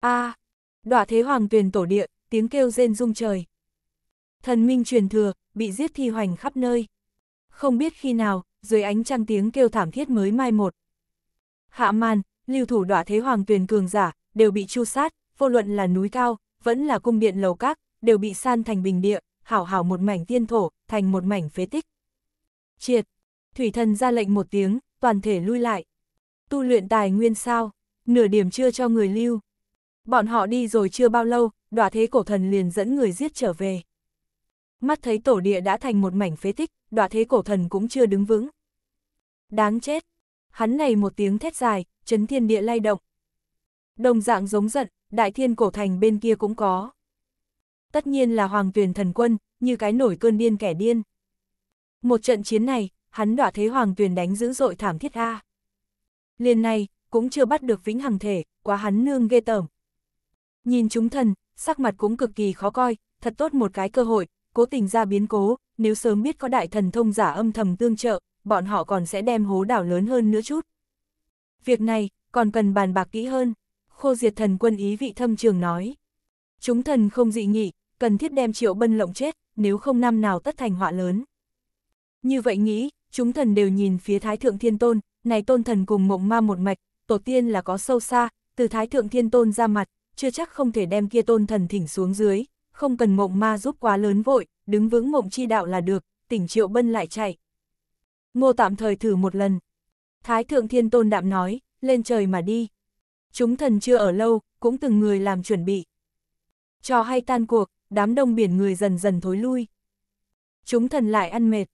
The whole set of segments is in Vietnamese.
a à, đọa thế hoàng tuyền tổ địa, tiếng kêu rên rung trời. Thần minh truyền thừa, bị giết thi hoành khắp nơi. Không biết khi nào, dưới ánh trăng tiếng kêu thảm thiết mới mai một. Hạ màn, lưu thủ đọa thế hoàng tuyền cường giả, đều bị chu sát, vô luận là núi cao, vẫn là cung điện lầu các, đều bị san thành bình địa, hảo hảo một mảnh tiên thổ, thành một mảnh phế tích. Triệt, thủy thần ra lệnh một tiếng, toàn thể lui lại. Tu luyện tài nguyên sao, nửa điểm chưa cho người lưu. Bọn họ đi rồi chưa bao lâu, đọa thế cổ thần liền dẫn người giết trở về. Mắt thấy tổ địa đã thành một mảnh phế tích, đọa thế cổ thần cũng chưa đứng vững. Đáng chết! Hắn này một tiếng thét dài, chấn thiên địa lay động. Đồng dạng giống giận, đại thiên cổ thành bên kia cũng có. Tất nhiên là hoàng tuyển thần quân, như cái nổi cơn điên kẻ điên. Một trận chiến này, hắn đoạ thế hoàng tuyển đánh dữ dội thảm thiết A. Liền này, cũng chưa bắt được vĩnh hằng thể, quá hắn nương ghê tởm, Nhìn chúng thần, sắc mặt cũng cực kỳ khó coi, thật tốt một cái cơ hội, cố tình ra biến cố, nếu sớm biết có đại thần thông giả âm thầm tương trợ, bọn họ còn sẽ đem hố đảo lớn hơn nữa chút. Việc này, còn cần bàn bạc kỹ hơn, khô diệt thần quân ý vị thâm trường nói. Chúng thần không dị nghị, cần thiết đem triệu bân lộng chết, nếu không năm nào tất thành họa lớn. Như vậy nghĩ, chúng thần đều nhìn phía Thái Thượng Thiên Tôn, này tôn thần cùng mộng ma một mạch, tổ tiên là có sâu xa, từ Thái Thượng Thiên Tôn ra mặt, chưa chắc không thể đem kia tôn thần thỉnh xuống dưới, không cần mộng ma giúp quá lớn vội, đứng vững mộng chi đạo là được, tỉnh triệu bân lại chạy. Ngô tạm thời thử một lần. Thái thượng thiên tôn đạm nói, lên trời mà đi. Chúng thần chưa ở lâu, cũng từng người làm chuẩn bị. Cho hay tan cuộc, đám đông biển người dần dần thối lui. Chúng thần lại ăn mệt.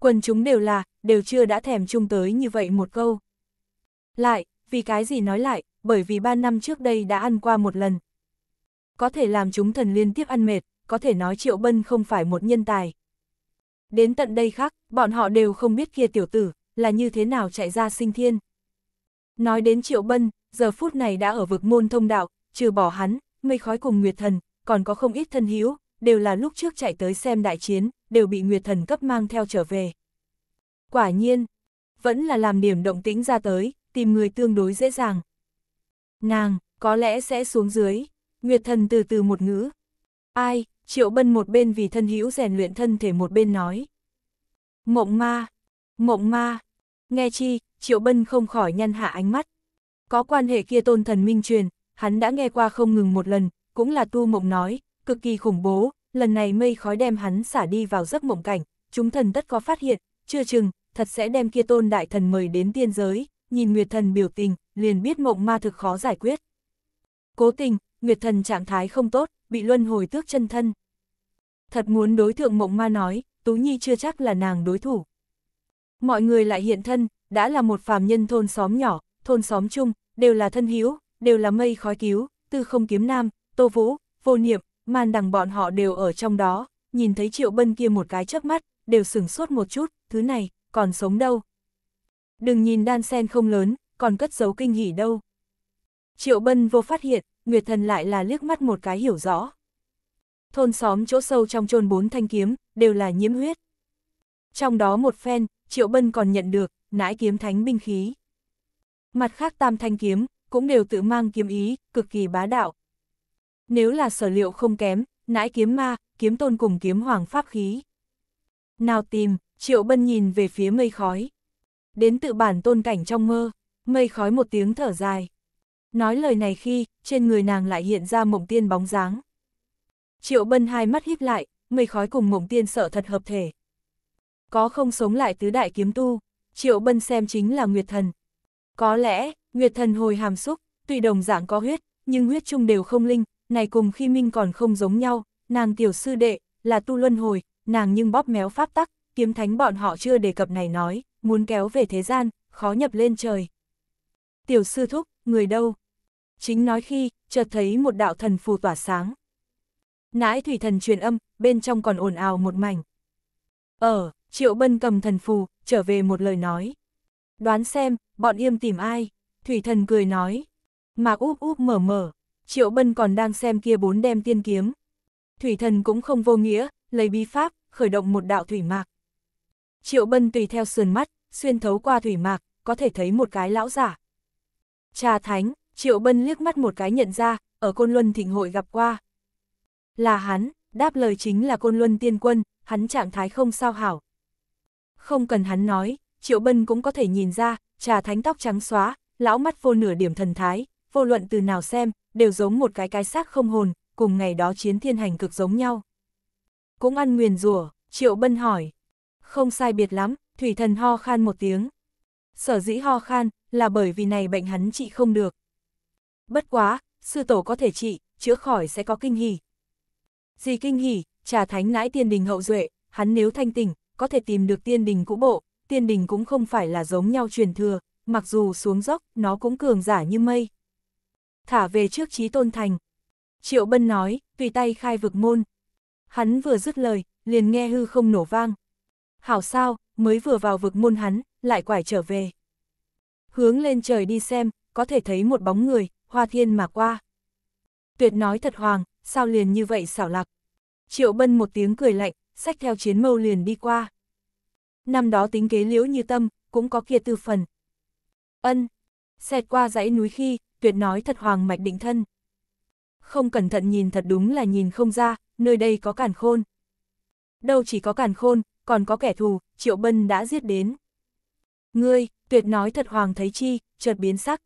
Quần chúng đều là, đều chưa đã thèm chung tới như vậy một câu. Lại, vì cái gì nói lại, bởi vì ba năm trước đây đã ăn qua một lần. Có thể làm chúng thần liên tiếp ăn mệt, có thể nói Triệu Bân không phải một nhân tài. Đến tận đây khác, bọn họ đều không biết kia tiểu tử, là như thế nào chạy ra sinh thiên. Nói đến Triệu Bân, giờ phút này đã ở vực môn thông đạo, trừ bỏ hắn, mây khói cùng Nguyệt Thần, còn có không ít thân hiếu, đều là lúc trước chạy tới xem đại chiến, đều bị Nguyệt Thần cấp mang theo trở về. Quả nhiên, vẫn là làm điểm động tĩnh ra tới, tìm người tương đối dễ dàng. Nàng, có lẽ sẽ xuống dưới. Nguyệt thần từ từ một ngữ. Ai, triệu bân một bên vì thân hữu rèn luyện thân thể một bên nói. Mộng ma, mộng ma. Nghe chi, triệu bân không khỏi nhăn hạ ánh mắt. Có quan hệ kia tôn thần minh truyền, hắn đã nghe qua không ngừng một lần, cũng là tu mộng nói, cực kỳ khủng bố, lần này mây khói đem hắn xả đi vào giấc mộng cảnh, chúng thần tất có phát hiện, chưa chừng, thật sẽ đem kia tôn đại thần mời đến tiên giới, nhìn Nguyệt thần biểu tình, liền biết mộng ma thực khó giải quyết. Cố tình, Nguyệt Thần trạng thái không tốt, bị luân hồi tước chân thân. Thật muốn đối thượng mộng ma nói, Tú Nhi chưa chắc là nàng đối thủ. Mọi người lại hiện thân, đã là một phàm nhân thôn xóm nhỏ, thôn xóm chung, đều là thân hiếu, đều là mây khói cứu, tư không kiếm nam, tô vũ, vô niệm, man đằng bọn họ đều ở trong đó, nhìn thấy triệu bân kia một cái chớp mắt, đều sửng sốt một chút, thứ này, còn sống đâu. Đừng nhìn đan sen không lớn, còn cất giấu kinh hỉ đâu. Triệu Bân vô phát hiện, Nguyệt Thần lại là liếc mắt một cái hiểu rõ. Thôn xóm chỗ sâu trong chôn bốn thanh kiếm, đều là nhiễm huyết. Trong đó một phen, Triệu Bân còn nhận được, nãi kiếm thánh binh khí. Mặt khác tam thanh kiếm, cũng đều tự mang kiếm ý, cực kỳ bá đạo. Nếu là sở liệu không kém, nãi kiếm ma, kiếm tôn cùng kiếm hoàng pháp khí. Nào tìm, Triệu Bân nhìn về phía mây khói. Đến tự bản tôn cảnh trong mơ, mây khói một tiếng thở dài. Nói lời này khi, trên người nàng lại hiện ra mộng tiên bóng dáng. Triệu bân hai mắt híp lại, mây khói cùng mộng tiên sợ thật hợp thể. Có không sống lại tứ đại kiếm tu, triệu bân xem chính là Nguyệt Thần. Có lẽ, Nguyệt Thần hồi hàm xúc, tuy đồng dạng có huyết, nhưng huyết chung đều không linh, này cùng khi minh còn không giống nhau, nàng tiểu sư đệ, là tu luân hồi, nàng nhưng bóp méo pháp tắc, kiếm thánh bọn họ chưa đề cập này nói, muốn kéo về thế gian, khó nhập lên trời tiểu sư thúc, người đâu? Chính nói khi, chợt thấy một đạo thần phù tỏa sáng. Nãi thủy thần truyền âm, bên trong còn ồn ào một mảnh. Ở, ờ, triệu bân cầm thần phù, trở về một lời nói. Đoán xem, bọn yêm tìm ai? Thủy thần cười nói. Mạc úp úp mở mở, triệu bân còn đang xem kia bốn đem tiên kiếm. Thủy thần cũng không vô nghĩa, lấy bi pháp, khởi động một đạo thủy mạc. Triệu bân tùy theo sườn mắt, xuyên thấu qua thủy mạc, có thể thấy một cái lão giả, Cha Thánh, Triệu Bân liếc mắt một cái nhận ra, ở Côn Luân Thịnh Hội gặp qua. Là hắn, đáp lời chính là Côn Luân Tiên Quân, hắn trạng thái không sao hảo. Không cần hắn nói, Triệu Bân cũng có thể nhìn ra, Trà Thánh tóc trắng xóa, lão mắt vô nửa điểm thần thái, vô luận từ nào xem, đều giống một cái cái xác không hồn, cùng ngày đó chiến thiên hành cực giống nhau. Cũng ăn nguyền rủa Triệu Bân hỏi. Không sai biệt lắm, thủy thần ho khan một tiếng. Sở dĩ ho khan, là bởi vì này bệnh hắn trị không được. Bất quá, sư tổ có thể trị, chữa khỏi sẽ có kinh hỉ. Gì kinh hỉ, trà thánh nãi tiên đình hậu duệ, hắn nếu thanh tỉnh, có thể tìm được tiên đình cũ bộ, tiên đình cũng không phải là giống nhau truyền thừa, mặc dù xuống dốc, nó cũng cường giả như mây. Thả về trước trí tôn thành. Triệu Bân nói, tùy tay khai vực môn. Hắn vừa dứt lời, liền nghe hư không nổ vang. Hảo sao, mới vừa vào vực môn hắn, lại quải trở về hướng lên trời đi xem, có thể thấy một bóng người, hoa thiên mà qua. Tuyệt nói thật hoàng, sao liền như vậy xảo lạc. Triệu Bân một tiếng cười lạnh, sách theo chiến mâu liền đi qua. Năm đó tính kế liễu như tâm, cũng có kia tư phần. Ân, xẹt qua dãy núi khi, tuyệt nói thật hoàng mạch định thân. Không cẩn thận nhìn thật đúng là nhìn không ra, nơi đây có càn khôn. Đâu chỉ có càn khôn, còn có kẻ thù, Triệu Bân đã giết đến. Ngươi, tuyệt nói thật hoàng thấy chi, chợt biến sắc.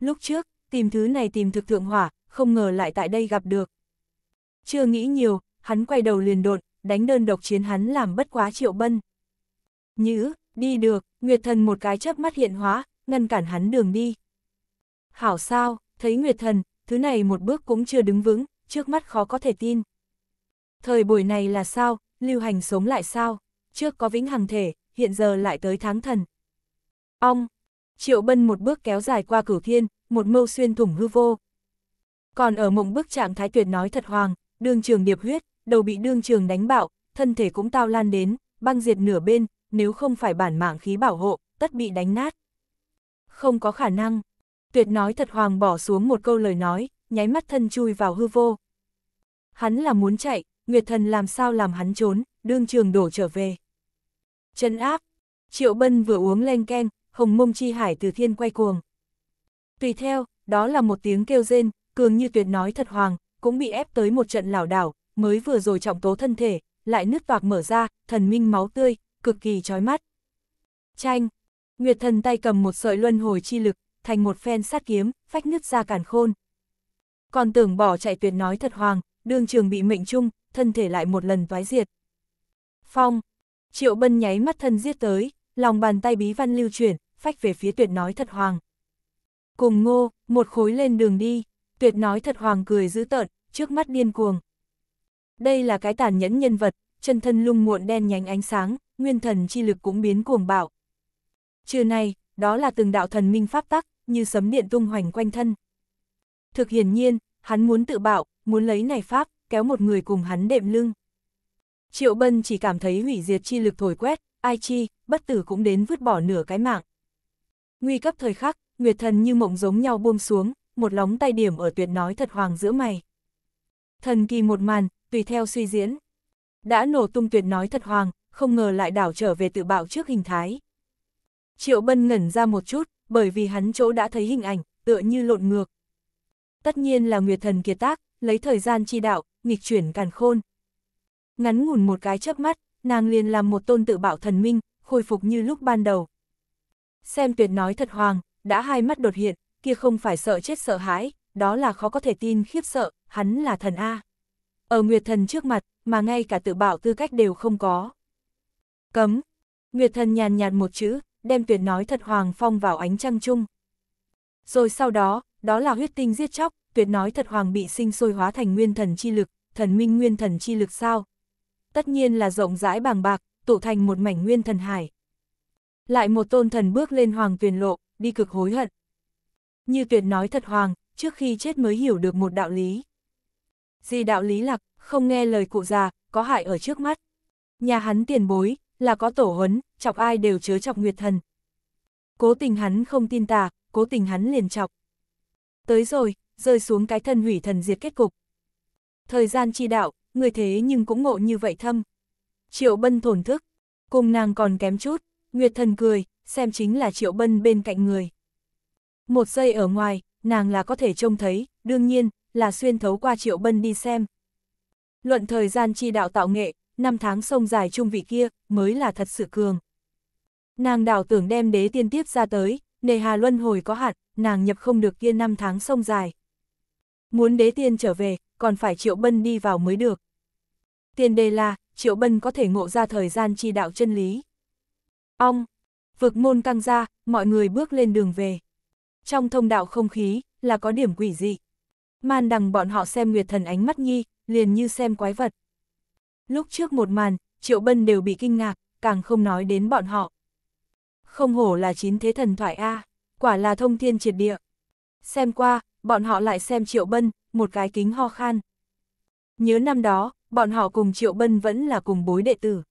Lúc trước, tìm thứ này tìm thực thượng hỏa, không ngờ lại tại đây gặp được. Chưa nghĩ nhiều, hắn quay đầu liền đột, đánh đơn độc chiến hắn làm bất quá triệu bân. Nhữ, đi được, Nguyệt Thần một cái chớp mắt hiện hóa, ngăn cản hắn đường đi. Hảo sao, thấy Nguyệt Thần, thứ này một bước cũng chưa đứng vững, trước mắt khó có thể tin. Thời buổi này là sao, lưu hành sống lại sao, trước có vĩnh hằng thể, hiện giờ lại tới tháng thần. Ong! Triệu Bân một bước kéo dài qua cửu thiên, một mâu xuyên thủng hư vô. Còn ở mộng bức trạng thái tuyệt nói thật hoàng, đương trường điệp huyết, đầu bị đương trường đánh bạo, thân thể cũng tao lan đến, băng diệt nửa bên, nếu không phải bản mạng khí bảo hộ, tất bị đánh nát. Không có khả năng. Tuyệt nói thật hoàng bỏ xuống một câu lời nói, nháy mắt thân chui vào hư vô. Hắn là muốn chạy, Nguyệt thần làm sao làm hắn trốn, đương trường đổ trở về. Chân áp, Triệu Bân vừa uống len keng, hồng mông chi hải từ thiên quay cuồng. Tùy theo, đó là một tiếng kêu rên, cường như tuyệt nói thật hoàng, cũng bị ép tới một trận lảo đảo, mới vừa rồi trọng tố thân thể, lại nứt toạc mở ra, thần minh máu tươi, cực kỳ chói mắt. Tranh Nguyệt thần tay cầm một sợi luân hồi chi lực, thành một phen sát kiếm, phách nứt ra càn khôn. Còn tưởng bỏ chạy tuyệt nói thật hoàng, đương trường bị mệnh trung, thân thể lại một lần toái diệt. Phong, Triệu Bân nháy mắt thân giết tới, lòng bàn tay bí văn lưu chuyển, phách về phía tuyệt nói thật hoàng. Cùng ngô, một khối lên đường đi, tuyệt nói thật hoàng cười dữ tợn, trước mắt điên cuồng. Đây là cái tàn nhẫn nhân vật, chân thân lung muộn đen nhánh ánh sáng, nguyên thần chi lực cũng biến cuồng bạo. Trưa nay, đó là từng đạo thần minh pháp tắc, như sấm điện tung hoành quanh thân. Thực hiển nhiên, hắn muốn tự bạo, muốn lấy này pháp, kéo một người cùng hắn đệm lưng. Triệu Bân chỉ cảm thấy hủy diệt chi lực thổi quét, ai chi, bất tử cũng đến vứt bỏ nửa cái mạng nguy cấp thời khắc, Nguyệt Thần như mộng giống nhau buông xuống, một lóng tay điểm ở tuyệt nói thật hoàng giữa mày. Thần kỳ một màn, tùy theo suy diễn. Đã nổ tung tuyệt nói thật hoàng, không ngờ lại đảo trở về tự bạo trước hình thái. Triệu Bân ngẩn ra một chút, bởi vì hắn chỗ đã thấy hình ảnh, tựa như lộn ngược. Tất nhiên là Nguyệt Thần kiệt tác, lấy thời gian chi đạo, nghịch chuyển càn khôn. Ngắn ngủn một cái chớp mắt, nàng liền làm một tôn tự bạo thần minh, khôi phục như lúc ban đầu. Xem tuyệt nói thật hoàng, đã hai mắt đột hiện, kia không phải sợ chết sợ hãi, đó là khó có thể tin khiếp sợ, hắn là thần A. Ở Nguyệt Thần trước mặt, mà ngay cả tự bảo tư cách đều không có. Cấm. Nguyệt Thần nhàn nhạt một chữ, đem tuyệt nói thật hoàng phong vào ánh trăng chung. Rồi sau đó, đó là huyết tinh giết chóc, tuyệt nói thật hoàng bị sinh sôi hóa thành nguyên thần chi lực, thần minh nguyên thần chi lực sao. Tất nhiên là rộng rãi bàng bạc, tụ thành một mảnh nguyên thần hải. Lại một tôn thần bước lên hoàng tuyển lộ, đi cực hối hận. Như tuyệt nói thật hoàng, trước khi chết mới hiểu được một đạo lý. Gì đạo lý lạc, không nghe lời cụ già, có hại ở trước mắt. Nhà hắn tiền bối, là có tổ huấn, chọc ai đều chớ chọc nguyệt thần. Cố tình hắn không tin tà, cố tình hắn liền chọc. Tới rồi, rơi xuống cái thân hủy thần diệt kết cục. Thời gian chi đạo, người thế nhưng cũng ngộ như vậy thâm. Triệu bân thổn thức, cùng nàng còn kém chút, Nguyệt thần cười, xem chính là Triệu Bân bên cạnh người. Một giây ở ngoài, nàng là có thể trông thấy, đương nhiên, là xuyên thấu qua Triệu Bân đi xem. Luận thời gian chi đạo tạo nghệ, năm tháng sông dài trung vị kia, mới là thật sự cường. Nàng đảo tưởng đem đế tiên tiếp ra tới, nề hà luân hồi có hạn, nàng nhập không được kia năm tháng sông dài. Muốn đế tiên trở về, còn phải Triệu Bân đi vào mới được. Tiền đề là, Triệu Bân có thể ngộ ra thời gian chi đạo chân lý. Ong, vực môn căng ra, mọi người bước lên đường về. Trong thông đạo không khí, là có điểm quỷ dị. màn đằng bọn họ xem Nguyệt Thần ánh mắt nghi liền như xem quái vật. Lúc trước một màn, Triệu Bân đều bị kinh ngạc, càng không nói đến bọn họ. Không hổ là chín thế thần thoại A, quả là thông thiên triệt địa. Xem qua, bọn họ lại xem Triệu Bân, một cái kính ho khan. Nhớ năm đó, bọn họ cùng Triệu Bân vẫn là cùng bối đệ tử.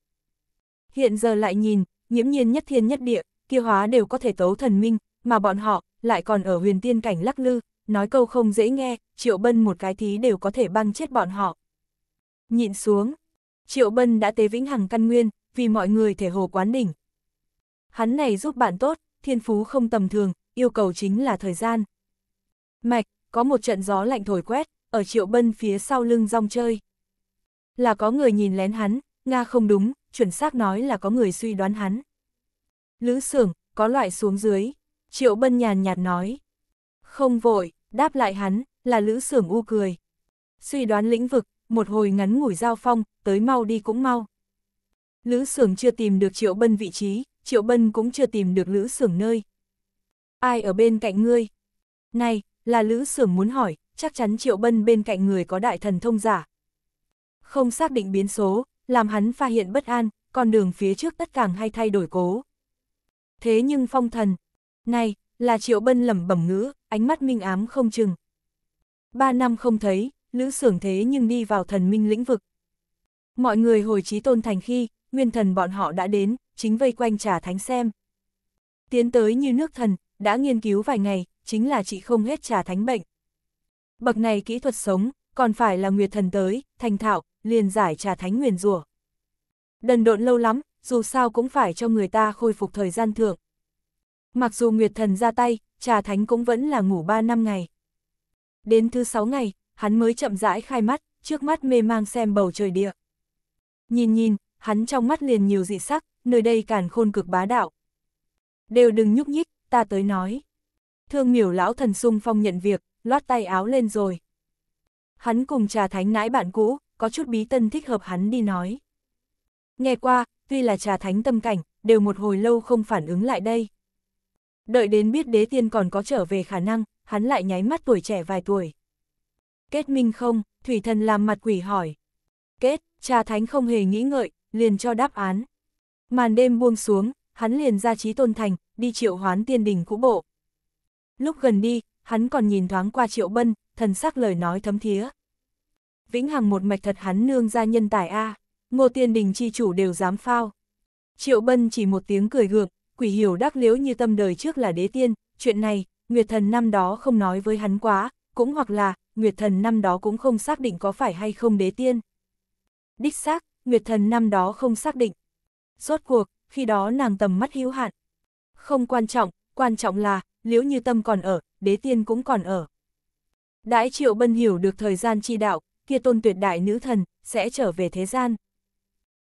Hiện giờ lại nhìn, nhiễm nhiên nhất thiên nhất địa, kia hóa đều có thể tấu thần minh, mà bọn họ lại còn ở huyền tiên cảnh lắc lư, nói câu không dễ nghe, Triệu Bân một cái thí đều có thể băng chết bọn họ. Nhịn xuống, Triệu Bân đã tế vĩnh hằng căn nguyên, vì mọi người thể hồ quán đỉnh. Hắn này giúp bạn tốt, thiên phú không tầm thường, yêu cầu chính là thời gian. Mạch, có một trận gió lạnh thổi quét, ở Triệu Bân phía sau lưng rong chơi. Là có người nhìn lén hắn, Nga không đúng, chuẩn xác nói là có người suy đoán hắn. Lữ sưởng có loại xuống dưới, Triệu Bân nhàn nhạt nói. Không vội, đáp lại hắn, là Lữ sưởng u cười. Suy đoán lĩnh vực, một hồi ngắn ngủi giao phong, tới mau đi cũng mau. Lữ sưởng chưa tìm được Triệu Bân vị trí, Triệu Bân cũng chưa tìm được Lữ sưởng nơi. Ai ở bên cạnh ngươi? Này, là Lữ sưởng muốn hỏi, chắc chắn Triệu Bân bên cạnh người có đại thần thông giả. Không xác định biến số, làm hắn pha hiện bất an, con đường phía trước tất càng hay thay đổi cố. Thế nhưng phong thần, này, là triệu bân lẩm bẩm ngữ, ánh mắt minh ám không chừng. Ba năm không thấy, lữ sưởng thế nhưng đi vào thần minh lĩnh vực. Mọi người hồi trí tôn thành khi, nguyên thần bọn họ đã đến, chính vây quanh trà thánh xem. Tiến tới như nước thần, đã nghiên cứu vài ngày, chính là chị không hết trà thánh bệnh. Bậc này kỹ thuật sống, còn phải là nguyệt thần tới, thành thạo, liền giải trà thánh nguyền rủa. Đần độn lâu lắm, dù sao cũng phải cho người ta khôi phục thời gian thượng. Mặc dù Nguyệt Thần ra tay, trà thánh cũng vẫn là ngủ 3 năm ngày. Đến thứ 6 ngày, hắn mới chậm rãi khai mắt, trước mắt mê mang xem bầu trời địa. Nhìn nhìn, hắn trong mắt liền nhiều dị sắc, nơi đây càn khôn cực bá đạo. Đều đừng nhúc nhích, ta tới nói. Thương miểu lão thần sung phong nhận việc, loát tay áo lên rồi. Hắn cùng trà thánh nãi bạn cũ, có chút bí tân thích hợp hắn đi nói. Nghe qua, tuy là trà thánh tâm cảnh, đều một hồi lâu không phản ứng lại đây. Đợi đến biết đế tiên còn có trở về khả năng, hắn lại nháy mắt tuổi trẻ vài tuổi. Kết minh không, thủy thần làm mặt quỷ hỏi. Kết, trà thánh không hề nghĩ ngợi, liền cho đáp án. Màn đêm buông xuống, hắn liền ra trí tôn thành, đi triệu hoán tiên đình cũ bộ. Lúc gần đi, hắn còn nhìn thoáng qua triệu bân, thần sắc lời nói thấm thía vĩnh hằng một mạch thật hắn nương ra nhân tài A, ngô tiên đình chi chủ đều dám phao. Triệu Bân chỉ một tiếng cười gượng, quỷ hiểu đắc liếu như tâm đời trước là đế tiên, chuyện này, Nguyệt Thần năm đó không nói với hắn quá, cũng hoặc là, Nguyệt Thần năm đó cũng không xác định có phải hay không đế tiên. Đích xác, Nguyệt Thần năm đó không xác định. Rốt cuộc, khi đó nàng tầm mắt hữu hạn. Không quan trọng, quan trọng là, liếu như tâm còn ở, đế tiên cũng còn ở. Đãi Triệu Bân hiểu được thời gian chi đạo, kia tôn tuyệt đại nữ thần, sẽ trở về thế gian.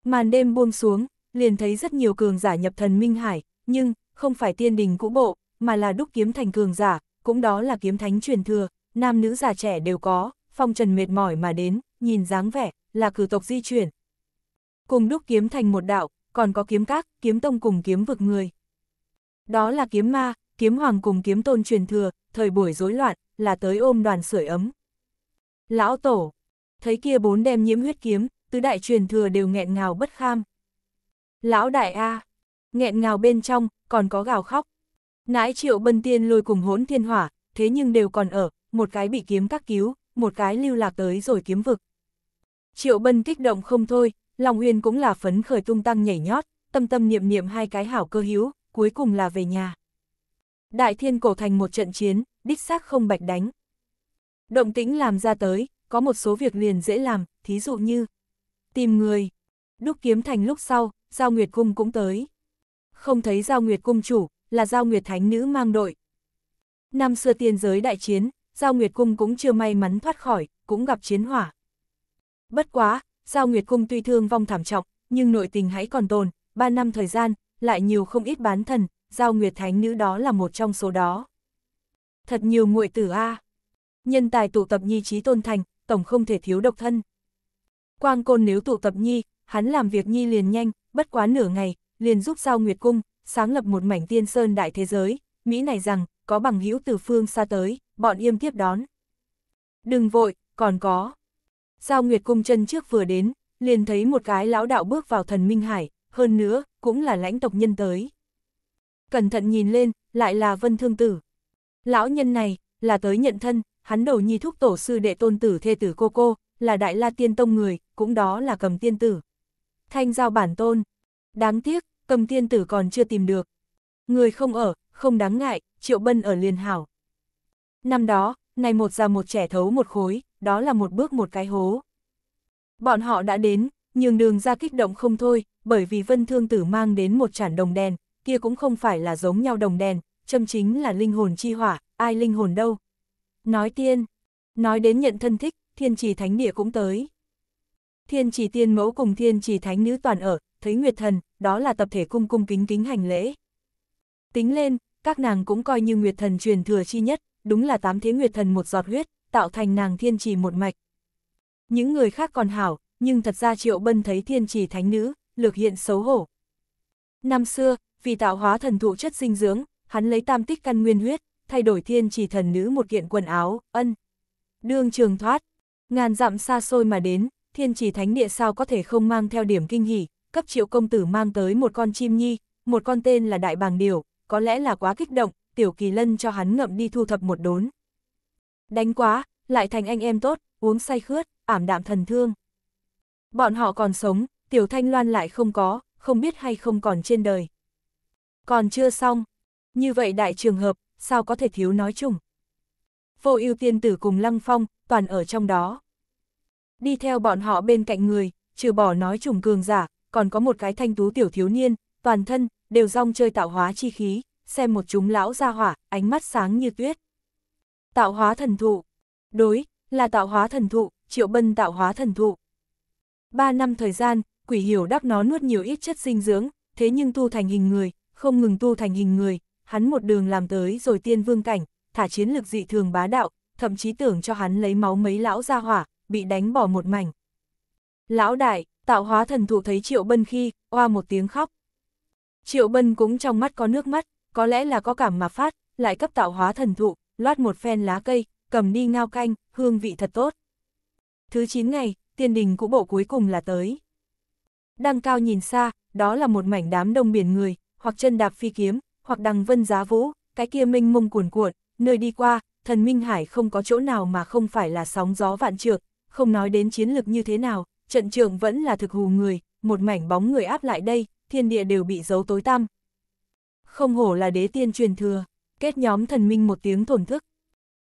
Màn đêm buông xuống, liền thấy rất nhiều cường giả nhập thần Minh Hải, nhưng, không phải tiên đình cũ bộ, mà là đúc kiếm thành cường giả, cũng đó là kiếm thánh truyền thừa, nam nữ già trẻ đều có, phong trần mệt mỏi mà đến, nhìn dáng vẻ, là cử tộc di chuyển. Cùng đúc kiếm thành một đạo, còn có kiếm các, kiếm tông cùng kiếm vực người. Đó là kiếm ma, kiếm hoàng cùng kiếm tôn truyền thừa, thời buổi rối loạn, là tới ôm đoàn sưởi ấm. Lão Tổ thấy kia bốn đem nhiễm huyết kiếm, tứ đại truyền thừa đều nghẹn ngào bất kham. Lão đại A, nghẹn ngào bên trong, còn có gào khóc. Nãi triệu bân tiên lôi cùng hỗn thiên hỏa, thế nhưng đều còn ở, một cái bị kiếm các cứu, một cái lưu lạc tới rồi kiếm vực. Triệu bân kích động không thôi, lòng Uyên cũng là phấn khởi tung tăng nhảy nhót, tâm tâm niệm niệm hai cái hảo cơ hữu, cuối cùng là về nhà. Đại thiên cổ thành một trận chiến, đích xác không bạch đánh. Động tĩnh làm ra tới, có một số việc liền dễ làm, thí dụ như tìm người. Đúc kiếm thành lúc sau, Giao Nguyệt Cung cũng tới. Không thấy Giao Nguyệt Cung chủ, là Giao Nguyệt Thánh Nữ mang đội. Năm xưa tiên giới đại chiến, Giao Nguyệt Cung cũng chưa may mắn thoát khỏi, cũng gặp chiến hỏa. Bất quá, Giao Nguyệt Cung tuy thương vong thảm trọng, nhưng nội tình hãy còn tồn, ba năm thời gian, lại nhiều không ít bán thần, Giao Nguyệt Thánh Nữ đó là một trong số đó. Thật nhiều muội tử a à. Nhân tài tụ tập nhi trí tôn thành, tổng không thể thiếu độc thân. Quang Côn nếu tụ tập Nhi, hắn làm việc Nhi liền nhanh, bất quá nửa ngày, liền giúp sao Nguyệt Cung, sáng lập một mảnh tiên sơn đại thế giới, Mỹ này rằng, có bằng hữu từ phương xa tới, bọn yêm tiếp đón. Đừng vội, còn có. sao Nguyệt Cung chân trước vừa đến, liền thấy một cái lão đạo bước vào thần Minh Hải, hơn nữa, cũng là lãnh tộc nhân tới. Cẩn thận nhìn lên, lại là Vân Thương Tử. Lão nhân này, là tới nhận thân, hắn đầu nhi thúc tổ sư đệ tôn tử thê tử cô cô, là đại la tiên tông người, cũng đó là cầm tiên tử. Thanh giao bản tôn. Đáng tiếc, cầm tiên tử còn chưa tìm được. Người không ở, không đáng ngại, triệu bân ở liền hảo. Năm đó, này một già một trẻ thấu một khối, đó là một bước một cái hố. Bọn họ đã đến, nhường đường ra kích động không thôi, bởi vì vân thương tử mang đến một chản đồng đèn, kia cũng không phải là giống nhau đồng đèn, châm chính là linh hồn chi hỏa, ai linh hồn đâu, Nói tiên, nói đến nhận thân thích, thiên trì thánh địa cũng tới. Thiên trì tiên mẫu cùng thiên trì thánh nữ toàn ở, thấy Nguyệt Thần, đó là tập thể cung cung kính kính hành lễ. Tính lên, các nàng cũng coi như Nguyệt Thần truyền thừa chi nhất, đúng là tám thế Nguyệt Thần một giọt huyết, tạo thành nàng thiên trì một mạch. Những người khác còn hảo, nhưng thật ra Triệu Bân thấy thiên trì thánh nữ, lược hiện xấu hổ. Năm xưa, vì tạo hóa thần thụ chất dinh dưỡng, hắn lấy tam tích căn nguyên huyết, thay đổi thiên chỉ thần nữ một kiện quần áo, ân. Đương trường thoát, ngàn dặm xa xôi mà đến, thiên chỉ thánh địa sao có thể không mang theo điểm kinh hỉ, cấp triệu công tử mang tới một con chim nhi, một con tên là đại bàng điều, có lẽ là quá kích động, tiểu kỳ lân cho hắn ngậm đi thu thập một đốn. Đánh quá, lại thành anh em tốt, uống say khướt, ảm đạm thần thương. Bọn họ còn sống, tiểu thanh loan lại không có, không biết hay không còn trên đời. Còn chưa xong, như vậy đại trường hợp, sao có thể thiếu nói chung. Vô ưu tiên tử cùng Lăng Phong, toàn ở trong đó. Đi theo bọn họ bên cạnh người, trừ bỏ nói trùng cường giả, còn có một cái thanh tú tiểu thiếu niên, toàn thân, đều rong chơi tạo hóa chi khí, xem một chúng lão ra hỏa, ánh mắt sáng như tuyết. Tạo hóa thần thụ. Đối, là tạo hóa thần thụ, triệu bân tạo hóa thần thụ. Ba năm thời gian, quỷ hiểu đắc nó nuốt nhiều ít chất dinh dưỡng, thế nhưng tu thành hình người, không ngừng tu thành hình người, hắn một đường làm tới rồi tiên vương cảnh, thả chiến lực dị thường bá đạo, thậm chí tưởng cho hắn lấy máu mấy lão ra hỏa, bị đánh bỏ một mảnh. Lão đại, tạo hóa thần thụ thấy Triệu Bân khi, oa một tiếng khóc. Triệu Bân cũng trong mắt có nước mắt, có lẽ là có cảm mà phát, lại cấp tạo hóa thần thụ, loát một phen lá cây, cầm đi ngao canh, hương vị thật tốt. Thứ 9 ngày, tiên đình cũ bộ cuối cùng là tới. Đăng cao nhìn xa, đó là một mảnh đám đông biển người, hoặc chân đạp phi kiếm, hoặc đằng vân giá vũ, cái kia minh mông cuồn cuộn, nơi đi qua, thần Minh Hải không có chỗ nào mà không phải là sóng gió vạn trượng, không nói đến chiến lực như thế nào, trận trường vẫn là thực hù người, một mảnh bóng người áp lại đây, thiên địa đều bị giấu tối tăm. Không hổ là đế tiên truyền thừa, kết nhóm thần Minh một tiếng thổn thức.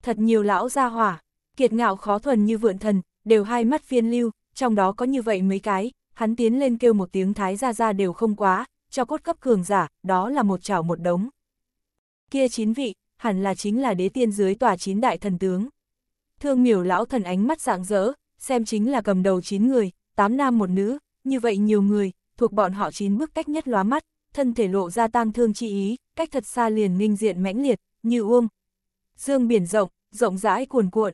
Thật nhiều lão gia hỏa, kiệt ngạo khó thuần như vượn thần, đều hai mắt phiên lưu, trong đó có như vậy mấy cái, hắn tiến lên kêu một tiếng thái ra ra đều không quá, cho cốt cấp cường giả, đó là một chảo một đống. Kia chín vị, hẳn là chính là đế tiên dưới tòa chín đại thần tướng. Thương miểu lão thần ánh mắt rạng rỡ, xem chính là cầm đầu chín người, tám nam một nữ, như vậy nhiều người, thuộc bọn họ chín bước cách nhất lóa mắt, thân thể lộ ra tang thương chi ý, cách thật xa liền nghinh diện mãnh liệt, như uông. Dương biển rộng, rộng rãi cuồn cuộn.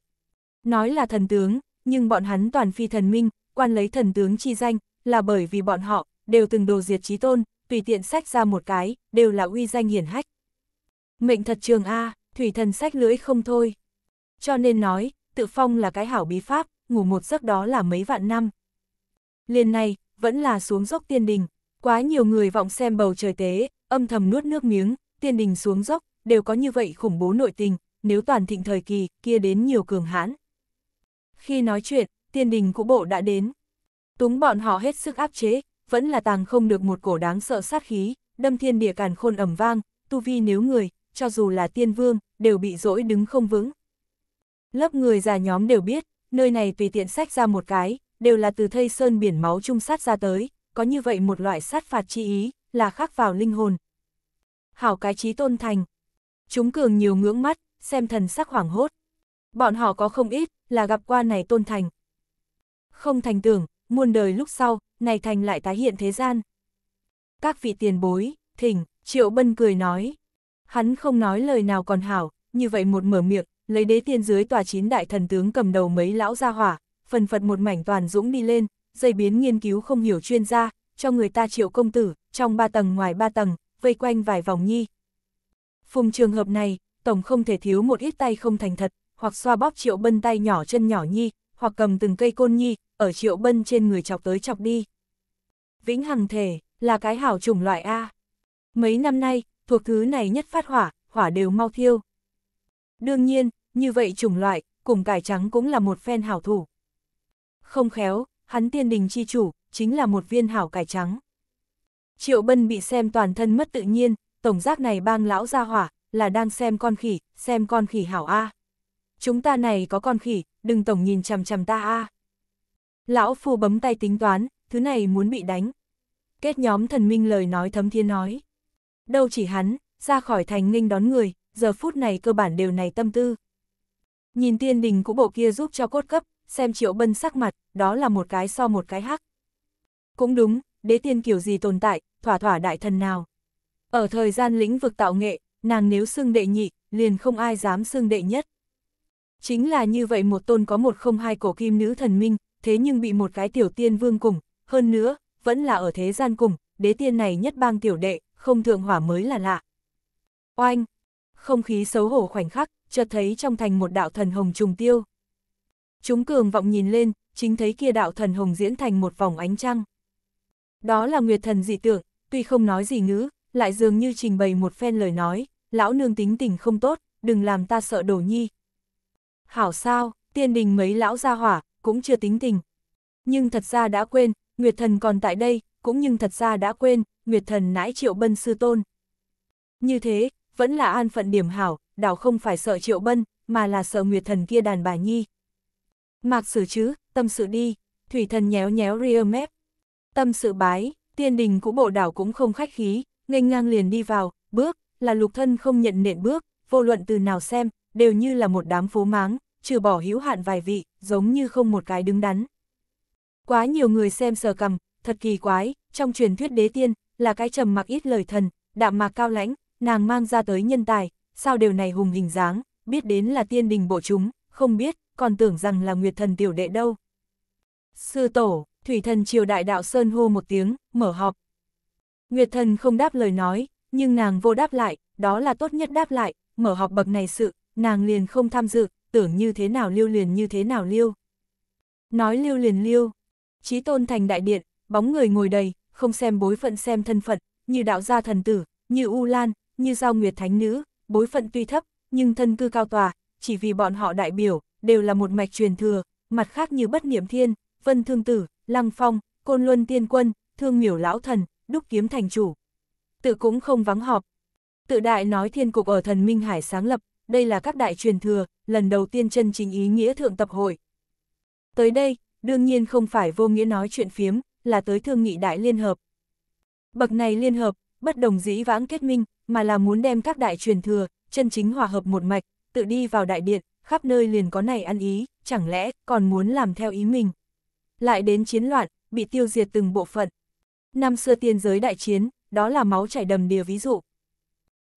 Nói là thần tướng, nhưng bọn hắn toàn phi thần minh, quan lấy thần tướng chi danh, là bởi vì bọn họ, đều từng đồ diệt chí tôn, tùy tiện sách ra một cái, đều là uy danh hiển hách. Mệnh thật trường A, thủy thần sách lưỡi không thôi. Cho nên nói, tự phong là cái hảo bí pháp, ngủ một giấc đó là mấy vạn năm. liền này, vẫn là xuống dốc tiên đình, quá nhiều người vọng xem bầu trời tế, âm thầm nuốt nước miếng, tiên đình xuống dốc, đều có như vậy khủng bố nội tình, nếu toàn thịnh thời kỳ, kia đến nhiều cường hãn. Khi nói chuyện, tiên đình của bộ đã đến. Túng bọn họ hết sức áp chế, vẫn là tàng không được một cổ đáng sợ sát khí, đâm thiên địa càn khôn ẩm vang, tu vi nếu người, cho dù là tiên vương, đều bị dỗi đứng không vững. Lớp người già nhóm đều biết, nơi này tùy tiện sách ra một cái, đều là từ thây sơn biển máu trung sát ra tới, có như vậy một loại sát phạt chi ý, là khắc vào linh hồn. Hảo cái trí tôn thành. Chúng cường nhiều ngưỡng mắt, xem thần sắc hoảng hốt. Bọn họ có không ít, là gặp qua này tôn thành. Không thành tưởng, muôn đời lúc sau, này thành lại tái hiện thế gian. Các vị tiền bối, thỉnh, Triệu Bân cười nói. Hắn không nói lời nào còn hảo, như vậy một mở miệng, lấy đế tiên dưới tòa chín đại thần tướng cầm đầu mấy lão gia hỏa, phần phật một mảnh toàn dũng đi lên, dây biến nghiên cứu không hiểu chuyên gia, cho người ta triệu công tử, trong ba tầng ngoài ba tầng, vây quanh vài vòng nhi. Phùng trường hợp này, tổng không thể thiếu một ít tay không thành thật, hoặc xoa bóp triệu bân tay nhỏ chân nhỏ nhi, hoặc cầm từng cây côn nhi, ở triệu bân trên người chọc tới chọc đi. Vĩnh hằng thể, là cái hảo chủng loại A. Mấy năm nay, thuộc thứ này nhất phát hỏa, hỏa đều mau thiêu. Đương nhiên, như vậy chủng loại, cùng cải trắng cũng là một phen hảo thủ. Không khéo, hắn tiên đình chi chủ, chính là một viên hảo cải trắng. Triệu Bân bị xem toàn thân mất tự nhiên, tổng giác này bang lão ra hỏa, là đang xem con khỉ, xem con khỉ hảo A. Chúng ta này có con khỉ, đừng tổng nhìn chằm chằm ta A. Lão Phu bấm tay tính toán, thứ này muốn bị đánh. Kết nhóm thần minh lời nói thấm thiên nói. Đâu chỉ hắn, ra khỏi thành nghênh đón người, giờ phút này cơ bản đều này tâm tư. Nhìn tiên đình của bộ kia giúp cho cốt cấp, xem triệu bân sắc mặt, đó là một cái so một cái hắc. Cũng đúng, đế tiên kiểu gì tồn tại, thỏa thỏa đại thần nào. Ở thời gian lĩnh vực tạo nghệ, nàng nếu xưng đệ nhị, liền không ai dám xưng đệ nhất. Chính là như vậy một tôn có một không hai cổ kim nữ thần minh, thế nhưng bị một cái tiểu tiên vương cùng, hơn nữa, vẫn là ở thế gian cùng, đế tiên này nhất bang tiểu đệ, không thượng hỏa mới là lạ. Oanh! Không khí xấu hổ khoảnh khắc, chợt thấy trong thành một đạo thần hồng trùng tiêu. Chúng cường vọng nhìn lên, chính thấy kia đạo thần hồng diễn thành một vòng ánh trăng. Đó là nguyệt thần dị tượng, tuy không nói gì ngữ, lại dường như trình bày một phen lời nói, lão nương tính tình không tốt, đừng làm ta sợ đổ nhi. Hảo sao, tiên đình mấy lão gia hỏa, cũng chưa tính tình. Nhưng thật ra đã quên, Nguyệt Thần còn tại đây, cũng nhưng thật ra đã quên, Nguyệt Thần nãi Triệu Bân sư tôn. Như thế, vẫn là an phận điểm hảo, đảo không phải sợ Triệu Bân, mà là sợ Nguyệt Thần kia đàn bà nhi. Mạc xử chứ, tâm sự đi, Thủy Thần nhéo nhéo rear mép. Tâm sự bái, tiên đình của bộ đảo cũng không khách khí, nghênh ngang liền đi vào, bước, là lục thân không nhận nện bước, vô luận từ nào xem, đều như là một đám phố máng, trừ bỏ hữu hạn vài vị, giống như không một cái đứng đắn. Quá nhiều người xem sờ cầm, thật kỳ quái, trong truyền thuyết đế tiên, là cái trầm mặc ít lời thần, đạm mạc cao lãnh, nàng mang ra tới nhân tài, sao điều này hùng hình dáng, biết đến là tiên đình bộ chúng, không biết, còn tưởng rằng là nguyệt thần tiểu đệ đâu. Sư tổ, thủy thần triều đại đạo Sơn hô một tiếng, mở họp. Nguyệt thần không đáp lời nói, nhưng nàng vô đáp lại, đó là tốt nhất đáp lại, mở họp bậc này sự, nàng liền không tham dự, tưởng như thế nào liêu liền như thế nào liêu. Nói liêu liền liêu, trí tôn thành đại điện, bóng người ngồi đầy, không xem bối phận xem thân phận, như đạo gia thần tử, như U Lan, như giao nguyệt thánh nữ, bối phận tuy thấp, nhưng thân cư cao tòa, chỉ vì bọn họ đại biểu, đều là một mạch truyền thừa, mặt khác như bất niệm thiên, vân thương tử, lăng phong, côn luân tiên quân, thương miểu lão thần, đúc kiếm thành chủ. Tự cũng không vắng họp. Tự đại nói thiên cục ở thần Minh Hải sáng lập, đây là các đại truyền thừa, lần đầu tiên chân chính ý nghĩa thượng tập hội. Tới đây, đương nhiên không phải vô nghĩa nói chuyện phiếm, là tới thương nghị đại liên hợp. Bậc này liên hợp, bất đồng dĩ vãng kết minh, mà là muốn đem các đại truyền thừa, chân chính hòa hợp một mạch, tự đi vào đại điện, khắp nơi liền có này ăn ý, chẳng lẽ còn muốn làm theo ý mình. Lại đến chiến loạn, bị tiêu diệt từng bộ phận. Năm xưa tiên giới đại chiến, đó là máu chảy đầm đìa ví dụ.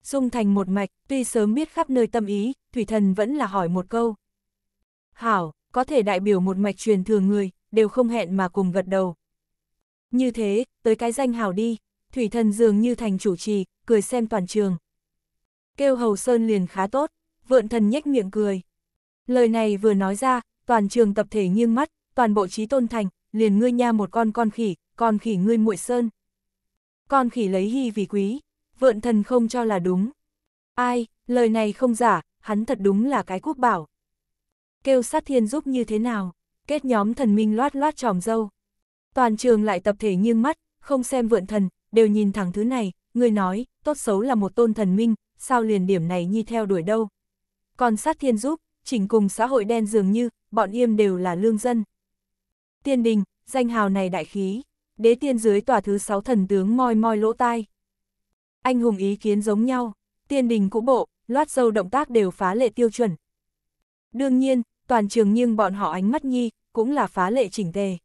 Dung thành một mạch, tuy sớm biết khắp nơi tâm ý, Thủy Thần vẫn là hỏi một câu. Hảo, có thể đại biểu một mạch truyền thừa người, đều không hẹn mà cùng gật đầu. Như thế, tới cái danh hào đi, Thủy Thần dường như thành chủ trì, cười xem toàn trường. Kêu Hầu Sơn liền khá tốt, vượn thần nhếch miệng cười. Lời này vừa nói ra, toàn trường tập thể nghiêng mắt, toàn bộ trí tôn thành, liền ngươi nha một con con khỉ, con khỉ ngươi muội sơn. Con khỉ lấy hy vì quý, vượn thần không cho là đúng. Ai, lời này không giả, hắn thật đúng là cái quốc bảo. Kêu sát thiên giúp như thế nào, kết nhóm thần minh loát loát tròm dâu. Toàn trường lại tập thể nghiêng mắt, không xem vượn thần, đều nhìn thẳng thứ này, người nói, tốt xấu là một tôn thần minh, sao liền điểm này nhi theo đuổi đâu. Còn sát thiên giúp, chỉnh cùng xã hội đen dường như, bọn yêm đều là lương dân. Tiên đình, danh hào này đại khí, đế tiên dưới tòa thứ sáu thần tướng moi moi lỗ tai. Anh hùng ý kiến giống nhau, tiên đình cũ bộ, loát dâu động tác đều phá lệ tiêu chuẩn. Đương nhiên, toàn trường nhưng bọn họ ánh mắt nhi, cũng là phá lệ chỉnh tề.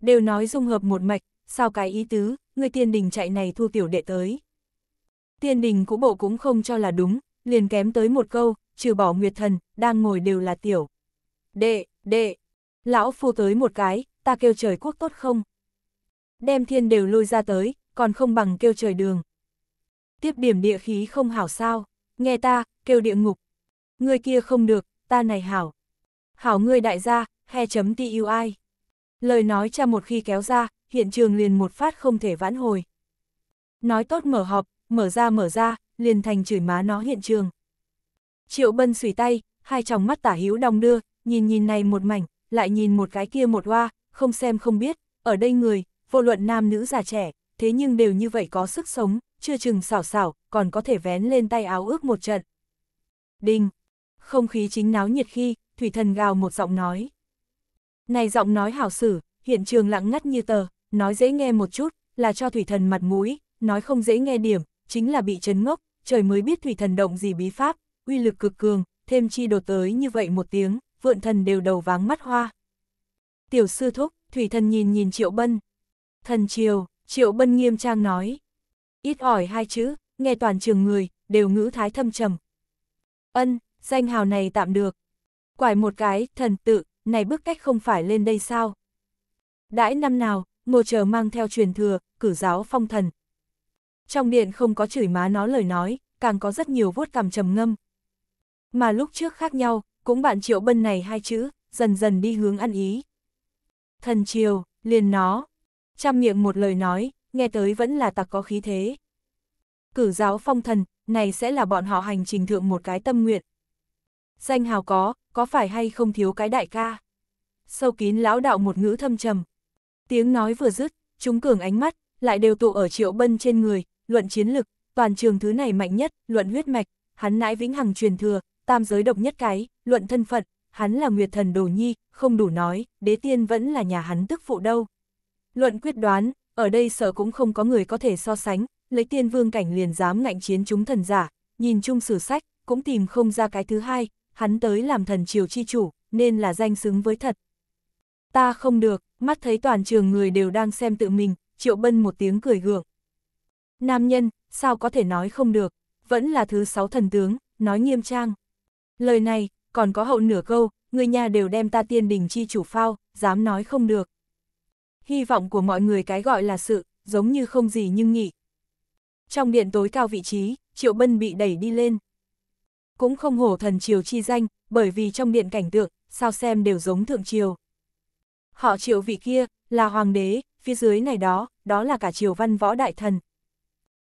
Đều nói dung hợp một mạch, sao cái ý tứ, người tiên đình chạy này thu tiểu đệ tới. Tiên đình cũ bộ cũng không cho là đúng, liền kém tới một câu, trừ bỏ nguyệt thần, đang ngồi đều là tiểu. Đệ, đệ, lão phu tới một cái, ta kêu trời quốc tốt không? Đem thiên đều lôi ra tới, còn không bằng kêu trời đường tiếp điểm địa khí không hảo sao, nghe ta, kêu địa ngục. Người kia không được, ta này hảo. Hảo ngươi đại gia, he chấm ti yêu ai. Lời nói cha một khi kéo ra, hiện trường liền một phát không thể vãn hồi. Nói tốt mở họp, mở ra mở ra, liền thành chửi má nó hiện trường. Triệu bân xủy tay, hai tròng mắt tả hữu đong đưa, nhìn nhìn này một mảnh, lại nhìn một cái kia một hoa, không xem không biết, ở đây người, vô luận nam nữ già trẻ, thế nhưng đều như vậy có sức sống, chưa chừng xảo xảo, còn có thể vén lên tay áo ước một trận. Đinh! Không khí chính náo nhiệt khi, thủy thần gào một giọng nói. Này giọng nói hảo sử, hiện trường lặng ngắt như tờ, nói dễ nghe một chút, là cho thủy thần mặt mũi, nói không dễ nghe điểm, chính là bị chấn ngốc, trời mới biết thủy thần động gì bí pháp, uy lực cực cường, thêm chi đột tới như vậy một tiếng, vượn thần đều đầu váng mắt hoa. Tiểu sư thúc, thủy thần nhìn nhìn triệu bân. Thần triều, triệu bân nghiêm trang nói, ít ỏi hai chữ, nghe toàn trường người, đều ngữ thái thâm trầm. Ân, danh hào này tạm được. Quải một cái, thần tự, này bước cách không phải lên đây sao? Đãi năm nào, ngô chờ mang theo truyền thừa, cử giáo phong thần. Trong điện không có chửi má nó lời nói, càng có rất nhiều vuốt cằm trầm ngâm. Mà lúc trước khác nhau, cũng bạn triệu bân này hai chữ, dần dần đi hướng ăn ý. Thần triều, liền nó. Trăm miệng một lời nói, nghe tới vẫn là tặc có khí thế. Cử giáo phong thần, này sẽ là bọn họ hành trình thượng một cái tâm nguyện. Danh hào có, có phải hay không thiếu cái đại ca? Sâu kín lão đạo một ngữ thâm trầm. Tiếng nói vừa dứt, chúng cường ánh mắt, lại đều tụ ở triệu bân trên người, luận chiến lực, toàn trường thứ này mạnh nhất, luận huyết mạch, hắn nãi vĩnh hằng truyền thừa, tam giới độc nhất cái, luận thân phận, hắn là nguyệt thần đồ nhi, không đủ nói, đế tiên vẫn là nhà hắn tức phụ đâu. Luận quyết đoán, ở đây sợ cũng không có người có thể so sánh, lấy tiên vương cảnh liền dám ngạnh chiến chúng thần giả, nhìn chung sử sách, cũng tìm không ra cái thứ hai, hắn tới làm thần triều chi chủ, nên là danh xứng với thật. Ta không được, mắt thấy toàn trường người đều đang xem tự mình, triệu bân một tiếng cười gượng. Nam nhân, sao có thể nói không được, vẫn là thứ sáu thần tướng, nói nghiêm trang. Lời này, còn có hậu nửa câu, người nhà đều đem ta tiên đình chi chủ phao, dám nói không được hy vọng của mọi người cái gọi là sự, giống như không gì nhưng nghỉ. Trong điện tối cao vị trí, Triệu Bân bị đẩy đi lên. Cũng không hổ thần triều chi danh, bởi vì trong điện cảnh tượng, sao xem đều giống thượng triều. Họ triệu vị kia, là hoàng đế, phía dưới này đó, đó là cả triều văn võ đại thần.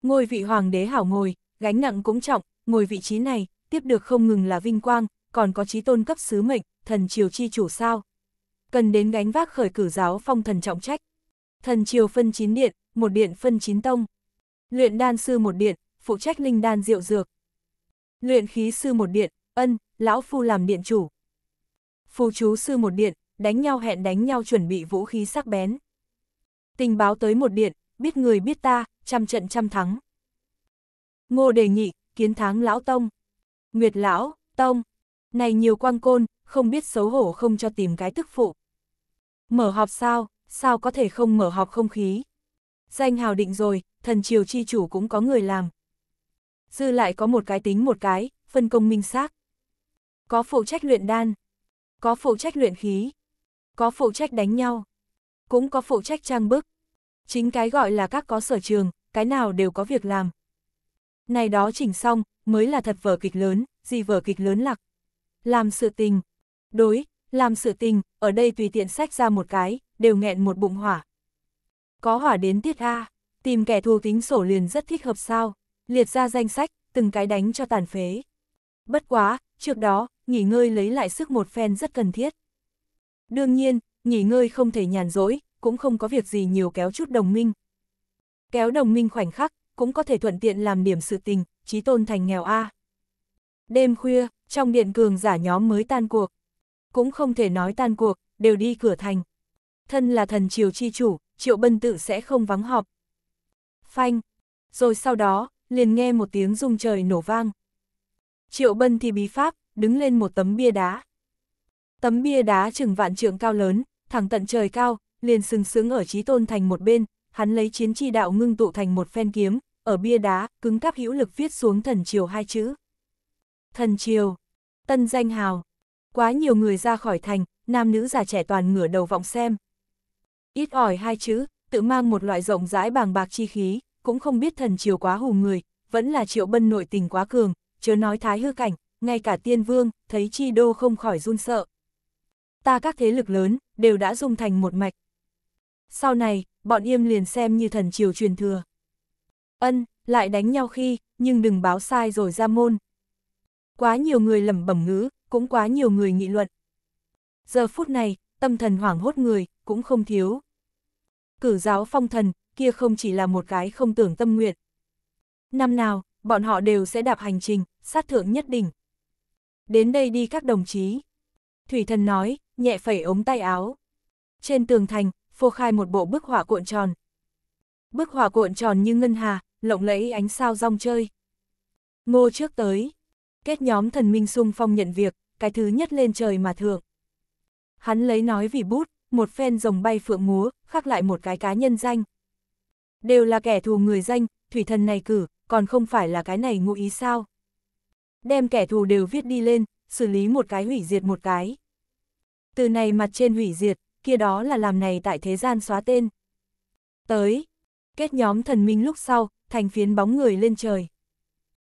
Ngôi vị hoàng đế hảo ngồi, gánh nặng cũng trọng, ngồi vị trí này, tiếp được không ngừng là vinh quang, còn có trí tôn cấp sứ mệnh, thần triều chi chủ sao cần đến gánh vác khởi cử giáo phong thần trọng trách. Thần triều phân chín điện, một điện phân chín tông. Luyện đan sư một điện, phụ trách linh đan diệu dược. Luyện khí sư một điện, ân, lão phu làm điện chủ. Phù chú sư một điện, đánh nhau hẹn đánh nhau chuẩn bị vũ khí sắc bén. Tình báo tới một điện, biết người biết ta, trăm trận trăm thắng. Ngô đề nhị kiến thắng lão tông. Nguyệt lão, tông, này nhiều quang côn, không biết xấu hổ không cho tìm cái tức phụ. Mở họp sao, sao có thể không mở họp không khí. Danh hào định rồi, thần triều chi chủ cũng có người làm. Dư lại có một cái tính một cái, phân công minh xác. Có phụ trách luyện đan, có phụ trách luyện khí, có phụ trách đánh nhau, cũng có phụ trách trang bức. Chính cái gọi là các có sở trường, cái nào đều có việc làm. Này đó chỉnh xong, mới là thật vở kịch lớn, gì vở kịch lớn lạc. Làm sự tình, Đối, làm sự tình, ở đây tùy tiện sách ra một cái, đều nghẹn một bụng hỏa. Có hỏa đến tiết A, tìm kẻ thù tính sổ liền rất thích hợp sao, liệt ra danh sách, từng cái đánh cho tàn phế. Bất quá, trước đó, nghỉ ngơi lấy lại sức một phen rất cần thiết. Đương nhiên, nghỉ ngơi không thể nhàn rỗi, cũng không có việc gì nhiều kéo chút đồng minh. Kéo đồng minh khoảnh khắc, cũng có thể thuận tiện làm điểm sự tình, trí tôn thành nghèo A. Đêm khuya, trong điện cường giả nhóm mới tan cuộc, cũng không thể nói tan cuộc, đều đi cửa thành. Thân là thần triều chi chủ, triệu bân tự sẽ không vắng họp. Phanh! Rồi sau đó, liền nghe một tiếng rung trời nổ vang. Triệu bân thì bí pháp, đứng lên một tấm bia đá. Tấm bia đá chừng vạn trượng cao lớn, thẳng tận trời cao, liền sừng sững ở trí tôn thành một bên, hắn lấy chiến chi đạo ngưng tụ thành một phen kiếm, ở bia đá, cứng cáp hữu lực viết xuống thần triều hai chữ. Thần triều, tân danh hào, Quá nhiều người ra khỏi thành, nam nữ già trẻ toàn ngửa đầu vọng xem. Ít ỏi hai chữ, tự mang một loại rộng rãi bàng bạc chi khí, cũng không biết thần triều quá hù người, vẫn là triệu bân nội tình quá cường, chớ nói thái hư cảnh, ngay cả tiên vương, thấy chi đô không khỏi run sợ. Ta các thế lực lớn, đều đã dung thành một mạch. Sau này, bọn yêm liền xem như thần triều truyền thừa. Ân, lại đánh nhau khi, nhưng đừng báo sai rồi ra môn. Quá nhiều người lầm bẩm ngữ, cũng quá nhiều người nghị luận. Giờ phút này, tâm thần hoảng hốt người, cũng không thiếu. Cử giáo phong thần, kia không chỉ là một cái không tưởng tâm nguyện. Năm nào, bọn họ đều sẽ đạp hành trình, sát thượng nhất đỉnh. Đến đây đi các đồng chí. Thủy thần nói, nhẹ phẩy ống tay áo. Trên tường thành, phô khai một bộ bức họa cuộn tròn. Bức họa cuộn tròn như ngân hà, lộng lẫy ánh sao rong chơi. Ngô trước tới, kết nhóm thần minh sung phong nhận việc, cái thứ nhất lên trời mà thượng. Hắn lấy nói vì bút, một phen rồng bay phượng múa, khắc lại một cái cá nhân danh. Đều là kẻ thù người danh, thủy thần này cử, còn không phải là cái này ngụ ý sao. Đem kẻ thù đều viết đi lên, xử lý một cái hủy diệt một cái. Từ này mặt trên hủy diệt, kia đó là làm này tại thế gian xóa tên. Tới, kết nhóm thần minh lúc sau, thành phiến bóng người lên trời.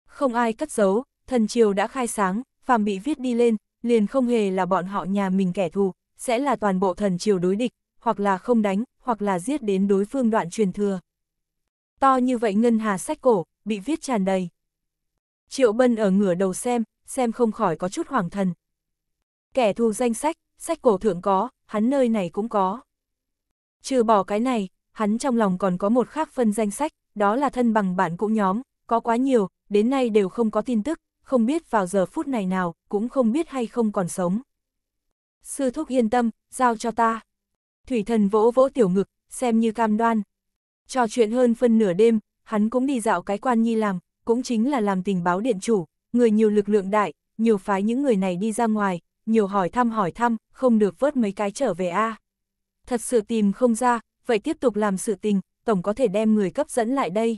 Không ai cất giấu, thần triều đã khai sáng, phàm bị viết đi lên, liền không hề là bọn họ nhà mình kẻ thù, sẽ là toàn bộ thần triều đối địch, hoặc là không đánh, hoặc là giết đến đối phương đoạn truyền thừa. To như vậy ngân hà sách cổ, bị viết tràn đầy. Triệu Bân ở ngửa đầu xem, xem không khỏi có chút hoàng thần. Kẻ thù danh sách, sách cổ thượng có, hắn nơi này cũng có. Trừ bỏ cái này, hắn trong lòng còn có một khác phân danh sách, đó là thân bằng bạn cũ nhóm, có quá nhiều, đến nay đều không có tin tức, không biết vào giờ phút này nào, cũng không biết hay không còn sống. Sư thúc yên tâm, giao cho ta. Thủy thần vỗ vỗ tiểu ngực, xem như cam đoan. Trò chuyện hơn phân nửa đêm, hắn cũng đi dạo cái quan nhi làm, cũng chính là làm tình báo điện chủ, người nhiều lực lượng đại, nhiều phái những người này đi ra ngoài, nhiều hỏi thăm hỏi thăm, không được vớt mấy cái trở về a. Thật sự tìm không ra, vậy tiếp tục làm sự tình, tổng có thể đem người cấp dẫn lại đây.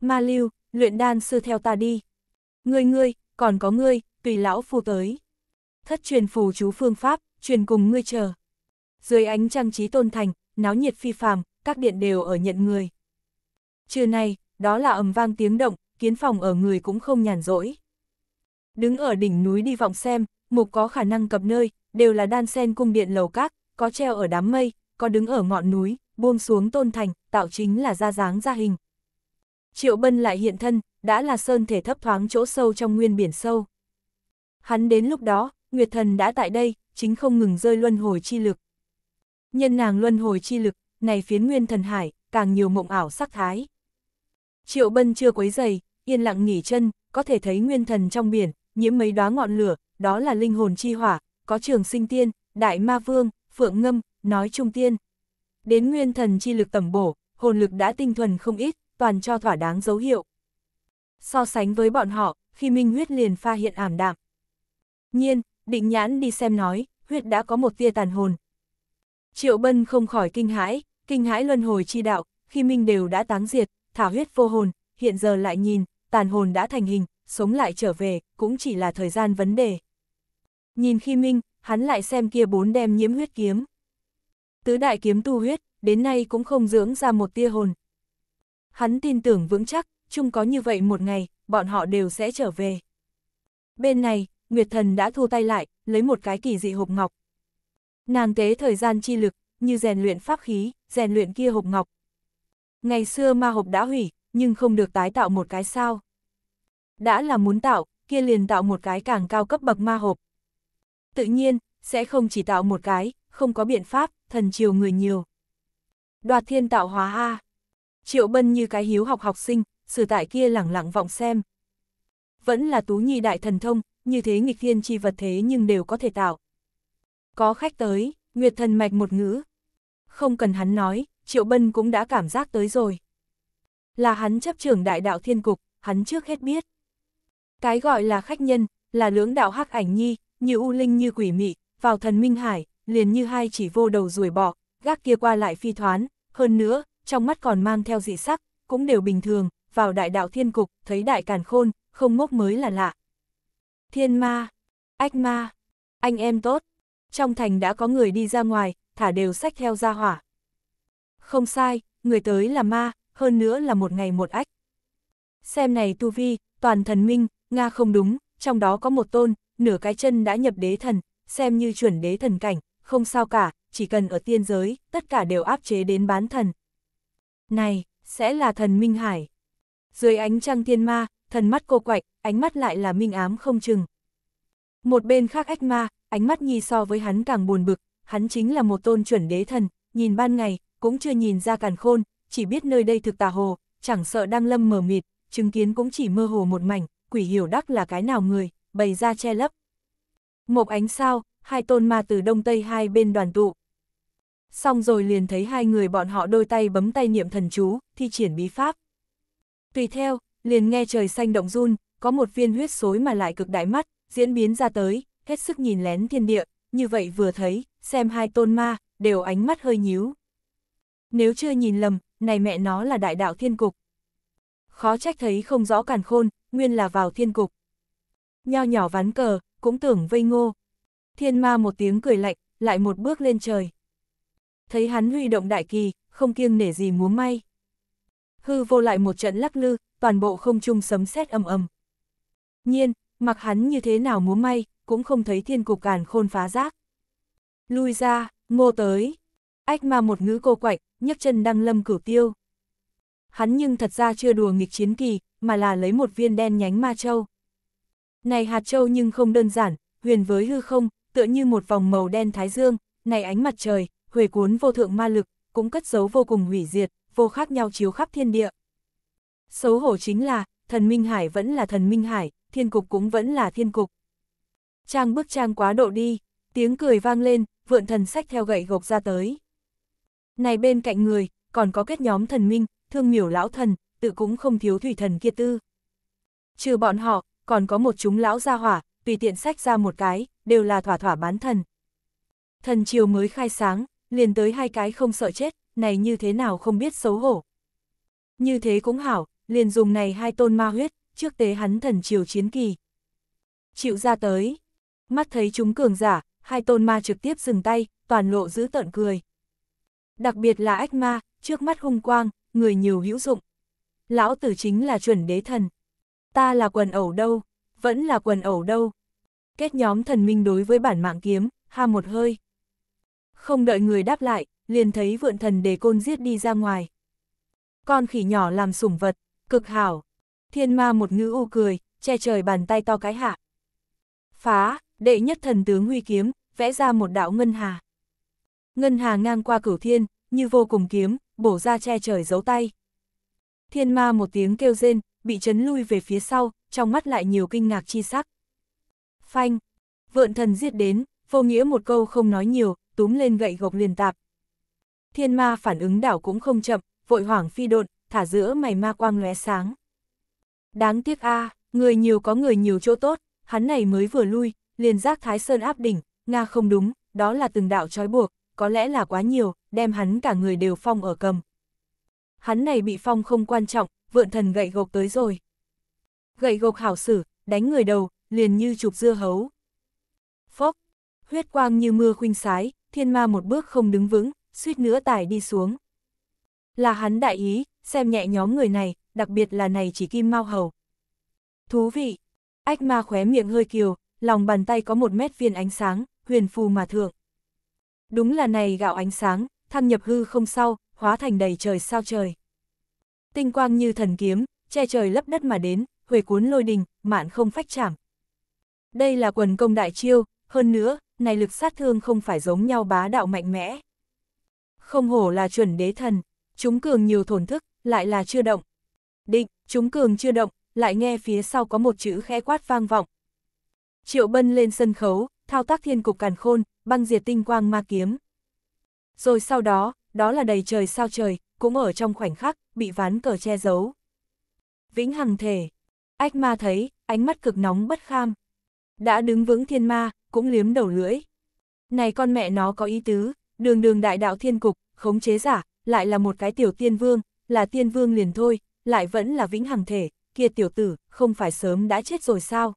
Ma Lưu, luyện đan sư theo ta đi. Ngươi ngươi, còn có ngươi, tùy lão phu tới. Thất truyền phù chú phương pháp, truyền cùng ngươi chờ. Dưới ánh trang trí tôn thành, náo nhiệt phi phàm, các điện đều ở nhận người. Trưa nay, đó là ầm vang tiếng động, kiến phòng ở người cũng không nhàn rỗi. Đứng ở đỉnh núi đi vọng xem, mục có khả năng cập nơi, đều là đan sen cung điện lầu các, có treo ở đám mây, có đứng ở ngọn núi, buông xuống tôn thành, tạo chính là ra dáng ra hình. Triệu Bân lại hiện thân, đã là sơn thể thấp thoáng chỗ sâu trong nguyên biển sâu. Hắn đến lúc đó, Nguyệt Thần đã tại đây, chính không ngừng rơi luân hồi chi lực. Nhân nàng luân hồi chi lực, này phiến nguyên thần hải, càng nhiều mộng ảo sắc thái. Triệu Bân chưa quấy giày, yên lặng nghỉ chân, có thể thấy nguyên thần trong biển, nhiễm mấy đóa ngọn lửa, đó là linh hồn chi hỏa, có trường sinh tiên, đại ma vương, phượng ngâm, nói trung tiên. Đến nguyên thần chi lực tầm bổ, hồn lực đã tinh thuần không ít, toàn cho thỏa đáng dấu hiệu so sánh với bọn họ, khi minh huyết liền pha hiện ảm đạm. Nhiên, định nhãn đi xem nói, huyết đã có một tia tàn hồn. Triệu Bân không khỏi kinh hãi, kinh hãi luân hồi chi đạo, khi minh đều đã táng diệt, thả huyết vô hồn, hiện giờ lại nhìn, tàn hồn đã thành hình, sống lại trở về, cũng chỉ là thời gian vấn đề. Nhìn khi minh, hắn lại xem kia bốn đem nhiễm huyết kiếm. Tứ đại kiếm tu huyết, đến nay cũng không dưỡng ra một tia hồn. Hắn tin tưởng vững chắc, chung có như vậy một ngày, bọn họ đều sẽ trở về. Bên này, Nguyệt Thần đã thu tay lại, lấy một cái kỳ dị hộp ngọc. Nàng tế thời gian chi lực, như rèn luyện pháp khí, rèn luyện kia hộp ngọc. Ngày xưa ma hộp đã hủy, nhưng không được tái tạo một cái sao. Đã là muốn tạo, kia liền tạo một cái càng cao cấp bậc ma hộp. Tự nhiên, sẽ không chỉ tạo một cái, không có biện pháp, thần chiều người nhiều. Đoạt thiên tạo hóa A. Triệu Bân như cái hiếu học học sinh, sử tại kia lẳng lặng vọng xem. Vẫn là tú nhi đại thần thông, như thế nghịch thiên chi vật thế nhưng đều có thể tạo. Có khách tới, Nguyệt thần mạch một ngữ. Không cần hắn nói, Triệu Bân cũng đã cảm giác tới rồi. Là hắn chấp trưởng đại đạo thiên cục, hắn trước hết biết. Cái gọi là khách nhân, là lưỡng đạo hắc ảnh nhi, như u linh như quỷ mị, vào thần minh hải, liền như hai chỉ vô đầu ruồi bọ, gác kia qua lại phi thoán, hơn nữa, trong mắt còn mang theo dị sắc, cũng đều bình thường, vào đại đạo thiên cục, thấy đại càn khôn, không ngốc mới là lạ. Thiên ma, ách ma, anh em tốt, trong thành đã có người đi ra ngoài, thả đều sách theo ra hỏa. Không sai, người tới là ma, hơn nữa là một ngày một ách. Xem này tu vi, toàn thần minh, Nga không đúng, trong đó có một tôn, nửa cái chân đã nhập đế thần, xem như chuẩn đế thần cảnh, không sao cả, chỉ cần ở tiên giới, tất cả đều áp chế đến bán thần. Này, sẽ là thần Minh Hải dưới ánh trăng thiên ma, thần mắt cô quạch, ánh mắt lại là minh ám không chừng. Một bên khác ách ma, ánh mắt nhi so với hắn càng buồn bực, hắn chính là một tôn chuẩn đế thần, nhìn ban ngày, cũng chưa nhìn ra càn khôn, chỉ biết nơi đây thực tà hồ, chẳng sợ đang lâm mờ mịt, chứng kiến cũng chỉ mơ hồ một mảnh, quỷ hiểu đắc là cái nào người, bày ra che lấp. Một ánh sao, hai tôn ma từ đông tây hai bên đoàn tụ. Xong rồi liền thấy hai người bọn họ đôi tay bấm tay niệm thần chú, thi triển bí pháp. Tùy theo, liền nghe trời xanh động run, có một viên huyết xối mà lại cực đại mắt, diễn biến ra tới, hết sức nhìn lén thiên địa, như vậy vừa thấy, xem hai tôn ma, đều ánh mắt hơi nhíu. Nếu chưa nhìn lầm, này mẹ nó là đại đạo thiên cục. Khó trách thấy không rõ càn khôn, nguyên là vào thiên cục. Nho nhỏ ván cờ, cũng tưởng vây ngô. Thiên ma một tiếng cười lạnh, lại một bước lên trời. Thấy hắn huy động đại kỳ, không kiêng nể gì múa may hư vô lại một trận lắc lư, toàn bộ không trung sấm sét ầm ầm. Nhiên, mặc hắn như thế nào múa may, cũng không thấy thiên cục càn khôn phá rác. Lui ra, ngô tới. Ách ma một ngữ cô quạnh, nhấc chân đăng lâm cửu tiêu. Hắn nhưng thật ra chưa đùa nghịch chiến kỳ, mà là lấy một viên đen nhánh ma châu. Này hạt châu nhưng không đơn giản, huyền với hư không, tựa như một vòng màu đen thái dương, này ánh mặt trời, huề cuốn vô thượng ma lực, cũng cất giấu vô cùng hủy diệt, vô khác nhau chiếu khắp thiên địa. Xấu hổ chính là, thần Minh Hải vẫn là thần Minh Hải, thiên cục cũng vẫn là thiên cục. Trang bức trang quá độ đi, tiếng cười vang lên, vượn thần sách theo gậy gộc ra tới. Này bên cạnh người, còn có kết nhóm thần Minh, thương miểu lão thần, tự cũng không thiếu thủy thần kia tư. Trừ bọn họ, còn có một chúng lão gia hỏa, tùy tiện sách ra một cái, đều là thỏa thỏa bán thần. Thần triều mới khai sáng, liền tới hai cái không sợ chết, này như thế nào không biết xấu hổ. Như thế cũng hảo, liền dùng này hai tôn ma huyết, trước tế hắn thần triều chiến kỳ. Chịu ra tới, mắt thấy chúng cường giả, hai tôn ma trực tiếp dừng tay, toàn lộ giữ tợn cười. Đặc biệt là ách ma, trước mắt hung quang, người nhiều hữu dụng. Lão tử chính là chuẩn đế thần. Ta là quần ẩu đâu, vẫn là quần ẩu đâu. Kết nhóm thần minh đối với bản mạng kiếm, ha một hơi. Không đợi người đáp lại, liền thấy vượn thần đề côn giết đi ra ngoài. Con khỉ nhỏ làm sủng vật, cực hảo. Thiên ma một ngữ u cười, che trời bàn tay to cái hạ. Phá, đệ nhất thần tướng huy kiếm, vẽ ra một đạo ngân hà. Ngân hà ngang qua cửu thiên, như vô cùng kiếm, bổ ra che trời giấu tay. Thiên ma một tiếng kêu rên, bị chấn lui về phía sau, trong mắt lại nhiều kinh ngạc chi sắc. Phanh, vượn thần giết đến, vô nghĩa một câu không nói nhiều, túm lên gậy gộc liền tạp, thiên ma phản ứng đảo cũng không chậm, vội hoảng phi độn, thả giữa mày ma quang lóe sáng. Đáng tiếc a à, người nhiều có người nhiều chỗ tốt, hắn này mới vừa lui, liền giác Thái Sơn áp đỉnh, Nga không đúng, đó là từng đạo trói buộc, có lẽ là quá nhiều, đem hắn cả người đều phong ở cầm. Hắn này bị phong không quan trọng, vượn thần gậy gộc tới rồi. Gậy gộc hảo sử, đánh người đầu, liền như chụp dưa hấu. Phốc, huyết quang như mưa khuynh sái, thiên ma một bước không đứng vững, suýt nữa tải đi xuống. Là hắn đại ý, xem nhẹ nhóm người này, đặc biệt là này chỉ kim mau hầu. Thú vị, ách ma khóe miệng hơi kiều, lòng bàn tay có một mét viên ánh sáng, huyền phù mà thượng. Đúng là này gạo ánh sáng, thăng nhập hư không sau, hóa thành đầy trời sao trời. Tinh quang như thần kiếm, che trời lấp đất mà đến, huề cuốn lôi đình, mạn không phách chảm. Đây là quần công đại chiêu, hơn nữa, này lực sát thương không phải giống nhau bá đạo mạnh mẽ. Không hổ là chuẩn đế thần, chúng cường nhiều thổn thức, lại là chưa động. Định, chúng cường chưa động, lại nghe phía sau có một chữ khẽ quát vang vọng. Triệu Bân lên sân khấu, thao tác thiên cục càn khôn, băng diệt tinh quang ma kiếm. Rồi sau đó, đó là đầy trời sao trời, cũng ở trong khoảnh khắc, bị ván cờ che giấu. Vĩnh hằng thể, ách ma thấy, ánh mắt cực nóng bất kham. Đã đứng vững thiên ma, cũng liếm đầu lưỡi. Này con mẹ nó có ý tứ, đường đường đại đạo thiên cục, khống chế giả, lại là một cái tiểu tiên vương, là tiên vương liền thôi, lại vẫn là vĩnh hằng thể, kia tiểu tử, không phải sớm đã chết rồi sao?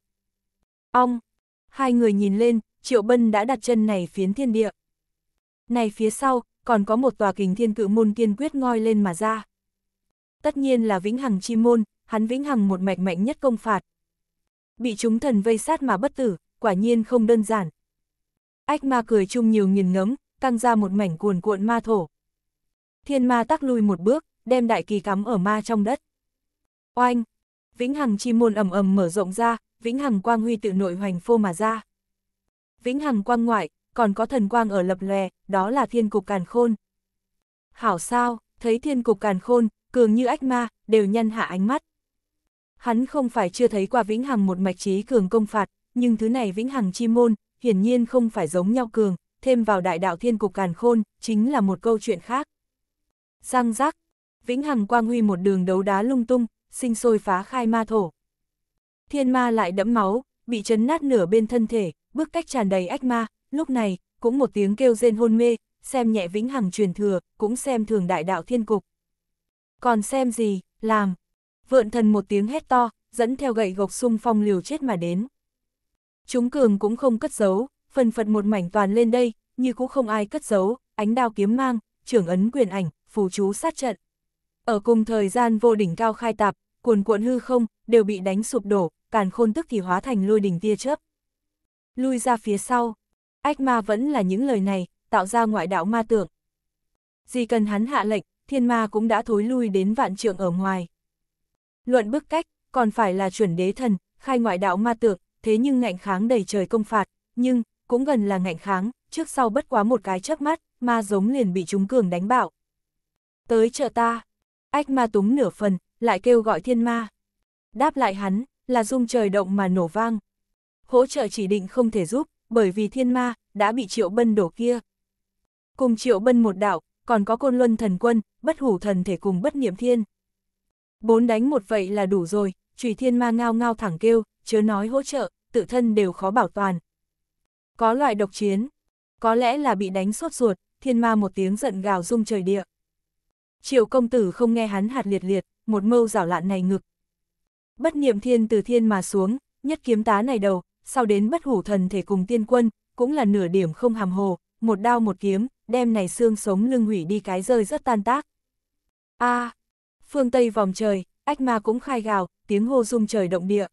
Ong! Hai người nhìn lên, Triệu Bân đã đặt chân này phiến thiên địa. Này phía sau, còn có một tòa kình thiên cự môn kiên quyết ngoi lên mà ra. Tất nhiên là vĩnh hằng chi môn, hắn vĩnh hằng một mạch mạnh nhất công phạt. Bị chúng thần vây sát mà bất tử, quả nhiên không đơn giản. Ách ma cười chung nhiều nghìn ngấm, căng ra một mảnh cuồn cuộn ma thổ. Thiên ma tắc lui một bước, đem đại kỳ cắm ở ma trong đất. Oanh! Vĩnh hằng chi môn ầm ầm mở rộng ra, vĩnh hằng quang huy tự nội hoành phô mà ra. Vĩnh hằng quang ngoại, còn có thần quang ở lập lòe, đó là thiên cục càn khôn. Hảo sao, thấy thiên cục càn khôn, cường như ách ma, đều nhăn hạ ánh mắt. Hắn không phải chưa thấy qua vĩnh hằng một mạch trí cường công phạt, nhưng thứ này vĩnh hằng chi môn, hiển nhiên không phải giống nhau cường, thêm vào đại đạo thiên cục càn khôn, chính là một câu chuyện khác. Giang giác, vĩnh hằng quang huy một đường đấu đá lung tung, sinh sôi phá khai ma thổ. Thiên ma lại đẫm máu, bị chấn nát nửa bên thân thể, bước cách tràn đầy ách ma, lúc này, cũng một tiếng kêu rên hôn mê, xem nhẹ vĩnh hằng truyền thừa, cũng xem thường đại đạo thiên cục. Còn xem gì, làm. Vượn thần một tiếng hét to, dẫn theo gậy gộc sung phong liều chết mà đến. Chúng cường cũng không cất giấu, phần phật một mảnh toàn lên đây, như cũng không ai cất giấu, ánh đao kiếm mang, trưởng ấn quyền ảnh, phù chú sát trận. Ở cùng thời gian vô đỉnh cao khai tạp, cuồn cuộn hư không, đều bị đánh sụp đổ, càn khôn tức thì hóa thành lôi đỉnh tia chớp. Lui ra phía sau, ách ma vẫn là những lời này, tạo ra ngoại đạo ma tưởng. Gì cần hắn hạ lệnh, thiên ma cũng đã thối lui đến vạn trượng ở ngoài. Luận bức cách, còn phải là chuẩn đế thần, khai ngoại đạo ma tượng, thế nhưng ngạnh kháng đầy trời công phạt, nhưng, cũng gần là ngạnh kháng, trước sau bất quá một cái chớp mắt, ma giống liền bị chúng cường đánh bạo. Tới chợ ta, ách ma túng nửa phần, lại kêu gọi thiên ma. Đáp lại hắn, là dung trời động mà nổ vang. Hỗ trợ chỉ định không thể giúp, bởi vì thiên ma, đã bị triệu bân đổ kia. Cùng triệu bân một đạo, còn có côn luân thần quân, bất hủ thần thể cùng bất niệm thiên. Bốn đánh một vậy là đủ rồi, trùy thiên ma ngao ngao thẳng kêu, chớ nói hỗ trợ, tự thân đều khó bảo toàn. Có loại độc chiến, có lẽ là bị đánh sốt ruột, thiên ma một tiếng giận gào rung trời địa. Triệu công tử không nghe hắn hạt liệt liệt, một mâu rảo lạn này ngực. Bất niệm thiên từ thiên mà xuống, nhất kiếm tá này đầu, sau đến bất hủ thần thể cùng tiên quân, cũng là nửa điểm không hàm hồ, một đao một kiếm, đem này xương sống lưng hủy đi cái rơi rất tan tác. a phương Tây vòng trời, ách ma cũng khai gào, tiếng hô rung trời động địa.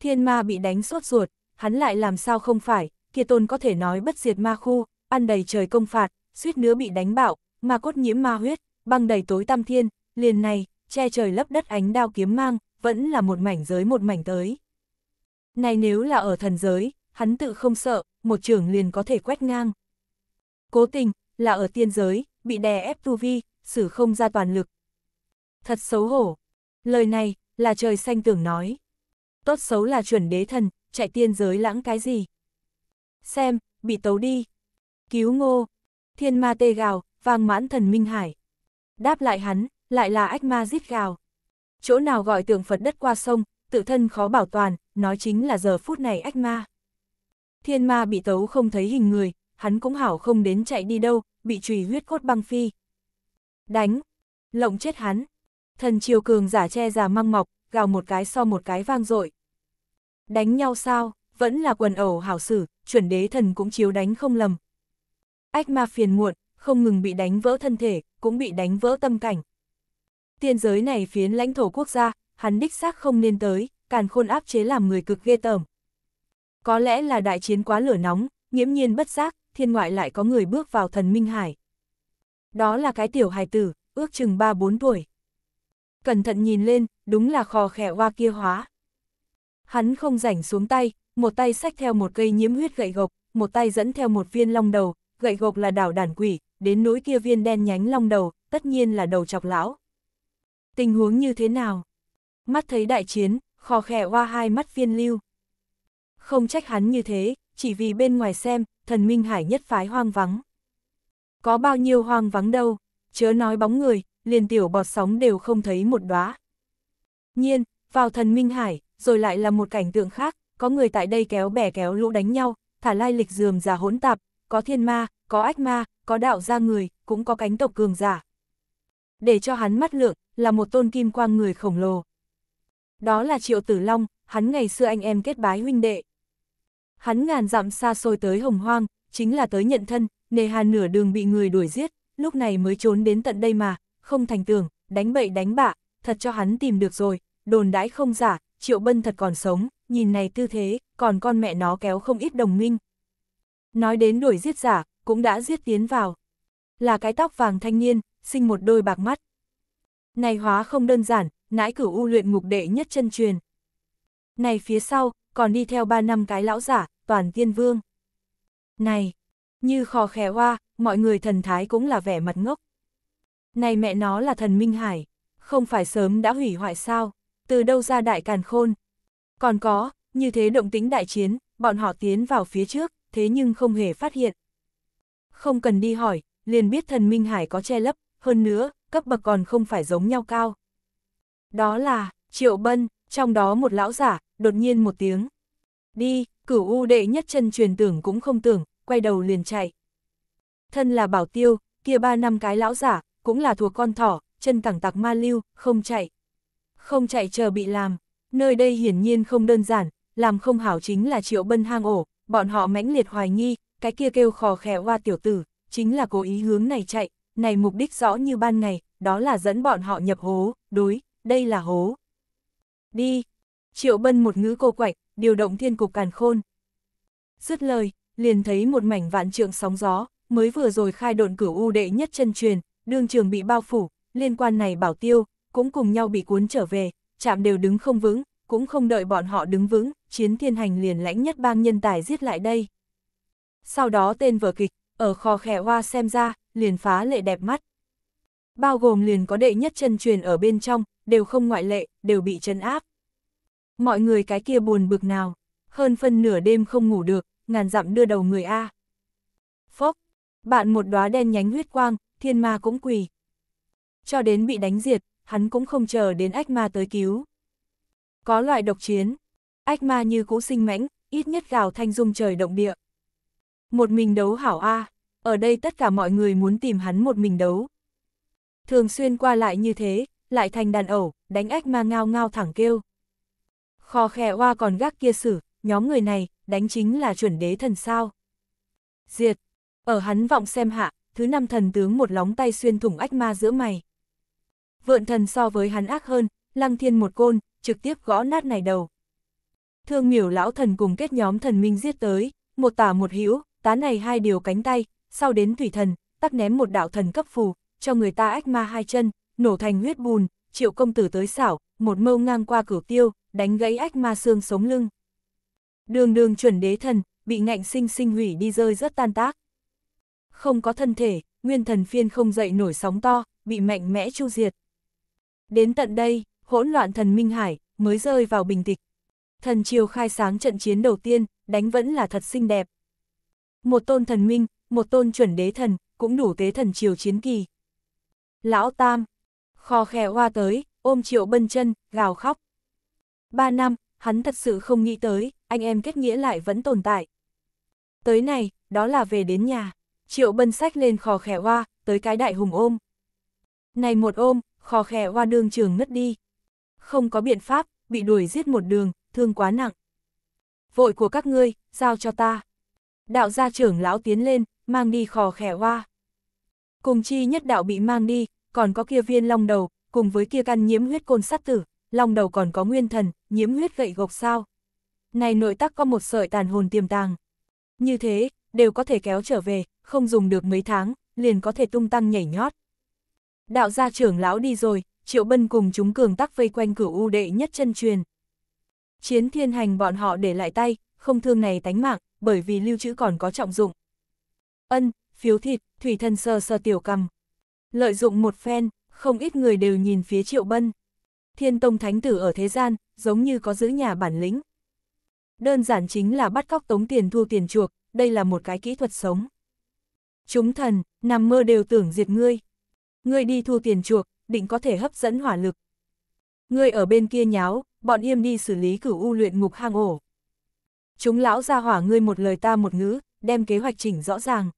Thiên ma bị đánh sốt ruột, hắn lại làm sao không phải, kia tôn có thể nói bất diệt ma khu, ăn đầy trời công phạt, suýt nữa bị đánh bạo, ma cốt nhiễm ma huyết, băng đầy tối tam thiên, liền này, che trời lấp đất ánh đao kiếm mang, vẫn là một mảnh giới một mảnh tới. Này nếu là ở thần giới, hắn tự không sợ, một trưởng liền có thể quét ngang. Cố tình, là ở tiên giới, bị đè ép tu vi, xử không ra toàn lực. Thật xấu hổ. Lời này, là trời xanh tưởng nói. Tốt xấu là chuẩn đế thần, chạy tiên giới lãng cái gì? xem, bị tấu đi. Cứu ngô, thiên ma tê gào, vang mãn thần minh hải. Đáp lại hắn, lại là ách ma giết gào. Chỗ nào gọi tượng Phật đất qua sông, tự thân khó bảo toàn, nói chính là giờ phút này ách ma. Thiên ma bị tấu không thấy hình người, hắn cũng hảo không đến chạy đi đâu, bị trùy huyết cốt băng phi. Đánh, lộng chết hắn. Thần triều cường giả che giả măng mọc, gào một cái so một cái vang dội Đánh nhau sao, vẫn là quần ẩu hảo sử, chuẩn đế thần cũng chiếu đánh không lầm. Ách ma phiền muộn, không ngừng bị đánh vỡ thân thể, cũng bị đánh vỡ tâm cảnh. Tiên giới này phiến lãnh thổ quốc gia, hắn đích xác không nên tới, càn khôn áp chế làm người cực ghê tởm. Có lẽ là đại chiến quá lửa nóng, nghiễm nhiên bất giác, thiên ngoại lại có người bước vào thần Minh Hải. Đó là cái tiểu hài tử, ước chừng 3-4 tuổi. Cẩn thận nhìn lên, đúng là khò khẻ hoa kia hóa. Hắn không rảnh xuống tay, một tay sách theo một cây nhiễm huyết gậy gộc, một tay dẫn theo một viên long đầu, gậy gộc là đảo đản quỷ, đến nỗi kia viên đen nhánh long đầu, tất nhiên là đầu chọc lão. Tình huống như thế nào? Mắt thấy đại chiến, khò khè hoa hai mắt viên lưu. Không trách hắn như thế, chỉ vì bên ngoài xem, thần Minh Hải nhất phái hoang vắng. Có bao nhiêu hoang vắng đâu, chớ nói bóng người, liền tiểu bọt sóng đều không thấy một đóa. Nhiên, vào thần Minh Hải, rồi lại là một cảnh tượng khác, có người tại đây kéo bè kéo lũ đánh nhau, thả lai lịch dườm giả hỗn tạp, có thiên ma, có ách ma, có đạo gia người, cũng có cánh tộc cường giả. Để cho hắn mắt lượng, là một tôn kim quang người khổng lồ. Đó là Triệu Tử Long, hắn ngày xưa anh em kết bái huynh đệ. Hắn ngàn dặm xa xôi tới hồng hoang, chính là tới nhận thân, nề hà nửa đường bị người đuổi giết, lúc này mới trốn đến tận đây mà, không thành tưởng, đánh bậy đánh bạ, thật cho hắn tìm được rồi, đồn đãi không giả, Triệu Bân thật còn sống, nhìn này tư thế, còn con mẹ nó kéo không ít đồng minh. Nói đến đuổi giết giả, cũng đã giết tiến vào. Là cái tóc vàng thanh niên, sinh một đôi bạc mắt. Này hóa không đơn giản, nãi cửu u luyện ngục đệ nhất chân truyền. Này phía sau, còn đi theo ba năm cái lão giả, toàn tiên vương. Này, như khò khè hoa, mọi người thần thái cũng là vẻ mặt ngốc. Này mẹ nó là thần Minh Hải, không phải sớm đã hủy hoại sao, từ đâu ra đại càn khôn. Còn có, như thế động tính đại chiến, bọn họ tiến vào phía trước, thế nhưng không hề phát hiện. Không cần đi hỏi, liền biết thần Minh Hải có che lấp, hơn nữa, cấp bậc còn không phải giống nhau cao. Đó là, Triệu Bân, trong đó một lão giả, đột nhiên một tiếng. Đi, cửu u đệ nhất chân truyền tưởng cũng không tưởng, quay đầu liền chạy. Thân là bảo tiêu, kia ba năm cái lão giả, cũng là thuộc con thỏ, chân tẳng tặc ma lưu, không chạy. Không chạy chờ bị làm. Nơi đây hiển nhiên không đơn giản, làm không hảo chính là triệu bân hang ổ, bọn họ mãnh liệt hoài nghi, cái kia kêu khò khè hoa tiểu tử, chính là cố ý hướng này chạy, này mục đích rõ như ban ngày, đó là dẫn bọn họ nhập hố, đối, đây là hố. Đi! Triệu bân một ngữ cô quạch, điều động thiên cục càn khôn. Dứt lời, liền thấy một mảnh vạn trượng sóng gió, mới vừa rồi khai độn cửu u đệ nhất chân truyền, đương trường bị bao phủ, liên quan này bảo tiêu, cũng cùng nhau bị cuốn trở về, chạm đều đứng không vững, cũng không đợi bọn họ đứng vững, chiến thiên hành liền lãnh nhất bang nhân tài giết lại đây. Sau đó tên vở kịch, ở kho khẻ hoa xem ra, liền phá lệ đẹp mắt. Bao gồm liền có đệ nhất chân truyền ở bên trong, đều không ngoại lệ, đều bị chân áp. Mọi người cái kia buồn bực nào, hơn phân nửa đêm không ngủ được, ngàn dặm đưa đầu người A. Phốc, bạn một đóa đen nhánh huyết quang, thiên ma cũng quỳ. Cho đến bị đánh diệt, hắn cũng không chờ đến ách ma tới cứu. Có loại độc chiến, ách ma như cũ sinh mãnh, ít nhất gào thanh dung trời động địa. Một mình đấu hảo A, ở đây tất cả mọi người muốn tìm hắn một mình đấu. Thường xuyên qua lại như thế, lại thành đàn ẩu, đánh ách ma ngao ngao thẳng kêu. Kho khè hoa còn gác kia xử, nhóm người này, đánh chính là chuẩn đế thần sao. Diệt, ở hắn vọng xem hạ, thứ năm thần tướng một lóng tay xuyên thủng ách ma giữa mày vượn thần so với hắn ác hơn, lăng thiên một côn, trực tiếp gõ nát này đầu. Thương miểu lão thần cùng kết nhóm thần minh giết tới, một tả một hữu tá này hai điều cánh tay, sau đến thủy thần, tắt ném một đạo thần cấp phù, cho người ta ách ma hai chân, nổ thành huyết bùn, triệu công tử tới xảo, một mâu ngang qua cửu tiêu, đánh gãy ách ma xương sống lưng. Đường đường chuẩn đế thần, bị ngạnh sinh sinh hủy đi rơi rất tan tác. Không có thân thể, nguyên thần phiên không dậy nổi sóng to, bị mạnh mẽ chu diệt. Đến tận đây, hỗn loạn thần Minh Hải mới rơi vào bình tịch. Thần Triều khai sáng trận chiến đầu tiên, đánh vẫn là thật xinh đẹp. Một tôn thần Minh, một tôn chuẩn đế thần, cũng đủ tế thần Triều chiến kỳ. Lão Tam, kho khè hoa tới, ôm Triệu Bân chân, gào khóc. Ba năm, hắn thật sự không nghĩ tới, anh em kết nghĩa lại vẫn tồn tại. Tới này, đó là về đến nhà. Triệu Bân sách lên khò khẻ hoa, tới cái đại hùng ôm. Này một ôm, khò khè hoa đương trường ngất đi. Không có biện pháp, bị đuổi giết một đường, thương quá nặng. Vội của các ngươi, giao cho ta. Đạo gia trưởng lão tiến lên, mang đi khò khè hoa. Cùng chi nhất đạo bị mang đi, còn có kia viên long đầu, cùng với kia căn nhiễm huyết côn sát tử, long đầu còn có nguyên thần, nhiễm huyết gậy gộc sao. Này nội tắc có một sợi tàn hồn tiềm tàng. Như thế, đều có thể kéo trở về, không dùng được mấy tháng, liền có thể tung tăng nhảy nhót. Đạo gia trưởng lão đi rồi, Triệu Bân cùng chúng cường tắc vây quanh cửu u đệ nhất chân truyền. Chiến thiên hành bọn họ để lại tay, không thương này tánh mạng, bởi vì lưu trữ còn có trọng dụng. Ân, phiếu thịt, thủy thần sơ sơ tiểu cầm. Lợi dụng một phen, không ít người đều nhìn phía Triệu Bân. Thiên Tông Thánh Tử ở thế gian, giống như có giữ nhà bản lĩnh. Đơn giản chính là bắt cóc tống tiền thu tiền chuộc, đây là một cái kỹ thuật sống. Chúng thần, nằm mơ đều tưởng diệt ngươi ngươi đi thu tiền chuộc, định có thể hấp dẫn hỏa lực. Ngươi ở bên kia nháo, bọn yêm đi xử lý cửu u luyện ngục hang ổ. Chúng lão ra hỏa ngươi một lời ta một ngữ, đem kế hoạch chỉnh rõ ràng.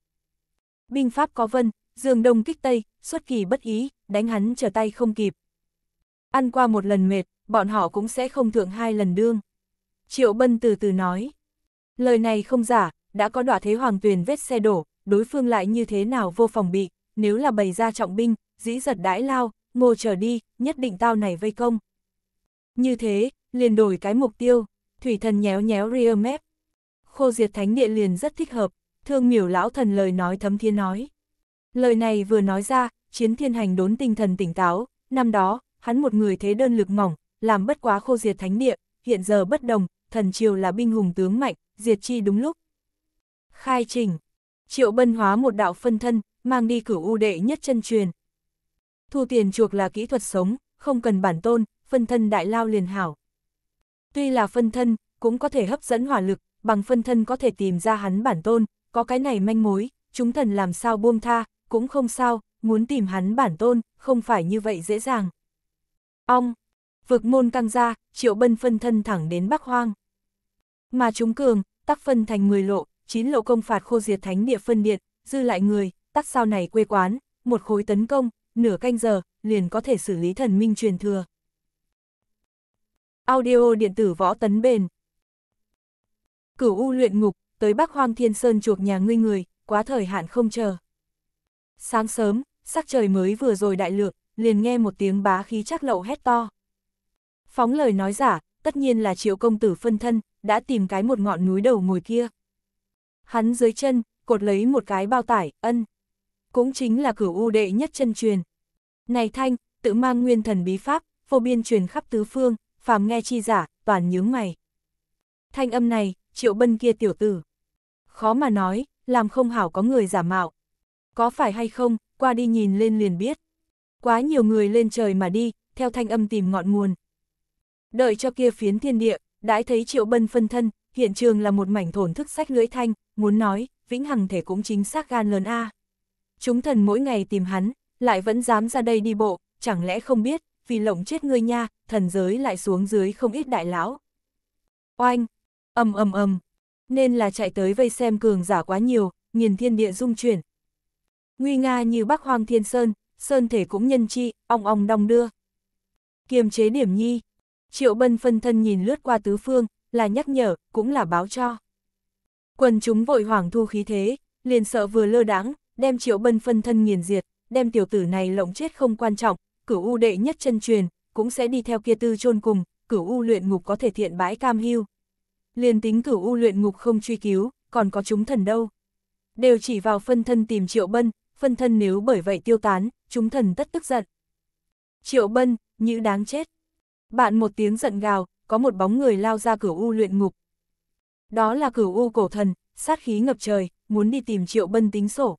Binh pháp có vân, dương đông kích tây, xuất kỳ bất ý, đánh hắn trở tay không kịp. Ăn qua một lần mệt, bọn họ cũng sẽ không thượng hai lần đương. Triệu Bân từ từ nói. Lời này không giả, đã có đọa thế hoàng tuyền vết xe đổ, đối phương lại như thế nào vô phòng bị, nếu là bày ra trọng binh, dĩ giật đãi lao, ngô trở đi, nhất định tao này vây công. Như thế, liền đổi cái mục tiêu, thủy thần nhéo nhéo rear map. Khô diệt thánh địa liền rất thích hợp, thương miểu lão thần lời nói thấm thiên nói. Lời này vừa nói ra, chiến thiên hành đốn tinh thần tỉnh táo, năm đó, hắn một người thế đơn lực mỏng, làm bất quá khô diệt thánh địa, hiện giờ bất đồng, thần triều là binh hùng tướng mạnh, diệt chi đúng lúc. Khai trình, triệu bân hóa một đạo phân thân, mang đi cửu u đệ nhất chân truyền. Thu tiền chuộc là kỹ thuật sống, không cần bản tôn, phân thân đại lao liền hảo. Tuy là phân thân, cũng có thể hấp dẫn hỏa lực, bằng phân thân có thể tìm ra hắn bản tôn, có cái này manh mối, chúng thần làm sao buông tha, cũng không sao, muốn tìm hắn bản tôn, không phải như vậy dễ dàng. Ong, vực môn căng ra, triệu bân phân thân thẳng đến Bắc Hoang. Mà chúng cường, tắc phân thành 10 lộ, 9 lộ công phạt khô diệt thánh địa phân điện, dư lại người, tắc sau này quê quán, một khối tấn công, nửa canh giờ, liền có thể xử lý thần minh truyền thừa. Audio điện tử võ tấn bền Cửu U luyện ngục, tới Bắc Hoang Thiên Sơn chuộc nhà ngươi người, quá thời hạn không chờ. Sáng sớm, sắc trời mới vừa rồi đại lược, liền nghe một tiếng bá khí chắc lậu hét to. Phóng lời nói giả, tất nhiên là triệu công tử phân thân, đã tìm cái một ngọn núi đầu ngồi kia. Hắn dưới chân, cột lấy một cái bao tải, ân cũng chính là cửu u đệ nhất chân truyền. Này Thanh, tự mang nguyên thần bí pháp, phổ biên truyền khắp tứ phương, phàm nghe chi giả, toàn nhướng mày. Thanh âm này, triệu bân kia tiểu tử. Khó mà nói, làm không hảo có người giả mạo. Có phải hay không, qua đi nhìn lên liền biết. Quá nhiều người lên trời mà đi, theo thanh âm tìm ngọn nguồn. Đợi cho kia phiến thiên địa, đãi thấy triệu bân phân thân, hiện trường là một mảnh thổn thức sách lưỡi thanh, muốn nói, vĩnh hằng thể cũng chính xác gan lớn A chúng thần mỗi ngày tìm hắn, lại vẫn dám ra đây đi bộ, chẳng lẽ không biết, vì lộng chết ngươi nha, thần giới lại xuống dưới không ít đại lão. Oanh, ầm ầm ầm, nên là chạy tới vây xem cường giả quá nhiều, nghiền thiên địa dung chuyển. Nguy nga như bắc hoang thiên sơn, sơn thể cũng nhân chi, ong ong đong đưa. Kiềm chế điểm nhi, triệu bân phân thân nhìn lướt qua tứ phương, là nhắc nhở, cũng là báo cho. Quần chúng vội hoảng thu khí thế, liền sợ vừa lơ đáng, đem triệu bân phân thân nghiền diệt, đem tiểu tử này lộng chết không quan trọng, cửu u đệ nhất chân truyền, cũng sẽ đi theo kia tư chôn cùng, cửu u luyện ngục có thể thiện bãi cam hưu. Liên tính cửu u luyện ngục không truy cứu, còn có chúng thần đâu. Đều chỉ vào phân thân tìm triệu bân, phân thân nếu bởi vậy tiêu tán, chúng thần tất tức giận. Triệu bân, như đáng chết. Bạn một tiếng giận gào, có một bóng người lao ra cửu u luyện ngục. Đó là cửu u cổ thần, sát khí ngập trời, muốn đi tìm triệu bân tính sổ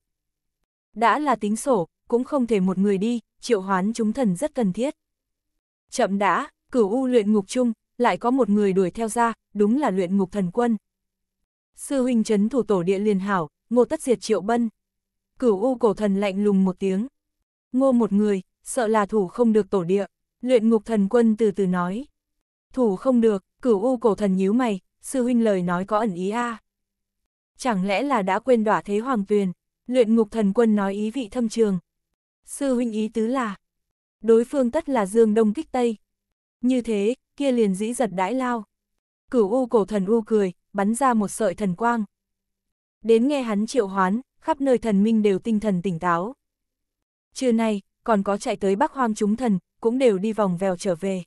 đã là tính sổ, cũng không thể một người đi, triệu hoán chúng thần rất cần thiết. Chậm đã, cửu u luyện ngục chung, lại có một người đuổi theo ra, đúng là luyện ngục thần quân. Sư huynh chấn thủ tổ địa liền hảo, ngô tất diệt triệu bân. Cửu u cổ thần lạnh lùng một tiếng. Ngô một người, sợ là thủ không được tổ địa, luyện ngục thần quân từ từ nói. Thủ không được, cửu u cổ thần nhíu mày, sư huynh lời nói có ẩn ý a à. Chẳng lẽ là đã quên đỏa thế hoàng tuyền, Luyện ngục thần quân nói ý vị thâm trường. Sư huynh ý tứ là, đối phương tất là dương đông kích tây. Như thế, kia liền dĩ giật đãi lao. Cửu u cổ thần u cười, bắn ra một sợi thần quang. Đến nghe hắn triệu hoán, khắp nơi thần minh đều tinh thần tỉnh táo. Trưa nay, còn có chạy tới bắc hoang chúng thần, cũng đều đi vòng vèo trở về.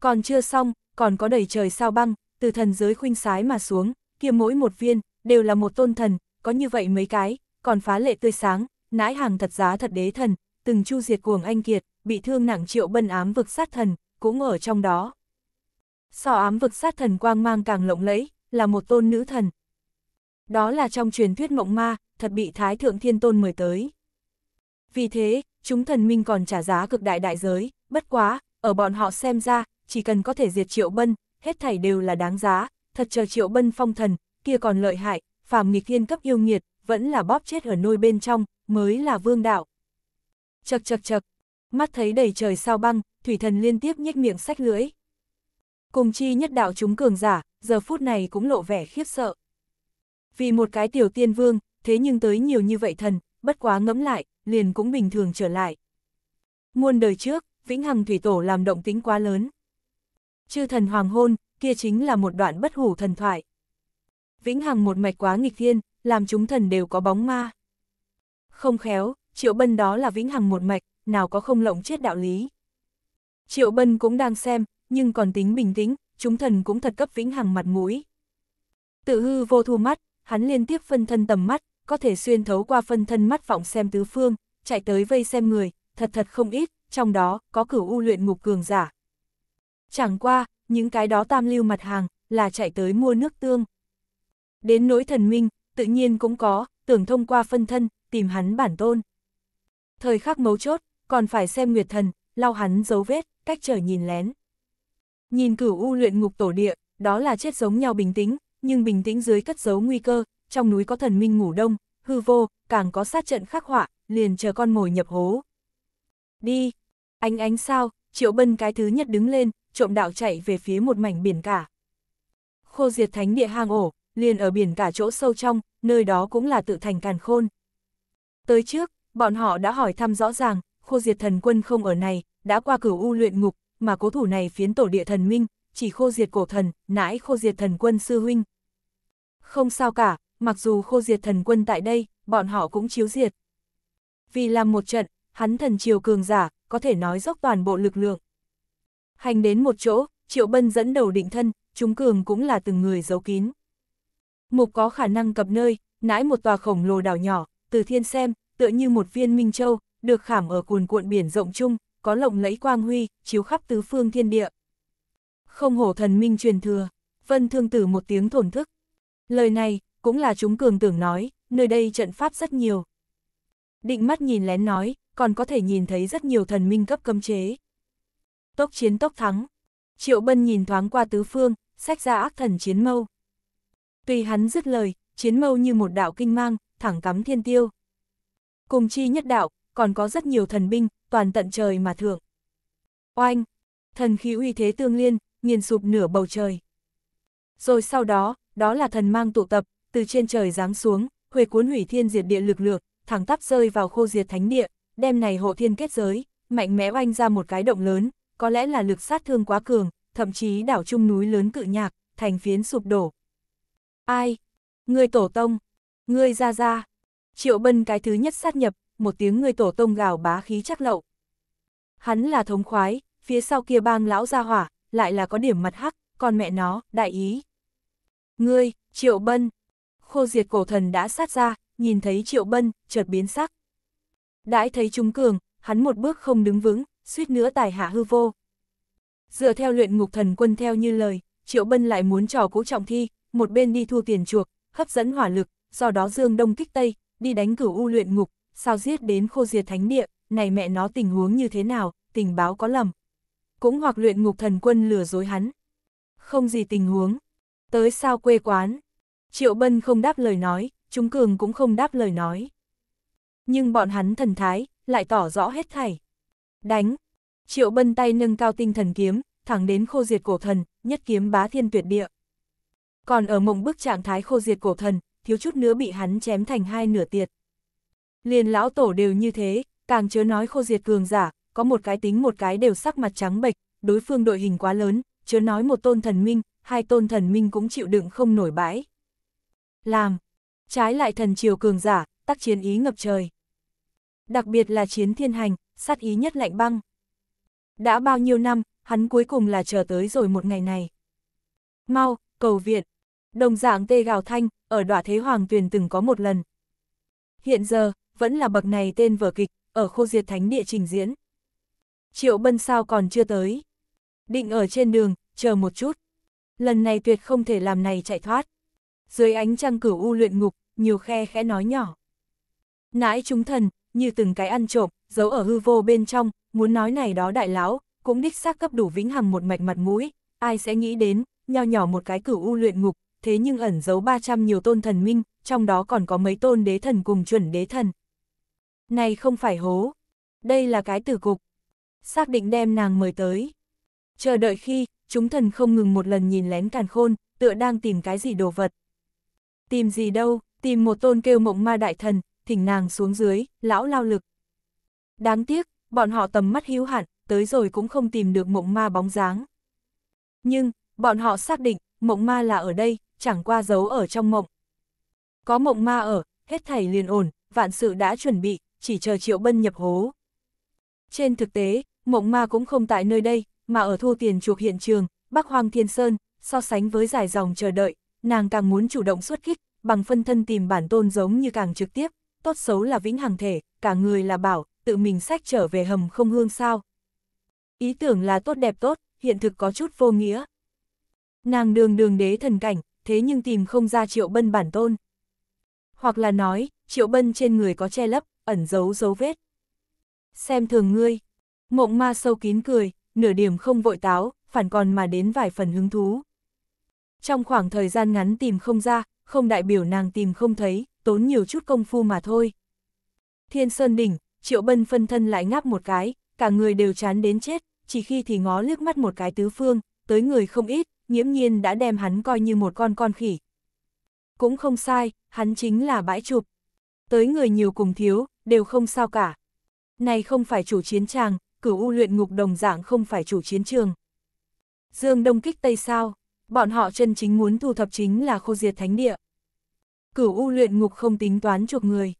Còn chưa xong, còn có đầy trời sao băng, từ thần giới khuynh sái mà xuống, kia mỗi một viên, đều là một tôn thần, có như vậy mấy cái, còn phá lệ tươi sáng, nãi hàng thật giá thật đế thần, từng chu diệt cuồng anh kiệt, bị thương nặng triệu bân ám vực sát thần, cũng ở trong đó. So ám vực sát thần quang mang càng lộng lẫy, là một tôn nữ thần. Đó là trong truyền thuyết mộng ma, thật bị Thái Thượng Thiên Tôn mời tới. Vì thế, chúng thần minh còn trả giá cực đại đại giới, bất quá, ở bọn họ xem ra, chỉ cần có thể diệt triệu bân, hết thảy đều là đáng giá, thật chờ triệu bân phong thần, kia còn lợi hại, phàm nghịch thiên cấp yêu nghiệt, vẫn là bóp chết ở nôi bên trong, mới là vương đạo. Chật chật chật, mắt thấy đầy trời sao băng, thủy thần liên tiếp nhếch miệng sách lưỡi. Cùng chi nhất đạo chúng cường giả, giờ phút này cũng lộ vẻ khiếp sợ. Vì một cái tiểu tiên vương, thế nhưng tới nhiều như vậy thần, bất quá ngẫm lại, liền cũng bình thường trở lại. Muôn đời trước, Vĩnh Hằng Thủy Tổ làm động tính quá lớn. Chư thần hoàng hôn, kia chính là một đoạn bất hủ thần thoại vĩnh hằng một mạch quá nghịch thiên, làm chúng thần đều có bóng ma. Không khéo, Triệu Bân đó là vĩnh hằng một mạch, nào có không lộng chết đạo lý. Triệu Bân cũng đang xem, nhưng còn tính bình tĩnh, chúng thần cũng thật cấp vĩnh hằng mặt mũi. Tự hư vô thu mắt, hắn liên tiếp phân thân tầm mắt, có thể xuyên thấu qua phân thân mắt vọng xem tứ phương, chạy tới vây xem người, thật thật không ít, trong đó có cửu u luyện ngục cường giả. Chẳng qua, những cái đó tam lưu mặt hàng, là chạy tới mua nước tương đến nỗi thần minh, tự nhiên cũng có, tưởng thông qua phân thân, tìm hắn bản tôn. Thời khắc mấu chốt, còn phải xem Nguyệt Thần, lau hắn dấu vết, cách trở nhìn lén. Nhìn cửu u luyện ngục tổ địa, đó là chết giống nhau bình tĩnh, nhưng bình tĩnh dưới cất giấu nguy cơ, trong núi có thần minh ngủ đông, hư vô, càng có sát trận khắc họa, liền chờ con mồi nhập hố. Đi! Ánh ánh sao, triệu bân cái thứ nhất đứng lên, trộm đạo chạy về phía một mảnh biển cả. Khô diệt thánh địa hang ổ, liền ở biển cả chỗ sâu trong, nơi đó cũng là tự thành càn khôn. Tới trước, bọn họ đã hỏi thăm rõ ràng, khô diệt thần quân không ở này, đã qua cửu u luyện ngục, mà cố thủ này phiến tổ địa thần minh, chỉ khô diệt cổ thần, nãi khô diệt thần quân sư huynh. Không sao cả, mặc dù khô diệt thần quân tại đây, bọn họ cũng chiếu diệt. Vì làm một trận, hắn thần triều cường giả, có thể nói dốc toàn bộ lực lượng. Hành đến một chỗ, Triệu Bân dẫn đầu định thân, chúng cường cũng là từng người giấu kín mục có khả năng cập nơi, nãi một tòa khổng lồ đảo nhỏ, từ thiên xem, tựa như một viên minh châu, được khảm ở cuồn cuộn biển rộng chung, có lộng lẫy quang huy, chiếu khắp tứ phương thiên địa. Không hổ thần minh truyền thừa, vân thương tử một tiếng thổn thức. Lời này, cũng là chúng cường tưởng nói, nơi đây trận pháp rất nhiều. Định mắt nhìn lén nói, còn có thể nhìn thấy rất nhiều thần minh cấp cấm chế. Tốc chiến tốc thắng. Triệu Bân nhìn thoáng qua tứ phương, sách ra ác thần chiến mâu. Tùy hắn dứt lời, chiến mâu như một đạo kinh mang, thẳng cắm thiên tiêu. Cùng chi nhất đạo, còn có rất nhiều thần binh, toàn tận trời mà thượng. Oanh! Thần khí uy thế tương liên, nghiền sụp nửa bầu trời. Rồi sau đó, đó là thần mang tụ tập, từ trên trời giáng xuống, huề cuốn hủy thiên diệt địa lực lượng, thẳng tắp rơi vào khô diệt thánh địa, đem này hộ thiên kết giới, mạnh mẽ oanh ra một cái động lớn, có lẽ là lực sát thương quá cường, thậm chí đảo chung núi lớn cự nhạc, thành phiến sụp đổ, Ai? Ngươi tổ tông? người ra ra? Triệu Bân cái thứ nhất sát nhập, một tiếng người tổ tông gào bá khí chắc lậu. Hắn là thống khoái, phía sau kia bang lão ra hỏa, lại là có điểm mặt hắc, còn mẹ nó, đại ý. Ngươi, Triệu Bân. Khô diệt cổ thần đã sát ra, nhìn thấy Triệu Bân, chợt biến sắc. Đãi thấy trung cường, hắn một bước không đứng vững, suýt nữa tài hạ hư vô. Dựa theo luyện ngục thần quân theo như lời, Triệu Bân lại muốn trò cũ trọng thi, một bên đi thu tiền chuộc, hấp dẫn hỏa lực, do đó dương đông kích tây, đi đánh cửu u luyện ngục, sao giết đến khô diệt thánh địa, này mẹ nó tình huống như thế nào, tình báo có lầm. Cũng hoặc luyện ngục thần quân lừa dối hắn. Không gì tình huống. Tới sao quê quán. Triệu Bân không đáp lời nói, chúng cường cũng không đáp lời nói. Nhưng bọn hắn thần thái, lại tỏ rõ hết thảy. Đánh. Triệu Bân tay nâng cao tinh thần kiếm, thẳng đến khô diệt cổ thần, nhất kiếm bá thiên tuyệt địa. Còn ở mộng bức trạng thái khô diệt cổ thần, thiếu chút nữa bị hắn chém thành hai nửa tiệt. Liền lão tổ đều như thế, càng chớ nói khô diệt cường giả, có một cái tính một cái đều sắc mặt trắng bệch, đối phương đội hình quá lớn, chớ nói một tôn thần minh, hai tôn thần minh cũng chịu đựng không nổi bãi. Làm, trái lại thần triều cường giả, tác chiến ý ngập trời. Đặc biệt là chiến thiên hành, sát ý nhất lạnh băng. Đã bao nhiêu năm, hắn cuối cùng là chờ tới rồi một ngày này. Mau, cầu viện. Đồng dạng tê gào thanh, ở đọa thế hoàng tuyền từng có một lần. Hiện giờ, vẫn là bậc này tên vở kịch, ở khô diệt thánh địa trình diễn. Triệu bân sao còn chưa tới. Định ở trên đường, chờ một chút. Lần này tuyệt không thể làm này chạy thoát. Dưới ánh trăng cửu u luyện ngục, nhiều khe khẽ nói nhỏ. Nãi chúng thần, như từng cái ăn trộm, giấu ở hư vô bên trong, muốn nói này đó đại lão, cũng đích xác cấp đủ vĩnh hằng một mạch mặt mũi, ai sẽ nghĩ đến, nho nhỏ một cái cửu u luyện ngục, thế nhưng ẩn giấu 300 nhiều tôn thần minh, trong đó còn có mấy tôn đế thần cùng chuẩn đế thần. Này không phải hố, đây là cái tử cục. Xác định đem nàng mời tới. Chờ đợi khi, chúng thần không ngừng một lần nhìn lén càn khôn, tựa đang tìm cái gì đồ vật. Tìm gì đâu, tìm một tôn kêu mộng ma đại thần, thỉnh nàng xuống dưới, lão lao lực. Đáng tiếc, bọn họ tầm mắt hữu hạn, tới rồi cũng không tìm được mộng ma bóng dáng. Nhưng, bọn họ xác định, mộng ma là ở đây, chẳng qua giấu ở trong mộng. Có mộng ma ở, hết thảy liền ổn, vạn sự đã chuẩn bị, chỉ chờ triệu bân nhập hố. Trên thực tế, mộng ma cũng không tại nơi đây, mà ở thu tiền chuộc hiện trường, Bắc Hoàng Thiên Sơn, so sánh với dài dòng chờ đợi, nàng càng muốn chủ động xuất kích, bằng phân thân tìm bản tôn giống như càng trực tiếp, tốt xấu là vĩnh hằng thể, cả người là bảo, tự mình sách trở về hầm không hương sao. Ý tưởng là tốt đẹp tốt, hiện thực có chút vô nghĩa. Nàng đường đường đế thần cảnh, thế nhưng tìm không ra Triệu Bân bản tôn. Hoặc là nói, Triệu Bân trên người có che lấp, ẩn giấu dấu vết. Xem thường ngươi. Mộng ma sâu kín cười, nửa điểm không vội táo, phản còn mà đến vài phần hứng thú. Trong khoảng thời gian ngắn tìm không ra, không đại biểu nàng tìm không thấy, tốn nhiều chút công phu mà thôi. Thiên Sơn Đỉnh, Triệu Bân phân thân lại ngáp một cái, cả người đều chán đến chết, chỉ khi thì ngó liếc mắt một cái tứ phương, tới người không ít, nghiễm nhiên đã đem hắn coi như một con con khỉ. Cũng không sai, hắn chính là bãi chụp. Tới người nhiều cùng thiếu, đều không sao cả. Này không phải chủ chiến tràng, cửu u luyện ngục đồng dạng không phải chủ chiến trường. Dương Đông kích Tây sao, bọn họ chân chính muốn thu thập chính là khô diệt thánh địa. Cửu u luyện ngục không tính toán chuộc người.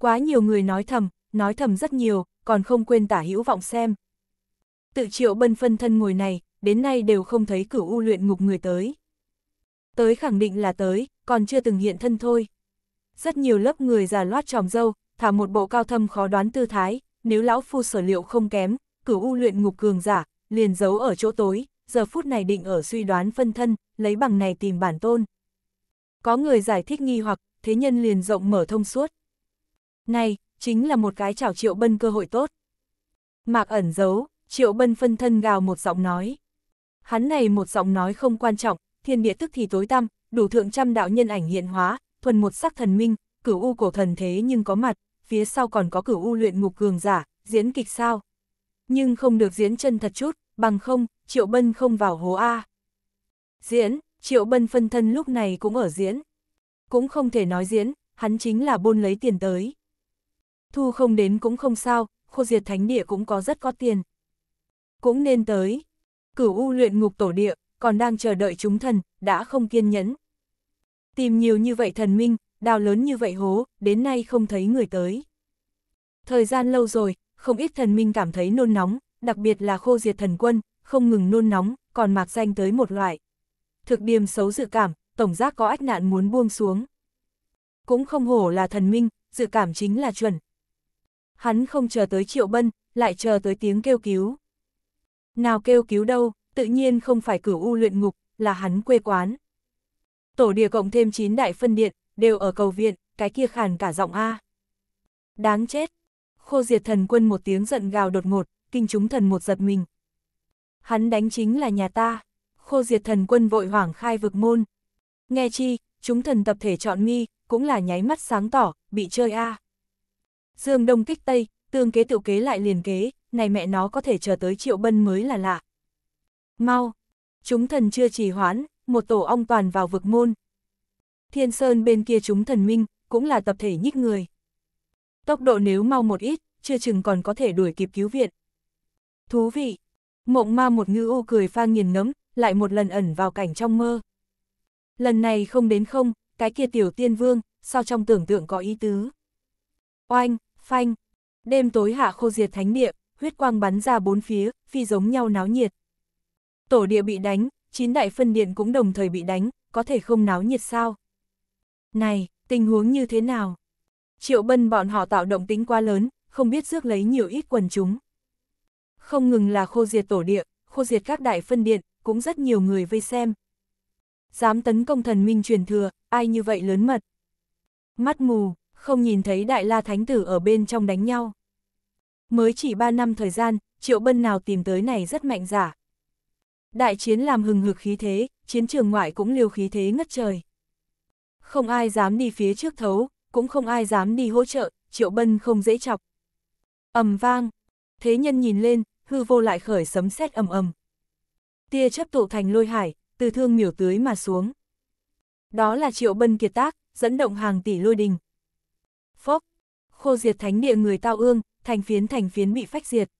Quá nhiều người nói thầm, nói thầm rất nhiều, còn không quên tả hữu vọng xem. Tự triệu bân phân thân ngồi này, đến nay đều không thấy cửu u luyện ngục người tới. Tới khẳng định là tới, còn chưa từng hiện thân thôi. Rất nhiều lớp người già loát tròm dâu, thả một bộ cao thâm khó đoán tư thái, nếu lão phu sở liệu không kém, cửu u luyện ngục cường giả, liền giấu ở chỗ tối, giờ phút này định ở suy đoán phân thân, lấy bằng này tìm bản tôn. Có người giải thích nghi hoặc, thế nhân liền rộng mở thông suốt. Này, chính là một cái chảo triệu bân cơ hội tốt. Mạc ẩn giấu, triệu bân phân thân gào một giọng nói hắn này một giọng nói không quan trọng, thiên địa tức thì tối tăm, đủ thượng trăm đạo nhân ảnh hiện hóa, thuần một sắc thần minh, cửu u cổ thần thế nhưng có mặt, phía sau còn có cửu u luyện ngục cường giả, diễn kịch sao. Nhưng không được diễn chân thật chút, bằng không, Triệu Bân không vào hố A. Diễn, Triệu Bân phân thân lúc này cũng ở diễn. Cũng không thể nói diễn, hắn chính là buôn lấy tiền tới. Thu không đến cũng không sao, khô diệt thánh địa cũng có rất có tiền. Cũng nên tới, Cửu U luyện ngục tổ địa, còn đang chờ đợi chúng thần, đã không kiên nhẫn. Tìm nhiều như vậy thần minh, đào lớn như vậy hố, đến nay không thấy người tới. Thời gian lâu rồi, không ít thần minh cảm thấy nôn nóng, đặc biệt là khô diệt thần quân, không ngừng nôn nóng, còn mạc danh tới một loại. Thực điềm xấu dự cảm, tổng giác có ách nạn muốn buông xuống. Cũng không hổ là thần minh, dự cảm chính là chuẩn. Hắn không chờ tới triệu bân, lại chờ tới tiếng kêu cứu. Nào kêu cứu đâu, tự nhiên không phải cửu u luyện ngục, là hắn quê quán. Tổ địa cộng thêm 9 đại phân điện, đều ở cầu viện, cái kia khàn cả giọng A. Đáng chết! Khô diệt thần quân một tiếng giận gào đột ngột, kinh chúng thần một giật mình. Hắn đánh chính là nhà ta. Khô diệt thần quân vội hoảng khai vực môn. Nghe chi, chúng thần tập thể chọn mi, cũng là nháy mắt sáng tỏ, bị chơi A. Dương đông kích tây, tương kế tự kế lại liền kế, này mẹ nó có thể chờ tới triệu bân mới là lạ. Mau! Chúng thần chưa trì hoãn, một tổ ong toàn vào vực môn. Thiên Sơn bên kia chúng thần minh, cũng là tập thể nhích người. Tốc độ nếu mau một ít, chưa chừng còn có thể đuổi kịp cứu viện. Thú vị! Mộng ma một ngư u cười pha nghiền ngấm, lại một lần ẩn vào cảnh trong mơ. Lần này không đến không, cái kia tiểu tiên vương, sao trong tưởng tượng có ý tứ. Oanh, phanh, đêm tối hạ khô diệt thánh địa, huyết quang bắn ra bốn phía, phi giống nhau náo nhiệt. Tổ địa bị đánh, chín đại phân điện cũng đồng thời bị đánh, có thể không náo nhiệt sao? Này, tình huống như thế nào? Triệu bân bọn họ tạo động tính quá lớn, không biết rước lấy nhiều ít quần chúng. Không ngừng là khô diệt tổ địa, khô diệt các đại phân điện, cũng rất nhiều người vây xem. Dám tấn công thần minh truyền thừa, ai như vậy lớn mật. Mắt mù, không nhìn thấy đại la thánh tử ở bên trong đánh nhau mới chỉ 3 năm thời gian, Triệu Bân nào tìm tới này rất mạnh giả. Đại chiến làm hừng hực khí thế, chiến trường ngoại cũng liều khí thế ngất trời. Không ai dám đi phía trước thấu, cũng không ai dám đi hỗ trợ, Triệu Bân không dễ chọc. ầm vang, thế nhân nhìn lên, hư vô lại khởi sấm sét ầm ầm. Tia chấp tụ thành lôi hải, từ thương miểu tưới mà xuống. Đó là Triệu Bân kiệt tác, dẫn động hàng tỷ lôi đình. Phốc, khô diệt thánh địa người tao ương, thành phiến thành phiến bị phách diệt.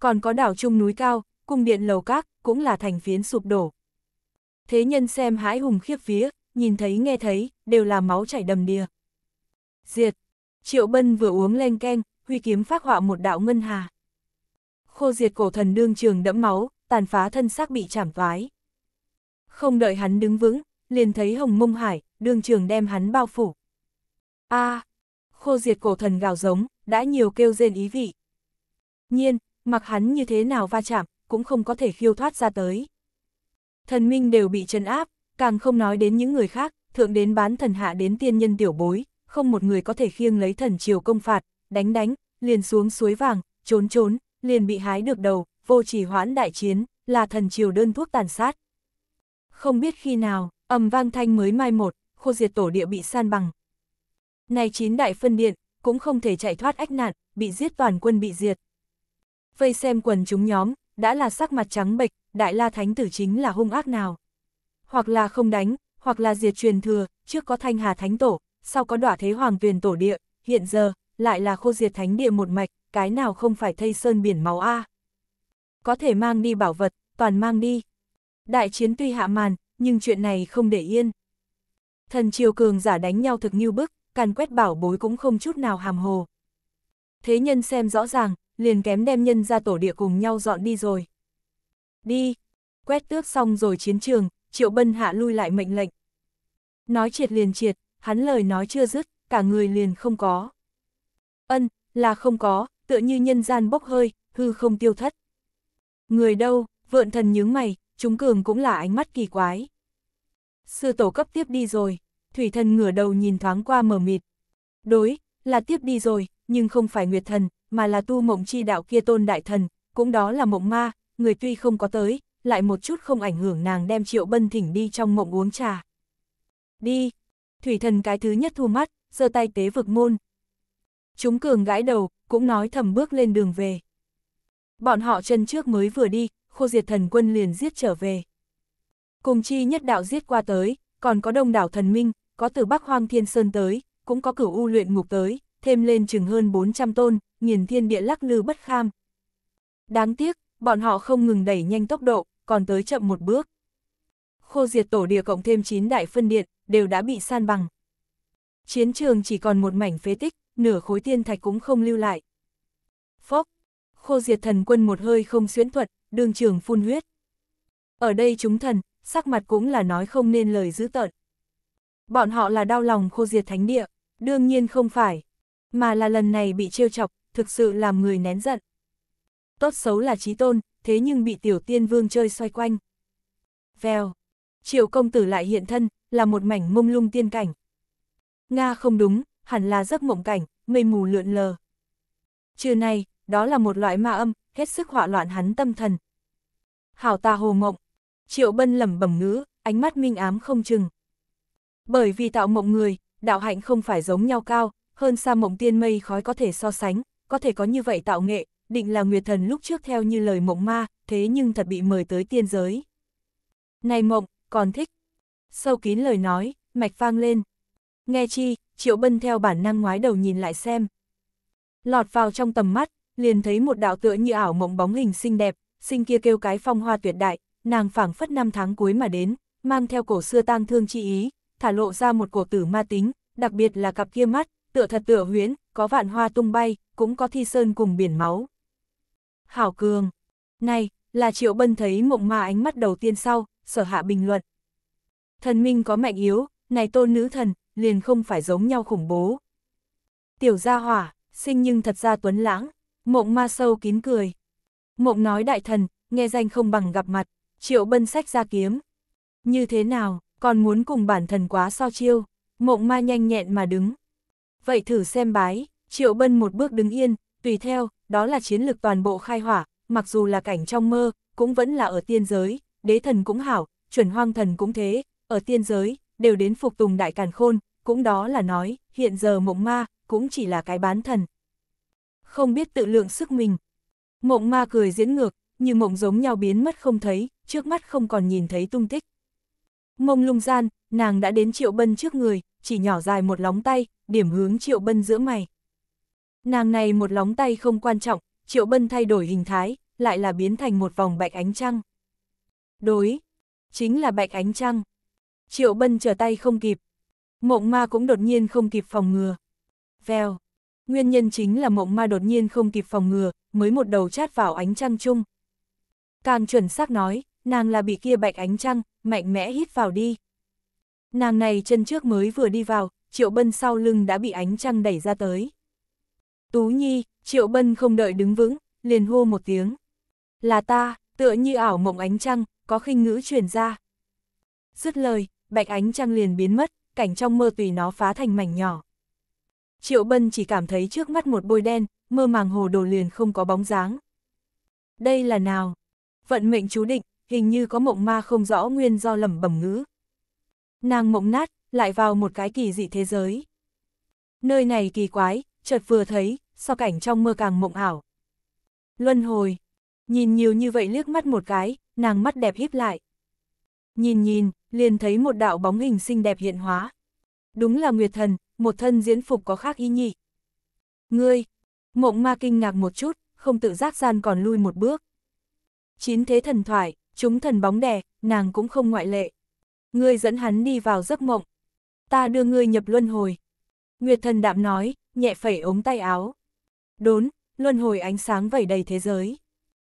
Còn có đảo trung núi cao, cung điện lầu các, cũng là thành phiến sụp đổ. Thế nhân xem hãi hùng khiếp vía, nhìn thấy nghe thấy, đều là máu chảy đầm đìa. Diệt! Triệu Bân vừa uống len keng, huy kiếm phát họa một đạo ngân hà. Khô diệt cổ thần đương trường đẫm máu, tàn phá thân xác bị chảm toái. Không đợi hắn đứng vững, liền thấy hồng mông hải, đương trường đem hắn bao phủ. a à, khô diệt cổ thần gào giống, đã nhiều kêu rên ý vị. Nhiên, mặc hắn như thế nào va chạm, cũng không có thể khiêu thoát ra tới. Thần minh đều bị trấn áp, càng không nói đến những người khác, thượng đến bán thần hạ đến tiên nhân tiểu bối, không một người có thể khiêng lấy thần chiều công phạt, đánh đánh, liền xuống suối vàng, trốn trốn, liền bị hái được đầu, vô chỉ hoãn đại chiến, là thần chiều đơn thuốc tàn sát. Không biết khi nào, ầm vang thanh mới mai một, khô diệt tổ địa bị san bằng, này chín đại phân điện, cũng không thể chạy thoát ách nạn, bị giết toàn quân bị diệt. Vây xem quần chúng nhóm, đã là sắc mặt trắng bệch, đại la thánh tử chính là hung ác nào. Hoặc là không đánh, hoặc là diệt truyền thừa, trước có thanh hà thánh tổ, sau có đỏa thế hoàng viền tổ địa, hiện giờ, lại là khô diệt thánh địa một mạch, cái nào không phải thây sơn biển máu A. Có thể mang đi bảo vật, toàn mang đi. Đại chiến tuy hạ màn, nhưng chuyện này không để yên. Thần triều cường giả đánh nhau thực như bức, càn quét bảo bối cũng không chút nào hàm hồ. Thế nhân xem rõ ràng, liền kém đem nhân ra tổ địa cùng nhau dọn đi rồi. Đi! Quét tước xong rồi chiến trường, Triệu Bân hạ lui lại mệnh lệnh. Nói triệt liền triệt, hắn lời nói chưa dứt, cả người liền không có. Ân, là không có, tựa như nhân gian bốc hơi, hư không tiêu thất. Người đâu, vượn thần nhướng mày, chúng cường cũng là ánh mắt kỳ quái. Sư tổ cấp tiếp đi rồi thủy thần ngửa đầu nhìn thoáng qua mờ mịt. Đối, là tiếp đi rồi, nhưng không phải nguyệt thần, mà là tu mộng chi đạo kia tôn đại thần, cũng đó là mộng ma, người tuy không có tới, lại một chút không ảnh hưởng nàng đem triệu bân thỉnh đi trong mộng uống trà. Đi, thủy thần cái thứ nhất thu mắt, giơ tay tế vực môn. Chúng cường gãi đầu, cũng nói thầm bước lên đường về. Bọn họ chân trước mới vừa đi, khô diệt thần quân liền giết trở về. Cùng chi nhất đạo giết qua tới, còn có đông đảo thần minh, có từ Bắc Hoang Thiên Sơn tới, cũng có cửu u luyện ngục tới, thêm lên chừng hơn 400 tôn, nghiền thiên địa lắc lư bất kham. Đáng tiếc, bọn họ không ngừng đẩy nhanh tốc độ, còn tới chậm một bước. Khô diệt tổ địa cộng thêm 9 đại phân điện, đều đã bị san bằng. Chiến trường chỉ còn một mảnh phế tích, nửa khối tiên thạch cũng không lưu lại. Phốc, khô diệt thần quân một hơi không xuyến thuật, đường trường phun huyết. Ở đây chúng thần, sắc mặt cũng là nói không nên lời dữ tợn. Bọn họ là đau lòng khô diệt thánh địa, đương nhiên không phải. Mà là lần này bị trêu chọc, thực sự làm người nén giận. Tốt xấu là trí tôn, thế nhưng bị tiểu tiên vương chơi xoay quanh. Vèo, triệu công tử lại hiện thân, là một mảnh mông lung tiên cảnh. Nga không đúng, hẳn là giấc mộng cảnh, mây mù lượn lờ. Trưa nay, đó là một loại ma âm, hết sức họa loạn hắn tâm thần. Hảo ta hồ mộng, triệu bân lẩm bẩm ngữ, ánh mắt minh ám không chừng. Bởi vì tạo mộng người, đạo hạnh không phải giống nhau cao, hơn xa mộng tiên mây khói có thể so sánh, có thể có như vậy tạo nghệ, định là Nguyệt Thần lúc trước theo như lời mộng ma, thế nhưng thật bị mời tới tiên giới. Này mộng, còn thích. Sâu kín lời nói, mạch vang lên. Nghe chi, Triệu Bân theo bản năng ngoái đầu nhìn lại xem. Lọt vào trong tầm mắt, liền thấy một đạo tựa như ảo mộng bóng hình xinh đẹp, xinh kia kêu cái phong hoa tuyệt đại, nàng phảng phất năm tháng cuối mà đến, mang theo cổ xưa tang thương chi ý, thả lộ ra một cổ tử ma tính, đặc biệt là cặp kia mắt, tựa thật tựa huyễn, có vạn hoa tung bay, cũng có thi sơn cùng biển máu. Hảo cường, này, là Triệu Bân thấy mộng ma ánh mắt đầu tiên sau, sở hạ bình luận. Thần minh có mạnh yếu, này tôn nữ thần, liền không phải giống nhau khủng bố. Tiểu gia hỏa, sinh nhưng thật ra tuấn lãng, mộng ma sâu kín cười. Mộng nói đại thần, nghe danh không bằng gặp mặt, triệu bân sách ra kiếm. Như thế nào, còn muốn cùng bản thần quá so chiêu, mộng ma nhanh nhẹn mà đứng. Vậy thử xem bái, triệu bân một bước đứng yên, tùy theo, đó là chiến lược toàn bộ khai hỏa, mặc dù là cảnh trong mơ, cũng vẫn là ở tiên giới, đế thần cũng hảo, chuẩn hoang thần cũng thế, ở tiên giới, đều đến phục tùng đại càn khôn, cũng đó là nói, hiện giờ mộng ma, cũng chỉ là cái bán thần. Không biết tự lượng sức mình. Mộng ma cười diễn ngược, như mộng giống nhau biến mất không thấy, trước mắt không còn nhìn thấy tung tích. Mông lung gian, nàng đã đến Triệu Bân trước người, chỉ nhỏ dài một lóng tay, điểm hướng Triệu Bân giữa mày. Nàng này một lóng tay không quan trọng, Triệu Bân thay đổi hình thái, lại là biến thành một vòng bạch ánh trăng. Đối, chính là bạch ánh trăng. Triệu Bân trở tay không kịp. Mộng ma cũng đột nhiên không kịp phòng ngừa. Vèo. Nguyên nhân chính là mộng ma đột nhiên không kịp phòng ngừa, mới một đầu chát vào ánh trăng chung. Càng chuẩn xác nói, nàng là bị kia bạch ánh trăng, mạnh mẽ hít vào đi. Nàng này chân trước mới vừa đi vào, Triệu Bân sau lưng đã bị ánh trăng đẩy ra tới. Tú Nhi, Triệu Bân không đợi đứng vững, liền hô một tiếng. Là ta, tựa như ảo mộng ánh trăng, có khinh ngữ truyền ra. Dứt lời, bạch ánh trăng liền biến mất, cảnh trong mơ tùy nó phá thành mảnh nhỏ. Triệu Bân chỉ cảm thấy trước mắt một bôi đen, mơ màng hồ đồ liền không có bóng dáng. Đây là nào? Vận mệnh chú định, hình như có mộng ma không rõ nguyên do lẩm bẩm ngữ. Nàng mộng nát, lại vào một cái kỳ dị thế giới. Nơi này kỳ quái, chợt vừa thấy, sau cảnh trong mơ càng mộng ảo. Luân hồi, nhìn nhiều như vậy liếc mắt một cái, nàng mắt đẹp híp lại. Nhìn nhìn, liền thấy một đạo bóng hình xinh đẹp hiện hóa. Đúng là Nguyệt Thần, một thân diễn phục có khác ý nhị. Ngươi, mộng ma kinh ngạc một chút, không tự giác gian còn lui một bước. Chín thế thần thoại, chúng thần bóng đè, nàng cũng không ngoại lệ. Ngươi dẫn hắn đi vào giấc mộng. Ta đưa ngươi nhập luân hồi. Nguyệt thần đạm nói, nhẹ phẩy ống tay áo. Đốn, luân hồi ánh sáng vẩy đầy thế giới.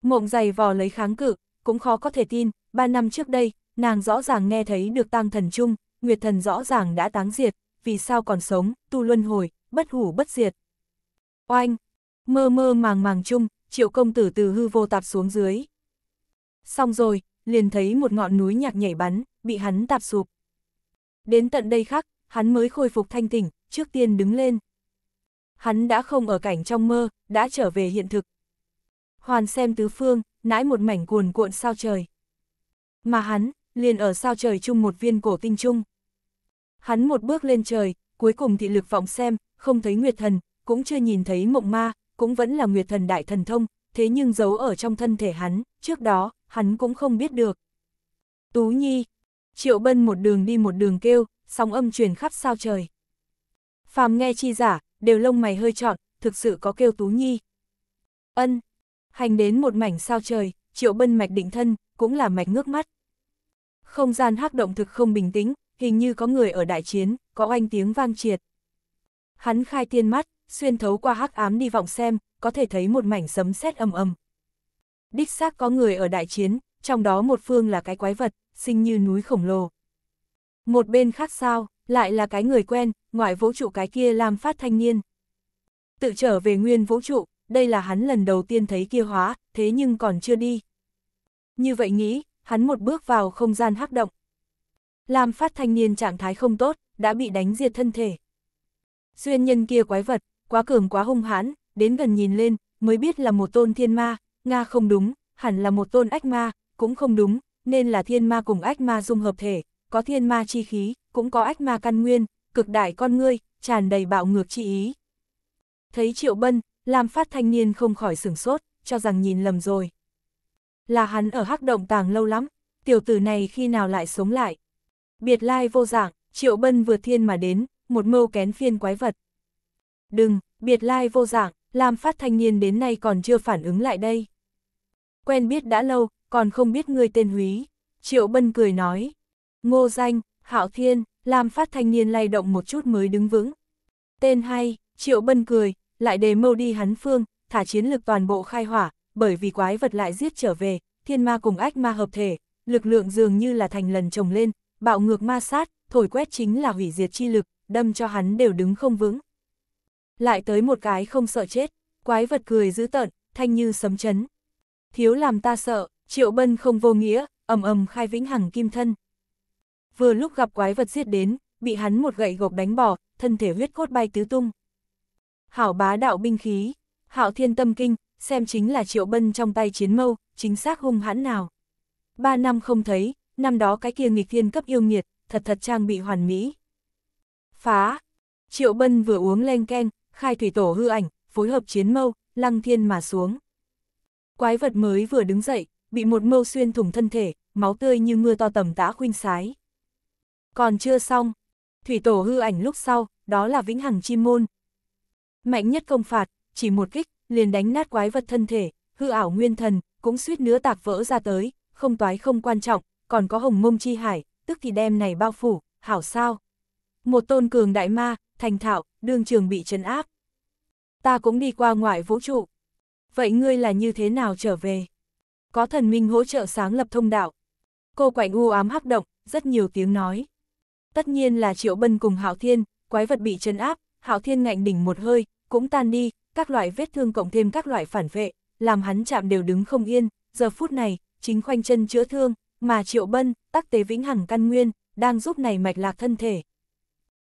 Mộng dày vò lấy kháng cự, cũng khó có thể tin, ba năm trước đây, nàng rõ ràng nghe thấy được tăng thần chung, Nguyệt thần rõ ràng đã táng diệt, vì sao còn sống, tu luân hồi, bất hủ bất diệt. Oanh, mơ mơ màng màng chung, triệu công tử từ hư vô tạp xuống dưới, Xong rồi, liền thấy một ngọn núi nhạc nhảy bắn, bị hắn tạp sụp. Đến tận đây khắc, hắn mới khôi phục thanh tỉnh, trước tiên đứng lên. Hắn đã không ở cảnh trong mơ, đã trở về hiện thực. Hoàn xem tứ phương, nãi một mảnh cuồn cuộn sao trời. Mà hắn, liền ở sao trời chung một viên cổ tinh chung. Hắn một bước lên trời, cuối cùng thị lực vọng xem, không thấy Nguyệt Thần, cũng chưa nhìn thấy mộng ma, cũng vẫn là Nguyệt Thần đại thần thông, thế nhưng giấu ở trong thân thể hắn, trước đó, hắn cũng không biết được. Tú Nhi, Triệu Bân một đường đi một đường kêu, sóng âm truyền khắp sao trời. Phàm nghe chi giả, đều lông mày hơi trọn, thực sự có kêu Tú Nhi. Ân, hành đến một mảnh sao trời, Triệu Bân mạch định thân, cũng là mạch ngước mắt. Không gian hắc động thực không bình tĩnh, hình như có người ở đại chiến, có oanh tiếng vang triệt. Hắn khai tiên mắt, xuyên thấu qua hắc ám đi vọng xem, có thể thấy một mảnh sấm sét âm âm. Đích xác có người ở đại chiến, trong đó một phương là cái quái vật, sinh như núi khổng lồ. Một bên khác sao, lại là cái người quen, ngoại vũ trụ cái kia làm phát thanh niên. Tự trở về nguyên vũ trụ, đây là hắn lần đầu tiên thấy kia hóa, thế nhưng còn chưa đi. Như vậy nghĩ, hắn một bước vào không gian hắc động. Lam phát thanh niên trạng thái không tốt, đã bị đánh diệt thân thể. Duyên nhân kia quái vật, quá cường quá hung hãn, đến gần nhìn lên, mới biết là một tôn thiên ma, Nga không đúng, hẳn là một tôn ách ma, cũng không đúng, nên là thiên ma cùng ách ma dung hợp thể, có thiên ma chi khí, cũng có ách ma căn nguyên, cực đại con ngươi, tràn đầy bạo ngược chi ý. Thấy Triệu Bân, làm Phát thanh niên không khỏi sửng sốt, cho rằng nhìn lầm rồi. Là hắn ở hắc động tàng lâu lắm, tiểu tử này khi nào lại sống lại. Biệt lai vô dạng, Triệu Bân vượt thiên mà đến, một mâu kén phiên quái vật. Đừng, biệt lai vô dạng, làm phát thanh niên đến nay còn chưa phản ứng lại đây. Quen biết đã lâu, còn không biết người tên húy. Triệu Bân cười nói. Ngô danh, Hạo Thiên, làm phát thanh niên lay động một chút mới đứng vững. Tên hay, Triệu Bân cười, lại đề mâu đi hắn phương, thả chiến lực toàn bộ khai hỏa, bởi vì quái vật lại giết trở về, thiên ma cùng ách ma hợp thể, lực lượng dường như là thành lần trồng lên, bạo ngược ma sát, thổi quét chính là hủy diệt chi lực, đâm cho hắn đều đứng không vững, lại tới một cái không sợ chết, quái vật cười dữ tợn, thanh như sấm chấn. Thiếu làm ta sợ, triệu bân không vô nghĩa, ầm ầm khai vĩnh hằng kim thân. Vừa lúc gặp quái vật giết đến, bị hắn một gậy gộc đánh bỏ, thân thể huyết cốt bay tứ tung. Hảo bá đạo binh khí, hạo thiên tâm kinh, xem chính là triệu bân trong tay chiến mâu, chính xác hung hãn nào. Ba năm không thấy, năm đó cái kia nghịch thiên cấp yêu nghiệt, thật thật trang bị hoàn mỹ. Phá! Triệu bân vừa uống len keng, khai thủy tổ hư ảnh, phối hợp chiến mâu, lăng thiên mà xuống. Quái vật mới vừa đứng dậy, bị một mâu xuyên thủng thân thể, máu tươi như mưa to tầm tã khuynh sái. Còn chưa xong, thủy tổ hư ảnh lúc sau, đó là vĩnh hằng chi môn. Mạnh nhất công phạt, chỉ một kích, liền đánh nát quái vật thân thể, hư ảo nguyên thần, cũng suýt nữa tạc vỡ ra tới, không toái không quan trọng, còn có hồng mông chi hải, tức thì đem này bao phủ, hảo sao. Một tôn cường đại ma, thành thạo, đương trường bị trấn áp. Ta cũng đi qua ngoại vũ trụ. Vậy ngươi là như thế nào trở về? Có thần minh hỗ trợ sáng lập thông đạo. Cô quạnh u ám hắc động, rất nhiều tiếng nói. Tất nhiên là Triệu Bân cùng Hạo Thiên, quái vật bị trấn áp, Hạo Thiên ngạnh đỉnh một hơi, cũng tan đi, các loại vết thương cộng thêm các loại phản vệ, làm hắn chạm đều đứng không yên, giờ phút này, chính khoanh chân chữa thương, mà Triệu Bân, tắc tế vĩnh hằng căn nguyên, đang giúp này mạch lạc thân thể,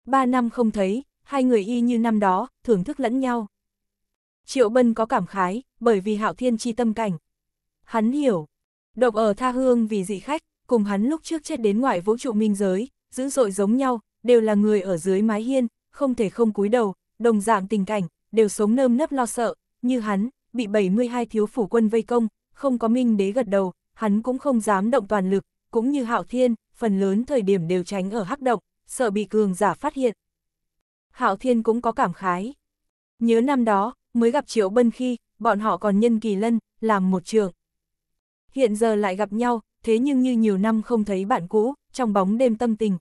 Ba năm không thấy, hai người y như năm đó, thưởng thức lẫn nhau. Triệu Bân có cảm khái, bởi vì Hạo Thiên chi tâm cảnh. Hắn hiểu, độc ở tha hương vì dị khách, cùng hắn lúc trước chết đến ngoại vũ trụ minh giới, dữ dội giống nhau, đều là người ở dưới mái hiên, không thể không cúi đầu, đồng dạng tình cảnh, đều sống nơm nấp lo sợ, như hắn, bị 72 thiếu phủ quân vây công, không có minh đế gật đầu, hắn cũng không dám động toàn lực, cũng như Hạo Thiên, phần lớn thời điểm đều tránh ở hắc động, sợ bị cường giả phát hiện. Hạo Thiên cũng có cảm khái. Nhớ năm đó, mới gặp Triệu Bân khi, bọn họ còn nhân kỳ lân, làm một trường. Hiện giờ lại gặp nhau, thế nhưng như nhiều năm không thấy bạn cũ, trong bóng đêm tâm tình.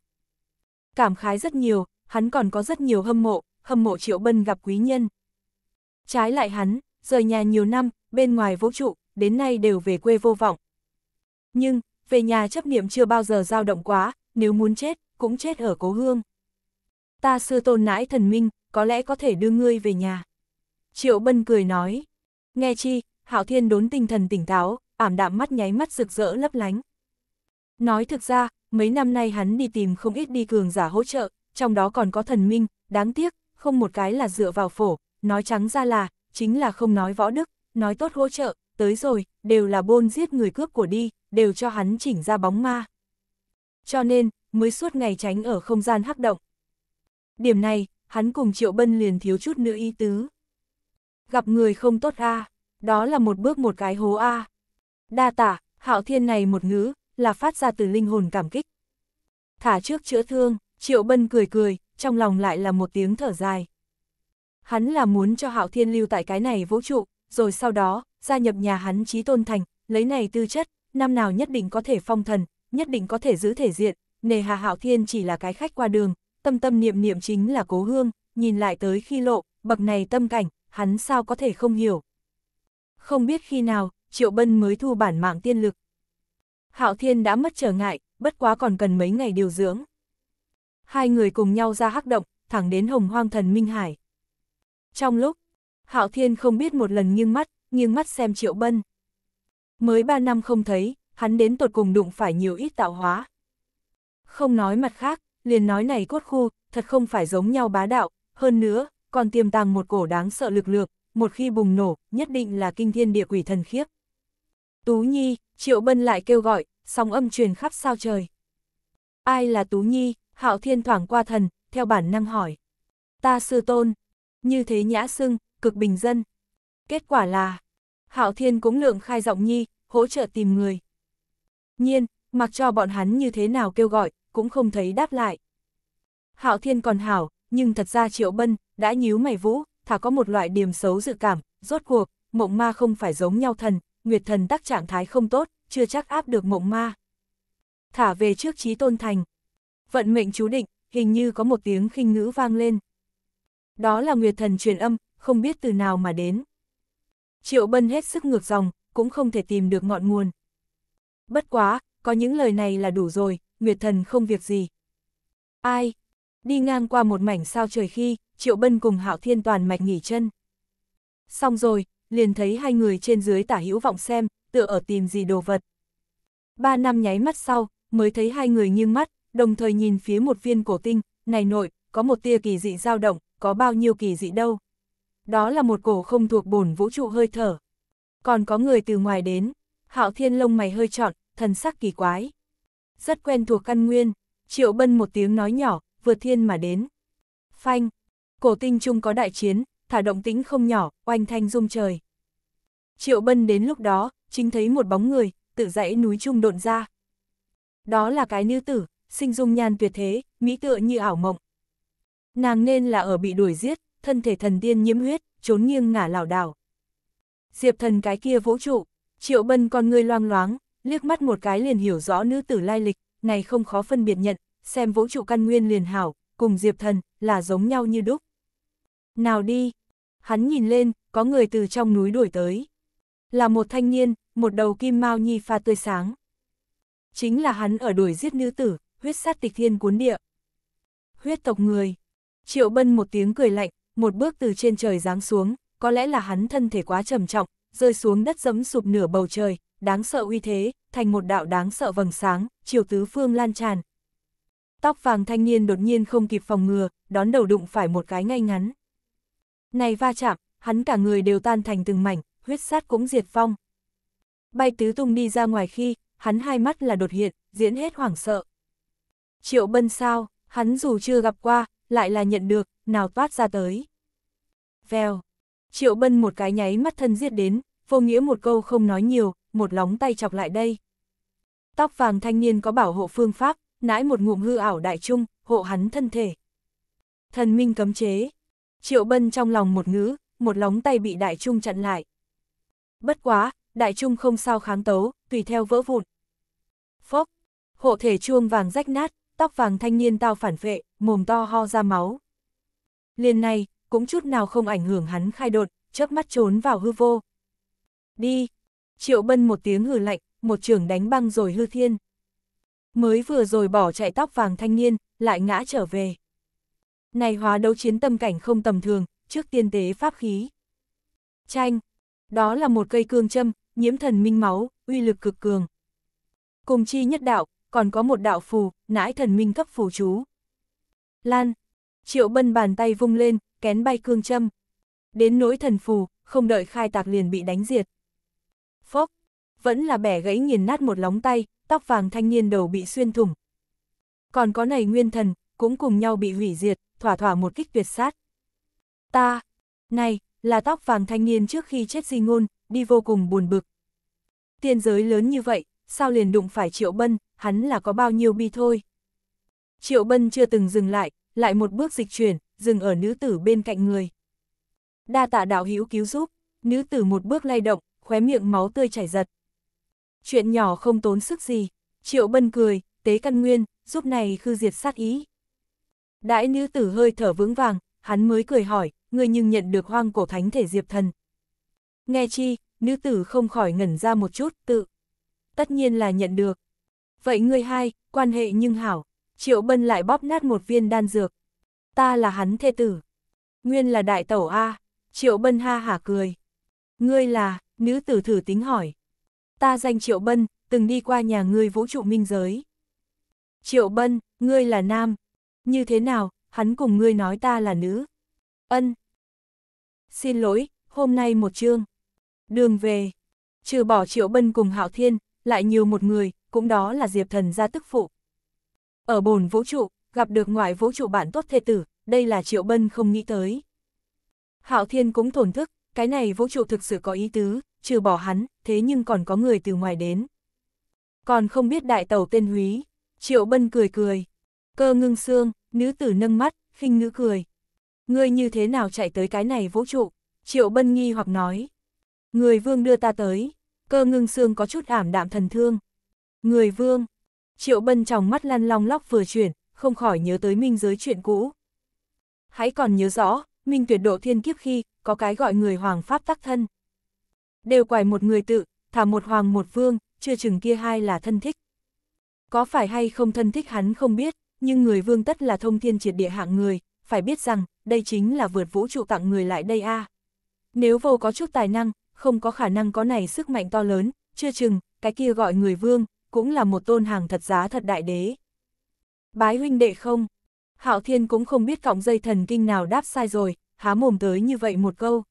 Cảm khái rất nhiều, hắn còn có rất nhiều hâm mộ, hâm mộ Triệu Bân gặp quý nhân. Trái lại hắn, rời nhà nhiều năm, bên ngoài vũ trụ, đến nay đều về quê vô vọng. Nhưng, về nhà chấp niệm chưa bao giờ dao động quá, nếu muốn chết, cũng chết ở cố hương. Ta sư tôn nãi thần minh, có lẽ có thể đưa ngươi về nhà. Triệu Bân cười nói. Nghe chi, Hạo Thiên đốn tinh thần tỉnh táo, ảm đạm mắt nháy mắt rực rỡ lấp lánh. Nói thực ra, mấy năm nay hắn đi tìm không ít đi cường giả hỗ trợ, trong đó còn có thần minh, đáng tiếc, không một cái là dựa vào phổ, nói trắng ra là, chính là không nói võ đức, nói tốt hỗ trợ, tới rồi, đều là bôn giết người cướp của đi, đều cho hắn chỉnh ra bóng ma. Cho nên, mới suốt ngày tránh ở không gian hắc động. Điểm này, hắn cùng Triệu Bân liền thiếu chút nữa ý tứ. Gặp người không tốt a, đó là một bước một cái hố a. Đa tả, hạo thiên này một ngữ, là phát ra từ linh hồn cảm kích. Thả trước chữa thương, Triệu Bân cười cười, trong lòng lại là một tiếng thở dài. Hắn là muốn cho hạo thiên lưu tại cái này vũ trụ, rồi sau đó, gia nhập nhà hắn trí tôn thành, lấy này tư chất, năm nào nhất định có thể phong thần, nhất định có thể giữ thể diện, nề hà hạo thiên chỉ là cái khách qua đường, tâm tâm niệm niệm chính là cố hương, nhìn lại tới khi lộ, bậc này tâm cảnh, hắn sao có thể không hiểu. Không biết khi nào, Triệu Bân mới thu bản mạng tiên lực. Hạo Thiên đã mất trở ngại, bất quá còn cần mấy ngày điều dưỡng. Hai người cùng nhau ra hắc động, thẳng đến hồng hoang thần Minh Hải. Trong lúc, Hạo Thiên không biết một lần nghiêng mắt, nghiêng mắt xem Triệu Bân. Mới ba năm không thấy, hắn đến tột cùng đụng phải nhiều ít tạo hóa. Không nói mặt khác, liền nói này cốt khu, thật không phải giống nhau bá đạo, hơn nữa, còn tiềm tàng một cổ đáng sợ lực lượng, một khi bùng nổ, nhất định là kinh thiên địa quỷ thần khiếp. Tú Nhi, Triệu Bân lại kêu gọi, sóng âm truyền khắp sao trời. Ai là Tú Nhi, Hạo Thiên thoảng qua thần, theo bản năng hỏi. Ta sư tôn, như thế nhã sưng, cực bình dân. Kết quả là, Hạo Thiên cũng lượng khai giọng Nhi, hỗ trợ tìm người. Nhiên, mặc cho bọn hắn như thế nào kêu gọi, cũng không thấy đáp lại. Hạo Thiên còn hảo, nhưng thật ra Triệu Bân, đã nhíu mày vũ, thả có một loại điềm xấu dự cảm, rốt cuộc, mộng ma không phải giống nhau thần, nguyệt thần tác trạng thái không tốt, chưa chắc áp được mộng ma. Thả về trước trí tôn thành. Vận mệnh chú định, hình như có một tiếng khinh ngữ vang lên. Đó là nguyệt thần truyền âm, không biết từ nào mà đến. Triệu Bân hết sức ngược dòng, cũng không thể tìm được ngọn nguồn. Bất quá, có những lời này là đủ rồi, Nguyệt Thần không việc gì. Ai? Đi ngang qua một mảnh sao trời khi, Triệu Bân cùng Hạo Thiên Toàn mạch nghỉ chân. Xong rồi, liền thấy hai người trên dưới tả hữu vọng xem, tựa ở tìm gì đồ vật. Ba năm nháy mắt sau, mới thấy hai người nghiêng mắt, đồng thời nhìn phía một viên cổ tinh, này nội, có một tia kỳ dị dao động, có bao nhiêu kỳ dị đâu. Đó là một cổ không thuộc bổn vũ trụ hơi thở. Còn có người từ ngoài đến, Hạo Thiên lông mày hơi trọn, thần sắc kỳ quái rất quen thuộc căn nguyên, triệu bân một tiếng nói nhỏ, vượt thiên mà đến. Phanh, cổ tinh trung có đại chiến, thả động tĩnh không nhỏ, oanh thanh rung trời. Triệu bân đến lúc đó, chính thấy một bóng người, tự dãy núi trung độn ra. Đó là cái nữ tử, sinh dung nhan tuyệt thế, mỹ tựa như ảo mộng. Nàng nên là ở bị đuổi giết, thân thể thần tiên nhiễm huyết, trốn nghiêng ngả lảo đảo. Diệp thần cái kia vũ trụ, triệu bân con người loang loáng, liếc mắt một cái liền hiểu rõ nữ tử lai lịch, này không khó phân biệt nhận, xem vũ trụ căn nguyên liền hảo, cùng Diệp Thần, là giống nhau như đúc. Nào đi! Hắn nhìn lên, có người từ trong núi đuổi tới. Là một thanh niên, một đầu kim mao nhi pha tươi sáng. Chính là hắn ở đuổi giết nữ tử, huyết sát tịch thiên cuốn địa. Huyết tộc người. Triệu bân một tiếng cười lạnh, một bước từ trên trời giáng xuống, có lẽ là hắn thân thể quá trầm trọng, rơi xuống đất dẫm sụp nửa bầu trời, đáng sợ uy thế, thành một đạo đáng sợ vầng sáng, chiều tứ phương lan tràn. Tóc vàng thanh niên đột nhiên không kịp phòng ngừa, đón đầu đụng phải một cái ngay ngắn. Này va chạm, hắn cả người đều tan thành từng mảnh, huyết sát cũng diệt phong Bay tứ tung đi ra ngoài khi, hắn hai mắt là đột hiện, diễn hết hoảng sợ. Triệu bân sao, hắn dù chưa gặp qua, lại là nhận được, nào toát ra tới. Vèo, triệu bân một cái nháy mắt thân giết đến, vô nghĩa một câu không nói nhiều, một lóng tay chọc lại đây. Tóc vàng thanh niên có bảo hộ phương pháp, nãi một ngụm hư ảo đại trung, hộ hắn thân thể. Thần minh cấm chế. Triệu bân trong lòng một ngữ, một lóng tay bị đại trung chặn lại. Bất quá, đại trung không sao kháng tấu, tùy theo vỡ vụn. Phốc, hộ thể chuông vàng rách nát, tóc vàng thanh niên tao phản vệ, mồm to ho ra máu. Liền này, cũng chút nào không ảnh hưởng hắn khai đột, chớp mắt trốn vào hư vô. Đi, Triệu Bân một tiếng hừ lạnh, một trường đánh băng rồi hư thiên. Mới vừa rồi bỏ chạy tóc vàng thanh niên, lại ngã trở về. Này hóa đấu chiến tâm cảnh không tầm thường, trước tiên tế pháp khí. Chanh, đó là một cây cương châm, nhiễm thần minh máu, uy lực cực cường. Cùng chi nhất đạo, còn có một đạo phù, nãi thần minh cấp phù chú. Lan, triệu bân bàn tay vung lên, kén bay cương châm. Đến nỗi thần phù, không đợi khai tạc liền bị đánh diệt. Phốc, vẫn là bẻ gãy nghiền nát một lóng tay, tóc vàng thanh niên đầu bị xuyên thủng. Còn có này nguyên thần, cũng cùng nhau bị hủy diệt, thỏa thỏa một kích tuyệt sát. Ta, này, là tóc vàng thanh niên trước khi chết di ngôn, đi vô cùng buồn bực. Tiên giới lớn như vậy, sao liền đụng phải Triệu Bân, hắn là có bao nhiêu bi thôi. Triệu Bân chưa từng dừng lại, lại một bước dịch chuyển, dừng ở nữ tử bên cạnh người. Đa tạ đạo hữu cứu giúp, nữ tử một bước lay động, khóe miệng máu tươi chảy giật. Chuyện nhỏ không tốn sức gì, triệu bân cười, tế căn nguyên, giúp này khư diệt sát ý. đại nữ tử hơi thở vững vàng, hắn mới cười hỏi, người nhưng nhận được hoang cổ thánh thể diệp thần. Nghe chi, nữ tử không khỏi ngẩn ra một chút, tự. Tất nhiên là nhận được. Vậy người hai, quan hệ nhưng hảo, triệu bân lại bóp nát một viên đan dược. Ta là hắn thê tử. Nguyên là đại tẩu A, triệu bân ha hả cười. Ngươi là, nữ tử thử tính hỏi. Ta danh Triệu Bân, từng đi qua nhà ngươi vũ trụ minh giới. Triệu Bân, ngươi là nam. Như thế nào, hắn cùng ngươi nói ta là nữ. Ân. Xin lỗi, hôm nay một chương. Đường về. Trừ bỏ Triệu Bân cùng Hạo Thiên, lại nhiều một người, cũng đó là Diệp Thần gia tức phụ. Ở bồn vũ trụ, gặp được ngoại vũ trụ bạn tốt thê tử, đây là Triệu Bân không nghĩ tới. Hạo Thiên cũng thổn thức, cái này vũ trụ thực sự có ý tứ, trừ bỏ hắn, thế nhưng còn có người từ ngoài đến. Còn không biết đại tàu tên húy, triệu bân cười cười, cơ ngưng xương, nữ tử nâng mắt, khinh nữ cười. Ngươi như thế nào chạy tới cái này vũ trụ, triệu bân nghi hoặc nói. Người vương đưa ta tới, cơ ngưng xương có chút ảm đạm thần thương. Người vương, triệu bân trong mắt lăn long lóc vừa chuyển, không khỏi nhớ tới minh giới chuyện cũ. Hãy còn nhớ rõ, minh tuyệt độ thiên kiếp khi, có cái gọi người hoàng pháp tắc thân. Đều quải một người tự, thả một hoàng một vương, chưa chừng kia hai là thân thích. Có phải hay không thân thích hắn không biết, nhưng người vương tất là thông thiên triệt địa hạng người, phải biết rằng, đây chính là vượt vũ trụ tặng người lại đây a. Nếu vô có chút tài năng, không có khả năng có này sức mạnh to lớn, chưa chừng, cái kia gọi người vương, cũng là một tôn hàng thật giá thật đại đế. Bái huynh đệ không? Hạo Thiên cũng không biết cọng dây thần kinh nào đáp sai rồi, há mồm tới như vậy một câu.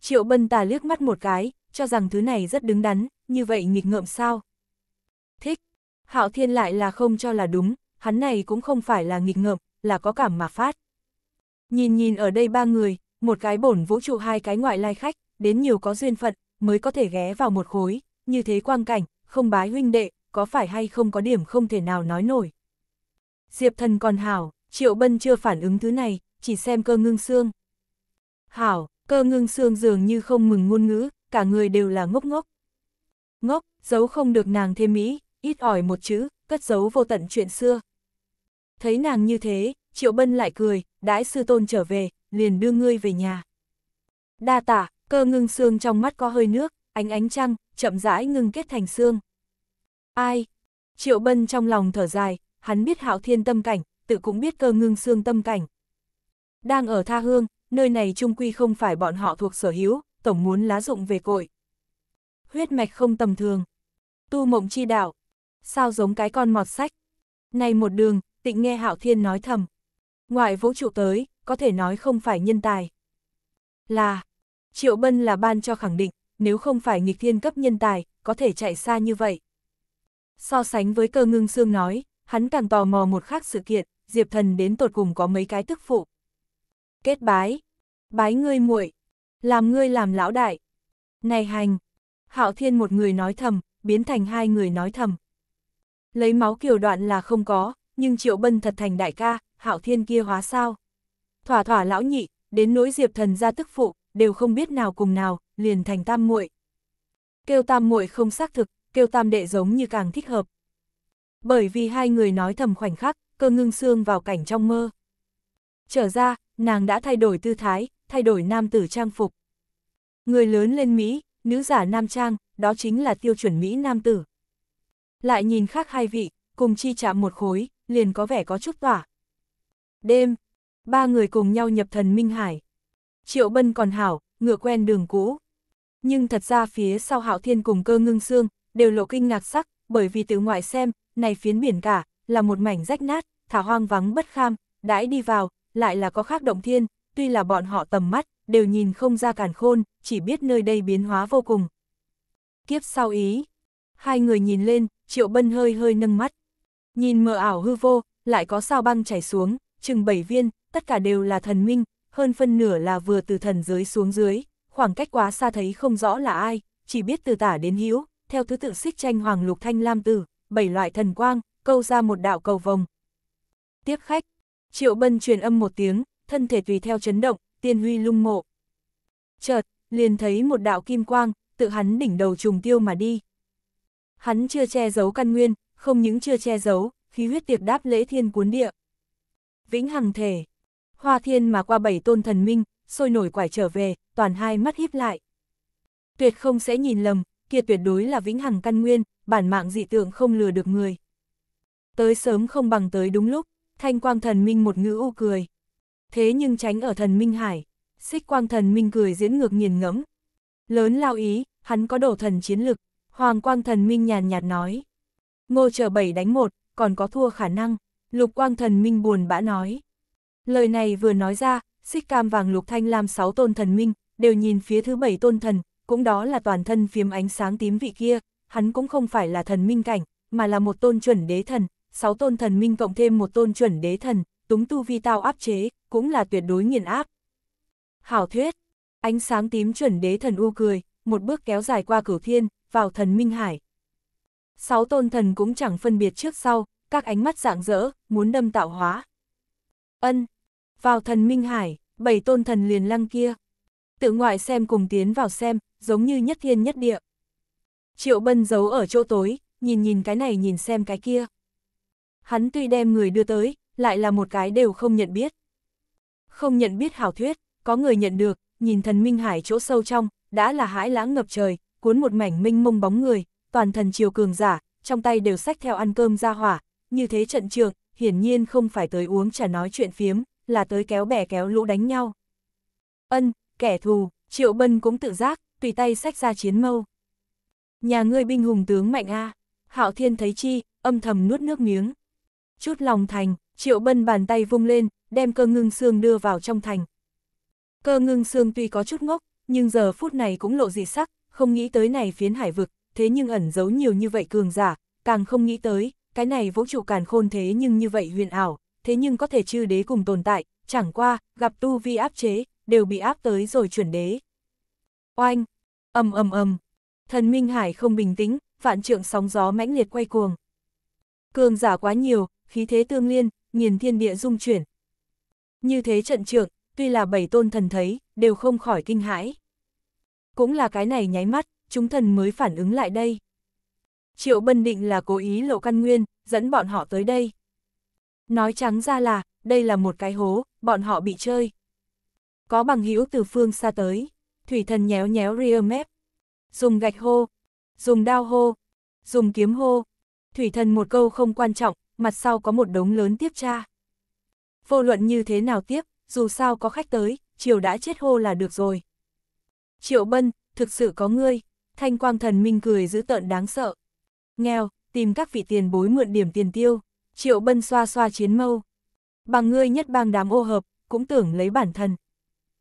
Triệu bân tà liếc mắt một cái, cho rằng thứ này rất đứng đắn, như vậy nghịch ngợm sao. Thích, hạo thiên lại là không cho là đúng, hắn này cũng không phải là nghịch ngợm, là có cảm mà phát. Nhìn nhìn ở đây ba người, một cái bổn vũ trụ hai cái ngoại lai khách, đến nhiều có duyên phận, mới có thể ghé vào một khối, như thế quang cảnh, không bái huynh đệ, có phải hay không có điểm không thể nào nói nổi. Diệp thần còn hảo, triệu bân chưa phản ứng thứ này, chỉ xem cơ ngưng xương. Hảo, cơ ngưng xương dường như không mừng ngôn ngữ, cả người đều là ngốc ngốc. Ngốc, giấu không được nàng thêm mỹ, ít ỏi một chữ, cất giấu vô tận chuyện xưa. Thấy nàng như thế, Triệu Bân lại cười, đãi sư tôn trở về, liền đưa ngươi về nhà. Đa tả, cơ ngưng xương trong mắt có hơi nước, ánh ánh trăng, chậm rãi ngưng kết thành xương. Ai? Triệu Bân trong lòng thở dài, hắn biết hạo thiên tâm cảnh, tự cũng biết cơ ngưng xương tâm cảnh, đang ở tha hương, nơi này trung quy không phải bọn họ thuộc sở hữu, tổng muốn lá dụng về cội. Huyết mạch không tầm thường. Tu mộng chi đạo. Sao giống cái con mọt sách. Này một đường, tịnh nghe Hạo Thiên nói thầm. Ngoại vũ trụ tới, có thể nói không phải nhân tài. Là, Triệu Bân là ban cho khẳng định, nếu không phải nghịch thiên cấp nhân tài, có thể chạy xa như vậy. So sánh với cơ ngưng xương nói, hắn càng tò mò một khác sự kiện, Diệp Thần đến tột cùng có mấy cái tức phụ. Kết bái. Bái ngươi muội, làm ngươi làm lão đại. Này hành. Hạo Thiên một người nói thầm, biến thành hai người nói thầm. Lấy máu kiều đoạn là không có, nhưng Triệu Bân thật thành đại ca, Hạo Thiên kia hóa sao? Thỏa thỏa lão nhị, đến nỗi Diệp Thần ra tức phụ, đều không biết nào cùng nào, liền thành tam muội. Kêu tam muội không xác thực, kêu tam đệ giống như càng thích hợp. Bởi vì hai người nói thầm khoảnh khắc, cơ ngưng xương vào cảnh trong mơ. Trở ra, nàng đã thay đổi tư thái, thay đổi nam tử trang phục. Người lớn lên Mỹ, nữ giả nam trang, đó chính là tiêu chuẩn Mỹ nam tử. Lại nhìn khác hai vị, cùng chi chạm một khối, liền có vẻ có chút tỏa. Đêm, ba người cùng nhau nhập thần Minh Hải. Triệu Bân còn hảo, ngựa quen đường cũ. Nhưng thật ra phía sau Hạo Thiên cùng cơ ngưng xương, đều lộ kinh ngạc sắc, bởi vì từ ngoại xem, này phiến biển cả, là một mảnh rách nát, thả hoang vắng bất kham, đãi đi vào, lại là có khác động thiên, tuy là bọn họ tầm mắt, đều nhìn không ra càn khôn, chỉ biết nơi đây biến hóa vô cùng. Kiếp sau ý, hai người nhìn lên, triệu bân hơi hơi nâng mắt. Nhìn mờ ảo hư vô, lại có sao băng chảy xuống, chừng bảy viên, tất cả đều là thần minh, hơn phân nửa là vừa từ thần giới xuống dưới, khoảng cách quá xa thấy không rõ là ai, chỉ biết từ tả đến hữu, theo thứ tự xích tranh hoàng lục thanh lam tử, bảy loại thần quang, câu ra một đạo cầu vòng. Tiếp khách, Triệu Bân truyền âm một tiếng, thân thể tùy theo chấn động, tiên huy lung mộ. Chợt, liền thấy một đạo kim quang, tự hắn đỉnh đầu trùng tiêu mà đi. Hắn chưa che giấu căn nguyên, không những chưa che giấu, khí huyết tiệc đáp lễ thiên cuốn địa. Vĩnh hằng thể, hoa thiên mà qua bảy tôn thần minh, sôi nổi quải trở về, toàn hai mắt híp lại. Tuyệt không sẽ nhìn lầm, kia tuyệt đối là vĩnh hằng căn nguyên, bản mạng dị tượng không lừa được người. Tới sớm không bằng tới đúng lúc. Thanh quang thần minh một ngữ u cười. Thế nhưng tránh ở thần minh hải, xích quang thần minh cười diễn ngược nghiền ngẫm. Lớn lao ý, hắn có đổ thần chiến lực, hoàng quang thần minh nhàn nhạt nói. Ngô Trở bảy đánh một, còn có thua khả năng, lục quang thần minh buồn bã nói. Lời này vừa nói ra, xích cam vàng lục thanh lam sáu tôn thần minh, đều nhìn phía thứ bảy tôn thần, cũng đó là toàn thân phiếm ánh sáng tím vị kia, hắn cũng không phải là thần minh cảnh, mà là một tôn chuẩn đế thần, sáu tôn thần minh cộng thêm một tôn chuẩn đế thần, túng tu vi tao áp chế, cũng là tuyệt đối nghiền áp. Hảo thuyết, ánh sáng tím chuẩn đế thần u cười, một bước kéo dài qua cửu thiên, vào thần minh hải. Sáu tôn thần cũng chẳng phân biệt trước sau, các ánh mắt rạng rỡ, muốn đâm tạo hóa. Ân, vào thần minh hải, bảy tôn thần liền lăng kia. Tự ngoại xem cùng tiến vào xem, giống như nhất thiên nhất địa. Triệu bân giấu ở chỗ tối, nhìn nhìn cái này nhìn xem cái kia. Hắn tuy đem người đưa tới, lại là một cái đều không nhận biết. Không nhận biết hảo thuyết, có người nhận được, nhìn thần Minh Hải chỗ sâu trong, đã là hãi lãng ngập trời, cuốn một mảnh minh mông bóng người, toàn thần chiều cường giả, trong tay đều sách theo ăn cơm ra hỏa, như thế trận trường, hiển nhiên không phải tới uống trà nói chuyện phiếm, là tới kéo bè kéo lũ đánh nhau. Ân, kẻ thù, Triệu Bân cũng tự giác, tùy tay sách ra chiến mâu. Nhà ngươi binh hùng tướng mạnh a. À. Hạo Thiên thấy chi, âm thầm nuốt nước miếng chút lòng thành, triệu bân bàn tay vung lên, đem cơ ngưng xương đưa vào trong thành. Cơ ngưng xương tuy có chút ngốc, nhưng giờ phút này cũng lộ dị sắc, không nghĩ tới này phiến hải vực, thế nhưng ẩn giấu nhiều như vậy cường giả, càng không nghĩ tới, cái này vũ trụ càn khôn thế nhưng như vậy huyền ảo, thế nhưng có thể chư đế cùng tồn tại, chẳng qua, gặp tu vi áp chế, đều bị áp tới rồi chuyển đế. Oanh, ầm ầm ầm, thần minh hải không bình tĩnh, vạn trượng sóng gió mãnh liệt quay cuồng. Cường giả quá nhiều, khí thế tương liên, nghiền thiên địa dung chuyển. Như thế trận trượng, tuy là bảy tôn thần thấy, đều không khỏi kinh hãi. Cũng là cái này nháy mắt, chúng thần mới phản ứng lại đây. Triệu Bân Định là cố ý lộ căn nguyên, dẫn bọn họ tới đây. Nói trắng ra là, đây là một cái hố, bọn họ bị chơi. Có bằng hữu từ phương xa tới, thủy thần nhéo nhéo rear mép, Dùng gạch hô, dùng đao hô, dùng kiếm hô. Thủy thần một câu không quan trọng, mặt sau có một đống lớn tiếp tra. Vô luận như thế nào tiếp, dù sao có khách tới, Triều đã chết hô là được rồi. Triệu Bân, thực sự có ngươi, thanh quang thần minh cười giữ tợn đáng sợ. Nghèo, tìm các vị tiền bối mượn điểm tiền tiêu, Triệu Bân xoa xoa chiến mâu. Bằng ngươi nhất bang đám ô hợp, cũng tưởng lấy bản thân.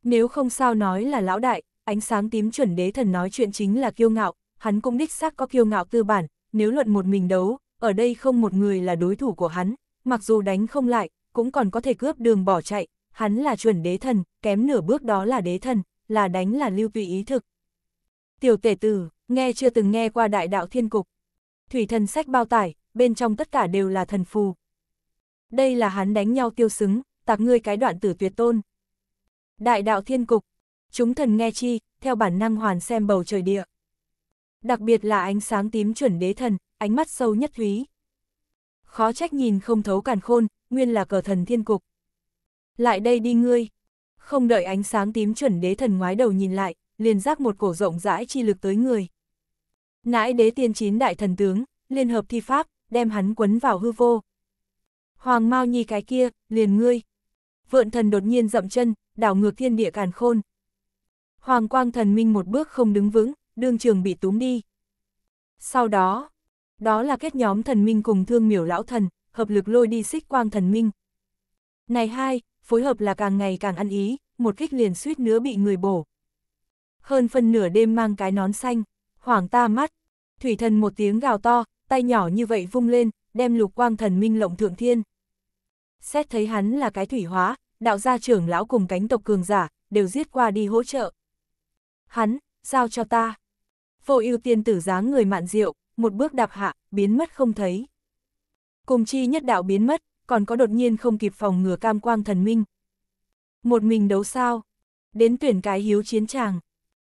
Nếu không sao nói là lão đại, ánh sáng tím chuẩn đế thần nói chuyện chính là kiêu ngạo, hắn cũng đích xác có kiêu ngạo tư bản, nếu luận một mình đấu, ở đây không một người là đối thủ của hắn, mặc dù đánh không lại, cũng còn có thể cướp đường bỏ chạy, hắn là chuẩn đế thần, kém nửa bước đó là đế thần, là đánh là lưu vị ý thực. Tiểu tể tử, nghe chưa từng nghe qua đại đạo thiên cục. Thủy thần sách bao tải, bên trong tất cả đều là thần phù. Đây là hắn đánh nhau tiêu xứng, tạc ngươi cái đoạn tử tuyệt tôn. Đại đạo thiên cục, chúng thần nghe chi, theo bản năng hoàn xem bầu trời địa. Đặc biệt là ánh sáng tím chuẩn đế thần, ánh mắt sâu nhất thúy. Khó trách nhìn không thấu càn khôn, nguyên là cờ thần thiên cục. Lại đây đi ngươi. Không đợi ánh sáng tím chuẩn đế thần ngoái đầu nhìn lại, liền giác một cổ rộng rãi chi lực tới người. Nãi đế tiên chín đại thần tướng, liên hợp thi pháp, đem hắn quấn vào hư vô. Hoàng mau Nhi cái kia, liền ngươi. Vượn thần đột nhiên dậm chân, đảo ngược thiên địa càn khôn. Hoàng quang thần minh một bước không đứng vững, đương trường bị túm đi. Sau đó, đó là kết nhóm thần minh cùng thương miểu lão thần, hợp lực lôi đi xích quang thần minh. Này hai, phối hợp là càng ngày càng ăn ý, một kích liền suýt nữa bị người bổ. Hơn phần nửa đêm mang cái nón xanh, hoảng ta mắt, thủy thần một tiếng gào to, tay nhỏ như vậy vung lên, đem lục quang thần minh lộng thượng thiên. Xét thấy hắn là cái thủy hóa, đạo gia trưởng lão cùng cánh tộc cường giả, đều giết qua đi hỗ trợ. Hắn, giao cho ta. Vô ưu tiên tử dáng người mạn diệu, một bước đạp hạ, biến mất không thấy. Cùng chi nhất đạo biến mất, còn có đột nhiên không kịp phòng ngừa cam quang thần minh. Một mình đấu sao, đến tuyển cái hiếu chiến tràng.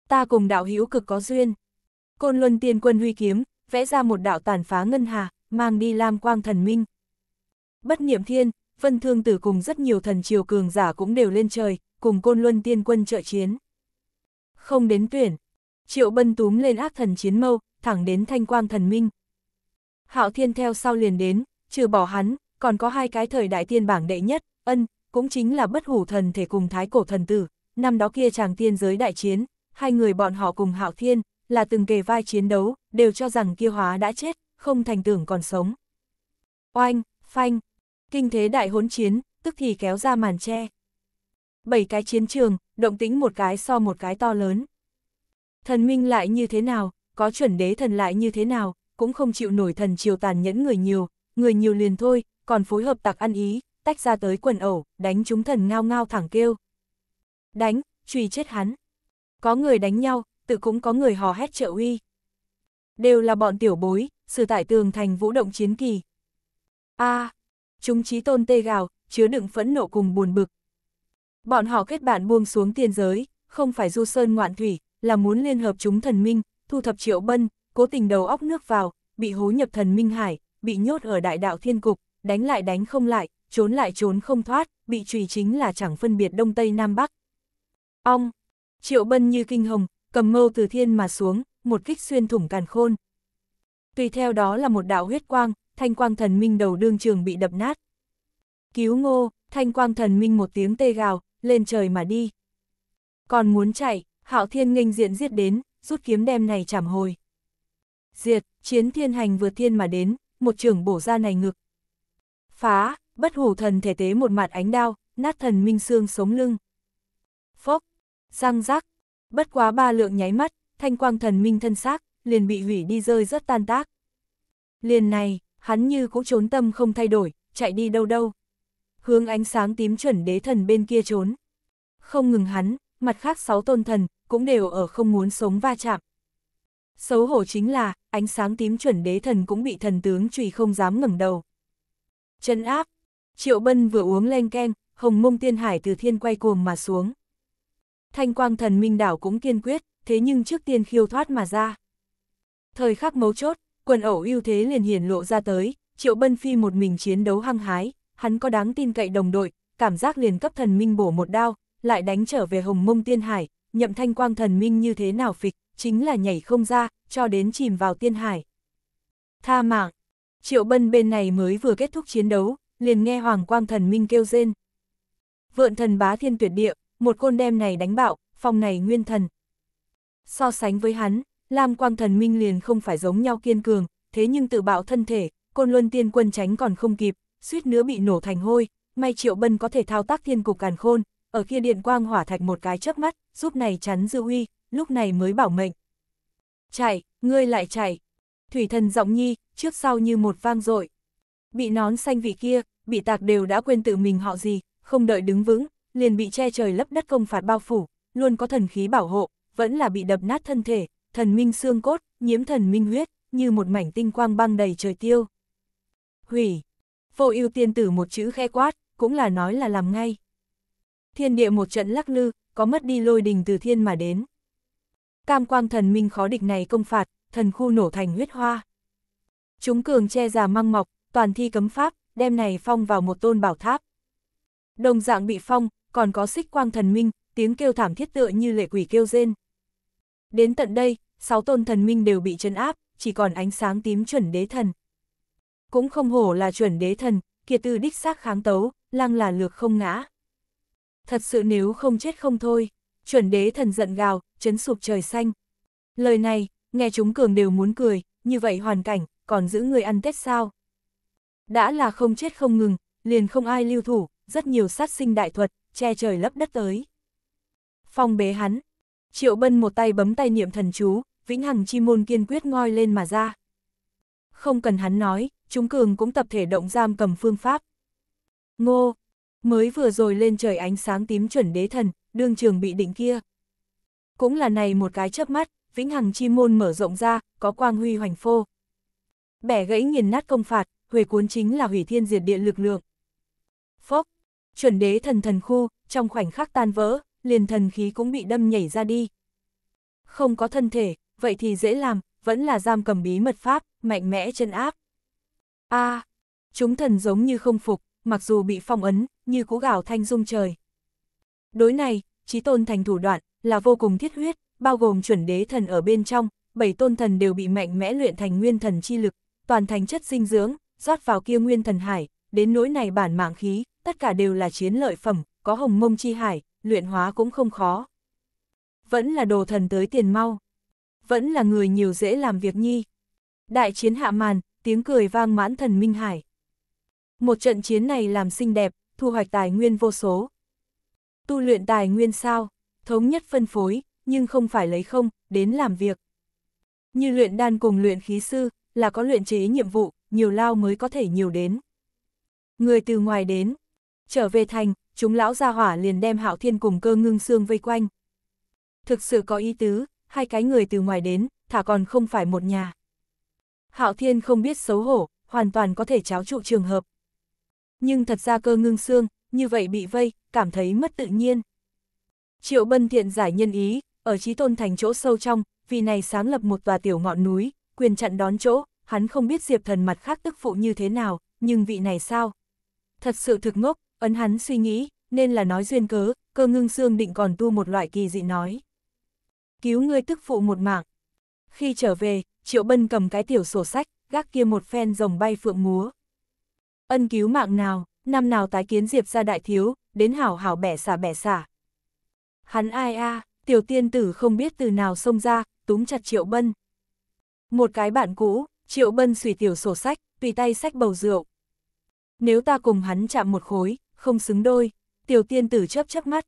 Ta cùng đạo hữu cực có duyên. Côn Luân Tiên Quân huy kiếm, vẽ ra một đạo tàn phá ngân hà, mang đi Lam Quang Thần Minh. Bất niệm thiên, phân Thương Tử cùng rất nhiều thần triều cường giả cũng đều lên trời, cùng Côn Luân Tiên Quân trợ chiến. Không đến tuyển, Triệu Bân túm lên ác thần chiến mâu, thẳng đến thanh quang thần minh. Hạo Thiên theo sau liền đến, trừ bỏ hắn, còn có hai cái thời đại tiên bảng đệ nhất, ân, cũng chính là bất hủ thần thể cùng thái cổ thần tử, năm đó kia chàng tiên giới đại chiến, hai người bọn họ cùng Hạo Thiên, là từng kề vai chiến đấu, đều cho rằng kia hóa đã chết, không thành tưởng còn sống. Oanh, phanh, kinh thế đại hỗn chiến, tức thì kéo ra màn che. Bảy cái chiến trường, động tính một cái so một cái to lớn. Thần minh lại như thế nào, có chuẩn đế thần lại như thế nào, cũng không chịu nổi thần chiều tàn nhẫn người nhiều, người nhiều liền thôi, còn phối hợp tạc ăn ý, tách ra tới quần ẩu, đánh chúng thần ngao ngao thẳng kêu. Đánh, truy chết hắn. Có người đánh nhau, tự cũng có người hò hét trợ uy. Đều là bọn tiểu bối, sự tại tường thành vũ động chiến kỳ. a à, chúng trí tôn tê gào, chứa đựng phẫn nộ cùng buồn bực. Bọn họ kết bạn buông xuống tiền giới, không phải du sơn ngoạn thủy, là muốn liên hợp chúng thần minh, thu thập triệu bân, cố tình đầu óc nước vào, bị hố nhập thần Minh Hải, bị nhốt ở đại đạo thiên cục, đánh lại đánh không lại, trốn lại trốn không thoát, bị trùy chính là chẳng phân biệt Đông Tây Nam Bắc. Ong, triệu bân như kinh hồng, cầm mâu từ thiên mà xuống, một kích xuyên thủng càn khôn. Tùy theo đó là một đạo huyết quang, thanh quang thần minh đầu đương trường bị đập nát. Cứu ngô, thanh quang thần minh một tiếng tê gào, lên trời mà đi. Còn muốn chạy, hạo thiên nghênh diện giết đến, rút kiếm đem này chảm hồi. Diệt, chiến thiên hành vừa thiên mà đến, một trường bổ ra này ngực. Phá, bất hủ thần thể tế một mặt ánh đao, nát thần minh xương sống lưng. Phốc, răng rác, bất quá ba lượng nháy mắt, thanh quang thần minh thân xác, liền bị hủy đi rơi rất tan tác. Liền này, hắn như cũng trốn tâm không thay đổi, chạy đi đâu đâu. Hướng ánh sáng tím chuẩn đế thần bên kia trốn. Không ngừng hắn, mặt khác sáu tôn thần, cũng đều ở không muốn sống va chạm. Xấu hổ chính là, ánh sáng tím chuẩn đế thần cũng bị thần tướng trùy không dám ngẩng đầu. Chân áp, triệu bân vừa uống len keng, hồng mông tiên hải từ thiên quay cuồng mà xuống. Thanh quang thần minh đảo cũng kiên quyết, thế nhưng trước tiên khiêu thoát mà ra. Thời khắc mấu chốt, quần ẩu ưu thế liền hiển lộ ra tới, triệu bân phi một mình chiến đấu hăng hái, hắn có đáng tin cậy đồng đội, cảm giác liền cấp thần minh bổ một đao, lại đánh trở về hồng mông tiên hải, nhậm thanh quang thần minh như thế nào phịch, chính là nhảy không ra, cho đến chìm vào tiên hải. Tha mạng, triệu bân bên này mới vừa kết thúc chiến đấu, liền nghe hoàng quang thần minh kêu rên. Vượn thần bá thiên tuyệt địa, một côn đem này đánh bạo, phòng này nguyên thần. So sánh với hắn, Lam quang thần minh liền không phải giống nhau kiên cường, thế nhưng tự bạo thân thể, côn luân tiên quân tránh còn không kịp, suýt nữa bị nổ thành hôi, may triệu bân có thể thao tác thiên cục càn khôn, ở kia điện quang hỏa thạch một cái trước mắt, giúp này chắn dư huy, lúc này mới bảo mệnh. Chạy, ngươi lại chạy. Thủy thần giọng nhi, trước sau như một vang dội Bị nón xanh vị kia, bị tạc đều đã quên tự mình họ gì, không đợi đứng vững, liền bị che trời lấp đất công phạt bao phủ, luôn có thần khí bảo hộ, vẫn là bị đập nát thân thể, thần minh xương cốt, nhiễm thần minh huyết, như một mảnh tinh quang băng đầy trời tiêu. Hủy. Vô ưu tiên tử một chữ khe quát, cũng là nói là làm ngay thiên địa một trận lắc lư, có mất đi lôi đình từ thiên mà đến. Cam quang thần minh khó địch này công phạt, thần khu nổ thành huyết hoa. Chúng cường che già măng mọc, toàn thi cấm pháp, đem này phong vào một tôn bảo tháp. Đồng dạng bị phong, còn có xích quang thần minh, tiếng kêu thảm thiết tựa như lệ quỷ kêu rên. Đến tận đây, sáu tôn thần minh đều bị chấn áp, chỉ còn ánh sáng tím chuẩn đế thần. Cũng không hổ là chuẩn đế thần, kia tư đích xác kháng tấu, lăng là lược không ngã thật sự nếu không chết không thôi, chuẩn đế thần giận gào, chấn sụp trời xanh. Lời này, nghe chúng cường đều muốn cười, như vậy hoàn cảnh, còn giữ người ăn Tết sao? Đã là không chết không ngừng, liền không ai lưu thủ, rất nhiều sát sinh đại thuật, che trời lấp đất tới. Phong bế hắn, triệu bân một tay bấm tay niệm thần chú, vĩnh hằng chi môn kiên quyết ngoi lên mà ra. Không cần hắn nói, chúng cường cũng tập thể động giam cầm phương pháp. Ngô, mới vừa rồi lên trời ánh sáng tím chuẩn đế thần, đương trường bị định kia. Cũng là này một cái chớp mắt, vĩnh hằng chi môn mở rộng ra, có quang huy hoành phô. Bẻ gãy nghiền nát công phạt, huề cuốn chính là hủy thiên diệt địa lực lượng. Phốc, chuẩn đế thần thần khu, trong khoảnh khắc tan vỡ, liền thần khí cũng bị đâm nhảy ra đi. Không có thân thể, vậy thì dễ làm, vẫn là giam cầm bí mật pháp, mạnh mẽ chân áp. a à, chúng thần giống như không phục, mặc dù bị phong ấn, như cú gào thanh dung trời. Đối này, trí tôn thành thủ đoạn, là vô cùng thiết huyết, bao gồm chuẩn đế thần ở bên trong, bảy tôn thần đều bị mạnh mẽ luyện thành nguyên thần chi lực, toàn thành chất dinh dưỡng, rót vào kia nguyên thần hải, đến nỗi này bản mạng khí, tất cả đều là chiến lợi phẩm, có hồng mông chi hải, luyện hóa cũng không khó. Vẫn là đồ thần tới tiền mau. Vẫn là người nhiều dễ làm việc nhi. Đại chiến hạ màn, tiếng cười vang mãn thần minh hải. Một trận chiến này làm xinh đẹp, thu hoạch tài nguyên vô số. Tu luyện tài nguyên sao, thống nhất phân phối, nhưng không phải lấy không, đến làm việc. Như luyện đan cùng luyện khí sư, là có luyện chế nhiệm vụ, nhiều lao mới có thể nhiều đến. Người từ ngoài đến, trở về thành, chúng lão gia hỏa liền đem hạo thiên cùng cơ ngưng xương vây quanh. Thực sự có ý tứ, hai cái người từ ngoài đến, thả còn không phải một nhà. Hạo thiên không biết xấu hổ, hoàn toàn có thể cháo trụ trường hợp nhưng thật ra cơ ngưng xương, như vậy bị vây, cảm thấy mất tự nhiên. Triệu Bân Thiện giải nhân ý, ở trí tôn thành chỗ sâu trong, vì này sáng lập một tòa tiểu ngọn núi, quyền chặn đón chỗ, hắn không biết Diệp Thần mặt khác tức phụ như thế nào, nhưng vị này sao? Thật sự thực ngốc, ấn hắn suy nghĩ, nên là nói duyên cớ, cơ ngưng xương định còn tu một loại kỳ dị nói. Cứu ngươi tức phụ một mạng. Khi trở về, Triệu Bân cầm cái tiểu sổ sách, gác kia một phen rồng bay phượng múa, ân cứu mạng nào, năm nào tái kiến Diệp ra đại thiếu, đến hảo hảo bẻ xả bẻ xả. Hắn ai a, tiểu tiên tử không biết từ nào xông ra, túm chặt Triệu Bân. Một cái bạn cũ, Triệu Bân xùy tiểu sổ sách, tùy tay sách bầu rượu. Nếu ta cùng hắn chạm một khối, không xứng đôi, tiểu tiên tử chớp chớp mắt.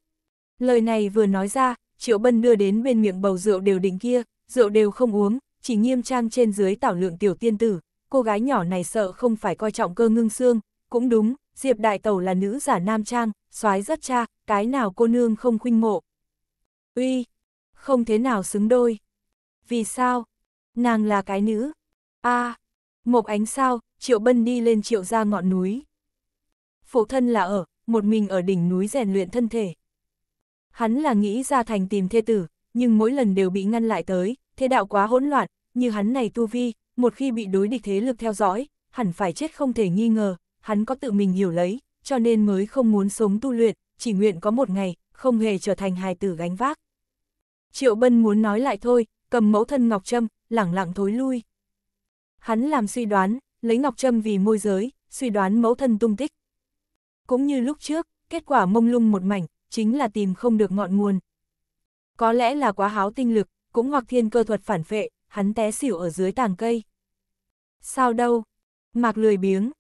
Lời này vừa nói ra, Triệu Bân đưa đến bên miệng bầu rượu đều đỉnh kia, rượu đều không uống, chỉ nghiêm trang trên dưới tảo lượng tiểu tiên tử, cô gái nhỏ này sợ không phải coi trọng cơ ngưng xương, cũng đúng, Diệp Đại Tẩu là nữ giả nam trang, soái rất cha, cái nào cô nương không khuynh mộ. Uy, không thế nào xứng đôi. Vì sao? Nàng là cái nữ. a một ánh sao, Triệu Bân đi lên Triệu ra ngọn núi. Phụ thân là ở, một mình ở đỉnh núi rèn luyện thân thể. Hắn là nghĩ ra thành tìm thê tử, nhưng mỗi lần đều bị ngăn lại tới, thế đạo quá hỗn loạn, như hắn này tu vi, một khi bị đối địch thế lực theo dõi, hẳn phải chết không thể nghi ngờ, hắn có tự mình hiểu lấy, cho nên mới không muốn sống tu luyện, chỉ nguyện có một ngày, không hề trở thành hài tử gánh vác. Triệu Bân muốn nói lại thôi, cầm mẫu thân Ngọc Trâm, lẳng lặng thối lui. Hắn làm suy đoán, lấy Ngọc Trâm vì môi giới, suy đoán mẫu thân tung tích. Cũng như lúc trước, kết quả mông lung một mảnh, chính là tìm không được ngọn nguồn. Có lẽ là quá háo tinh lực, cũng hoặc thiên cơ thuật phản phệ, hắn té xỉu ở dưới tàng cây. Sao đâu? Mạc lười biếng.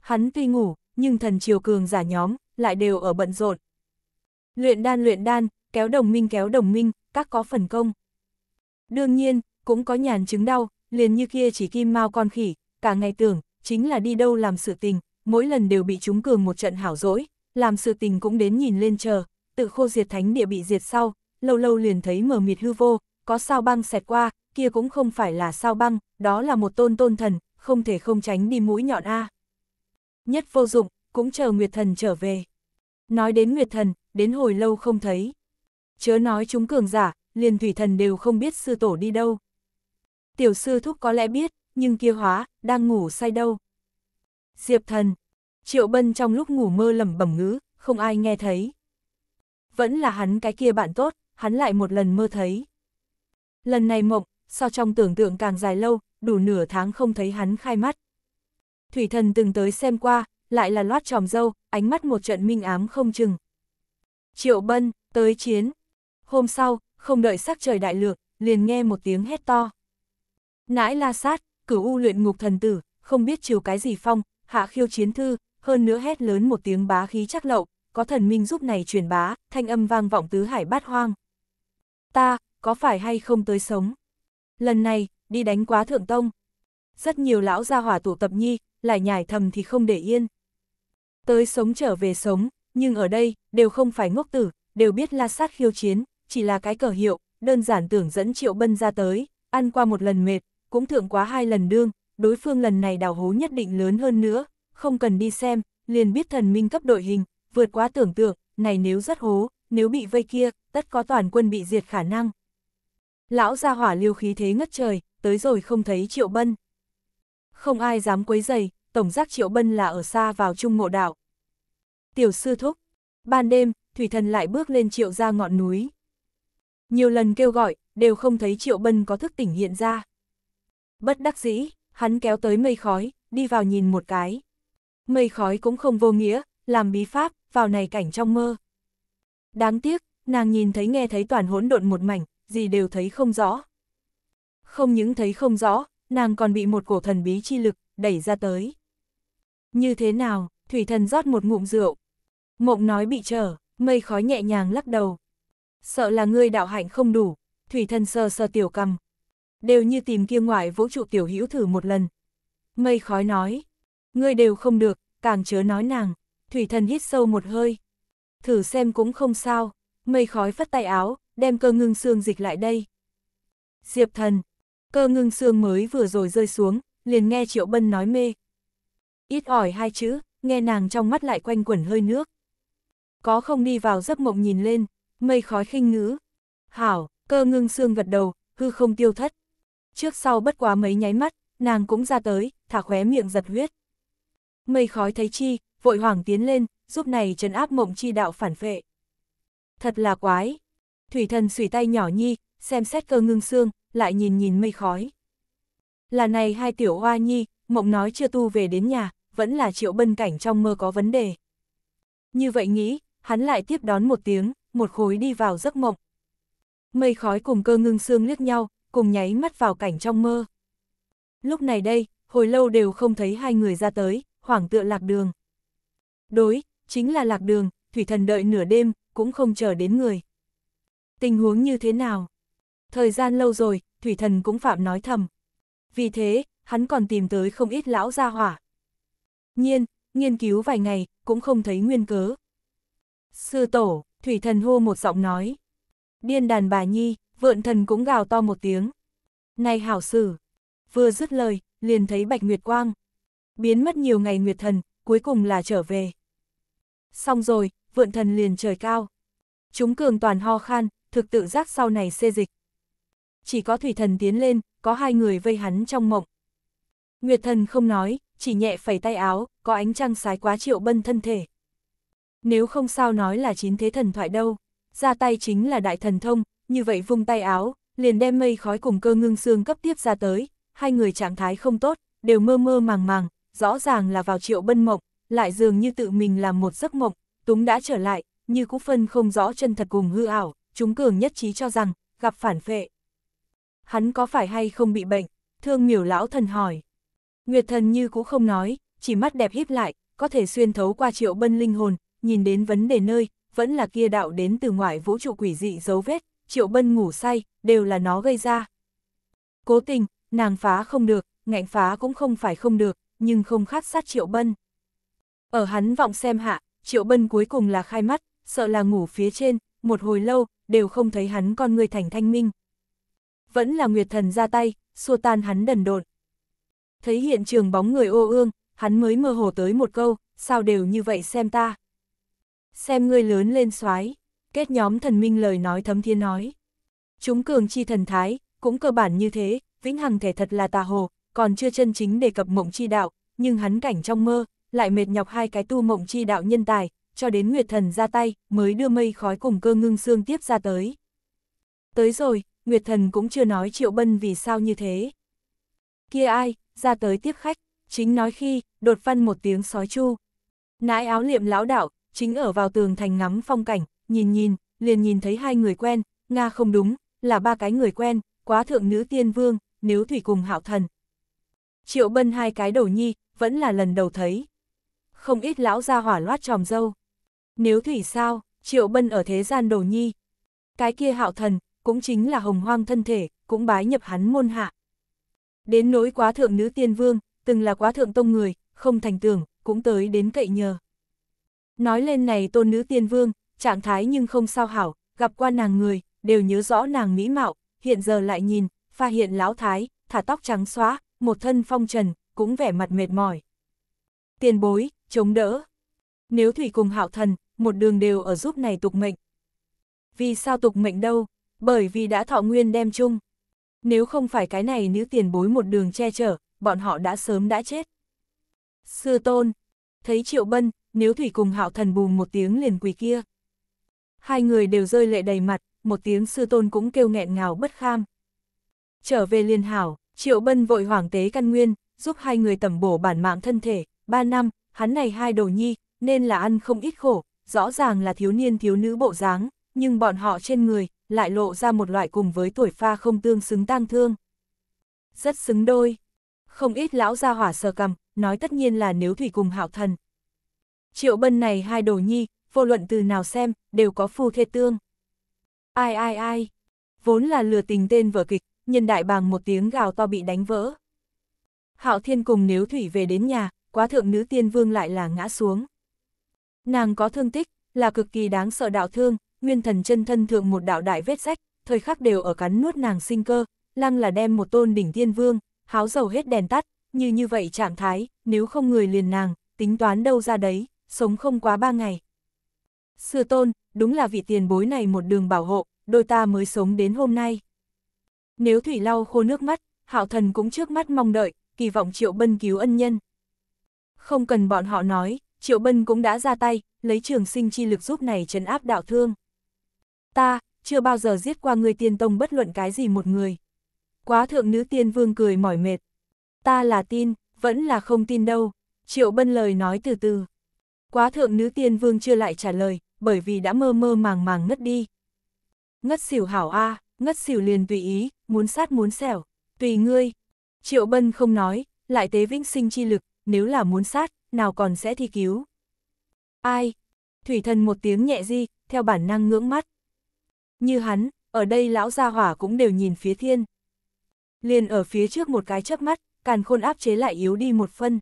Hắn tuy ngủ, nhưng thần triều cường giả nhóm, lại đều ở bận rộn. Luyện đan luyện đan, kéo đồng minh kéo đồng minh, các có phần công. Đương nhiên, cũng có nhàn chứng đau, liền như kia chỉ kim mau con khỉ, cả ngày tưởng, chính là đi đâu làm sự tình, mỗi lần đều bị chúng cường một trận hảo dỗi, làm sự tình cũng đến nhìn lên chờ, tự khô diệt thánh địa bị diệt sau, lâu lâu liền thấy mờ mịt hư vô, có sao băng xẹt qua, kia cũng không phải là sao băng, đó là một tôn tôn thần, không thể không tránh đi mũi nhọn A. Nhất vô dụng, cũng chờ Nguyệt Thần trở về. Nói đến Nguyệt Thần, đến hồi lâu không thấy. Chớ nói chúng cường giả, liền thủy thần đều không biết sư tổ đi đâu. Tiểu sư thúc có lẽ biết, nhưng kia hóa, đang ngủ say đâu. Diệp thần, triệu bân trong lúc ngủ mơ lẩm bẩm ngữ, không ai nghe thấy. Vẫn là hắn cái kia bạn tốt, hắn lại một lần mơ thấy. Lần này mộng, so trong tưởng tượng càng dài lâu, đủ nửa tháng không thấy hắn khai mắt. Thủy thần từng tới xem qua, lại là loát tròm dâu, ánh mắt một trận minh ám không chừng. Triệu bân, tới chiến. Hôm sau, không đợi sắc trời đại lược, liền nghe một tiếng hét to. Nãi la sát, cửu u luyện ngục thần tử, không biết chiều cái gì phong, hạ khiêu chiến thư, hơn nữa hét lớn một tiếng bá khí chắc lậu, có thần minh giúp này truyền bá, thanh âm vang vọng tứ hải bát hoang. Ta, có phải hay không tới sống? Lần này, đi đánh quá thượng tông. Rất nhiều lão gia hỏa tụ tập nhi, lại nhải thầm thì không để yên. Tới sống trở về sống, nhưng ở đây, đều không phải ngốc tử, đều biết la sát khiêu chiến, chỉ là cái cờ hiệu, đơn giản tưởng dẫn triệu bân ra tới, ăn qua một lần mệt, cũng thượng quá hai lần đương, đối phương lần này đào hố nhất định lớn hơn nữa, không cần đi xem, liền biết thần minh cấp đội hình, vượt quá tưởng tượng, này nếu rất hố, nếu bị vây kia, tất có toàn quân bị diệt khả năng lão ra hỏa lưu khí thế ngất trời, tới rồi không thấy Triệu Bân. Không ai dám quấy dày, tổng giác Triệu Bân là ở xa vào trung ngộ đảo. Tiểu sư thúc, ban đêm, thủy thần lại bước lên Triệu ra ngọn núi. Nhiều lần kêu gọi, đều không thấy Triệu Bân có thức tỉnh hiện ra. Bất đắc dĩ, hắn kéo tới mây khói, đi vào nhìn một cái. Mây khói cũng không vô nghĩa, làm bí pháp, vào này cảnh trong mơ. Đáng tiếc, nàng nhìn thấy nghe thấy toàn hỗn độn một mảnh, gì đều thấy không rõ. Không những thấy không rõ, nàng còn bị một cổ thần bí chi lực, đẩy ra tới. Như thế nào, thủy thần rót một ngụm rượu. Mộng nói bị trở, mây khói nhẹ nhàng lắc đầu. Sợ là ngươi đạo hạnh không đủ, thủy thần sờ sờ tiểu cầm. Đều như tìm kia ngoại vũ trụ tiểu hữu thử một lần. Mây khói nói, ngươi đều không được, càng chớ nói nàng. Thủy thần hít sâu một hơi. Thử xem cũng không sao, mây khói phất tay áo, đem cơ ngưng xương dịch lại đây. Diệp thần, cơ ngưng xương mới vừa rồi rơi xuống, liền nghe Triệu Bân nói mê. Ít ỏi hai chữ, nghe nàng trong mắt lại quanh quẩn hơi nước. Có không đi vào giấc mộng nhìn lên, mây khói khinh ngữ. Hảo, cơ ngưng xương gật đầu, hư không tiêu thất. Trước sau bất quá mấy nháy mắt, nàng cũng ra tới, thả khóe miệng giật huyết. Mây khói thấy chi, vội hoảng tiến lên, giúp này trấn áp mộng chi đạo phản phệ. Thật là quái, thủy thần sủy tay nhỏ nhi, xem xét cơ ngưng xương, lại nhìn nhìn mây khói. Là này hai tiểu hoa nhi, mộng nói chưa tu về đến nhà, vẫn là triệu bân cảnh trong mơ có vấn đề. Như vậy nghĩ, hắn lại tiếp đón một tiếng, một khối đi vào giấc mộng. Mây khói cùng cơ ngưng xương liếc nhau, cùng nháy mắt vào cảnh trong mơ. Lúc này đây, hồi lâu đều không thấy hai người ra tới, hoảng tựa lạc đường. Đối, chính là lạc đường, thủy thần đợi nửa đêm, cũng không chờ đến người. Tình huống như thế nào? Thời gian lâu rồi, Thủy Thần cũng phạm nói thầm. Vì thế, hắn còn tìm tới không ít lão gia hỏa. Nhiên, nghiên cứu vài ngày, cũng không thấy nguyên cớ. Sư tổ, Thủy Thần hô một giọng nói. Điên đàn bà nhi, vượn thần cũng gào to một tiếng. Này hảo sử, vừa dứt lời, liền thấy Bạch Nguyệt Quang. Biến mất nhiều ngày Nguyệt Thần, cuối cùng là trở về. Xong rồi, vượn thần liền trời cao. Chúng cường toàn ho khan, thực tự giác sau này xê dịch. Chỉ có thủy thần tiến lên, có hai người vây hắn trong mộng. Nguyệt thần không nói, chỉ nhẹ phẩy tay áo, có ánh trăng sái quá triệu bân thân thể. Nếu không sao nói là chín thế thần thoại đâu, ra tay chính là đại thần thông, như vậy vung tay áo, liền đem mây khói cùng cơ ngưng xương cấp tiếp ra tới, hai người trạng thái không tốt, đều mơ mơ màng màng, rõ ràng là vào triệu bân mộng, lại dường như tự mình làm một giấc mộng, túng đã trở lại, như cũ phân không rõ chân thật cùng hư ảo chúng cường nhất trí cho rằng, gặp phản phệ. Hắn có phải hay không bị bệnh? Thương miểu lão thần hỏi. Nguyệt thần như cũng không nói, chỉ mắt đẹp híp lại, có thể xuyên thấu qua triệu bân linh hồn, nhìn đến vấn đề nơi, vẫn là kia đạo đến từ ngoại vũ trụ quỷ dị dấu vết, triệu bân ngủ say, đều là nó gây ra. Cố tình, nàng phá không được, ngạnh phá cũng không phải không được, nhưng không khát sát triệu bân. Ở hắn vọng xem hạ, triệu bân cuối cùng là khai mắt, sợ là ngủ phía trên, một hồi lâu, đều không thấy hắn con người thành thanh minh. Vẫn là Nguyệt Thần ra tay, xua tan hắn đần độn. Thấy hiện trường bóng người ô ương, hắn mới mơ hồ tới một câu, sao đều như vậy xem ta. Xem ngươi lớn lên soái kết nhóm thần minh lời nói thấm thiên nói. Chúng cường chi thần thái, cũng cơ bản như thế, vĩnh hằng thể thật là tà hồ, còn chưa chân chính đề cập mộng chi đạo, nhưng hắn cảnh trong mơ, lại mệt nhọc hai cái tu mộng chi đạo nhân tài, cho đến Nguyệt Thần ra tay, mới đưa mây khói cùng cơ ngưng xương tiếp ra tới. Tới rồi, Nguyệt Thần cũng chưa nói Triệu Bân vì sao như thế. Kia ai, ra tới tiếp khách, chính nói khi, đột văn một tiếng sói chu. Nãi áo liệm lão đạo, chính ở vào tường thành ngắm phong cảnh, nhìn nhìn, liền nhìn thấy hai người quen, Nga không đúng, là ba cái người quen, quá thượng nữ tiên vương, nếu thủy cùng hạo thần. Triệu Bân hai cái đầu nhi, vẫn là lần đầu thấy. Không ít lão ra hỏa loát tròm dâu. Nếu thủy sao, triệu bân ở thế gian đồ nhi. Cái kia hạo thần, cũng chính là hồng hoang thân thể, cũng bái nhập hắn môn hạ. Đến nỗi quá thượng nữ tiên vương, từng là quá thượng tông người, không thành tưởng, cũng tới đến cậy nhờ. Nói lên này tôn nữ tiên vương, trạng thái nhưng không sao hảo, gặp qua nàng người, đều nhớ rõ nàng mỹ mạo, hiện giờ lại nhìn, pha hiện lão thái, thả tóc trắng xóa, một thân phong trần, cũng vẻ mặt mệt mỏi. Tiền bối, chống đỡ. Nếu Thủy cùng hạo thần, một đường đều ở giúp này tục mệnh. Vì sao tục mệnh đâu? Bởi vì đã thọ nguyên đem chung. Nếu không phải cái này nữ tiền bối một đường che chở, bọn họ đã sớm đã chết. Sư tôn, thấy triệu bân, nếu Thủy cùng hạo thần bùm một tiếng liền quỳ kia. Hai người đều rơi lệ đầy mặt, một tiếng sư tôn cũng kêu nghẹn ngào bất kham. Trở về liên hảo, triệu bân vội hoàng tế căn nguyên, giúp hai người tẩm bổ bản mạng thân thể, ba năm, hắn này hai đồ nhi, nên là ăn không ít khổ, rõ ràng là thiếu niên thiếu nữ bộ dáng, nhưng bọn họ trên người lại lộ ra một loại cùng với tuổi pha không tương xứng tang thương. Rất xứng đôi. Không ít lão gia hỏa sờ cầm, nói tất nhiên là nếu thủy cùng hạo thần. Triệu bân này hai đồ nhi, vô luận từ nào xem, đều có phù thê tương. Ai ai ai, vốn là lừa tình tên vở kịch, nhân đại bàng một tiếng gào to bị đánh vỡ. Hạo thiên cùng nếu thủy về đến nhà, quá thượng nữ tiên vương lại là ngã xuống. Nàng có thương tích, là cực kỳ đáng sợ đạo thương, nguyên thần chân thân thượng một đạo đại vết sách, thời khắc đều ở cắn nuốt nàng sinh cơ, lăng là đem một tôn đỉnh tiên vương, háo dầu hết đèn tắt, như như vậy trạng thái, nếu không người liền nàng, tính toán đâu ra đấy, sống không quá ba ngày. Sư tôn, đúng là vị tiền bối này một đường bảo hộ, đôi ta mới sống đến hôm nay. Nếu thủy lau khô nước mắt, hạo thần cũng trước mắt mong đợi, kỳ vọng triệu bân cứu ân nhân. Không cần bọn họ nói, Triệu Bân cũng đã ra tay, lấy trường sinh chi lực giúp này trấn áp đạo thương. Ta, chưa bao giờ giết qua người tiên tông bất luận cái gì một người. Quá thượng nữ tiên vương cười mỏi mệt. Ta là tin, vẫn là không tin đâu. Triệu Bân lời nói từ từ. Quá thượng nữ tiên vương chưa lại trả lời, bởi vì đã mơ mơ màng màng ngất đi. Ngất xỉu hảo a, ngất xỉu liền tùy ý, muốn sát muốn xẻo, tùy ngươi. Triệu Bân không nói, lại tế vĩnh sinh chi lực, nếu là muốn sát, nào còn sẽ thi cứu. Ai? Thủy thần một tiếng nhẹ di, theo bản năng ngưỡng mắt. Như hắn, ở đây lão gia hỏa cũng đều nhìn phía thiên. Liền ở phía trước một cái chớp mắt, càn khôn áp chế lại yếu đi một phân.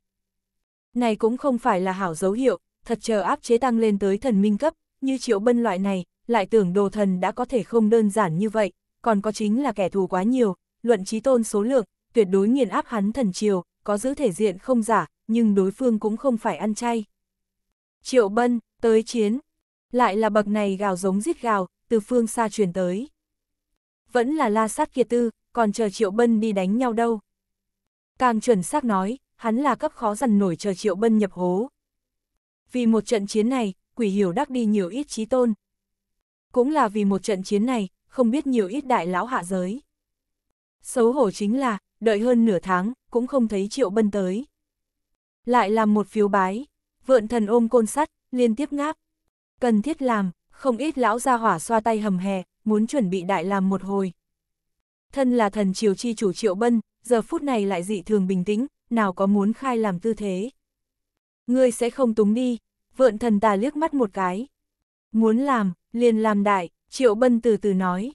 Này cũng không phải là hảo dấu hiệu, thật chờ áp chế tăng lên tới thần minh cấp, như triệu bân loại này, lại tưởng đồ thần đã có thể không đơn giản như vậy, còn có chính là kẻ thù quá nhiều, luận trí tôn số lượng, tuyệt đối nghiền áp hắn thần triều, có giữ thể diện không giả, nhưng đối phương cũng không phải ăn chay. Triệu Bân, tới chiến. Lại là bậc này gào giống giết gào, từ phương xa truyền tới. Vẫn là la sát kiệt tư, còn chờ Triệu Bân đi đánh nhau đâu. Càng chuẩn xác nói, hắn là cấp khó dằn nổi chờ Triệu Bân nhập hố. Vì một trận chiến này, quỷ hiểu đắc đi nhiều ít trí tôn. Cũng là vì một trận chiến này, không biết nhiều ít đại lão hạ giới. Xấu hổ chính là, đợi hơn nửa tháng, cũng không thấy Triệu Bân tới. Lại làm một phiếu bái, vượn thần ôm côn sắt, liên tiếp ngáp. Cần thiết làm, không ít lão gia hỏa xoa tay hầm hè, muốn chuẩn bị đại làm một hồi. Thân là thần triều chi chủ triệu bân, giờ phút này lại dị thường bình tĩnh, nào có muốn khai làm tư thế. Ngươi sẽ không túng đi, vượn thần tà liếc mắt một cái. Muốn làm, liền làm đại, triệu bân từ từ nói.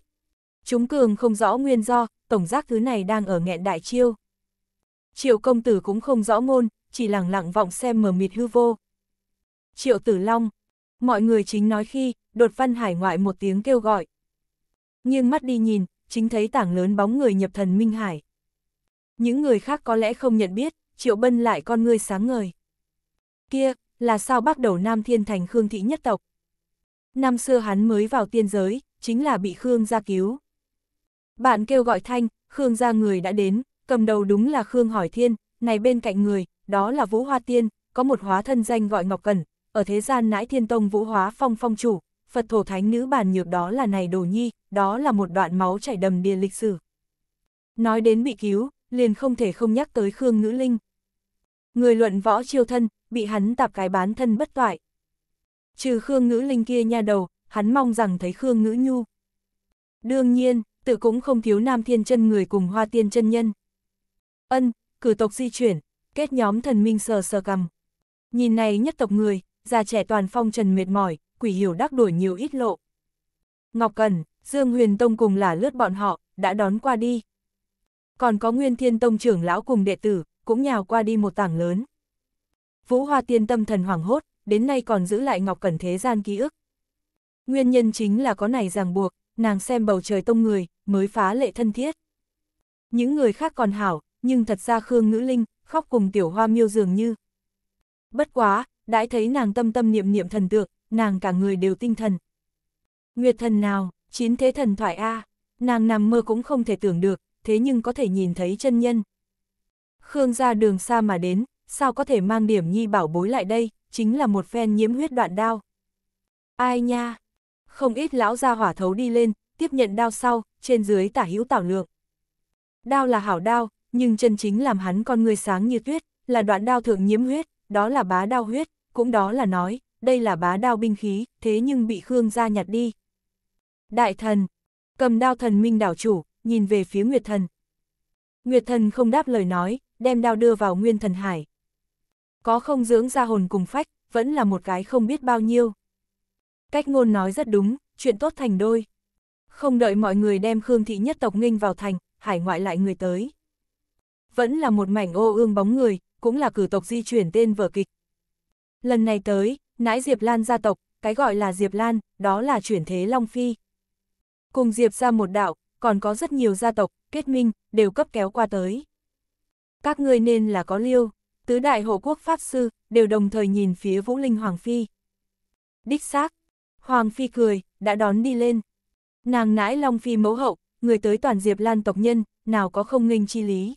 Chúng cường không rõ nguyên do, tổng giác thứ này đang ở nghẹn đại chiêu. Triệu công tử cũng không rõ ngôn, chỉ lẳng lặng vọng xem mờ mịt hư vô. Triệu Tử Long, mọi người chính nói khi, đột văn hải ngoại một tiếng kêu gọi. Nghiêng mắt đi nhìn, chính thấy tảng lớn bóng người nhập thần Minh Hải. Những người khác có lẽ không nhận biết, Triệu Bân lại con ngươi sáng ngời. Kia, là sao bắt đầu Nam Thiên Thành Khương Thị nhất tộc. Năm xưa hắn mới vào tiên giới, chính là bị Khương gia cứu. Bạn kêu gọi Thanh, Khương gia người đã đến, cầm đầu đúng là Khương Hỏi Thiên, này bên cạnh người, đó là Vũ Hoa Tiên, có một hóa thân danh gọi Ngọc Cẩn, ở thế gian nãi thiên tông Vũ Hóa Phong phong chủ, Phật thổ thánh nữ bàn nhược đó là này đồ nhi, đó là một đoạn máu chảy đầm đìa lịch sử. Nói đến bị cứu, liền không thể không nhắc tới Khương Ngữ Linh. Người luận võ chiêu thân, bị hắn tạp cái bán thân bất toại. Trừ Khương Ngữ Linh kia nha đầu, hắn mong rằng thấy Khương Ngữ Nhu. Đương nhiên, tự cũng không thiếu nam thiên chân người cùng hoa tiên chân nhân. Ân, cử tộc di chuyển, kết nhóm thần minh sờ sờ cầm. Nhìn này nhất tộc người, già trẻ toàn phong trần mệt mỏi, quỷ hiểu đắc đuổi nhiều ít lộ. Ngọc Cần, Dương Huyền Tông cùng là lướt bọn họ, đã đón qua đi. Còn có Nguyên Thiên Tông trưởng lão cùng đệ tử, cũng nhào qua đi một tảng lớn. Vũ Hoa Tiên tâm thần hoảng hốt, đến nay còn giữ lại Ngọc Cẩn thế gian ký ức. Nguyên nhân chính là có này ràng buộc, nàng xem bầu trời tông người, mới phá lệ thân thiết. Những người khác còn hảo, nhưng thật ra Khương Ngữ Linh, khóc cùng tiểu hoa miêu dường như. Bất quá, đãi thấy nàng tâm tâm niệm niệm thần tượng, nàng cả người đều tinh thần. Nguyệt thần nào, chín thế thần thoại A, nàng nằm mơ cũng không thể tưởng được, thế nhưng có thể nhìn thấy chân nhân. Khương ra đường xa mà đến, sao có thể mang điểm nhi bảo bối lại đây, chính là một phen nhiễm huyết đoạn đao. Ai nha? Không ít lão ra hỏa thấu đi lên, tiếp nhận đao sau, trên dưới tả hữu tảo lượng. Đao là hảo đao, nhưng chân chính làm hắn con người sáng như tuyết, là đoạn đao thượng nhiễm huyết, đó là bá đao huyết, cũng đó là nói, đây là bá đao binh khí, thế nhưng bị Khương gia nhặt đi. Đại thần, cầm đao thần minh đảo chủ, nhìn về phía Nguyệt thần. Nguyệt thần không đáp lời nói, đem đao đưa vào nguyên thần hải. Có không dưỡng ra hồn cùng phách, vẫn là một cái không biết bao nhiêu. Cách ngôn nói rất đúng, chuyện tốt thành đôi. Không đợi mọi người đem Khương thị nhất tộc nghênh vào thành, hải ngoại lại người tới vẫn là một mảnh ô ương bóng người, cũng là cử tộc di chuyển tên vở kịch. Lần này tới, nãi Diệp Lan gia tộc, cái gọi là Diệp Lan, đó là chuyển thế Long Phi. Cùng Diệp ra một đạo, còn có rất nhiều gia tộc, kết minh, đều cấp kéo qua tới. Các ngươi nên là có liêu, tứ đại hộ quốc Pháp Sư, đều đồng thời nhìn phía Vũ Linh Hoàng Phi. Đích xác, Hoàng Phi cười, đã đón đi lên. Nàng nãi Long Phi mẫu hậu, người tới toàn Diệp Lan tộc nhân, nào có không nghênh chi lý.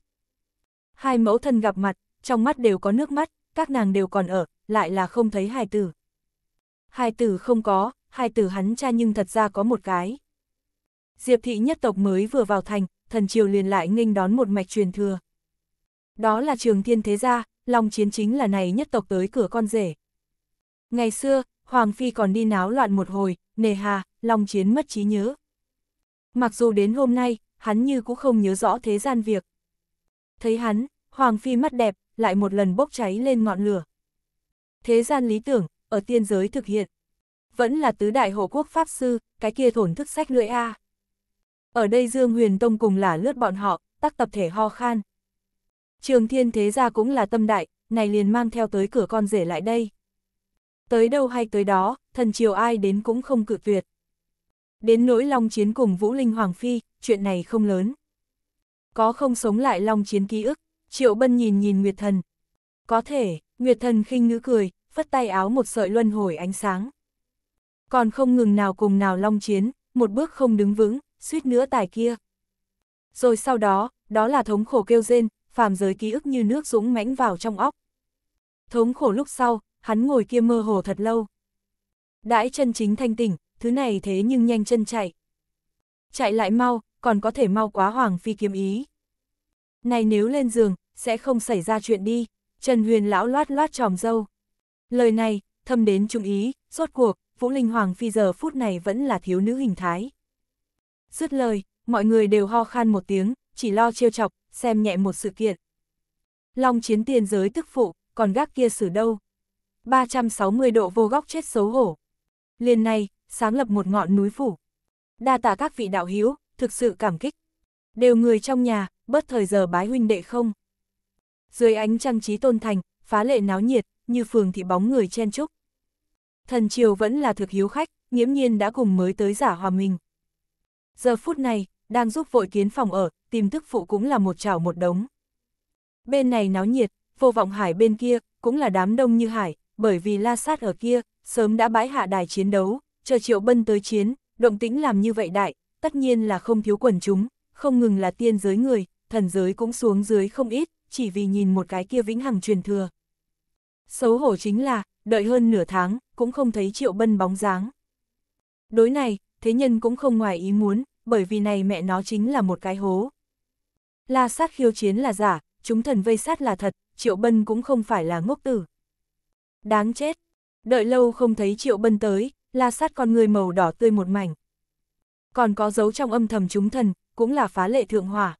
Hai mẫu thân gặp mặt, trong mắt đều có nước mắt, các nàng đều còn ở, lại là không thấy hài tử. Hài tử không có, hài tử hắn cha nhưng thật ra có một cái. Diệp thị nhất tộc mới vừa vào thành, thần triều liền lại nghênh đón một mạch truyền thừa. Đó là trường thiên thế gia, Long Chiến chính là này nhất tộc tới cửa con rể. Ngày xưa, Hoàng Phi còn đi náo loạn một hồi, nề hà, Long Chiến mất trí nhớ. Mặc dù đến hôm nay, hắn như cũng không nhớ rõ thế gian việc, thấy hắn, Hoàng Phi mắt đẹp, lại một lần bốc cháy lên ngọn lửa. Thế gian lý tưởng, ở tiên giới thực hiện. Vẫn là tứ đại hộ quốc Pháp Sư, cái kia thổn thức sách lưỡi A. Ở đây Dương Huyền Tông cùng là lướt bọn họ, tắc tập thể ho khan. Trường Thiên Thế Gia cũng là tâm đại, này liền mang theo tới cửa con rể lại đây. Tới đâu hay tới đó, thần triều ai đến cũng không cự tuyệt. Đến nỗi long chiến cùng Vũ Linh Hoàng Phi, chuyện này không lớn có không sống lại long chiến ký ức, Triệu Bân nhìn nhìn Nguyệt Thần. Có thể, Nguyệt Thần khinh ngữ cười, phất tay áo một sợi luân hồi ánh sáng. Còn không ngừng nào cùng nào long chiến, một bước không đứng vững, suýt nữa tài kia. Rồi sau đó, đó là thống khổ kêu rên, phàm giới ký ức như nước dũng mãnh vào trong óc. Thống khổ lúc sau, hắn ngồi kia mơ hồ thật lâu. Đãi chân chính thanh tỉnh, thứ này thế nhưng nhanh chân chạy. Chạy lại mau, còn có thể mau quá Hoàng Phi kiếm ý. Này nếu lên giường, sẽ không xảy ra chuyện đi, Trần Huyền lão loát loát tròm dâu. Lời này, thâm đến trung ý, rốt cuộc, Vũ Linh Hoàng Phi giờ phút này vẫn là thiếu nữ hình thái. Dứt lời, mọi người đều ho khan một tiếng, chỉ lo trêu chọc, xem nhẹ một sự kiện. Long chiến tiền giới tức phụ, còn gác kia xử đâu. 360 độ vô góc chết xấu hổ. Liền này, sáng lập một ngọn núi phủ. Đa tạ các vị đạo hiếu, thực sự cảm kích. Đều người trong nhà, bớt thời giờ bái huynh đệ không. Dưới ánh trang trí tôn thành, phá lệ náo nhiệt, như phường thị bóng người chen trúc. Thần triều vẫn là thực hiếu khách, nghiễm nhiên đã cùng mới tới giả hòa mình. Giờ phút này, đang giúp vội kiến phòng ở, tìm tức phụ cũng là một chảo một đống. Bên này náo nhiệt, vô vọng hải bên kia, cũng là đám đông như hải, bởi vì la sát ở kia, sớm đã bãi hạ đài chiến đấu, chờ triệu bân tới chiến, động tĩnh làm như vậy đại, tất nhiên là không thiếu quần chúng, không ngừng là tiên giới người, thần giới cũng xuống dưới không ít, chỉ vì nhìn một cái kia vĩnh hằng truyền thừa. Xấu hổ chính là, đợi hơn nửa tháng, cũng không thấy triệu bân bóng dáng. Đối này, thế nhân cũng không ngoài ý muốn, bởi vì này mẹ nó chính là một cái hố. La sát khiêu chiến là giả, chúng thần vây sát là thật, triệu bân cũng không phải là ngốc tử. Đáng chết, đợi lâu không thấy triệu bân tới, la sát con người màu đỏ tươi một mảnh, còn có dấu trong âm thầm chúng thần, cũng là phá lệ thượng hỏa.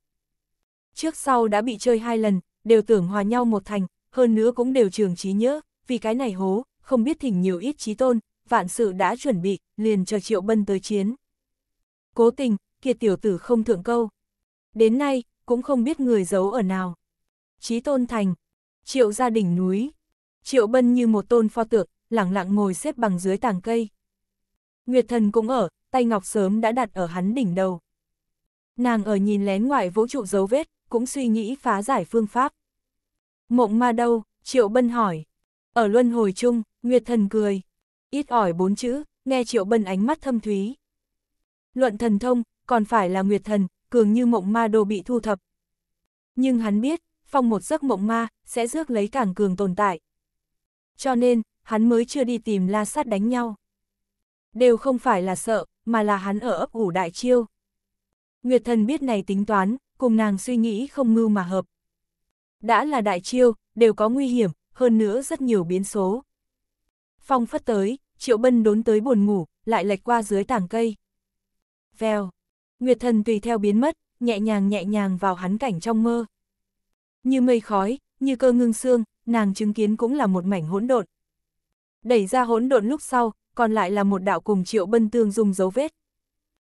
Trước sau đã bị chơi hai lần, đều tưởng hòa nhau một thành, hơn nữa cũng đều trường trí nhớ, vì cái này hố, không biết thỉnh nhiều ít trí tôn, vạn sự đã chuẩn bị, liền chờ triệu bân tới chiến. Cố tình, kiệt tiểu tử không thượng câu. Đến nay, cũng không biết người giấu ở nào. Trí tôn thành, triệu gia đỉnh núi, triệu bân như một tôn pho tượng, lặng lặng ngồi xếp bằng dưới tàng cây. Nguyệt thần cũng ở, tay ngọc sớm đã đặt ở hắn đỉnh đầu. Nàng ở nhìn lén ngoại vũ trụ dấu vết, cũng suy nghĩ phá giải phương pháp. Mộng ma đâu? Triệu Bân hỏi. Ở luân hồi chung, Nguyệt Thần cười. Ít ỏi bốn chữ, nghe Triệu Bân ánh mắt thâm thúy. Luận thần thông, còn phải là Nguyệt Thần, cường như mộng ma đồ bị thu thập. Nhưng hắn biết, phong một giấc mộng ma, sẽ rước lấy càng cường tồn tại. Cho nên, hắn mới chưa đi tìm la sát đánh nhau. Đều không phải là sợ, mà là hắn ở ấp ủ đại chiêu. Nguyệt thần biết này tính toán, cùng nàng suy nghĩ không ngưu mà hợp. Đã là đại chiêu, đều có nguy hiểm, hơn nữa rất nhiều biến số. Phong phất tới, triệu bân đốn tới buồn ngủ, lại lệch qua dưới tảng cây. Vèo, Nguyệt thần tùy theo biến mất, nhẹ nhàng nhẹ nhàng vào hắn cảnh trong mơ. Như mây khói, như cơ ngưng xương, nàng chứng kiến cũng là một mảnh hỗn độn. Đẩy ra hỗn độn lúc sau, còn lại là một đạo cùng Triệu Bân tương dung dấu vết.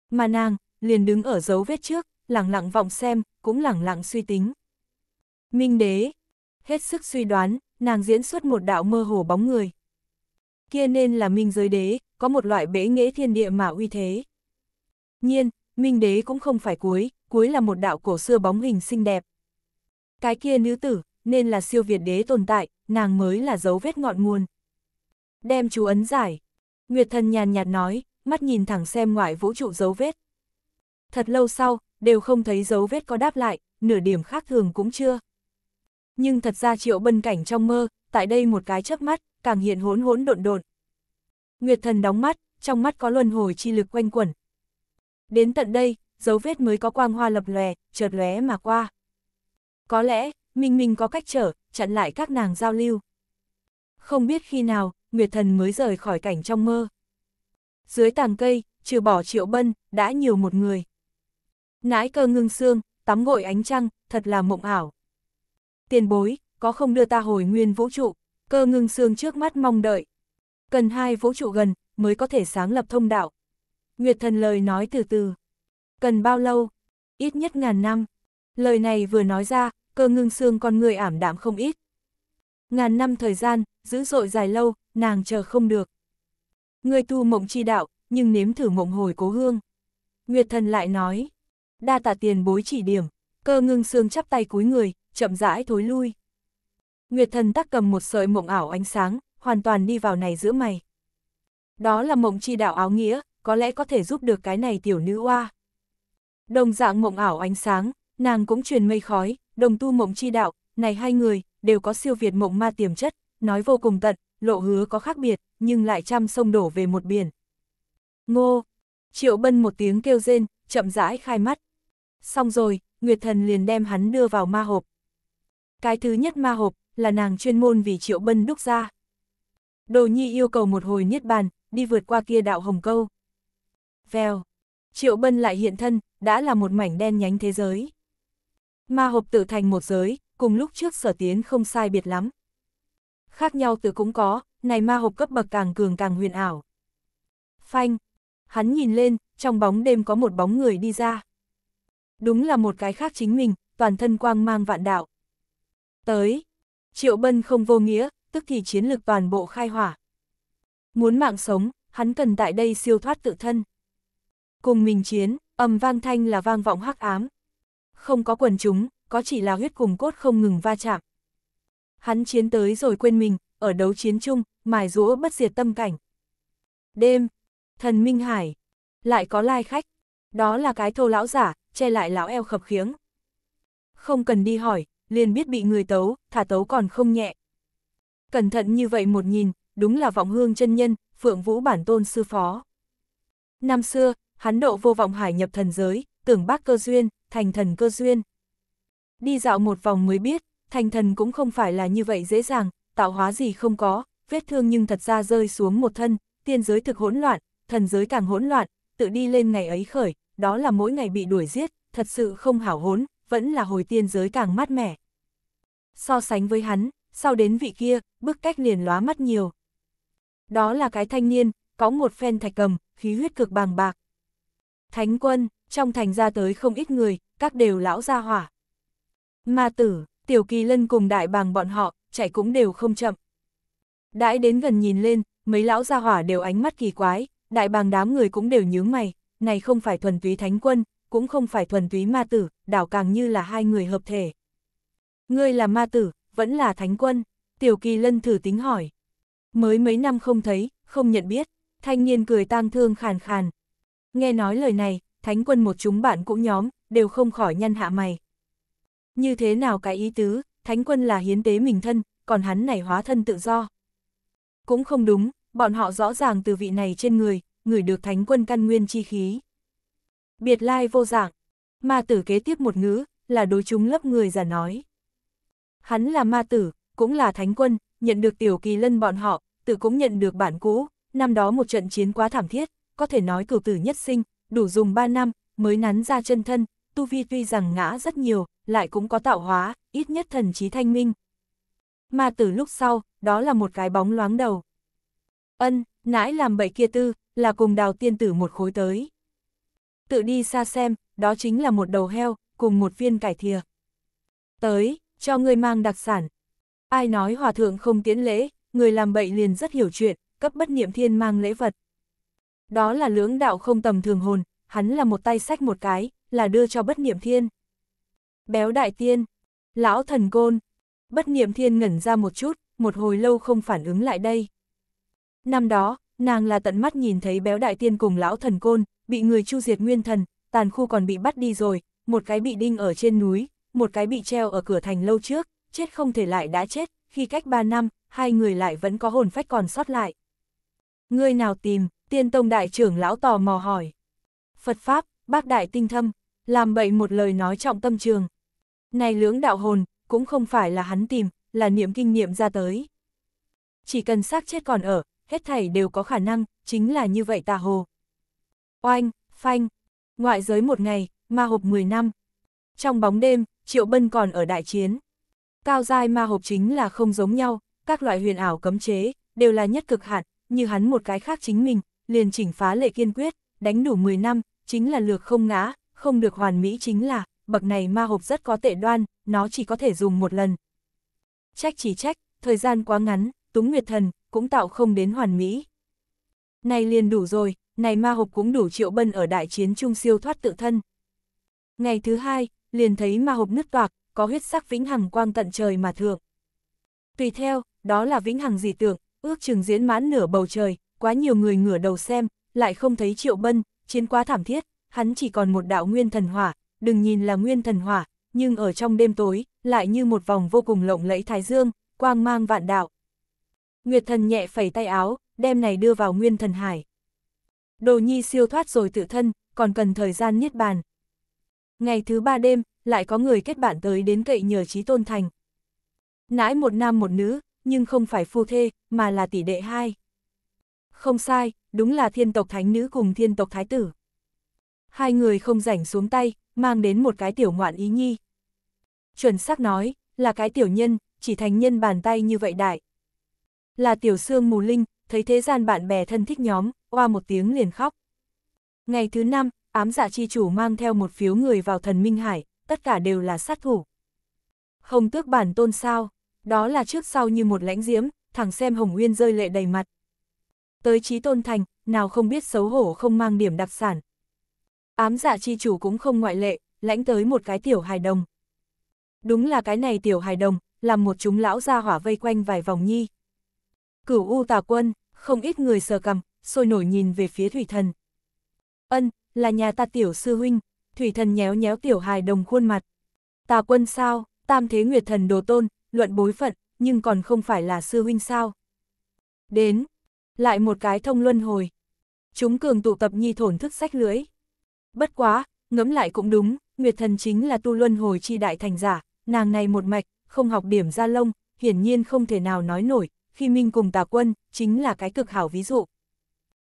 Mà nàng, liền đứng ở dấu vết trước, lẳng lặng vọng xem, cũng lẳng lặng suy tính. Minh đế, hết sức suy đoán, nàng diễn xuất một đạo mơ hồ bóng người. Kia nên là minh giới đế, có một loại bế nghệ thiên địa mà uy thế. Nhiên, minh đế cũng không phải cuối, cuối là một đạo cổ xưa bóng hình xinh đẹp. Cái kia nữ tử, nên là siêu việt đế tồn tại, nàng mới là dấu vết ngọn nguồn. Đem chú ấn giải, Nguyệt thần nhàn nhạt nói, mắt nhìn thẳng xem ngoại vũ trụ dấu vết. Thật lâu sau, đều không thấy dấu vết có đáp lại, nửa điểm khác thường cũng chưa. Nhưng thật ra triệu bân cảnh trong mơ, tại đây một cái chớp mắt, càng hiện hỗn hỗn độn độn. Nguyệt thần đóng mắt, trong mắt có luân hồi chi lực quanh quẩn. Đến tận đây, dấu vết mới có quang hoa lập lòe, chợt lóe mà qua. Có lẽ, Minh Minh có cách trở, chặn lại các nàng giao lưu. Không biết khi nào, Nguyệt Thần mới rời khỏi cảnh trong mơ. Dưới tàng cây, trừ bỏ triệu bân, đã nhiều một người. Nãi cơ ngưng xương, tắm gội ánh trăng, thật là mộng ảo. Tiền bối, có không đưa ta hồi nguyên vũ trụ, cơ ngưng xương trước mắt mong đợi. Cần hai vũ trụ gần, mới có thể sáng lập thông đạo. Nguyệt thần lời nói từ từ. Cần bao lâu? Ít nhất ngàn năm. Lời này vừa nói ra, cơ ngưng xương con người ảm đạm không ít. Ngàn năm thời gian, dữ dội dài lâu, nàng chờ không được. Người tu mộng chi đạo, nhưng nếm thử mộng hồi cố hương. Nguyệt thần lại nói, đa tạ tiền bối chỉ điểm, cơ ngưng xương chắp tay cúi người, chậm rãi thối lui. Nguyệt thần tắc cầm một sợi mộng ảo ánh sáng, hoàn toàn đi vào này giữa mày. Đó là mộng chi đạo áo nghĩa, có lẽ có thể giúp được cái này tiểu nữ oa. Đồng dạng mộng ảo ánh sáng, nàng cũng truyền mây khói, đồng tu mộng chi đạo, này hai người, đều có siêu việt mộng ma tiềm chất, nói vô cùng tận, lộ hứa có khác biệt, nhưng lại trăm sông đổ về một biển. Ngô! Triệu Bân một tiếng kêu rên, chậm rãi khai mắt. Xong rồi, Nguyệt Thần liền đem hắn đưa vào ma hộp. Cái thứ nhất ma hộp, là nàng chuyên môn vì Triệu Bân đúc ra. Đồ Nhi yêu cầu một hồi niết bàn, đi vượt qua kia đạo hồng câu. Vèo! Triệu Bân lại hiện thân, đã là một mảnh đen nhánh thế giới. Ma hộp tự thành một giới, cùng lúc trước sở tiến không sai biệt lắm khác nhau từ cũng có, này ma hộp cấp bậc càng cường càng huyền ảo. Phanh, hắn nhìn lên, trong bóng đêm có một bóng người đi ra. Đúng là một cái khác chính mình, toàn thân quang mang vạn đạo. Tới, triệu bân không vô nghĩa, tức thì chiến lực toàn bộ khai hỏa. Muốn mạng sống, hắn cần tại đây siêu thoát tự thân. Cùng mình chiến, âm vang thanh là vang vọng hắc ám. Không có quần chúng, có chỉ là huyết cùng cốt không ngừng va chạm hắn chiến tới rồi quên mình, ở đấu chiến chung, mài rũa bất diệt tâm cảnh. Đêm, thần Minh Hải, lại có lai khách, đó là cái thô lão giả, che lại lão eo khập khiếng. Không cần đi hỏi, liền biết bị người tấu, thả tấu còn không nhẹ. Cẩn thận như vậy một nhìn, đúng là vọng hương chân nhân, phượng vũ bản tôn sư phó. Năm xưa, hắn độ vô vọng hải nhập thần giới, tưởng bác cơ duyên, thành thần cơ duyên. Đi dạo một vòng mới biết, thành thần cũng không phải là như vậy dễ dàng, tạo hóa gì không có, vết thương nhưng thật ra rơi xuống một thân, tiên giới thực hỗn loạn, thần giới càng hỗn loạn, tự đi lên ngày ấy khởi, đó là mỗi ngày bị đuổi giết, thật sự không hảo hốn, vẫn là hồi tiên giới càng mát mẻ. So sánh với hắn, sau đến vị kia, bước cách liền lóa mắt nhiều. Đó là cái thanh niên, có một phen thạch cầm, khí huyết cực bàng bạc. Thánh quân, trong thành ra tới không ít người, các đều lão gia hỏa. Ma tử, Tiểu Kỳ Lân cùng đại bàng bọn họ, chạy cũng đều không chậm. Đãi đến gần nhìn lên, mấy lão gia hỏa đều ánh mắt kỳ quái, đại bàng đám người cũng đều nhướng mày, này không phải thuần túy thánh quân, cũng không phải thuần túy ma tử, đảo càng như là hai người hợp thể. Ngươi là ma tử, vẫn là thánh quân, Tiểu Kỳ Lân thử tính hỏi. Mới mấy năm không thấy, không nhận biết, thanh niên cười tang thương khàn khàn. Nghe nói lời này, thánh quân một chúng bạn cũng nhóm, đều không khỏi nhăn hạ mày. Như thế nào cái ý tứ, thánh quân là hiến tế mình thân, còn hắn này hóa thân tự do. Cũng không đúng, bọn họ rõ ràng từ vị này trên người, người được thánh quân căn nguyên chi khí. Biệt lai vô dạng, ma tử kế tiếp một ngữ, là đối chúng lớp người giả nói. Hắn là ma tử, cũng là thánh quân, nhận được tiểu kỳ lân bọn họ, tự cũng nhận được bản cũ, năm đó một trận chiến quá thảm thiết, có thể nói cử tử nhất sinh, đủ dùng 3 năm, mới nắn ra chân thân, tu vi tuy rằng ngã rất nhiều, lại cũng có tạo hóa, ít nhất thần trí thanh minh. Mà từ lúc sau, đó là một cái bóng loáng đầu. Ân, nãi làm bậy kia tư, là cùng đào tiên tử một khối tới. Tự đi xa xem, đó chính là một đầu heo, cùng một viên cải thìa. Tới, cho người mang đặc sản. Ai nói hòa thượng không tiến lễ, người làm bậy liền rất hiểu chuyện, cấp bất niệm thiên mang lễ vật. Đó là lưỡng đạo không tầm thường hồn, hắn là một tay sách một cái, là đưa cho bất niệm thiên. Béo đại tiên, lão thần côn. Bất niệm thiên ngẩn ra một chút, một hồi lâu không phản ứng lại đây. Năm đó, nàng là tận mắt nhìn thấy béo đại tiên cùng lão thần côn, bị người chu diệt nguyên thần, tàn khu còn bị bắt đi rồi, một cái bị đinh ở trên núi, một cái bị treo ở cửa thành lâu trước, chết không thể lại đã chết, khi cách 3 năm, hai người lại vẫn có hồn phách còn sót lại. Người nào tìm, tiên tông đại trưởng lão tò mò hỏi. Phật Pháp, bác đại tinh thâm, làm bậy một lời nói trọng tâm trường. Này lưỡng đạo hồn, cũng không phải là hắn tìm, là niệm kinh nghiệm ra tới. Chỉ cần xác chết còn ở, hết thảy đều có khả năng, chính là như vậy tà hồ. Oanh, phanh, ngoại giới một ngày, ma hộp 10 năm. Trong bóng đêm, Triệu Bân còn ở đại chiến. Cao giai ma hộp chính là không giống nhau, các loại huyền ảo cấm chế, đều là nhất cực hạn, như hắn một cái khác chính mình, liền chỉnh phá lệ kiên quyết, đánh đủ 10 năm, chính là lược không ngã, không được hoàn mỹ chính là, bậc này ma hộp rất có tệ đoan, nó chỉ có thể dùng một lần. Trách chỉ trách, thời gian quá ngắn, túng nguyệt thần, cũng tạo không đến hoàn mỹ. Này liền đủ rồi, này ma hộp cũng đủ triệu bân ở đại chiến trung siêu thoát tự thân. Ngày thứ hai, liền thấy ma hộp nứt toạc, có huyết sắc vĩnh hằng quang tận trời mà thượng. Tùy theo, đó là vĩnh hằng dị tượng, ước chừng diễn mãn nửa bầu trời, quá nhiều người ngửa đầu xem, lại không thấy triệu bân, chiến quá thảm thiết, hắn chỉ còn một đạo nguyên thần hỏa, đừng nhìn là nguyên thần hỏa, nhưng ở trong đêm tối, lại như một vòng vô cùng lộng lẫy thái dương, quang mang vạn đạo. Nguyệt thần nhẹ phẩy tay áo, đem này đưa vào nguyên thần hải. Đồ nhi siêu thoát rồi tự thân, còn cần thời gian niết bàn. Ngày thứ ba đêm, lại có người kết bạn tới đến cậy nhờ trí tôn thành. Nãi một nam một nữ, nhưng không phải phu thê, mà là tỷ đệ hai. Không sai, đúng là thiên tộc thánh nữ cùng thiên tộc thái tử hai người không rảnh xuống tay, mang đến một cái tiểu ngoạn ý nhi. Chuẩn xác nói, là cái tiểu nhân, chỉ thành nhân bàn tay như vậy đại. Là tiểu xương mù linh, thấy thế gian bạn bè thân thích nhóm, oa một tiếng liền khóc. Ngày thứ năm, ám dạ chi chủ mang theo một phiếu người vào thần Minh Hải, tất cả đều là sát thủ. Không tước bản tôn sao, đó là trước sau như một lãnh diễm, thẳng xem Hồng Nguyên rơi lệ đầy mặt. Tới trí tôn thành, nào không biết xấu hổ không mang điểm đặc sản, Ám giả dạ chi chủ cũng không ngoại lệ, lãnh tới một cái tiểu hài đồng. Đúng là cái này tiểu hài đồng, làm một chúng lão ra hỏa vây quanh vài vòng nhi. Cửu U tà quân, không ít người sờ cầm, sôi nổi nhìn về phía thủy thần. Ân, là nhà ta tiểu sư huynh, thủy thần nhéo nhéo tiểu hài đồng khuôn mặt. Tà quân sao, tam thế nguyệt thần đồ tôn, luận bối phận, nhưng còn không phải là sư huynh sao. Đến, lại một cái thông luân hồi. Chúng cường tụ tập nhi thổn thức sách lưỡi. Bất quá, ngẫm lại cũng đúng, Nguyệt Thần chính là tu luân hồi chi đại thành giả, nàng này một mạch, không học điểm ra lông, hiển nhiên không thể nào nói nổi, khi Minh cùng tà quân, chính là cái cực hảo ví dụ.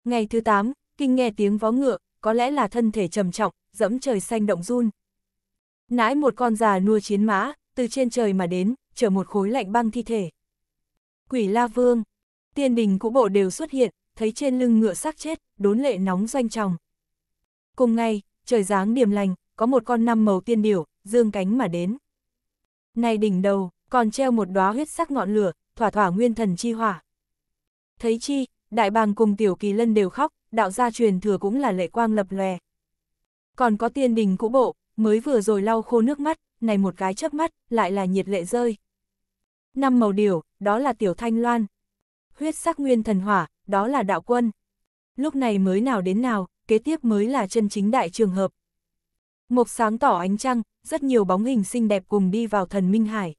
Ngày thứ 8, kinh nghe tiếng vó ngựa, có lẽ là thân thể trầm trọng, dẫm trời xanh động run. Nãi một con già nua chiến mã, từ trên trời mà đến, chở một khối lạnh băng thi thể. Quỷ La Vương, tiên đình cũ bộ đều xuất hiện, thấy trên lưng ngựa xác chết, đốn lệ nóng doanh tròng. Cùng ngày, trời dáng điểm lành, có một con năm màu tiên điểu, dương cánh mà đến. Này đỉnh đầu, còn treo một đóa huyết sắc ngọn lửa, thỏa thỏa nguyên thần chi hỏa. Thấy chi, đại bàng cùng tiểu kỳ lân đều khóc, đạo gia truyền thừa cũng là lệ quang lập lòe. Còn có tiên đình cũ bộ, mới vừa rồi lau khô nước mắt, này một cái chớp mắt, lại là nhiệt lệ rơi. Năm màu điều, đó là tiểu thanh loan. Huyết sắc nguyên thần hỏa, đó là đạo quân. Lúc này mới nào đến nào, kế tiếp mới là chân chính đại trường hợp. Một sáng tỏ ánh trăng, rất nhiều bóng hình xinh đẹp cùng đi vào thần Minh Hải.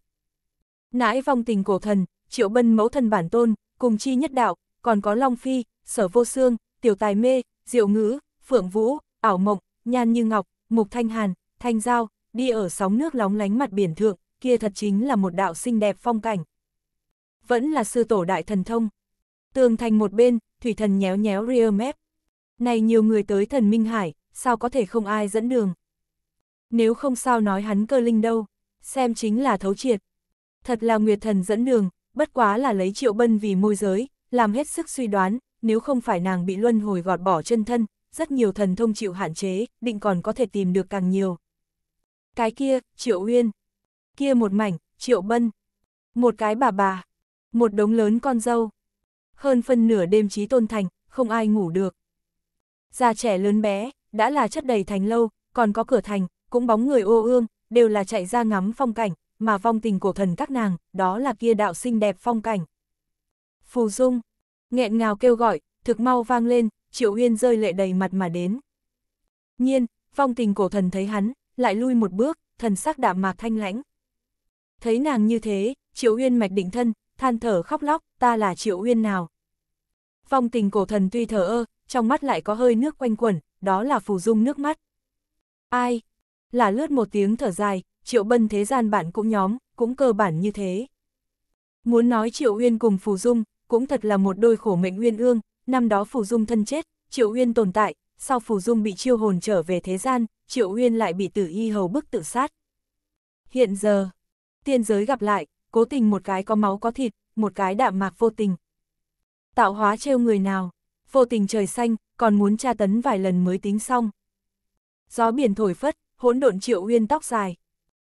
Nãi vong tình cổ thần, triệu bân mẫu thần bản tôn, cùng chi nhất đạo, còn có Long Phi, sở vô xương, tiểu tài mê, diệu ngữ, phượng vũ, ảo mộng, nhan như ngọc, mục thanh hàn, thanh giao, đi ở sóng nước lóng lánh mặt biển thượng, kia thật chính là một đạo xinh đẹp phong cảnh. Vẫn là sư tổ đại thần thông. Tường thành một bên, thủy thần nhéo nhéo rear map. Này nhiều người tới thần Minh Hải, sao có thể không ai dẫn đường? Nếu không sao nói hắn cơ linh đâu, xem chính là thấu triệt. Thật là Nguyệt Thần dẫn đường, bất quá là lấy Triệu Bân vì môi giới, làm hết sức suy đoán, nếu không phải nàng bị luân hồi gọt bỏ chân thân, rất nhiều thần thông chịu hạn chế, định còn có thể tìm được càng nhiều. Cái kia, Triệu Uyên. Kia một mảnh, Triệu Bân. Một cái bà bà. Một đống lớn con dâu. Hơn phân nửa đêm trí tôn thành, không ai ngủ được già trẻ lớn bé, đã là chất đầy thành lâu, còn có cửa thành, cũng bóng người ô ương, đều là chạy ra ngắm phong cảnh, mà vong tình của thần các nàng, đó là kia đạo xinh đẹp phong cảnh. Phù Dung, nghẹn ngào kêu gọi, thực mau vang lên, Triệu Uyên rơi lệ đầy mặt mà đến. Nhiên, phong tình cổ thần thấy hắn, lại lui một bước, thần sắc đạm mạc thanh lãnh. Thấy nàng như thế, Triệu Uyên mạch định thân, than thở khóc lóc, ta là Triệu Uyên nào. Phong tình cổ thần tuy thở ơ, trong mắt lại có hơi nước quanh quẩn, đó là phù dung nước mắt. Ai? Là lướt một tiếng thở dài, triệu bân thế gian bạn cũng nhóm, cũng cơ bản như thế. Muốn nói triệu uyên cùng phù dung, cũng thật là một đôi khổ mệnh uyên ương, năm đó phù dung thân chết, triệu uyên tồn tại, sau phù dung bị chiêu hồn trở về thế gian, triệu uyên lại bị tử y hầu bức tự sát. Hiện giờ, tiên giới gặp lại, cố tình một cái có máu có thịt, một cái đạm mạc vô tình. Tạo hóa trêu người nào? vô tình trời xanh, còn muốn tra tấn vài lần mới tính xong. Gió biển thổi phất, hỗn độn triệu uyên tóc dài.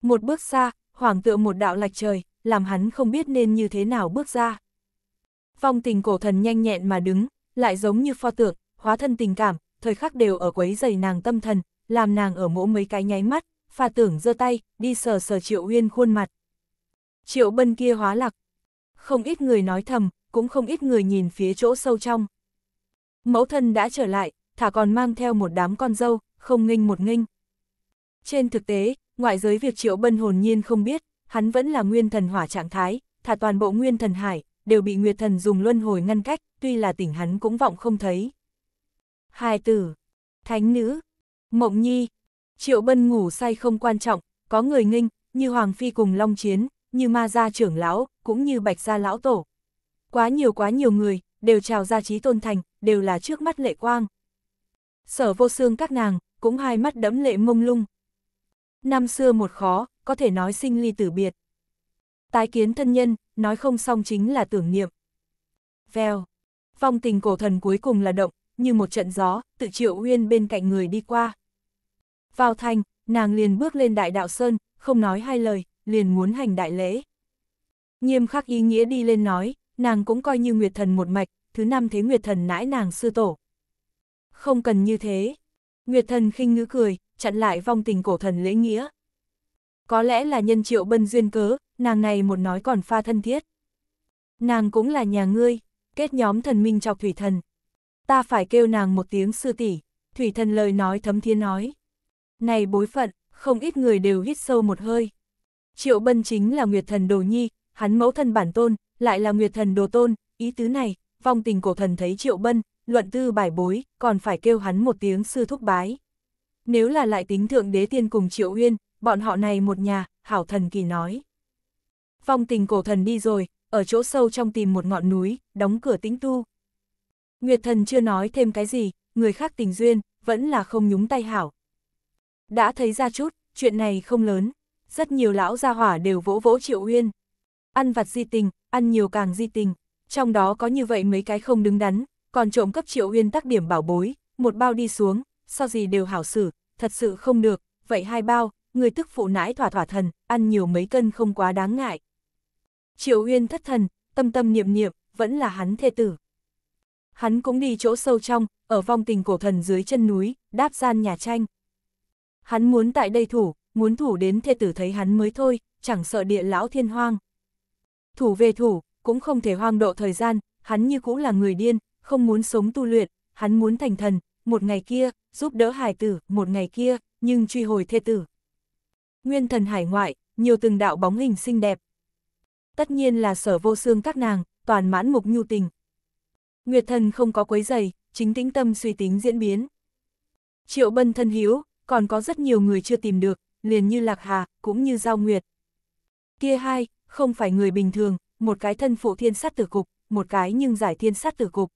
Một bước xa, hoàng tựa một đạo lạch trời, làm hắn không biết nên như thế nào bước ra. Vong tình cổ thần nhanh nhẹn mà đứng, lại giống như pho tượng, hóa thân tình cảm, thời khắc đều ở quấy giày nàng tâm thần, làm nàng ở mỗ mấy cái nháy mắt, pha tưởng giơ tay, đi sờ sờ triệu uyên khuôn mặt. Triệu bân kia hóa lạc. Không ít người nói thầm, cũng không ít người nhìn phía chỗ sâu trong mẫu thân đã trở lại, thả còn mang theo một đám con dâu, không nghinh một nghinh. Trên thực tế, ngoại giới việc triệu bân hồn nhiên không biết, hắn vẫn là nguyên thần hỏa trạng thái, thả toàn bộ nguyên thần hải, đều bị nguyệt thần dùng luân hồi ngăn cách, tuy là tỉnh hắn cũng vọng không thấy. Hai tử, thánh nữ, mộng nhi, triệu bân ngủ say không quan trọng, có người nghinh, như Hoàng Phi cùng Long Chiến, như Ma Gia trưởng lão, cũng như Bạch Gia lão tổ. Quá nhiều quá nhiều người, đều trào ra trí tôn thành, đều là trước mắt lệ quang. Sở vô xương các nàng, cũng hai mắt đẫm lệ mông lung. Năm xưa một khó, có thể nói sinh ly tử biệt. Tái kiến thân nhân, nói không xong chính là tưởng niệm. Vèo, vong tình cổ thần cuối cùng là động, như một trận gió, tự triệu uyên bên cạnh người đi qua. Vào thành, nàng liền bước lên đại đạo Sơn, không nói hai lời, liền muốn hành đại lễ. Nghiêm khắc ý nghĩa đi lên nói, nàng cũng coi như nguyệt thần một mạch, thứ năm thế Nguyệt Thần nãi nàng sư tổ. Không cần như thế. Nguyệt Thần khinh ngữ cười, chặn lại vong tình cổ thần lễ nghĩa. Có lẽ là nhân triệu bân duyên cớ, nàng này một nói còn pha thân thiết. Nàng cũng là nhà ngươi, kết nhóm thần minh chọc thủy thần. Ta phải kêu nàng một tiếng sư tỷ, thủy thần lời nói thấm thiên nói. Này bối phận, không ít người đều hít sâu một hơi. Triệu bân chính là nguyệt thần đồ nhi, hắn mẫu thân bản tôn, lại là nguyệt thần đồ tôn, ý tứ này, vong tình cổ thần thấy triệu bân, luận tư bài bối, còn phải kêu hắn một tiếng sư thúc bái. Nếu là lại tính thượng đế tiên cùng triệu uyên, bọn họ này một nhà, hảo thần kỳ nói. Vong tình cổ thần đi rồi, ở chỗ sâu trong tìm một ngọn núi, đóng cửa tĩnh tu. Nguyệt thần chưa nói thêm cái gì, người khác tình duyên, vẫn là không nhúng tay hảo. Đã thấy ra chút, chuyện này không lớn, rất nhiều lão gia hỏa đều vỗ vỗ triệu uyên. Ăn vặt di tình, ăn nhiều càng di tình trong đó có như vậy mấy cái không đứng đắn, còn trộm cấp triệu uyên tắc điểm bảo bối, một bao đi xuống, so gì đều hảo xử, thật sự không được, vậy hai bao, người tức phụ nãi thỏa thỏa thần, ăn nhiều mấy cân không quá đáng ngại. Triệu uyên thất thần, tâm tâm niệm niệm, vẫn là hắn thê tử. Hắn cũng đi chỗ sâu trong, ở vong tình cổ thần dưới chân núi, đáp gian nhà tranh. Hắn muốn tại đây thủ, muốn thủ đến thê tử thấy hắn mới thôi, chẳng sợ địa lão thiên hoang. Thủ về thủ, cũng không thể hoang độ thời gian, hắn như cũ là người điên, không muốn sống tu luyện, hắn muốn thành thần, một ngày kia, giúp đỡ hải tử, một ngày kia, nhưng truy hồi thê tử. Nguyên thần hải ngoại, nhiều từng đạo bóng hình xinh đẹp. Tất nhiên là sở vô xương các nàng, toàn mãn mục nhu tình. Nguyệt thần không có quấy giày, chính tĩnh tâm suy tính diễn biến. Triệu bân thân hiếu, còn có rất nhiều người chưa tìm được, liền như Lạc Hà, cũng như Giao Nguyệt. Kia hai, không phải người bình thường, một cái thân phụ thiên sát tử cục, một cái nhưng giải thiên sát tử cục.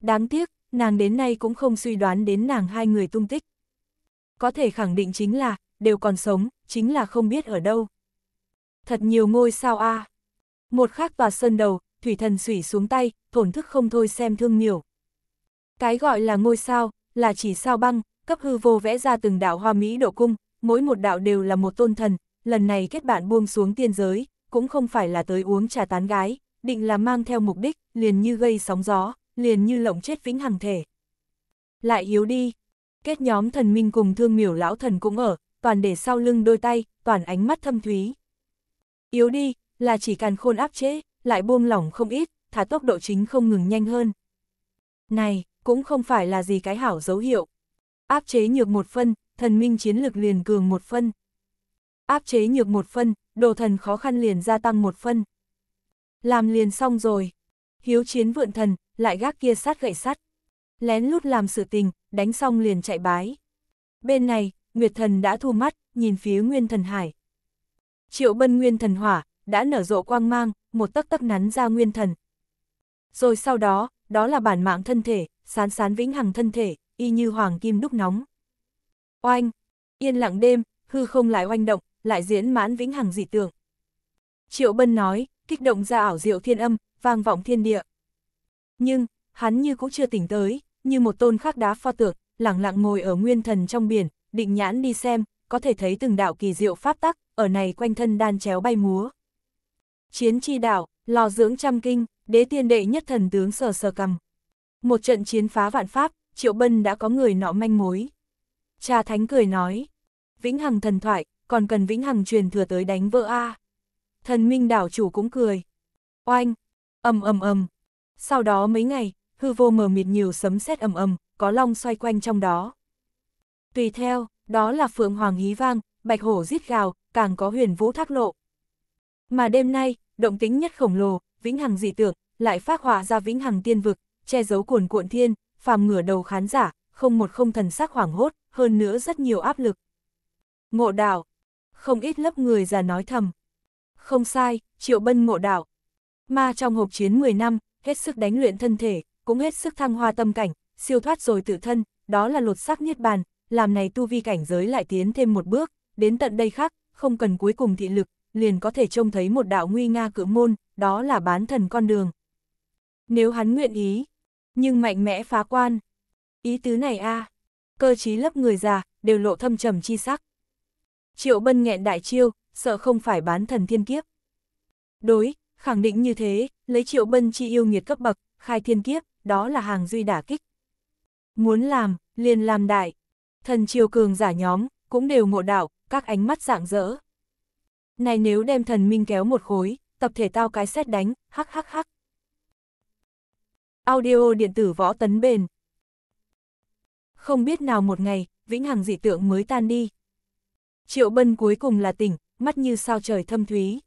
Đáng tiếc, nàng đến nay cũng không suy đoán đến nàng hai người tung tích. Có thể khẳng định chính là, đều còn sống, chính là không biết ở đâu. Thật nhiều ngôi sao a Một khắc tòa sơn đầu, thủy thần sủy xuống tay, thổn thức không thôi xem thương nhiều. Cái gọi là ngôi sao, là chỉ sao băng, cấp hư vô vẽ ra từng đạo hoa mỹ độ cung, mỗi một đạo đều là một tôn thần, lần này kết bạn buông xuống tiên giới, cũng không phải là tới uống trà tán gái, định là mang theo mục đích, liền như gây sóng gió, liền như lộng chết vĩnh hằng thể. Lại yếu đi, kết nhóm thần minh cùng thương miểu lão thần cũng ở, toàn để sau lưng đôi tay, toàn ánh mắt thâm thúy. Yếu đi, là chỉ càn khôn áp chế, lại buông lỏng không ít, thả tốc độ chính không ngừng nhanh hơn. Này, cũng không phải là gì cái hảo dấu hiệu. Áp chế nhược một phân, thần minh chiến lực liền cường một phân áp chế nhược một phân, đồ thần khó khăn liền gia tăng một phân. Làm liền xong rồi. Hiếu chiến vượn thần, lại gác kia sát gậy sắt. Lén lút làm sự tình, đánh xong liền chạy bái. Bên này, Nguyệt thần đã thu mắt, nhìn phía Nguyên thần hải. Triệu bân Nguyên thần hỏa, đã nở rộ quang mang, một tấc tấc nắn ra Nguyên thần. Rồi sau đó, đó là bản mạng thân thể, sán sán vĩnh hằng thân thể, y như hoàng kim đúc nóng. Oanh! Yên lặng đêm, hư không lại oanh động, lại diễn mãn vĩnh hằng dị tượng. Triệu Bân nói, kích động ra ảo diệu thiên âm, vang vọng thiên địa. Nhưng, hắn như cũng chưa tỉnh tới, như một tôn khắc đá pho tượng, lặng lặng ngồi ở nguyên thần trong biển, định nhãn đi xem, có thể thấy từng đạo kỳ diệu pháp tắc, ở này quanh thân đan chéo bay múa. Chiến chi đạo, lò dưỡng trăm kinh, đế tiên đệ nhất thần tướng sờ sờ cầm. Một trận chiến phá vạn pháp, Triệu Bân đã có người nọ manh mối. Cha Thánh cười nói, vĩnh hằng thần thoại, còn cần vĩnh hằng truyền thừa tới đánh vỡ a. Thần minh đảo chủ cũng cười. Oanh, ầm ầm ầm. Sau đó mấy ngày, hư vô mờ mịt nhiều sấm sét ầm ầm, có long xoay quanh trong đó. Tùy theo, đó là phượng hoàng hí vang, bạch hổ giết gào, càng có huyền vũ thác lộ. Mà đêm nay, động tính nhất khổng lồ, vĩnh hằng dị tượng, lại phát họa ra vĩnh hằng tiên vực, che giấu cuồn cuộn thiên, phàm ngửa đầu khán giả, không một không thần sắc hoảng hốt, hơn nữa rất nhiều áp lực. Ngộ đạo, không ít lớp người già nói thầm. Không sai, triệu bân ngộ đạo. Ma trong hộp chiến 10 năm, hết sức đánh luyện thân thể, cũng hết sức thăng hoa tâm cảnh, siêu thoát rồi tự thân, đó là lột xác niết bàn, làm này tu vi cảnh giới lại tiến thêm một bước, đến tận đây khác, không cần cuối cùng thị lực, liền có thể trông thấy một đạo nguy nga cự môn, đó là bán thần con đường. Nếu hắn nguyện ý, nhưng mạnh mẽ phá quan. Ý tứ này a cơ trí lớp người già, đều lộ thâm trầm chi sắc. Triệu Bân nghẹn đại chiêu, sợ không phải bán thần thiên kiếp. Đối, khẳng định như thế, lấy Triệu Bân chi yêu nghiệt cấp bậc, khai thiên kiếp, đó là hàng duy đả kích. Muốn làm, liền làm đại. Thần Triều Cường giả nhóm, cũng đều ngộ đạo, các ánh mắt rạng rỡ. Này nếu đem thần minh kéo một khối, tập thể tao cái xét đánh, hắc hắc hắc. Audio điện tử võ tấn bền. Không biết nào một ngày, vĩnh hằng dị tượng mới tan đi, Triệu Bân cuối cùng là tỉnh, mắt như sao trời thâm thúy.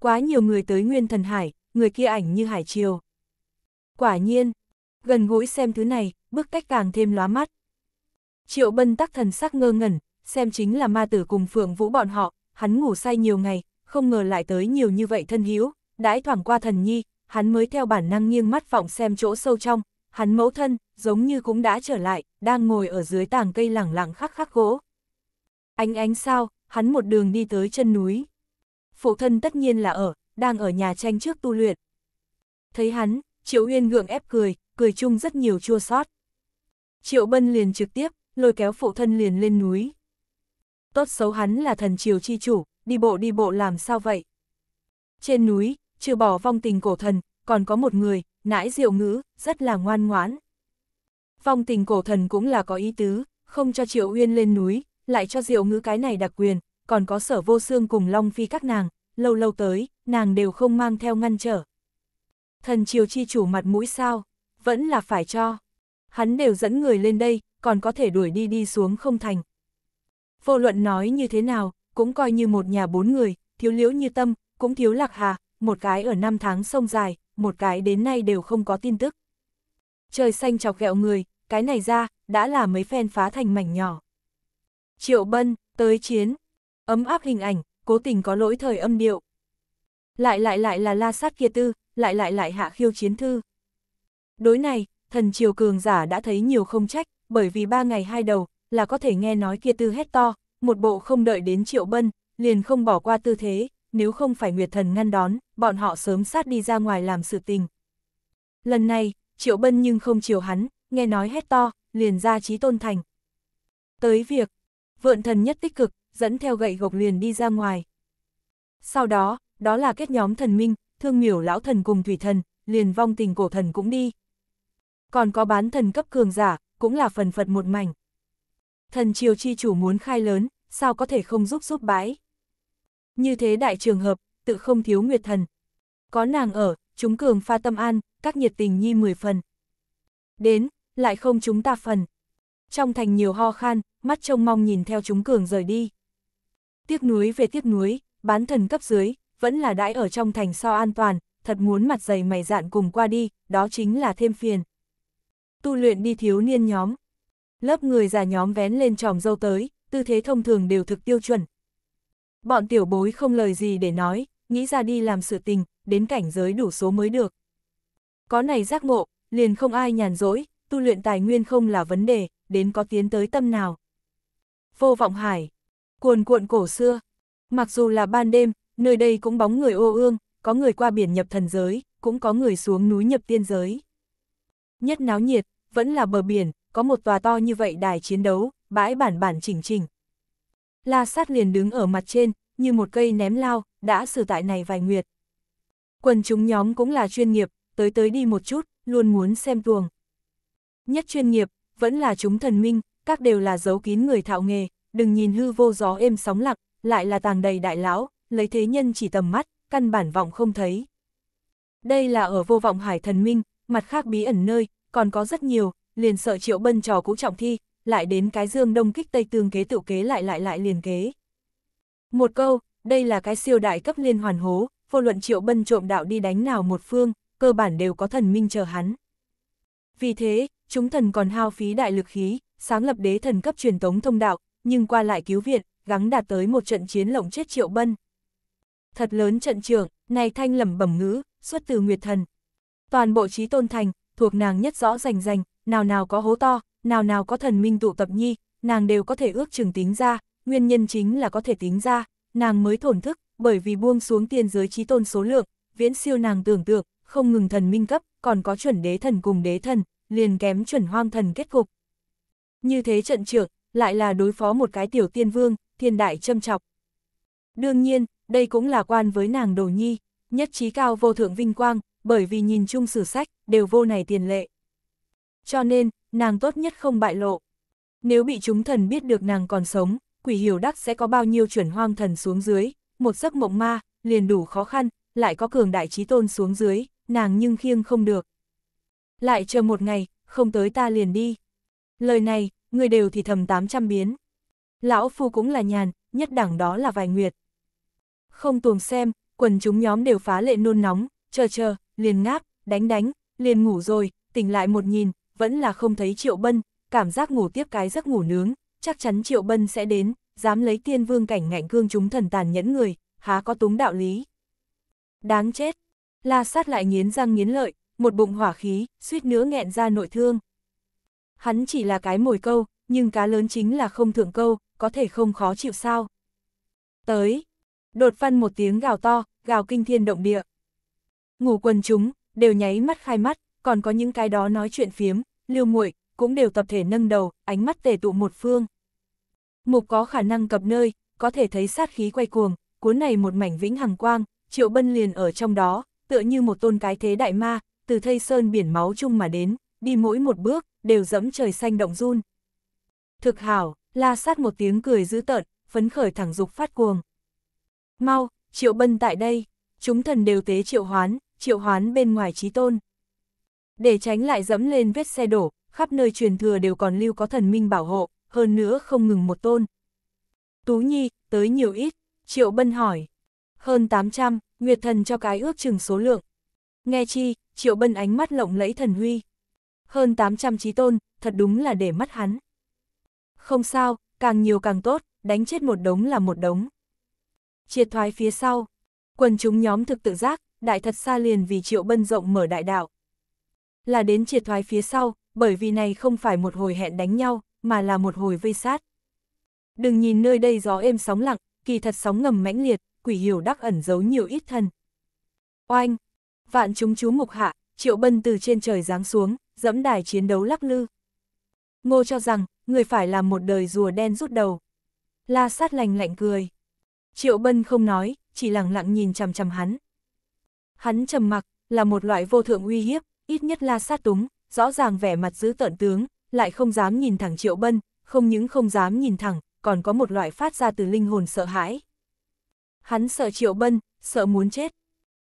Quá nhiều người tới Nguyên Thần Hải, người kia ảnh như hải triều. Quả nhiên, gần gũi xem thứ này, bước cách càng thêm lóa mắt. Triệu Bân tắc thần sắc ngơ ngẩn, xem chính là ma tử cùng Phượng Vũ bọn họ, hắn ngủ say nhiều ngày, không ngờ lại tới nhiều như vậy thân hiếu, đãi thoảng qua thần nhi, hắn mới theo bản năng nghiêng mắt vọng xem chỗ sâu trong, hắn mẫu thân, giống như cũng đã trở lại, đang ngồi ở dưới tàng cây lẳng lặng khắc khắc gỗ, Ánh ánh sao, hắn một đường đi tới chân núi. Phụ thân tất nhiên là ở, đang ở nhà tranh trước tu luyện. Thấy hắn, Triệu Uyên gượng ép cười, cười chung rất nhiều chua sót. Triệu Bân liền trực tiếp, lôi kéo phụ thân liền lên núi. Tốt xấu hắn là thần triều chi chủ, đi bộ đi bộ làm sao vậy? Trên núi, trừ bỏ vong tình cổ thần, còn có một người, nãi diệu ngữ, rất là ngoan ngoãn. Vong tình cổ thần cũng là có ý tứ, không cho Triệu Uyên lên núi, lại cho diệu ngữ cái này đặc quyền, còn có sở vô xương cùng Long Phi các nàng, lâu lâu tới, nàng đều không mang theo ngăn trở. Thần triều chi chủ mặt mũi sao, vẫn là phải cho. Hắn đều dẫn người lên đây, còn có thể đuổi đi đi xuống không thành. Vô luận nói như thế nào, cũng coi như một nhà bốn người, thiếu liễu như tâm, cũng thiếu lạc hà, một cái ở năm tháng sông dài, một cái đến nay đều không có tin tức. Trời xanh chọc ghẹo người, cái này ra, đã là mấy phen phá thành mảnh nhỏ. Triệu Bân, tới chiến. Ấm áp hình ảnh, cố tình có lỗi thời âm điệu. Lại lại lại là La Sát kia Tư, lại lại lại hạ khiêu chiến thư. Đối này, thần triều cường giả đã thấy nhiều không trách, bởi vì ba ngày hai đầu, là có thể nghe nói kia tư hét to, một bộ không đợi đến triệu bân, liền không bỏ qua tư thế, nếu không phải Nguyệt Thần ngăn đón, bọn họ sớm sát đi ra ngoài làm sự tình. Lần này, triệu bân nhưng không chiều hắn, nghe nói hét to, liền ra trí tôn thành. Tới việc, vượn thần nhất tích cực, dẫn theo gậy gộc liền đi ra ngoài. Sau đó, đó là kết nhóm thần minh, thương miểu lão thần cùng thủy thần, liền vong tình cổ thần cũng đi. Còn có bán thần cấp cường giả, cũng là phần phật một mảnh. Thần triều chi chủ muốn khai lớn, sao có thể không giúp giúp bái. Như thế đại trường hợp, tự không thiếu nguyệt thần. Có nàng ở, chúng cường pha tâm an, các nhiệt tình nhi mười phần. Đến, lại không chúng ta phần. Trong thành nhiều ho khan, mắt trông mong nhìn theo chúng cường rời đi. Tiếc núi về tiếc núi, bán thần cấp dưới, vẫn là đãi ở trong thành so an toàn, thật muốn mặt dày mày dạn cùng qua đi, đó chính là thêm phiền. Tu luyện đi thiếu niên nhóm. Lớp người già nhóm vén lên tròm dâu tới, tư thế thông thường đều thực tiêu chuẩn. Bọn tiểu bối không lời gì để nói, nghĩ ra đi làm sự tình, đến cảnh giới đủ số mới được. Có này giác ngộ, liền không ai nhàn rỗi, tu luyện tài nguyên không là vấn đề, đến có tiến tới tâm nào vô vọng hải, cuồn cuộn cổ xưa. Mặc dù là ban đêm, nơi đây cũng bóng người ô ương, có người qua biển nhập thần giới, cũng có người xuống núi nhập tiên giới. Nhất náo nhiệt, vẫn là bờ biển, có một tòa to như vậy đài chiến đấu, bãi bản bản chỉnh chỉnh. La sát liền đứng ở mặt trên, như một cây ném lao, đã xử tại này vài nguyệt. Quần chúng nhóm cũng là chuyên nghiệp, tới tới đi một chút, luôn muốn xem tuồng. Nhất chuyên nghiệp, vẫn là chúng thần minh, các đều là dấu kín người thạo nghề, đừng nhìn hư vô gió êm sóng lặng, lại là tàng đầy đại lão, lấy thế nhân chỉ tầm mắt, căn bản vọng không thấy. Đây là ở vô vọng hải thần minh, mặt khác bí ẩn nơi, còn có rất nhiều, liền sợ triệu bân trò cũ trọng thi, lại đến cái dương đông kích tây tương kế tự kế lại lại lại liền kế. Một câu, đây là cái siêu đại cấp liên hoàn hố, vô luận triệu bân trộm đạo đi đánh nào một phương, cơ bản đều có thần minh chờ hắn. Vì thế, chúng thần còn hao phí đại lực khí, sáng lập đế thần cấp truyền tống thông đạo, nhưng qua lại cứu viện, gắng đạt tới một trận chiến lộng chết triệu bân. Thật lớn trận trưởng, này thanh lầm bẩm ngữ, xuất từ Nguyệt Thần. Toàn bộ trí tôn thành, thuộc nàng nhất rõ rành rành, nào nào có hố to, nào nào có thần minh tụ tập nhi, nàng đều có thể ước chừng tính ra, nguyên nhân chính là có thể tính ra, nàng mới thổn thức, bởi vì buông xuống tiên giới trí tôn số lượng, viễn siêu nàng tưởng tượng, không ngừng thần minh cấp, còn có chuẩn đế thần cùng đế thần, liền kém chuẩn hoang thần kết cục, như thế trận trưởng, lại là đối phó một cái tiểu tiên vương, thiên đại châm chọc. Đương nhiên, đây cũng là quan với nàng đồ nhi, nhất trí cao vô thượng vinh quang, bởi vì nhìn chung sử sách, đều vô này tiền lệ. Cho nên, nàng tốt nhất không bại lộ. Nếu bị chúng thần biết được nàng còn sống, quỷ hiểu đắc sẽ có bao nhiêu chuẩn hoang thần xuống dưới, một giấc mộng ma, liền đủ khó khăn, lại có cường đại trí tôn xuống dưới, nàng nhưng khiêng không được. Lại chờ một ngày, không tới ta liền đi. Lời này, người đều thì thầm 800 biến. Lão Phu cũng là nhàn, nhất đẳng đó là vài nguyệt. Không tuồng xem, quần chúng nhóm đều phá lệ nôn nóng, chờ chờ, liền ngáp, đánh đánh, liền ngủ rồi, tỉnh lại một nhìn, vẫn là không thấy Triệu Bân, cảm giác ngủ tiếp cái giấc ngủ nướng, chắc chắn Triệu Bân sẽ đến, dám lấy tiên vương cảnh ngạnh cương chúng thần tàn nhẫn người, há có túng đạo lý. Đáng chết! La sát lại nghiến răng nghiến lợi, một bụng hỏa khí, suýt nữa nghẹn ra nội thương. Hắn chỉ là cái mồi câu, nhưng cá lớn chính là không thượng câu, có thể không khó chịu sao. Tới, đột văn một tiếng gào to, gào kinh thiên động địa. Ngủ quần chúng, đều nháy mắt khai mắt, còn có những cái đó nói chuyện phiếm, liêu muội cũng đều tập thể nâng đầu, ánh mắt tề tụ một phương. Mục có khả năng cập nơi, có thể thấy sát khí quay cuồng, cuốn này một mảnh vĩnh hằng quang, triệu bân liền ở trong đó, tựa như một tôn cái thế đại ma, từ thây sơn biển máu chung mà đến, đi mỗi một bước, đều dẫm trời xanh động run. Thực hảo, la sát một tiếng cười dữ tợn, phấn khởi thẳng dục phát cuồng. Mau, triệu bân tại đây, chúng thần đều tế triệu hoán, triệu hoán bên ngoài trí tôn. Để tránh lại dẫm lên vết xe đổ, khắp nơi truyền thừa đều còn lưu có thần minh bảo hộ, hơn nữa không ngừng một tôn. Tú Nhi, tới nhiều ít, triệu bân hỏi. Hơn 800, Nguyệt Thần cho cái ước chừng số lượng. Nghe chi, triệu bân ánh mắt lộng lẫy thần huy hơn 800 trí tôn, thật đúng là để mất hắn. Không sao, càng nhiều càng tốt, đánh chết một đống là một đống. Triệt thoái phía sau, quần chúng nhóm thực tự giác, đại thật xa liền vì triệu bân rộng mở đại đạo. Là đến triệt thoái phía sau, bởi vì này không phải một hồi hẹn đánh nhau, mà là một hồi vây sát. Đừng nhìn nơi đây gió êm sóng lặng, kỳ thật sóng ngầm mãnh liệt, quỷ hiểu đắc ẩn giấu nhiều ít thần Oanh! Vạn chúng chú mục hạ, triệu bân từ trên trời giáng xuống, dẫm đài chiến đấu lắc lư. Ngô cho rằng, người phải làm một đời rùa đen rút đầu. La sát lành lạnh cười. Triệu Bân không nói, chỉ lặng lặng nhìn chằm chằm hắn. Hắn trầm mặc, là một loại vô thượng uy hiếp, ít nhất la sát túng, rõ ràng vẻ mặt giữ tợn tướng, lại không dám nhìn thẳng Triệu Bân, không những không dám nhìn thẳng, còn có một loại phát ra từ linh hồn sợ hãi. Hắn sợ Triệu Bân, sợ muốn chết.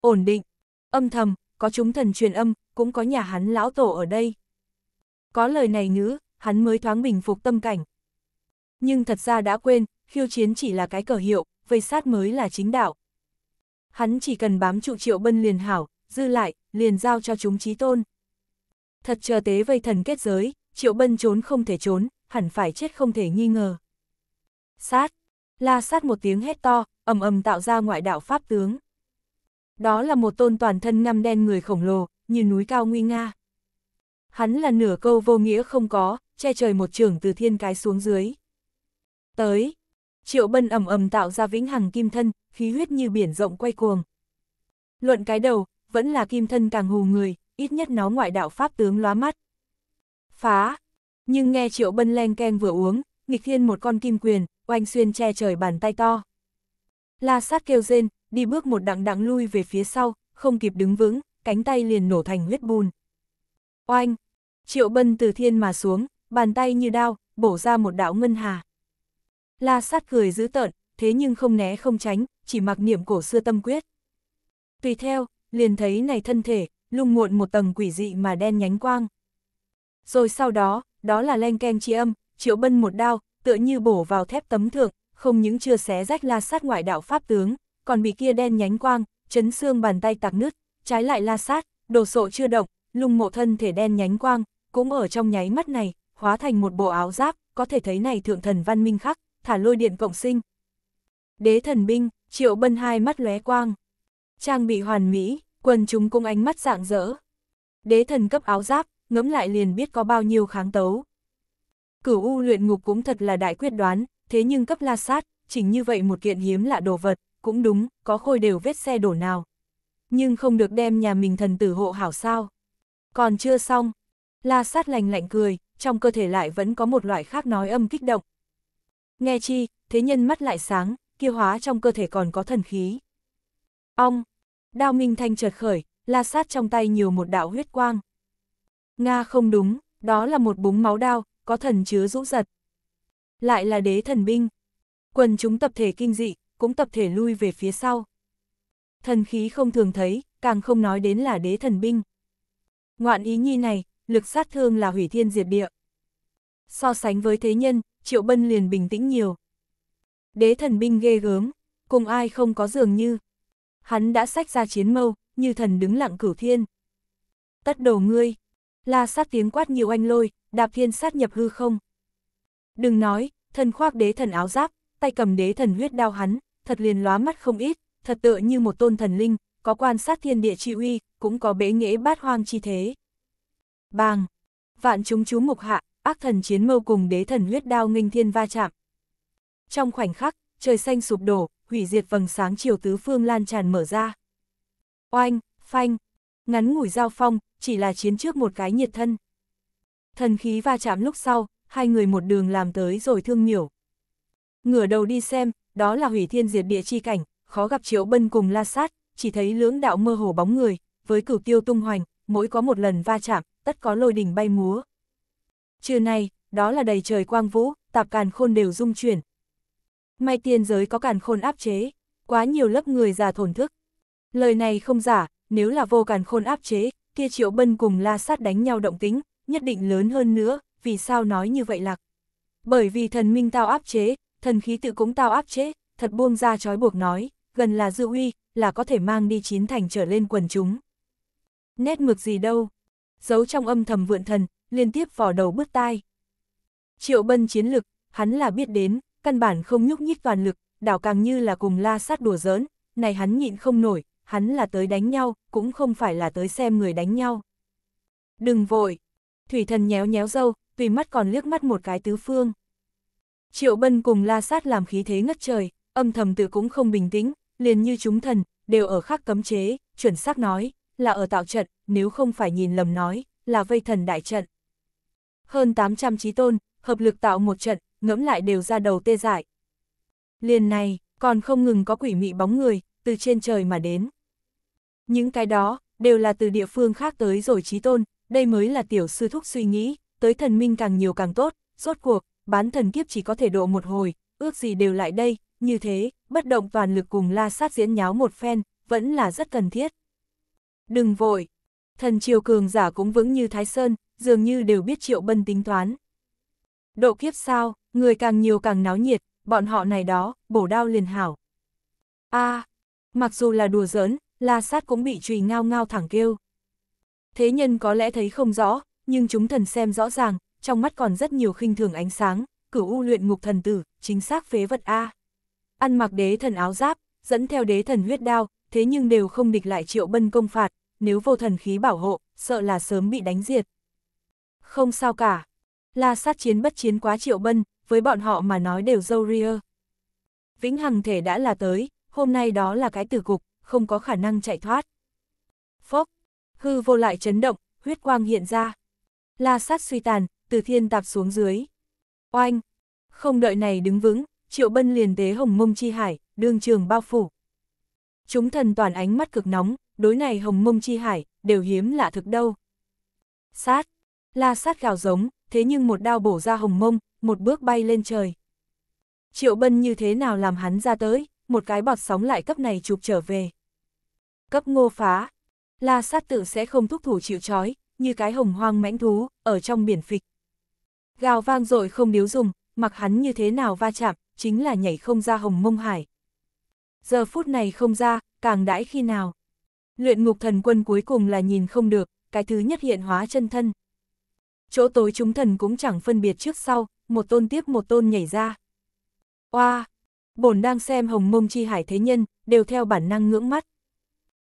Ổn định, âm thầm, có chúng thần truyền âm, cũng có nhà hắn lão tổ ở đây. Có lời này ngữ hắn mới thoáng bình phục tâm cảnh. Nhưng thật ra đã quên, khiêu chiến chỉ là cái cờ hiệu, vây sát mới là chính đạo. Hắn chỉ cần bám trụ triệu bân liền hảo, dư lại, liền giao cho chúng trí tôn. Thật chờ tế vây thần kết giới, triệu bân trốn không thể trốn, hẳn phải chết không thể nghi ngờ. Sát! La sát một tiếng hét to, ầm ầm tạo ra ngoại đạo pháp tướng. Đó là một tôn toàn thân ngăm đen người khổng lồ, như núi cao nguy nga. Hắn là nửa câu vô nghĩa không có, che trời một trường từ thiên cái xuống dưới. Tới, triệu bân ầm ầm tạo ra vĩnh hằng kim thân, khí huyết như biển rộng quay cuồng. Luận cái đầu, vẫn là kim thân càng hù người, ít nhất nó ngoại đạo pháp tướng lóa mắt. Phá, nhưng nghe triệu bân len keng vừa uống, nghịch thiên một con kim quyền, oanh xuyên che trời bàn tay to. La sát kêu rên, đi bước một đặng đặng lui về phía sau, không kịp đứng vững cánh tay liền nổ thành huyết bùn. Oanh! Triệu bân từ thiên mà xuống, bàn tay như đao, bổ ra một đạo ngân hà. La sát cười dữ tợn, thế nhưng không né không tránh, chỉ mặc niệm cổ xưa tâm quyết. Tùy theo, liền thấy này thân thể, lung muộn một tầng quỷ dị mà đen nhánh quang. Rồi sau đó, đó là len keng chi âm, triệu bân một đao, tựa như bổ vào thép tấm thượng, không những chưa xé rách la sát ngoại đạo pháp tướng, còn bị kia đen nhánh quang, chấn xương bàn tay tạc nứt, trái lại la sát, đồ sộ chưa động, lung mộ thân thể đen nhánh quang, cũng ở trong nháy mắt này, hóa thành một bộ áo giáp, có thể thấy này thượng thần văn minh khắc, thả lôi điện cộng sinh. Đế thần binh, triệu bân hai mắt lóe quang. Trang bị hoàn mỹ, quần chúng cũng ánh mắt dạng rỡ Đế thần cấp áo giáp, ngẫm lại liền biết có bao nhiêu kháng tấu. Cửu U luyện ngục cũng thật là đại quyết đoán, thế nhưng cấp la sát, chỉnh như vậy một kiện hiếm lạ đồ vật, cũng đúng, có khôi đều vết xe đổ nào nhưng không được đem nhà mình thần tử hộ hảo sao. Còn chưa xong, la sát lành lạnh cười, trong cơ thể lại vẫn có một loại khác nói âm kích động. Nghe chi, thế nhân mắt lại sáng, kia hóa trong cơ thể còn có thần khí. Ong, đao minh thanh chợt khởi, la sát trong tay nhiều một đạo huyết quang. Nga không đúng, đó là một búng máu đao, có thần chứa rũ giật. Lại là đế thần binh. Quần chúng tập thể kinh dị, cũng tập thể lui về phía sau thần khí không thường thấy, càng không nói đến là đế thần binh. Ngoạn ý nhi này, lực sát thương là hủy thiên diệt địa. So sánh với thế nhân, Triệu Bân liền bình tĩnh nhiều. Đế thần binh ghê gớm, cùng ai không có dường như. Hắn đã sách ra chiến mâu, như thần đứng lặng cửu thiên. Tất đồ ngươi, la sát tiếng quát nhiều anh lôi, đạp thiên sát nhập hư không. Đừng nói, thần khoác đế thần áo giáp, tay cầm đế thần huyết đao hắn, thật liền lóa mắt không ít, thật tựa như một tôn thần linh, có quan sát thiên địa chi uy, cũng có bế nghĩa bát hoang chi thế. Bàng! Vạn chúng chú mục hạ, ác thần chiến mâu cùng đế thần huyết đao nghênh thiên va chạm. Trong khoảnh khắc, trời xanh sụp đổ, hủy diệt vầng sáng chiều tứ phương lan tràn mở ra. Oanh, phanh, ngắn ngủi giao phong, chỉ là chiến trước một cái nhiệt thân. Thần khí va chạm lúc sau, hai người một đường làm tới rồi thương miểu. Ngửa đầu đi xem, đó là hủy thiên diệt địa chi cảnh, khó gặp Triệu Bân cùng la sát, chỉ thấy lưỡng đạo mơ hồ bóng người, với cửu tiêu tung hoành, mỗi có một lần va chạm, tất có lôi đỉnh bay múa. Trưa nay, đó là đầy trời quang vũ, tạp càn khôn đều rung chuyển. May tiên giới có càn khôn áp chế, quá nhiều lớp người già thổn thức. Lời này không giả, nếu là vô càn khôn áp chế, kia triệu bân cùng la sát đánh nhau động tính, nhất định lớn hơn nữa, vì sao nói như vậy lạc? Bởi vì thần minh tao áp chế, thần khí tự cũng tao áp chế, thật buông ra trói buộc nói gần là dư uy, là có thể mang đi chín thành trở lên quần chúng. Nét mực gì đâu, giấu trong âm thầm vượn thần, liên tiếp vò đầu bứt tai. Triệu bân chiến lực, hắn là biết đến, căn bản không nhúc nhích toàn lực, đảo càng như là cùng la sát đùa giỡn, này hắn nhịn không nổi, hắn là tới đánh nhau, cũng không phải là tới xem người đánh nhau. Đừng vội, thủy thần nhéo nhéo dâu, tùy mắt còn liếc mắt một cái tứ phương. Triệu bân cùng la sát làm khí thế ngất trời, âm thầm tự cũng không bình tĩnh, liền như chúng thần, đều ở khắc cấm chế, chuẩn xác nói, là ở tạo trận, nếu không phải nhìn lầm nói, là vây thần đại trận. Hơn 800 trí tôn, hợp lực tạo một trận, ngẫm lại đều ra đầu tê dại. Liền này, còn không ngừng có quỷ mị bóng người, từ trên trời mà đến. Những cái đó, đều là từ địa phương khác tới rồi trí tôn, đây mới là tiểu sư thúc suy nghĩ, tới thần minh càng nhiều càng tốt, rốt cuộc, bán thần kiếp chỉ có thể độ một hồi, ước gì đều lại đây, như thế, bất động toàn lực cùng la sát diễn nháo một phen, vẫn là rất cần thiết. Đừng vội, thần triều cường giả cũng vững như Thái Sơn, dường như đều biết triệu bân tính toán. Độ kiếp sao, người càng nhiều càng náo nhiệt, bọn họ này đó, bổ đao liền hảo. a à, mặc dù là đùa giỡn, la sát cũng bị trùy ngao ngao thẳng kêu. Thế nhân có lẽ thấy không rõ, nhưng chúng thần xem rõ ràng, trong mắt còn rất nhiều khinh thường ánh sáng, cửu u luyện ngục thần tử, chính xác phế vật A ăn mặc đế thần áo giáp, dẫn theo đế thần huyết đao, thế nhưng đều không địch lại triệu bân công phạt, nếu vô thần khí bảo hộ, sợ là sớm bị đánh diệt. Không sao cả, là sát chiến bất chiến quá triệu bân, với bọn họ mà nói đều dâu ria. Vĩnh hằng thể đã là tới, hôm nay đó là cái tử cục, không có khả năng chạy thoát. Phốc, hư vô lại chấn động, huyết quang hiện ra. La sát suy tàn, từ thiên tạp xuống dưới. Oanh, không đợi này đứng vững, Triệu Bân liền tế hồng mông chi hải, đương trường bao phủ. Chúng thần toàn ánh mắt cực nóng, đối này hồng mông chi hải, đều hiếm lạ thực đâu. Sát, la sát gào giống, thế nhưng một đao bổ ra hồng mông, một bước bay lên trời. Triệu Bân như thế nào làm hắn ra tới, một cái bọt sóng lại cấp này chụp trở về. Cấp ngô phá, la sát tự sẽ không thúc thủ chịu trói, như cái hồng hoang mãnh thú, ở trong biển phịch. Gào vang rồi không điếu dùng, mặc hắn như thế nào va chạm, chính là nhảy không ra hồng mông hải. Giờ phút này không ra, càng đãi khi nào. Luyện ngục thần quân cuối cùng là nhìn không được, cái thứ nhất hiện hóa chân thân. Chỗ tối chúng thần cũng chẳng phân biệt trước sau, một tôn tiếp một tôn nhảy ra. Oa, bổn đang xem hồng mông chi hải thế nhân, đều theo bản năng ngưỡng mắt.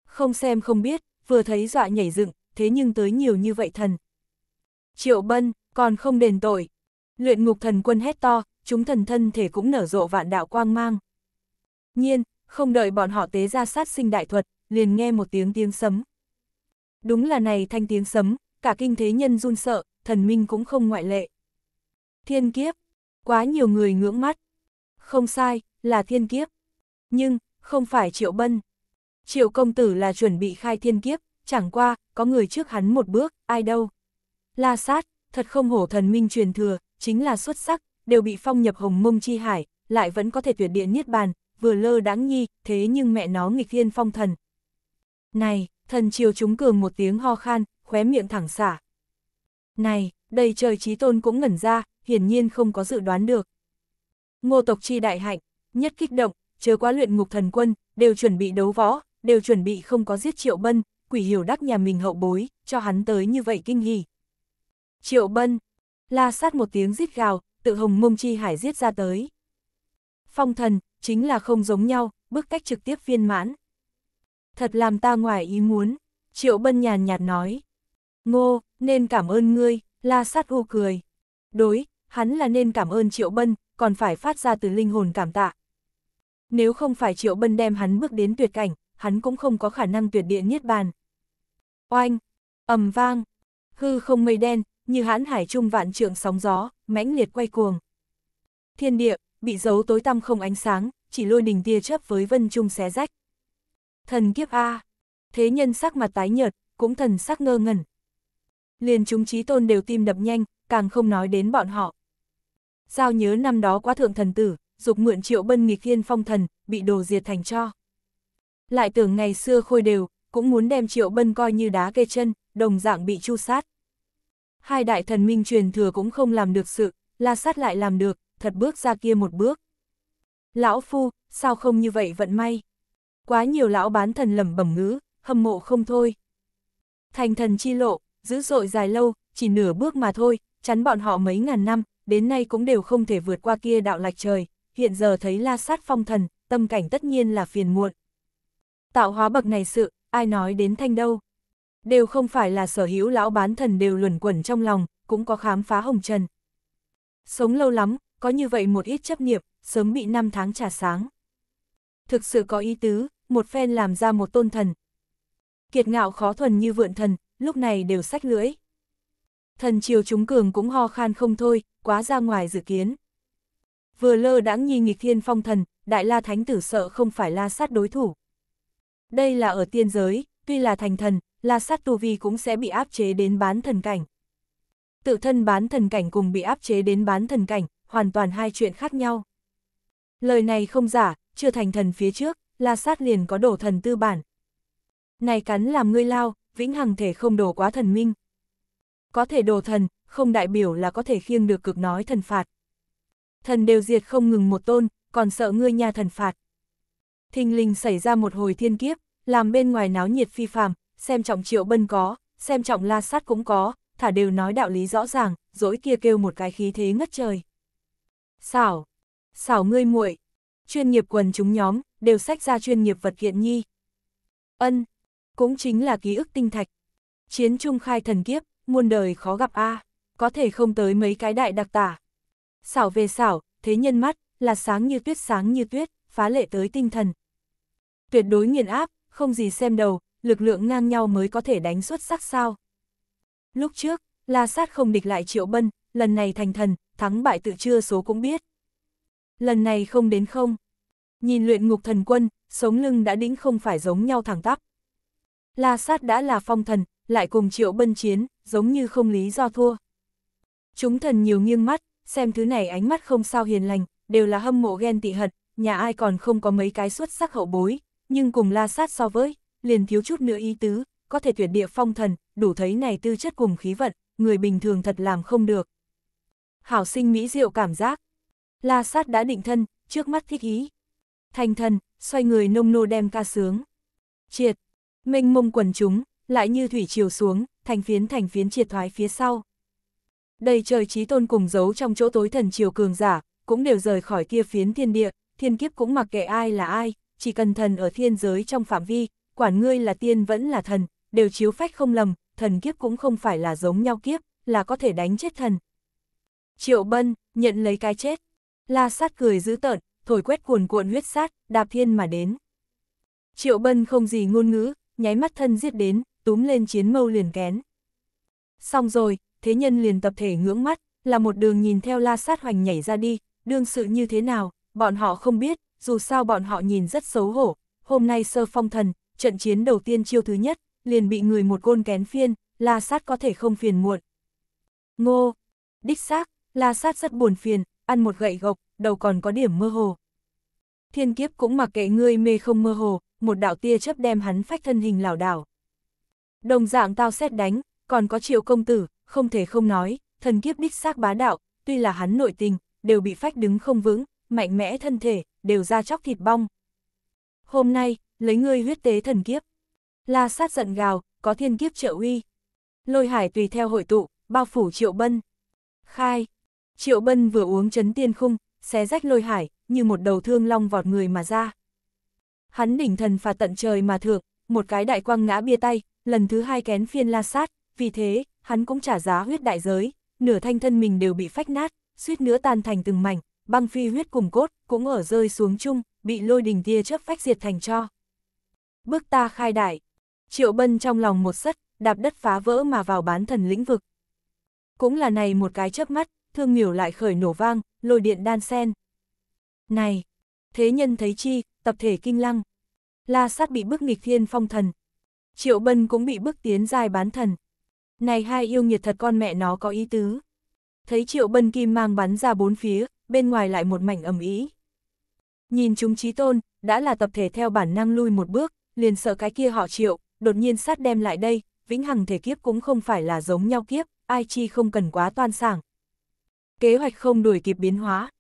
Không xem không biết, vừa thấy dọa nhảy dựng, thế nhưng tới nhiều như vậy thần. Triệu Bân, còn không đền tội, Luyện ngục thần quân hét to, chúng thần thân thể cũng nở rộ vạn đạo quang mang. Nhiên, không đợi bọn họ tế ra sát sinh đại thuật, liền nghe một tiếng tiếng sấm. Đúng là này thanh tiếng sấm, cả kinh thế nhân run sợ, thần minh cũng không ngoại lệ. Thiên kiếp, quá nhiều người ngưỡng mắt. Không sai, là thiên kiếp. Nhưng, không phải triệu bân. Triệu công tử là chuẩn bị khai thiên kiếp, chẳng qua, có người trước hắn một bước, ai đâu. La sát, thật không hổ thần minh truyền thừa, chính là xuất sắc, đều bị phong nhập hồng mông chi hải, lại vẫn có thể tuyệt địa niết bàn, vừa lơ đáng nhi, thế nhưng mẹ nó nghịch thiên phong thần. Này, thần chiều chúng cường một tiếng ho khan, khóe miệng thẳng xả. Này, đầy trời trí tôn cũng ngẩn ra, hiển nhiên không có dự đoán được. Ngô tộc chi đại hạnh, nhất kích động, chớ quá luyện ngục thần quân, đều chuẩn bị đấu võ, đều chuẩn bị không có giết triệu bân, quỷ hiểu đắc nhà mình hậu bối, cho hắn tới như vậy kinh hỉ. Triệu bân, La sát một tiếng rít gào, tự hồng mông chi hải giết ra tới. Phong thần, chính là không giống nhau, bước cách trực tiếp viên mãn. Thật làm ta ngoài ý muốn, Triệu Bân nhàn nhạt nói. Ngô, nên cảm ơn ngươi, La sát u cười. Đối, hắn là nên cảm ơn Triệu Bân, còn phải phát ra từ linh hồn cảm tạ. Nếu không phải Triệu Bân đem hắn bước đến tuyệt cảnh, hắn cũng không có khả năng tuyệt địa niết bàn. Oanh, ầm vang, hư không mây đen, như hãn hải trung vạn trượng sóng gió, mãnh liệt quay cuồng. Thiên địa, bị giấu tối tăm không ánh sáng, chỉ lôi đình tia chớp với vân trung xé rách. Thần kiếp A, thế nhân sắc mặt tái nhợt, cũng thần sắc ngơ ngẩn. Liền chúng trí tôn đều tim đập nhanh, càng không nói đến bọn họ. sao nhớ năm đó quá thượng thần tử, dục mượn triệu bân nghịch thiên phong thần, bị đồ diệt thành cho. Lại tưởng ngày xưa khôi đều, cũng muốn đem triệu bân coi như đá kê chân, đồng dạng bị chu sát. Hai đại thần minh truyền thừa cũng không làm được sự, la sát lại làm được, thật bước ra kia một bước. Lão Phu, sao không như vậy vận may? Quá nhiều lão bán thần lầm bẩm ngữ, hâm mộ không thôi. Thành thần chi lộ, dữ dội dài lâu, chỉ nửa bước mà thôi, chắn bọn họ mấy ngàn năm, đến nay cũng đều không thể vượt qua kia đạo lạch trời, hiện giờ thấy la sát phong thần, tâm cảnh tất nhiên là phiền muộn. Tạo hóa bậc này sự, ai nói đến thanh đâu đều không phải là sở hữu lão bán thần đều luẩn quẩn trong lòng, cũng có khám phá hồng trần. Sống lâu lắm, có như vậy một ít chấp niệm, sớm bị năm tháng trả sáng. Thực sự có ý tứ, một phen làm ra một tôn thần. Kiệt ngạo khó thuần như vượn thần, lúc này đều sách lưỡi. Thần triều chúng cường cũng ho khan không thôi, quá ra ngoài dự kiến. Vừa lơ đãng nhi nghịch thiên phong thần, đại la thánh tử sợ không phải la sát đối thủ. Đây là ở tiên giới, tuy là thành thần, La Sát Tu Vi cũng sẽ bị áp chế đến bán thần cảnh. Tự thân bán thần cảnh cùng bị áp chế đến bán thần cảnh, hoàn toàn hai chuyện khác nhau. Lời này không giả, chưa thành thần phía trước, La Sát liền có đổ thần tư bản. Này cắn làm ngươi lao, vĩnh hằng thể không đổ quá thần minh. Có thể đổ thần, không đại biểu là có thể khiêng được cực nói thần phạt. Thần đều diệt không ngừng một tôn, còn sợ ngươi nha thần phạt. Thình Linh xảy ra một hồi thiên kiếp, làm bên ngoài náo nhiệt phi phàm, xem trọng Triệu Bân có, xem trọng La Sát cũng có, thả đều nói đạo lý rõ ràng, dỗi kia kêu một cái khí thế ngất trời. Xảo, xảo ngươi muội, chuyên nghiệp quần chúng nhóm, đều sách ra chuyên nghiệp vật kiện nhi. Ân, cũng chính là ký ức tinh thạch. Chiến trung khai thần kiếp, muôn đời khó gặp a, có thể không tới mấy cái đại đặc tả. Xảo về xảo, thế nhân mắt, là sáng như tuyết sáng như tuyết, phá lệ tới tinh thần. Tuyệt đối nghiền áp, không gì xem đầu, lực lượng ngang nhau mới có thể đánh xuất sắc sao. Lúc trước, La Sát không địch lại Triệu Bân, lần này thành thần, thắng bại tự chưa số cũng biết. Lần này không đến không. Nhìn luyện ngục thần quân, sống lưng đã đĩnh không phải giống nhau thẳng tắp. La Sát đã là phong thần, lại cùng Triệu Bân chiến, giống như không lý do thua. Chúng thần nhiều nghiêng mắt, xem thứ này ánh mắt không sao hiền lành, đều là hâm mộ ghen tị hận, nhà ai còn không có mấy cái xuất sắc hậu bối, nhưng cùng La Sát so với, liền thiếu chút nữa ý tứ, có thể tuyệt địa phong thần, đủ thấy này tư chất cùng khí vận, người bình thường thật làm không được. Hảo sinh mỹ diệu cảm giác. La sát đã định thân, trước mắt thích ý. Thành thần xoay người nông nô đem ca sướng. Triệt, mênh mông quần chúng, lại như thủy chiều xuống, thành phiến thành phiến triệt thoái phía sau. Đây trời trí tôn cùng giấu trong chỗ tối thần chiều cường giả, cũng đều rời khỏi kia phiến thiên địa, thiên kiếp cũng mặc kệ ai là ai, chỉ cần thần ở thiên giới trong phạm vi, quản ngươi là tiên vẫn là thần, đều chiếu phách không lầm, thần kiếp cũng không phải là giống nhau kiếp, là có thể đánh chết thần. Triệu Bân, nhận lấy cái chết. La sát cười dữ tợn, thổi quét cuồn cuộn huyết sát, đạp thiên mà đến. Triệu Bân không gì ngôn ngữ, nháy mắt thân giết đến, túm lên chiến mâu liền kén. Xong rồi, thế nhân liền tập thể ngưỡng mắt, là một đường nhìn theo la sát hoành nhảy ra đi, đương sự như thế nào, bọn họ không biết, dù sao bọn họ nhìn rất xấu hổ, hôm nay sơ phong thần, trận chiến đầu tiên chiêu thứ nhất, liền bị người một gôn kén phiên, la sát có thể không phiền muộn. Ngô, đích xác, la sát rất buồn phiền, ăn một gậy gộc, đầu còn có điểm mơ hồ. Thiên kiếp cũng mặc kệ ngươi mê không mơ hồ, một đạo tia chớp đem hắn phách thân hình lảo đảo. Đồng dạng tao xét đánh, còn có triệu công tử, không thể không nói, thần kiếp đích xác bá đạo, tuy là hắn nội tình, đều bị phách đứng không vững, mạnh mẽ thân thể, đều ra chóc thịt bong. Hôm nay, lấy ngươi huyết tế thần kiếp. La sát giận gào, có thiên kiếp trợ uy. Lôi hải tùy theo hội tụ, bao phủ triệu bân. Khai, triệu bân vừa uống chấn tiên khung, xé rách lôi hải, như một đầu thương long vọt người mà ra. Hắn đỉnh thần phạt tận trời mà thượng, một cái đại quang ngã bia tay, lần thứ hai kén phiên la sát, vì thế, hắn cũng trả giá huyết đại giới, nửa thanh thân mình đều bị phách nát, suýt nữa tan thành từng mảnh, băng phi huyết cùng cốt, cũng ở rơi xuống chung, bị lôi đỉnh tia chớp phách diệt thành cho bước ta khai đại. Triệu Bân trong lòng một sắt, đạp đất phá vỡ mà vào bán thần lĩnh vực. Cũng là này một cái chớp mắt, thương miểu lại khởi nổ vang, lôi điện đan sen. Này, thế nhân thấy chi, tập thể kinh lăng. La sát bị bức nghịch thiên phong thần. Triệu Bân cũng bị bức tiến dài bán thần. Này hai yêu nghiệt thật con mẹ nó có ý tứ. Thấy Triệu Bân kim mang bắn ra bốn phía, bên ngoài lại một mảnh ầm ý. Nhìn chúng trí tôn, đã là tập thể theo bản năng lui một bước, liền sợ cái kia họ triệu, đột nhiên sát đem lại đây, vĩnh hằng thể kiếp cũng không phải là giống nhau kiếp, ai chi không cần quá toan sảng. Kế hoạch không đuổi kịp biến hóa.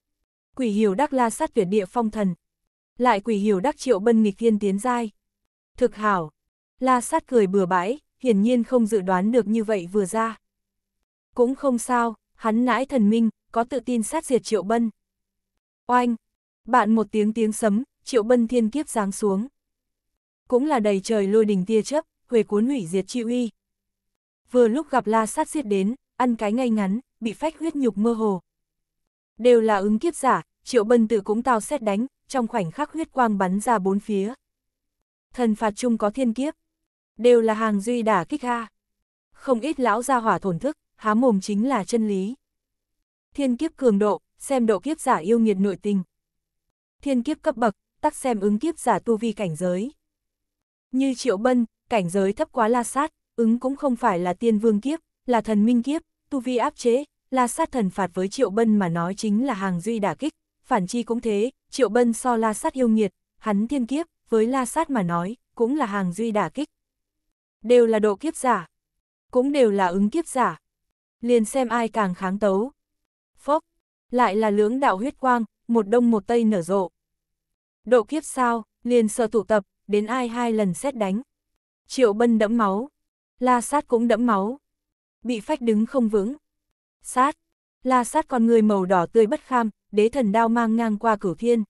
Quỷ hiểu đắc la sát tuyệt địa phong thần. Lại quỷ hiểu đắc triệu bân nghịch thiên tiến giai. Thực hảo. La sát cười bừa bãi, hiển nhiên không dự đoán được như vậy vừa ra. Cũng không sao, hắn nãi thần minh, có tự tin sát diệt triệu bân. Oanh! Bạn một tiếng tiếng sấm, triệu bân thiên kiếp giáng xuống cũng là đầy trời lôi đình tia chớp, huề cuốn hủy diệt chi uy. Vừa lúc gặp la sát giết đến, ăn cái ngay ngắn, bị phách huyết nhục mơ hồ. Đều là ứng kiếp giả, triệu bân tự cũng tao xét đánh, trong khoảnh khắc huyết quang bắn ra bốn phía. Thần phạt chung có thiên kiếp, đều là hàng duy đả kích ha. Không ít lão gia hỏa thổn thức, há mồm chính là chân lý. Thiên kiếp cường độ, xem độ kiếp giả yêu nghiệt nội tình. Thiên kiếp cấp bậc, tắc xem ứng kiếp giả tu vi cảnh giới. Như Triệu Bân, cảnh giới thấp quá La Sát, ứng cũng không phải là tiên vương kiếp, là thần minh kiếp, tu vi áp chế, La Sát thần phạt với Triệu Bân mà nói chính là hàng duy đả kích, phản chi cũng thế, Triệu Bân so La Sát yêu nghiệt, hắn thiên kiếp, với La Sát mà nói, cũng là hàng duy đả kích. Đều là độ kiếp giả, cũng đều là ứng kiếp giả. Liền xem ai càng kháng tấu. Phốc, lại là lưỡng đạo huyết quang, một đông một tây nở rộ. Độ kiếp sao, liền sợ tụ tập, đến ai hai lần xét đánh. Triệu Bân đẫm máu, La Sát cũng đẫm máu, bị phách đứng không vững. Sát, La Sát còn người màu đỏ tươi bất kham, đế thần đao mang ngang qua cửu thiên.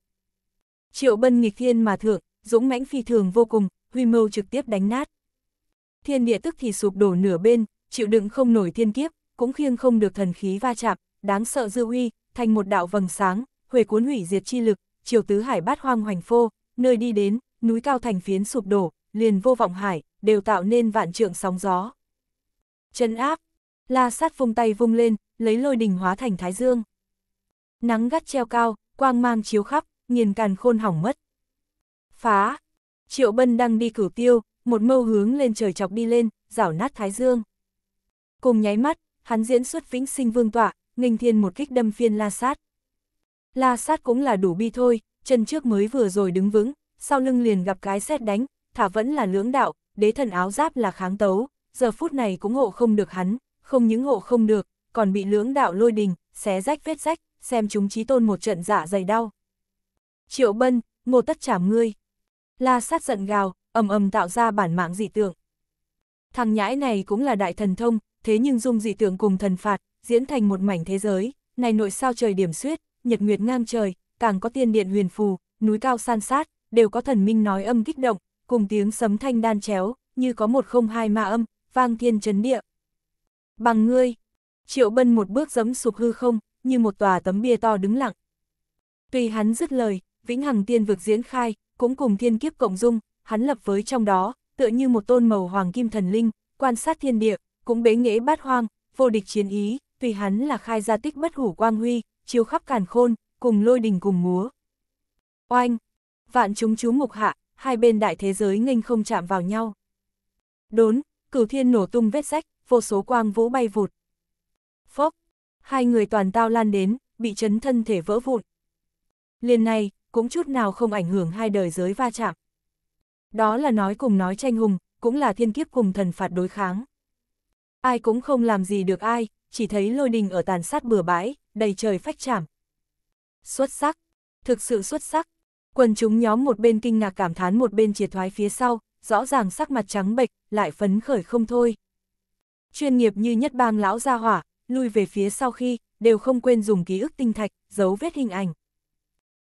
Triệu Bân nghịch thiên mà thượng, dũng mãnh phi thường vô cùng, huy mâu trực tiếp đánh nát. Thiên địa tức thì sụp đổ nửa bên, chịu đựng không nổi thiên kiếp, cũng khiêng không được thần khí va chạm, đáng sợ dư uy, thành một đạo vầng sáng, huề cuốn hủy diệt chi lực, chiều tứ hải bát hoang hoành phô, nơi đi đến, núi cao thành phiến sụp đổ, liền vô vọng hải, đều tạo nên vạn trượng sóng gió. Chân áp, la sát vung tay vung lên, lấy lôi đình hóa thành thái dương. Nắng gắt treo cao, quang mang chiếu khắp, nghiền càn khôn hỏng mất. Phá, triệu bân đang đi cửu tiêu, một mâu hướng lên trời chọc đi lên, rảo nát thái dương. Cùng nháy mắt, hắn diễn xuất vĩnh sinh vương tọa, nghênh thiên một kích đâm phiên la sát. La sát cũng là đủ bi thôi, chân trước mới vừa rồi đứng vững, sau lưng liền gặp cái xét đánh, thả vẫn là lưỡng đạo, đế thần áo giáp là kháng tấu, giờ phút này cũng hộ không được hắn, không những hộ không được, còn bị lưỡng đạo lôi đình, xé rách vết rách, xem chúng trí tôn một trận dạ dày đau. Triệu bân, ngô tất trảm ngươi. La sát giận gào, ầm ầm tạo ra bản mạng dị tượng. Thằng nhãi này cũng là đại thần thông, thế nhưng dung dị tượng cùng thần phạt, diễn thành một mảnh thế giới, này nội sao trời điểm suyết, nhật nguyệt ngang trời, càng có tiên điện huyền phù, núi cao san sát, đều có thần minh nói âm kích động, cùng tiếng sấm thanh đan chéo, như có một không hai ma âm, vang thiên chấn địa. Bằng ngươi, triệu bân một bước giấm sụp hư không, như một tòa tấm bia to đứng lặng. tuy hắn dứt lời, vĩnh hằng tiên vực diễn khai, cũng cùng thiên kiếp cộng dung, hắn lập với trong đó, tựa như một tôn màu hoàng kim thần linh, quan sát thiên địa, cũng bế nghệ bát hoang, vô địch chiến ý, tùy hắn là khai ra tích bất hủ quang huy, chiếu khắp càn khôn, cùng lôi đình cùng múa. Oanh, vạn chúng chú mục hạ, hai bên đại thế giới nghênh không chạm vào nhau. Đốn, cửu thiên nổ tung vết rách, vô số quang vũ bay vụt. Phốc, hai người toàn tao lan đến, bị chấn thân thể vỡ vụn. Liền này, cũng chút nào không ảnh hưởng hai đời giới va chạm. Đó là nói cùng nói tranh hùng, cũng là thiên kiếp cùng thần phạt đối kháng. Ai cũng không làm gì được ai, chỉ thấy lôi đình ở tàn sát bừa bãi, đầy trời phách chạm Xuất sắc, thực sự xuất sắc, Quần chúng nhóm một bên kinh ngạc cảm thán một bên triệt thoái phía sau, rõ ràng sắc mặt trắng bệch, lại phấn khởi không thôi. Chuyên nghiệp như nhất bang lão gia hỏa, lui về phía sau khi, đều không quên dùng ký ức tinh thạch, giấu vết hình ảnh.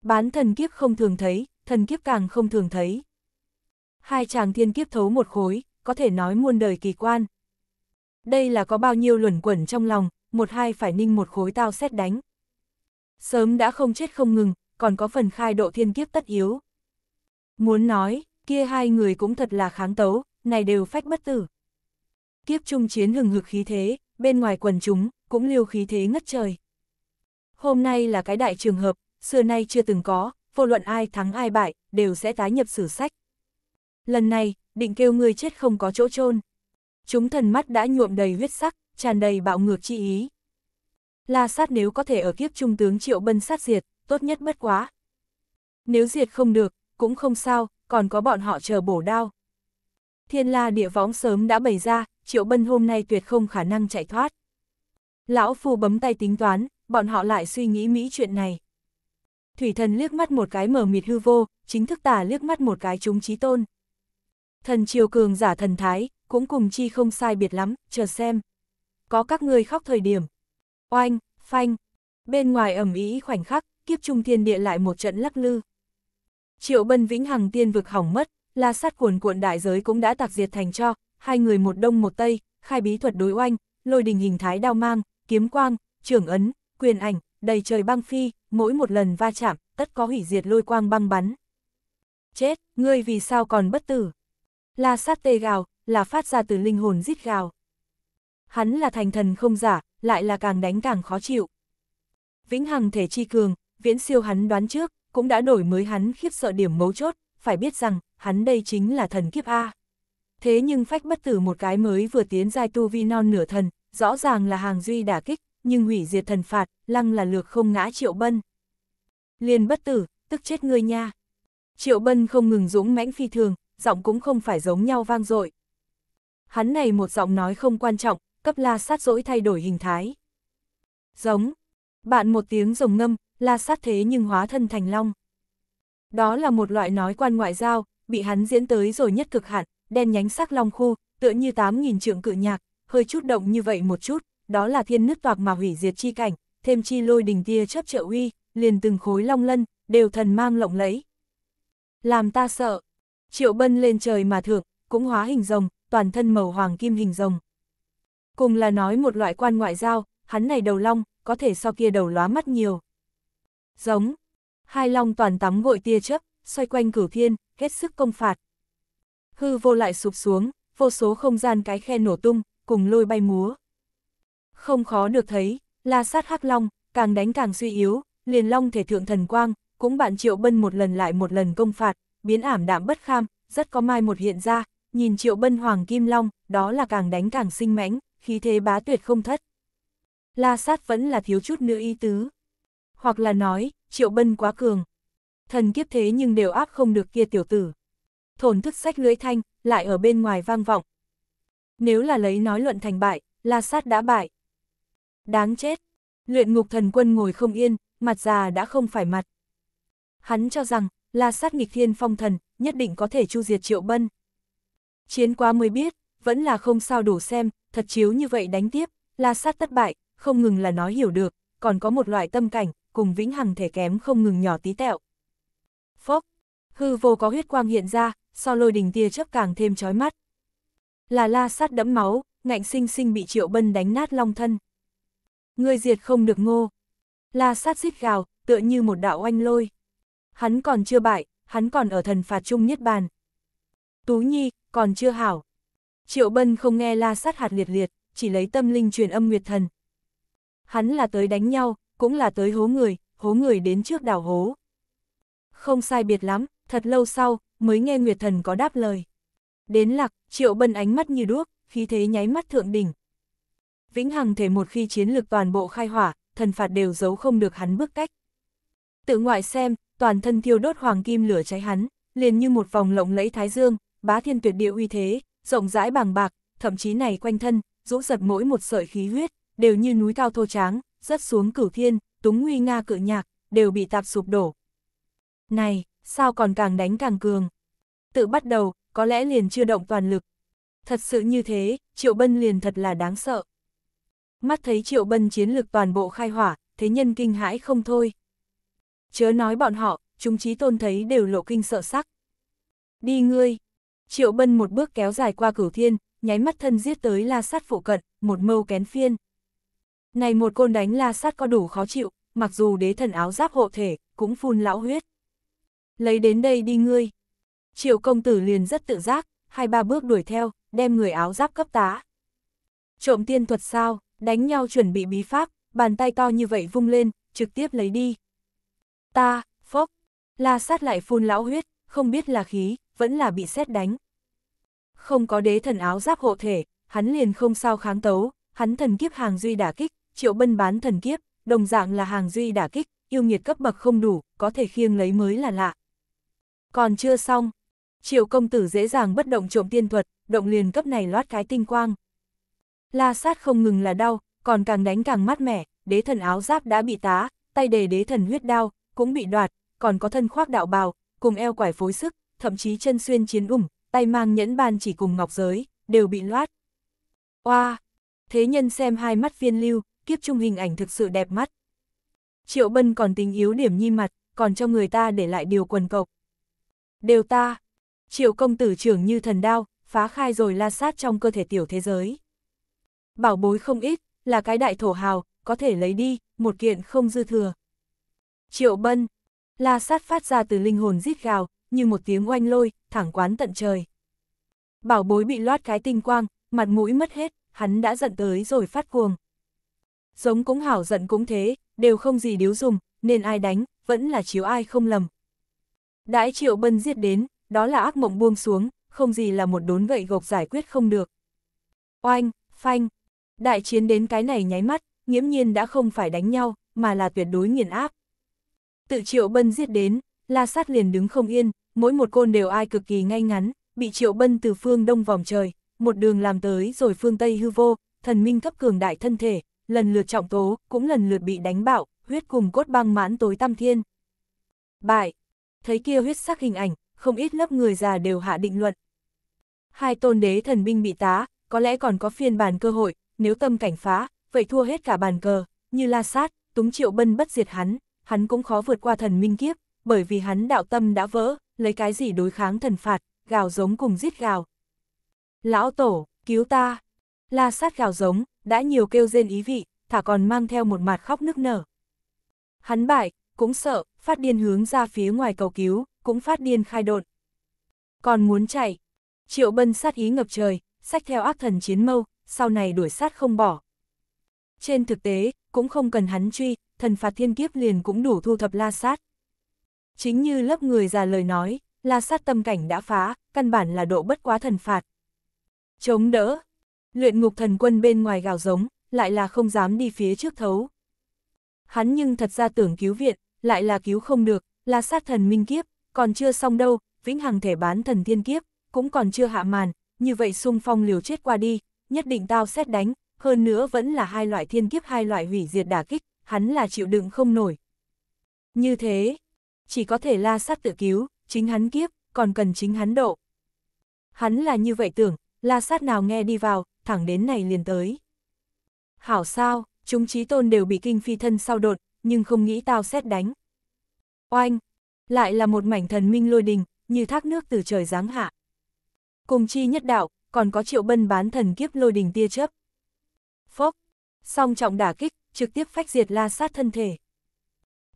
Bán thần kiếp không thường thấy, thần kiếp càng không thường thấy. Hai chàng thiên kiếp thấu một khối, có thể nói muôn đời kỳ quan. Đây là có bao nhiêu luẩn quẩn trong lòng, một hai phải ninh một khối tao xét đánh. Sớm đã không chết không ngừng, còn có phần khai độ thiên kiếp tất yếu. Muốn nói, kia hai người cũng thật là kháng tấu, này đều phách bất tử. Kiếp trung chiến hừng hực khí thế, bên ngoài quần chúng, cũng liêu khí thế ngất trời. Hôm nay là cái đại trường hợp, xưa nay chưa từng có, vô luận ai thắng ai bại, đều sẽ tái nhập sử sách. Lần này, định kêu người chết không có chỗ chôn Chúng thần mắt đã nhuộm đầy huyết sắc, tràn đầy bạo ngược chi ý. La sát nếu có thể ở kiếp trung tướng triệu bân sát diệt, tốt nhất bất quá. Nếu diệt không được, cũng không sao, còn có bọn họ chờ bổ đao. Thiên la địa võng sớm đã bày ra, triệu bân hôm nay tuyệt không khả năng chạy thoát. Lão phu bấm tay tính toán, bọn họ lại suy nghĩ mỹ chuyện này. Thủy thần liếc mắt một cái mở mịt hư vô, chính thức tả liếc mắt một cái chúng trí tôn. Thần triều cường giả thần thái, cũng cùng chi không sai biệt lắm, chờ xem. Có các ngươi khóc thời điểm. Oanh, phanh, bên ngoài ẩm ý khoảnh khắc, kiếp trung thiên địa lại một trận lắc lư. Triệu Bân Vĩnh Hằng tiên vực hỏng mất, la sát cuồn cuộn đại giới cũng đã tạc diệt thành cho, hai người một đông một tây, khai bí thuật đối oanh, lôi đình hình thái đao mang, kiếm quang, trưởng ấn, quyền ảnh, đầy trời băng phi, mỗi một lần va chạm, tất có hủy diệt lôi quang băng bắn. Chết, ngươi vì sao còn bất tử? La sát tê gào, là phát ra từ linh hồn rít gào. Hắn là thành thần không giả, lại là càng đánh càng khó chịu. Vĩnh hằng thể chi cường, viễn siêu hắn đoán trước, cũng đã đổi mới hắn khiếp sợ điểm mấu chốt, phải biết rằng, hắn đây chính là thần kiếp A. Thế nhưng phách bất tử một cái mới vừa tiến giai tu vi non nửa thần, rõ ràng là hàng duy đả kích, nhưng hủy diệt thần phạt, lăng là lược không ngã triệu bân. Liền bất tử, tức chết ngươi nha. Triệu bân không ngừng dũng mãnh phi thường, giọng cũng không phải giống nhau vang dội. Hắn này một giọng nói không quan trọng, cấp la sát dỗi thay đổi hình thái. Giống, bạn một tiếng rồng ngâm, la sát thế nhưng hóa thân thành long. Đó là một loại nói quan ngoại giao, bị hắn diễn tới rồi nhất cực hạn, đen nhánh sắc long khu, tựa như 8.000 trượng cự nhạc, hơi chút động như vậy một chút, đó là thiên nứt toạc mà hủy diệt chi cảnh, thêm chi lôi đình tia chấp trợ uy, liền từng khối long lân, đều thần mang lộng lẫy. Làm ta sợ, triệu bân lên trời mà thượng, cũng hóa hình rồng, toàn thân màu hoàng kim hình rồng. Cùng là nói một loại quan ngoại giao, hắn này đầu long, có thể so kia đầu lóa mắt nhiều. Giống. Hai long toàn tắm gội tia chớp, xoay quanh cửu thiên, hết sức công phạt. Hư vô lại sụp xuống, vô số không gian cái khe nổ tung, cùng lôi bay múa. Không khó được thấy, la sát hắc long, càng đánh càng suy yếu, liền long thể thượng thần quang, cũng bạn triệu bân một lần lại một lần công phạt, biến ảm đạm bất kham, rất có mai một hiện ra, nhìn triệu bân hoàng kim long, đó là càng đánh càng sinh mãnh, khí thế bá tuyệt không thất. La sát vẫn là thiếu chút nữa y tứ hoặc là nói, triệu bân quá cường. Thần kiếp thế nhưng đều áp không được kia tiểu tử. Thổn thức sách lưỡi thanh, lại ở bên ngoài vang vọng. Nếu là lấy nói luận thành bại, la sát đã bại. Đáng chết, luyện ngục thần quân ngồi không yên, mặt già đã không phải mặt. Hắn cho rằng, la sát nghịch thiên phong thần, nhất định có thể chu diệt triệu bân. Chiến quá mới biết, vẫn là không sao đủ xem, thật chiếu như vậy đánh tiếp, la sát thất bại, không ngừng là nói hiểu được, còn có một loại tâm cảnh, cùng vĩnh hằng thể kém không ngừng nhỏ tí tẹo. Phốc, hư vô có huyết quang hiện ra, so lôi đình tia chấp càng thêm chói mắt. Là la sát đẫm máu, ngạnh sinh sinh bị triệu bân đánh nát long thân. Người diệt không được ngô. La sát xít gào, tựa như một đạo oanh lôi. Hắn còn chưa bại, hắn còn ở thần phạt chung nhất bàn. Tú Nhi, còn chưa hảo. Triệu Bân không nghe la sát hạt liệt liệt, chỉ lấy tâm linh truyền âm Nguyệt Thần. Hắn là tới đánh nhau, cũng là tới hố người, hố người đến trước đảo hố. Không sai biệt lắm, thật lâu sau, mới nghe Nguyệt Thần có đáp lời. Đến lạc, triệu bân ánh mắt như đuốc, khí thế nháy mắt thượng đỉnh. Vĩnh Hằng thể một khi chiến lực toàn bộ khai hỏa, thần phạt đều giấu không được hắn bước cách. Tự ngoại xem, toàn thân thiêu đốt hoàng kim lửa cháy hắn, liền như một vòng lộng lẫy thái dương, bá thiên tuyệt địa uy thế, rộng rãi bàng bạc, thậm chí này quanh thân, rũ giật mỗi một sợi khí huyết, đều như núi cao thô tráng, rất xuống cửu thiên, túng nguy nga cự nhạc, đều bị tạp sụp đổ. Này, sao còn càng đánh càng cường? Tự bắt đầu, có lẽ liền chưa động toàn lực. Thật sự như thế, Triệu Bân liền thật là đáng sợ. Mắt thấy Triệu Bân chiến lực toàn bộ khai hỏa, thế nhân kinh hãi không thôi. Chớ nói bọn họ, chúng trí tôn thấy đều lộ kinh sợ sắc. Đi ngươi! Triệu Bân một bước kéo dài qua cửu thiên, nháy mắt thân giết tới la sát phụ cận, một mâu kén phiên. Này một côn đánh la sát có đủ khó chịu, mặc dù đế thần áo giáp hộ thể, cũng phun lão huyết. Lấy đến đây đi ngươi. Triệu công tử liền rất tự giác, hai ba bước đuổi theo, đem người áo giáp cấp tá. Trộm tiên thuật sao, đánh nhau chuẩn bị bí pháp, bàn tay to như vậy vung lên, trực tiếp lấy đi. Ta, phốc, la sát lại phun lão huyết, không biết là khí, vẫn là bị xét đánh. Không có đế thần áo giáp hộ thể, hắn liền không sao kháng tấu, hắn thần kiếp hàng duy đả kích, triệu bân bán thần kiếp, đồng dạng là hàng duy đả kích, yêu nghiệt cấp bậc không đủ, có thể khiêng lấy mới là lạ. Còn chưa xong, triệu công tử dễ dàng bất động trộm tiên thuật, động liền cấp này loát cái tinh quang. La sát không ngừng là đau, còn càng đánh càng mát mẻ, đế thần áo giáp đã bị tá, tay đề đế thần huyết đao, cũng bị đoạt, còn có thân khoác đạo bào, cùng eo quải phối sức, thậm chí chân xuyên chiến ủng, tay mang nhẫn ban chỉ cùng ngọc giới, đều bị loát. Oa! Wow. Thế nhân xem hai mắt viên lưu, kiếp trung hình ảnh thực sự đẹp mắt. Triệu Bân còn tính yếu điểm nhi mặt, còn cho người ta để lại điều quần cộc. Đều ta, Triệu công tử trưởng như thần đao, phá khai rồi la sát trong cơ thể tiểu thế giới. Bảo bối không ít, là cái đại thổ hào, có thể lấy đi, một kiện không dư thừa. Triệu Bân, la sát phát ra từ linh hồn rít gào, như một tiếng oanh lôi, thẳng quán tận trời. Bảo bối bị loát cái tinh quang, mặt mũi mất hết, hắn đã giận tới rồi phát cuồng. Giống cũng hảo giận cũng thế, đều không gì điếu dùng, nên ai đánh, vẫn là chiếu ai không lầm. Đãi triệu bân giết đến, đó là ác mộng buông xuống, không gì là một đốn gậy gộc giải quyết không được. Oanh, phanh, đại chiến đến cái này nháy mắt, nghiễm nhiên đã không phải đánh nhau, mà là tuyệt đối nghiền áp. Tự triệu bân giết đến, la sát liền đứng không yên, mỗi một côn đều ai cực kỳ ngay ngắn, bị triệu bân từ phương đông vòng trời, một đường làm tới rồi phương Tây hư vô, thần minh cấp cường đại thân thể, lần lượt trọng tố, cũng lần lượt bị đánh bạo, huyết cùng cốt băng mãn tối tăm thiên. Bại! Thấy kia huyết sắc hình ảnh, không ít lớp người già đều hạ định luận. Hai tôn đế thần binh bị tá, có lẽ còn có phiên bản cơ hội, nếu tâm cảnh phá, vậy thua hết cả bàn cờ, như la sát, túng triệu bân bất diệt hắn, hắn cũng khó vượt qua thần minh kiếp, bởi vì hắn đạo tâm đã vỡ, lấy cái gì đối kháng thần phạt, gào giống cùng giết gào. Lão tổ, cứu ta! La sát gào giống, đã nhiều kêu rên ý vị, thả còn mang theo một mặt khóc nức nở. Hắn bại, cũng sợ, phát điên hướng ra phía ngoài cầu cứu, cũng phát điên khai độn. Còn muốn chạy, triệu bân sát ý ngập trời, sách theo ác thần chiến mâu, sau này đuổi sát không bỏ. Trên thực tế, cũng không cần hắn truy, thần phạt thiên kiếp liền cũng đủ thu thập la sát. Chính như lớp người già lời nói, la sát tâm cảnh đã phá, căn bản là độ bất quá thần phạt. Chống đỡ, Luyện ngục thần quân bên ngoài gào giống, lại là không dám đi phía trước thấu. Hắn nhưng thật ra tưởng cứu viện, lại là cứu không được, là sát thần minh kiếp, còn chưa xong đâu, vĩnh hằng thể bán thần thiên kiếp, cũng còn chưa hạ màn, như vậy sung phong liều chết qua đi, nhất định tao xét đánh, hơn nữa vẫn là hai loại thiên kiếp hai loại hủy diệt đả kích, hắn là chịu đựng không nổi. Như thế, chỉ có thể la sát tự cứu, chính hắn kiếp, còn cần chính hắn độ. Hắn là như vậy tưởng, la sát nào nghe đi vào, thẳng đến này liền tới. Hảo sao, chúng trí tôn đều bị kinh phi thân sau đột, nhưng không nghĩ tao xét đánh. Oanh, lại là một mảnh thần minh lôi đình, như thác nước từ trời giáng hạ. Cùng chi nhất đạo, còn có triệu bân bán thần kiếp lôi đình tia chớp. Phốc, song trọng đả kích, trực tiếp phách diệt la sát thân thể.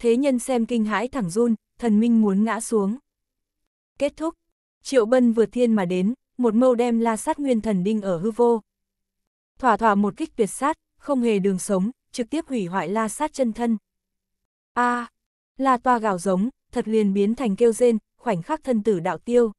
Thế nhân xem kinh hãi thẳng run, thần minh muốn ngã xuống. Kết thúc, triệu bân vượt thiên mà đến, một mâu đem la sát nguyên thần đinh ở hư vô, Thỏa thỏa một kích tuyệt sát, không hề đường sống, trực tiếp hủy hoại la sát chân thân. a à, la toa gào giống, thật liền biến thành kêu rên, khoảnh khắc thân tử đạo tiêu.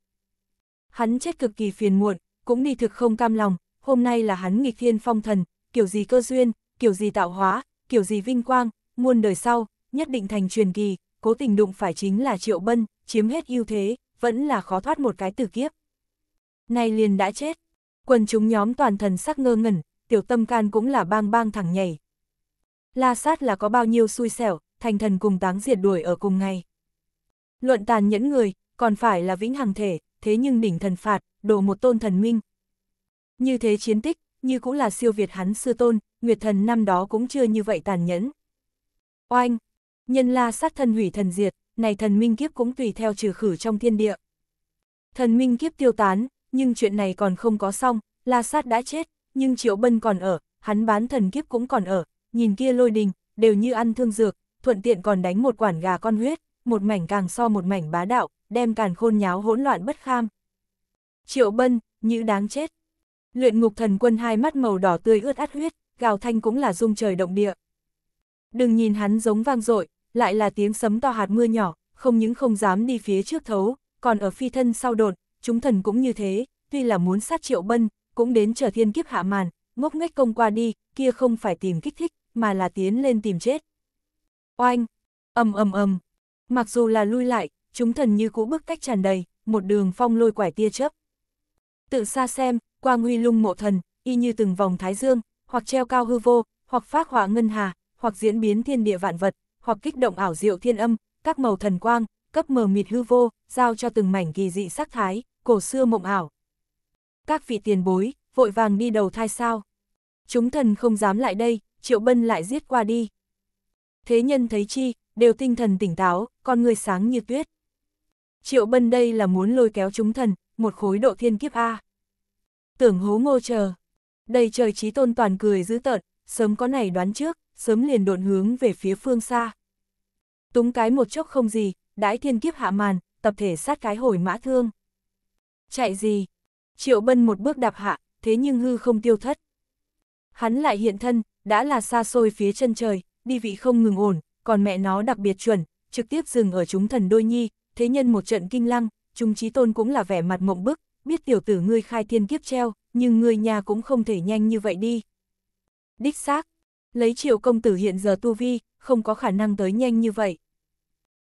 Hắn chết cực kỳ phiền muộn, cũng đi thực không cam lòng, hôm nay là hắn nghịch thiên phong thần, kiểu gì cơ duyên, kiểu gì tạo hóa, kiểu gì vinh quang, muôn đời sau, nhất định thành truyền kỳ, cố tình đụng phải chính là triệu bân, chiếm hết ưu thế, vẫn là khó thoát một cái tử kiếp. Này liền đã chết, quần chúng nhóm toàn thần sắc ngơ ngẩn, tiểu tâm can cũng là bang bang thẳng nhảy. La sát là có bao nhiêu xui xẻo, thành thần cùng táng diệt đuổi ở cùng ngày. Luận tàn nhẫn người, còn phải là vĩnh hằng thể, thế nhưng đỉnh thần phạt, đổ một tôn thần minh. Như thế chiến tích, như cũng là siêu việt hắn sư tôn, Nguyệt thần năm đó cũng chưa như vậy tàn nhẫn. Oanh, nhân la sát thần hủy thần diệt, này thần minh kiếp cũng tùy theo trừ khử trong thiên địa. Thần minh kiếp tiêu tán, nhưng chuyện này còn không có xong, La Sát đã chết, nhưng Triệu Bân còn ở, hắn bán thần kiếp cũng còn ở, nhìn kia lôi đình, đều như ăn thương dược, thuận tiện còn đánh một quản gà con huyết, một mảnh càng so một mảnh bá đạo, đem càn khôn nháo hỗn loạn bất kham. Triệu Bân, như đáng chết. Luyện ngục thần quân hai mắt màu đỏ tươi ướt át huyết, gào thanh cũng là rung trời động địa. Đừng nhìn hắn giống vang dội, lại là tiếng sấm to hạt mưa nhỏ, không những không dám đi phía trước thấu, còn ở phi thân sau đột, chúng thần cũng như thế, tuy là muốn sát triệu bân, cũng đến chờ thiên kiếp hạ màn, ngốc nghếch công qua đi, kia không phải tìm kích thích, mà là tiến lên tìm chết. Oanh, ầm ầm ầm. Mặc dù là lui lại, chúng thần như cũ bức cách tràn đầy, một đường phong lôi quải tia chớp. Tự xa xem, qua nguy lung mộ thần, y như từng vòng thái dương, hoặc treo cao hư vô, hoặc phát hỏa ngân hà, hoặc diễn biến thiên địa vạn vật, hoặc kích động ảo diệu thiên âm, các màu thần quang, cấp mờ mịt hư vô, giao cho từng mảnh kỳ dị sắc thái, cổ xưa mộng ảo. Các vị tiền bối, vội vàng đi đầu thai sao. Chúng thần không dám lại đây, triệu bân lại giết qua đi. Thế nhân thấy chi, đều tinh thần tỉnh táo, con người sáng như tuyết. Triệu bân đây là muốn lôi kéo chúng thần, một khối độ thiên kiếp A. Tưởng hố ngô chờ. Đây trời trí tôn toàn cười dữ tợn, sớm có này đoán trước, sớm liền độn hướng về phía phương xa. Túng cái một chốc không gì, đãi thiên kiếp hạ màn, tập thể sát cái hồi mã thương. Chạy gì? Triệu Bân một bước đạp hạ, thế nhưng hư không tiêu thất. Hắn lại hiện thân, đã là xa xôi phía chân trời, đi vị không ngừng ổn, còn mẹ nó đặc biệt chuẩn, trực tiếp dừng ở chúng thần đôi nhi, thế nhân một trận kinh lăng, chúng trí tôn cũng là vẻ mặt mộng bức, biết tiểu tử ngươi khai thiên kiếp treo, nhưng ngươi nhà cũng không thể nhanh như vậy đi. Đích xác, lấy triệu công tử hiện giờ tu vi, không có khả năng tới nhanh như vậy.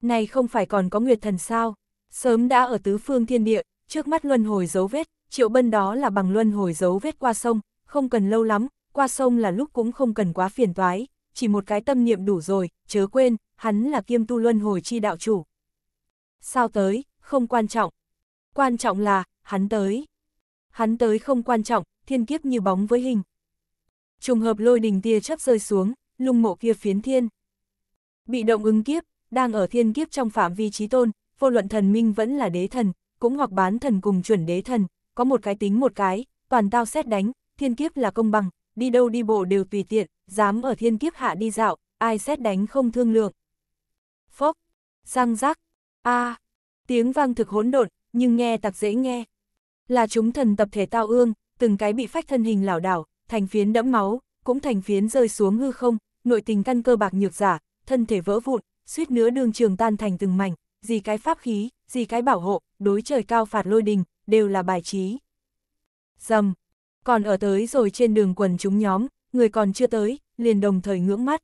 Này không phải còn có nguyệt thần sao, sớm đã ở tứ phương thiên địa, Trước mắt luân hồi dấu vết, triệu bân đó là bằng luân hồi dấu vết qua sông, không cần lâu lắm, qua sông là lúc cũng không cần quá phiền toái, chỉ một cái tâm niệm đủ rồi, chớ quên, hắn là kiêm tu luân hồi chi đạo chủ. Sao tới, không quan trọng. Quan trọng là, hắn tới. Hắn tới không quan trọng, thiên kiếp như bóng với hình. Trùng hợp lôi đình tia chớp rơi xuống, lung mộ kia phiến thiên. Bị động ứng kiếp, đang ở thiên kiếp trong phạm vi trí tôn, vô luận thần minh vẫn là đế thần, cũng hoặc bán thần cùng chuẩn đế thần, có một cái tính một cái, toàn tao xét đánh, thiên kiếp là công bằng, đi đâu đi bộ đều tùy tiện, dám ở thiên kiếp hạ đi dạo, ai xét đánh không thương lượng. Phốc, răng rắc, a tiếng vang thực hỗn độn, nhưng nghe tặc dễ nghe. Là chúng thần tập thể tao ương, từng cái bị phách thân hình lảo đảo, thành phiến đẫm máu, cũng thành phiến rơi xuống hư không, nội tình căn cơ bạc nhược giả, thân thể vỡ vụn, suýt nữa đường trường tan thành từng mảnh, gì cái pháp khí, gì cái bảo hộ, đối trời cao phạt lôi đình, đều là bài trí. Dầm, còn ở tới rồi trên đường quần chúng nhóm, người còn chưa tới, liền đồng thời ngưỡng mắt.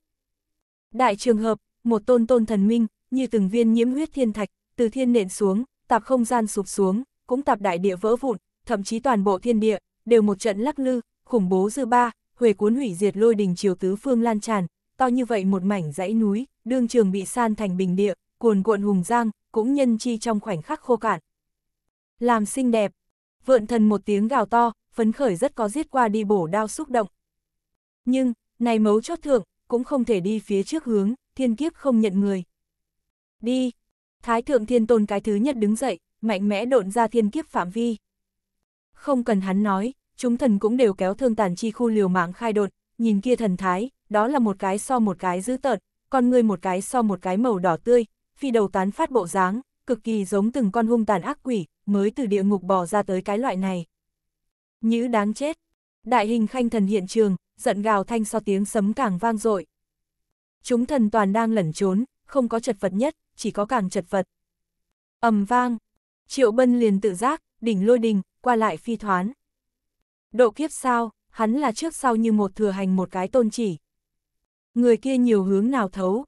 Đại trường hợp, một tôn tôn thần minh, như từng viên nhiễm huyết thiên thạch, từ thiên nện xuống, tạp không gian sụp xuống, cũng tạp đại địa vỡ vụn, thậm chí toàn bộ thiên địa, đều một trận lắc lư, khủng bố dư ba, huề cuốn hủy diệt lôi đình chiều tứ phương lan tràn, to như vậy một mảnh dãy núi, đương trường bị san thành bình địa, cuồn cuộn hùng giang, cũng nhân chi trong khoảnh khắc khô cạn. Làm xinh đẹp, vượn thần một tiếng gào to, phấn khởi rất có giết qua đi bổ đao xúc động. Nhưng, này mấu chốt thượng, cũng không thể đi phía trước hướng, thiên kiếp không nhận người. Đi! Thái thượng thiên tôn cái thứ nhất đứng dậy, mạnh mẽ độn ra thiên kiếp phạm vi. Không cần hắn nói, chúng thần cũng đều kéo thương tàn chi khu liều mạng khai đột, nhìn kia thần thái, đó là một cái so một cái dữ tợn, con người một cái so một cái màu đỏ tươi, phi đầu tán phát bộ dáng, cực kỳ giống từng con hung tàn ác quỷ, mới từ địa ngục bò ra tới cái loại này. Nhữ đáng chết. Đại hình khanh thần hiện trường, giận gào thanh so tiếng sấm càng vang dội. Chúng thần toàn đang lẩn trốn, không có chật vật nhất, chỉ có càng chật vật. ầm vang. Triệu Bân liền tự giác, đỉnh lôi đình, qua lại phi thoán. Độ kiếp sao, hắn là trước sau như một thừa hành một cái tôn chỉ. Người kia nhiều hướng nào thấu.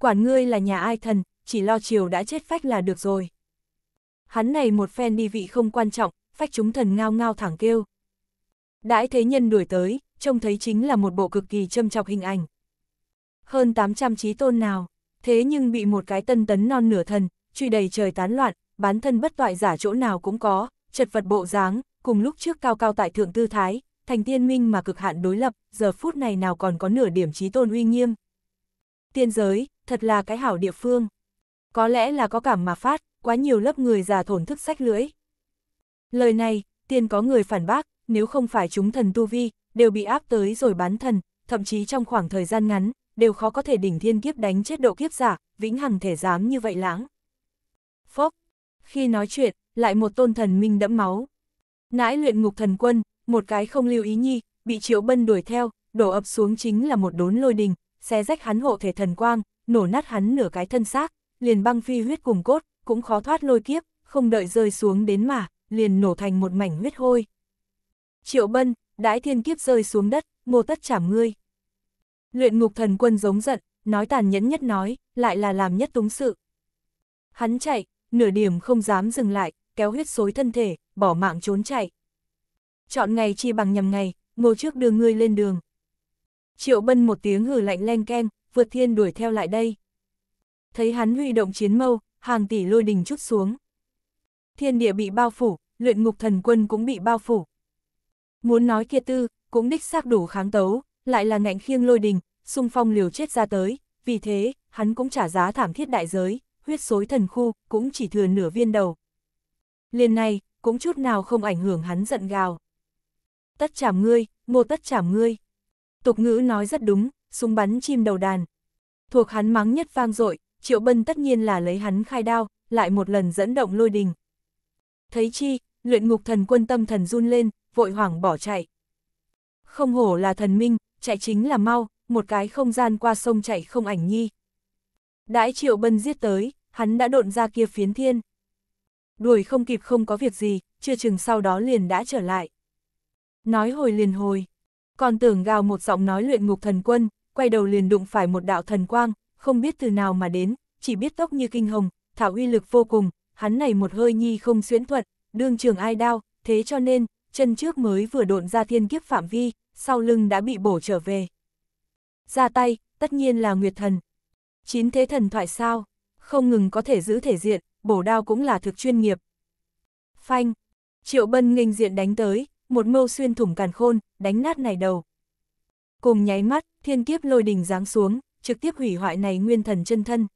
Quản ngươi là nhà ai thần, chỉ lo chiều đã chết phách là được rồi. Hắn này một phen đi vị không quan trọng, phách chúng thần ngao ngao thẳng kêu. Đãi thế nhân đuổi tới, trông thấy chính là một bộ cực kỳ châm chọc hình ảnh. Hơn 800 trí tôn nào, thế nhưng bị một cái tân tấn non nửa thần, truy đầy trời tán loạn, bán thân bất toại giả chỗ nào cũng có, chật vật bộ dáng, cùng lúc trước cao cao tại thượng tư thái, thành tiên minh mà cực hạn đối lập, giờ phút này nào còn có nửa điểm trí tôn uy nghiêm. Tiên giới, thật là cái hảo địa phương. Có lẽ là có cảm mà phát, quá nhiều lớp người già thổn thức sách lưỡi. Lời này, tiên có người phản bác, nếu không phải chúng thần tu vi, đều bị áp tới rồi bán thần, thậm chí trong khoảng thời gian ngắn, đều khó có thể đỉnh thiên kiếp đánh chết độ kiếp giả, vĩnh hằng thể dám như vậy lãng. Phốc, khi nói chuyện, lại một tôn thần minh đẫm máu. Nãi luyện ngục thần quân, một cái không lưu ý nhi, bị triệu bân đuổi theo, đổ ập xuống chính là một đốn lôi đình, xé rách hắn hộ thể thần quang, nổ nát hắn nửa cái thân xác, liền băng phi huyết cùng cốt, cũng khó thoát lôi kiếp, không đợi rơi xuống đến mà, liền nổ thành một mảnh huyết hôi. Triệu bân, đái thiên kiếp rơi xuống đất, mô tất chảm ngươi. Luyện ngục thần quân giống giận, nói tàn nhẫn nhất nói, lại là làm nhất túng sự. Hắn chạy, nửa điểm không dám dừng lại, kéo huyết xối thân thể, bỏ mạng trốn chạy. Chọn ngày chi bằng nhầm ngày, ngô trước đưa ngươi lên đường. Triệu bân một tiếng hử lạnh len keng, vượt thiên đuổi theo lại đây thấy hắn huy động chiến mâu, hàng tỷ lôi đình chút xuống. Thiên địa bị bao phủ, luyện ngục thần quân cũng bị bao phủ. Muốn nói kia tư, cũng đích xác đủ kháng tấu, lại là ngạnh khiêng lôi đình, xung phong liều chết ra tới, vì thế, hắn cũng trả giá thảm thiết đại giới, huyết xối thần khu, cũng chỉ thừa nửa viên đầu. Liên này, cũng chút nào không ảnh hưởng hắn giận gào. Tất chảm ngươi, ngô tất chảm ngươi. Tục ngữ nói rất đúng, súng bắn chim đầu đàn. Thuộc hắn mắng nhất vang dội Triệu Bân tất nhiên là lấy hắn khai đao, lại một lần dẫn động lôi đình. Thấy chi, luyện ngục thần quân tâm thần run lên, vội hoảng bỏ chạy. Không hổ là thần minh, chạy chính là mau, một cái không gian qua sông chạy không ảnh nhi. Đãi Triệu Bân giết tới, hắn đã độn ra kia phiến thiên. Đuổi không kịp không có việc gì, chưa chừng sau đó liền đã trở lại. Nói hồi liền hồi, còn tưởng gào một giọng nói luyện ngục thần quân, quay đầu liền đụng phải một đạo thần quang, không biết từ nào mà đến, chỉ biết tốc như kinh hồng, thảo uy lực vô cùng, hắn này một hơi nhi không xuyến thuận, đương trường ai đao, thế cho nên, chân trước mới vừa độn ra thiên kiếp phạm vi, sau lưng đã bị bổ trở về. Ra tay, tất nhiên là Nguyệt Thần. Chín thế thần thoại sao, không ngừng có thể giữ thể diện, bổ đao cũng là thực chuyên nghiệp. Phanh, Triệu Bân nghênh diện đánh tới, một mâu xuyên thủng càn khôn, đánh nát này đầu. Cùng nháy mắt, thiên kiếp lôi đình giáng xuống, trực tiếp hủy hoại này nguyên thần chân thân.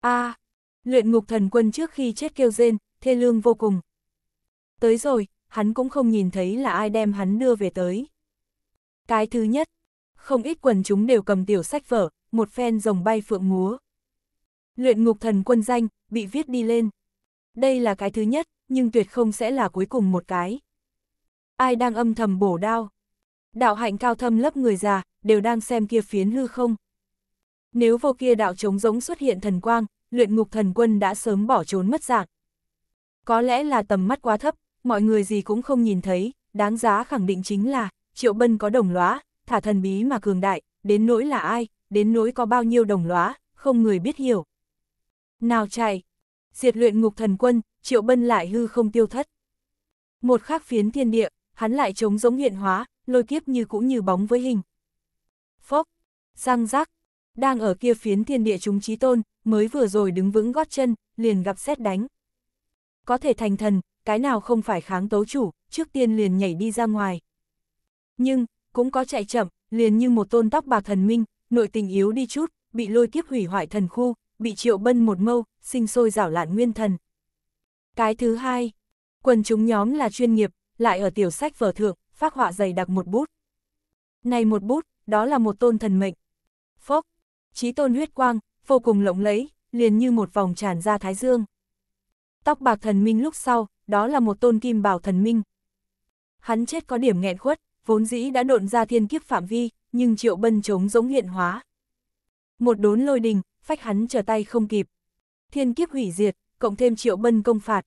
A, à, luyện ngục thần quân trước khi chết kêu rên, thê lương vô cùng. Tới rồi, hắn cũng không nhìn thấy là ai đem hắn đưa về tới. Cái thứ nhất, không ít quần chúng đều cầm tiểu sách vở, một phen rồng bay phượng múa. Luyện ngục thần quân danh, bị viết đi lên. Đây là cái thứ nhất, nhưng tuyệt không sẽ là cuối cùng một cái. Ai đang âm thầm bổ đao? Đạo hạnh cao thâm lớp người già, đều đang xem kia phiến hư không nếu vô kia đạo trống giống xuất hiện thần quang, luyện ngục thần quân đã sớm bỏ trốn mất dạng. Có lẽ là tầm mắt quá thấp, mọi người gì cũng không nhìn thấy, đáng giá khẳng định chính là, triệu bân có đồng lóa, thả thần bí mà cường đại, đến nỗi là ai, đến nỗi có bao nhiêu đồng lóa, không người biết hiểu. Nào chạy, diệt luyện ngục thần quân, triệu bân lại hư không tiêu thất. Một khắc phiến thiên địa, hắn lại chống giống hiện hóa, lôi kiếp như cũng như bóng với hình. Phốc, răng rác, đang ở kia phiến thiên địa chúng trí tôn, mới vừa rồi đứng vững gót chân, liền gặp xét đánh. Có thể thành thần, cái nào không phải kháng tấu chủ, trước tiên liền nhảy đi ra ngoài. Nhưng, cũng có chạy chậm, liền như một tôn tóc bạc thần minh, nội tình yếu đi chút, bị lôi kiếp hủy hoại thần khu, bị triệu bân một mâu, sinh sôi rảo lạn nguyên thần. Cái thứ hai, quần chúng nhóm là chuyên nghiệp, lại ở tiểu sách vở thượng, phác họa dày đặc một bút. Này một bút, đó là một tôn thần mệnh. Phốc, trí tôn huyết quang, vô cùng lộng lẫy, liền như một vòng tràn ra thái dương. Tóc bạc thần minh lúc sau, đó là một tôn kim bảo thần minh. Hắn chết có điểm nghẹn khuất, vốn dĩ đã độn ra thiên kiếp phạm vi, nhưng triệu bân chống giống hiện hóa. Một đốn lôi đình, phách hắn trở tay không kịp. Thiên kiếp hủy diệt, cộng thêm triệu bân công phạt.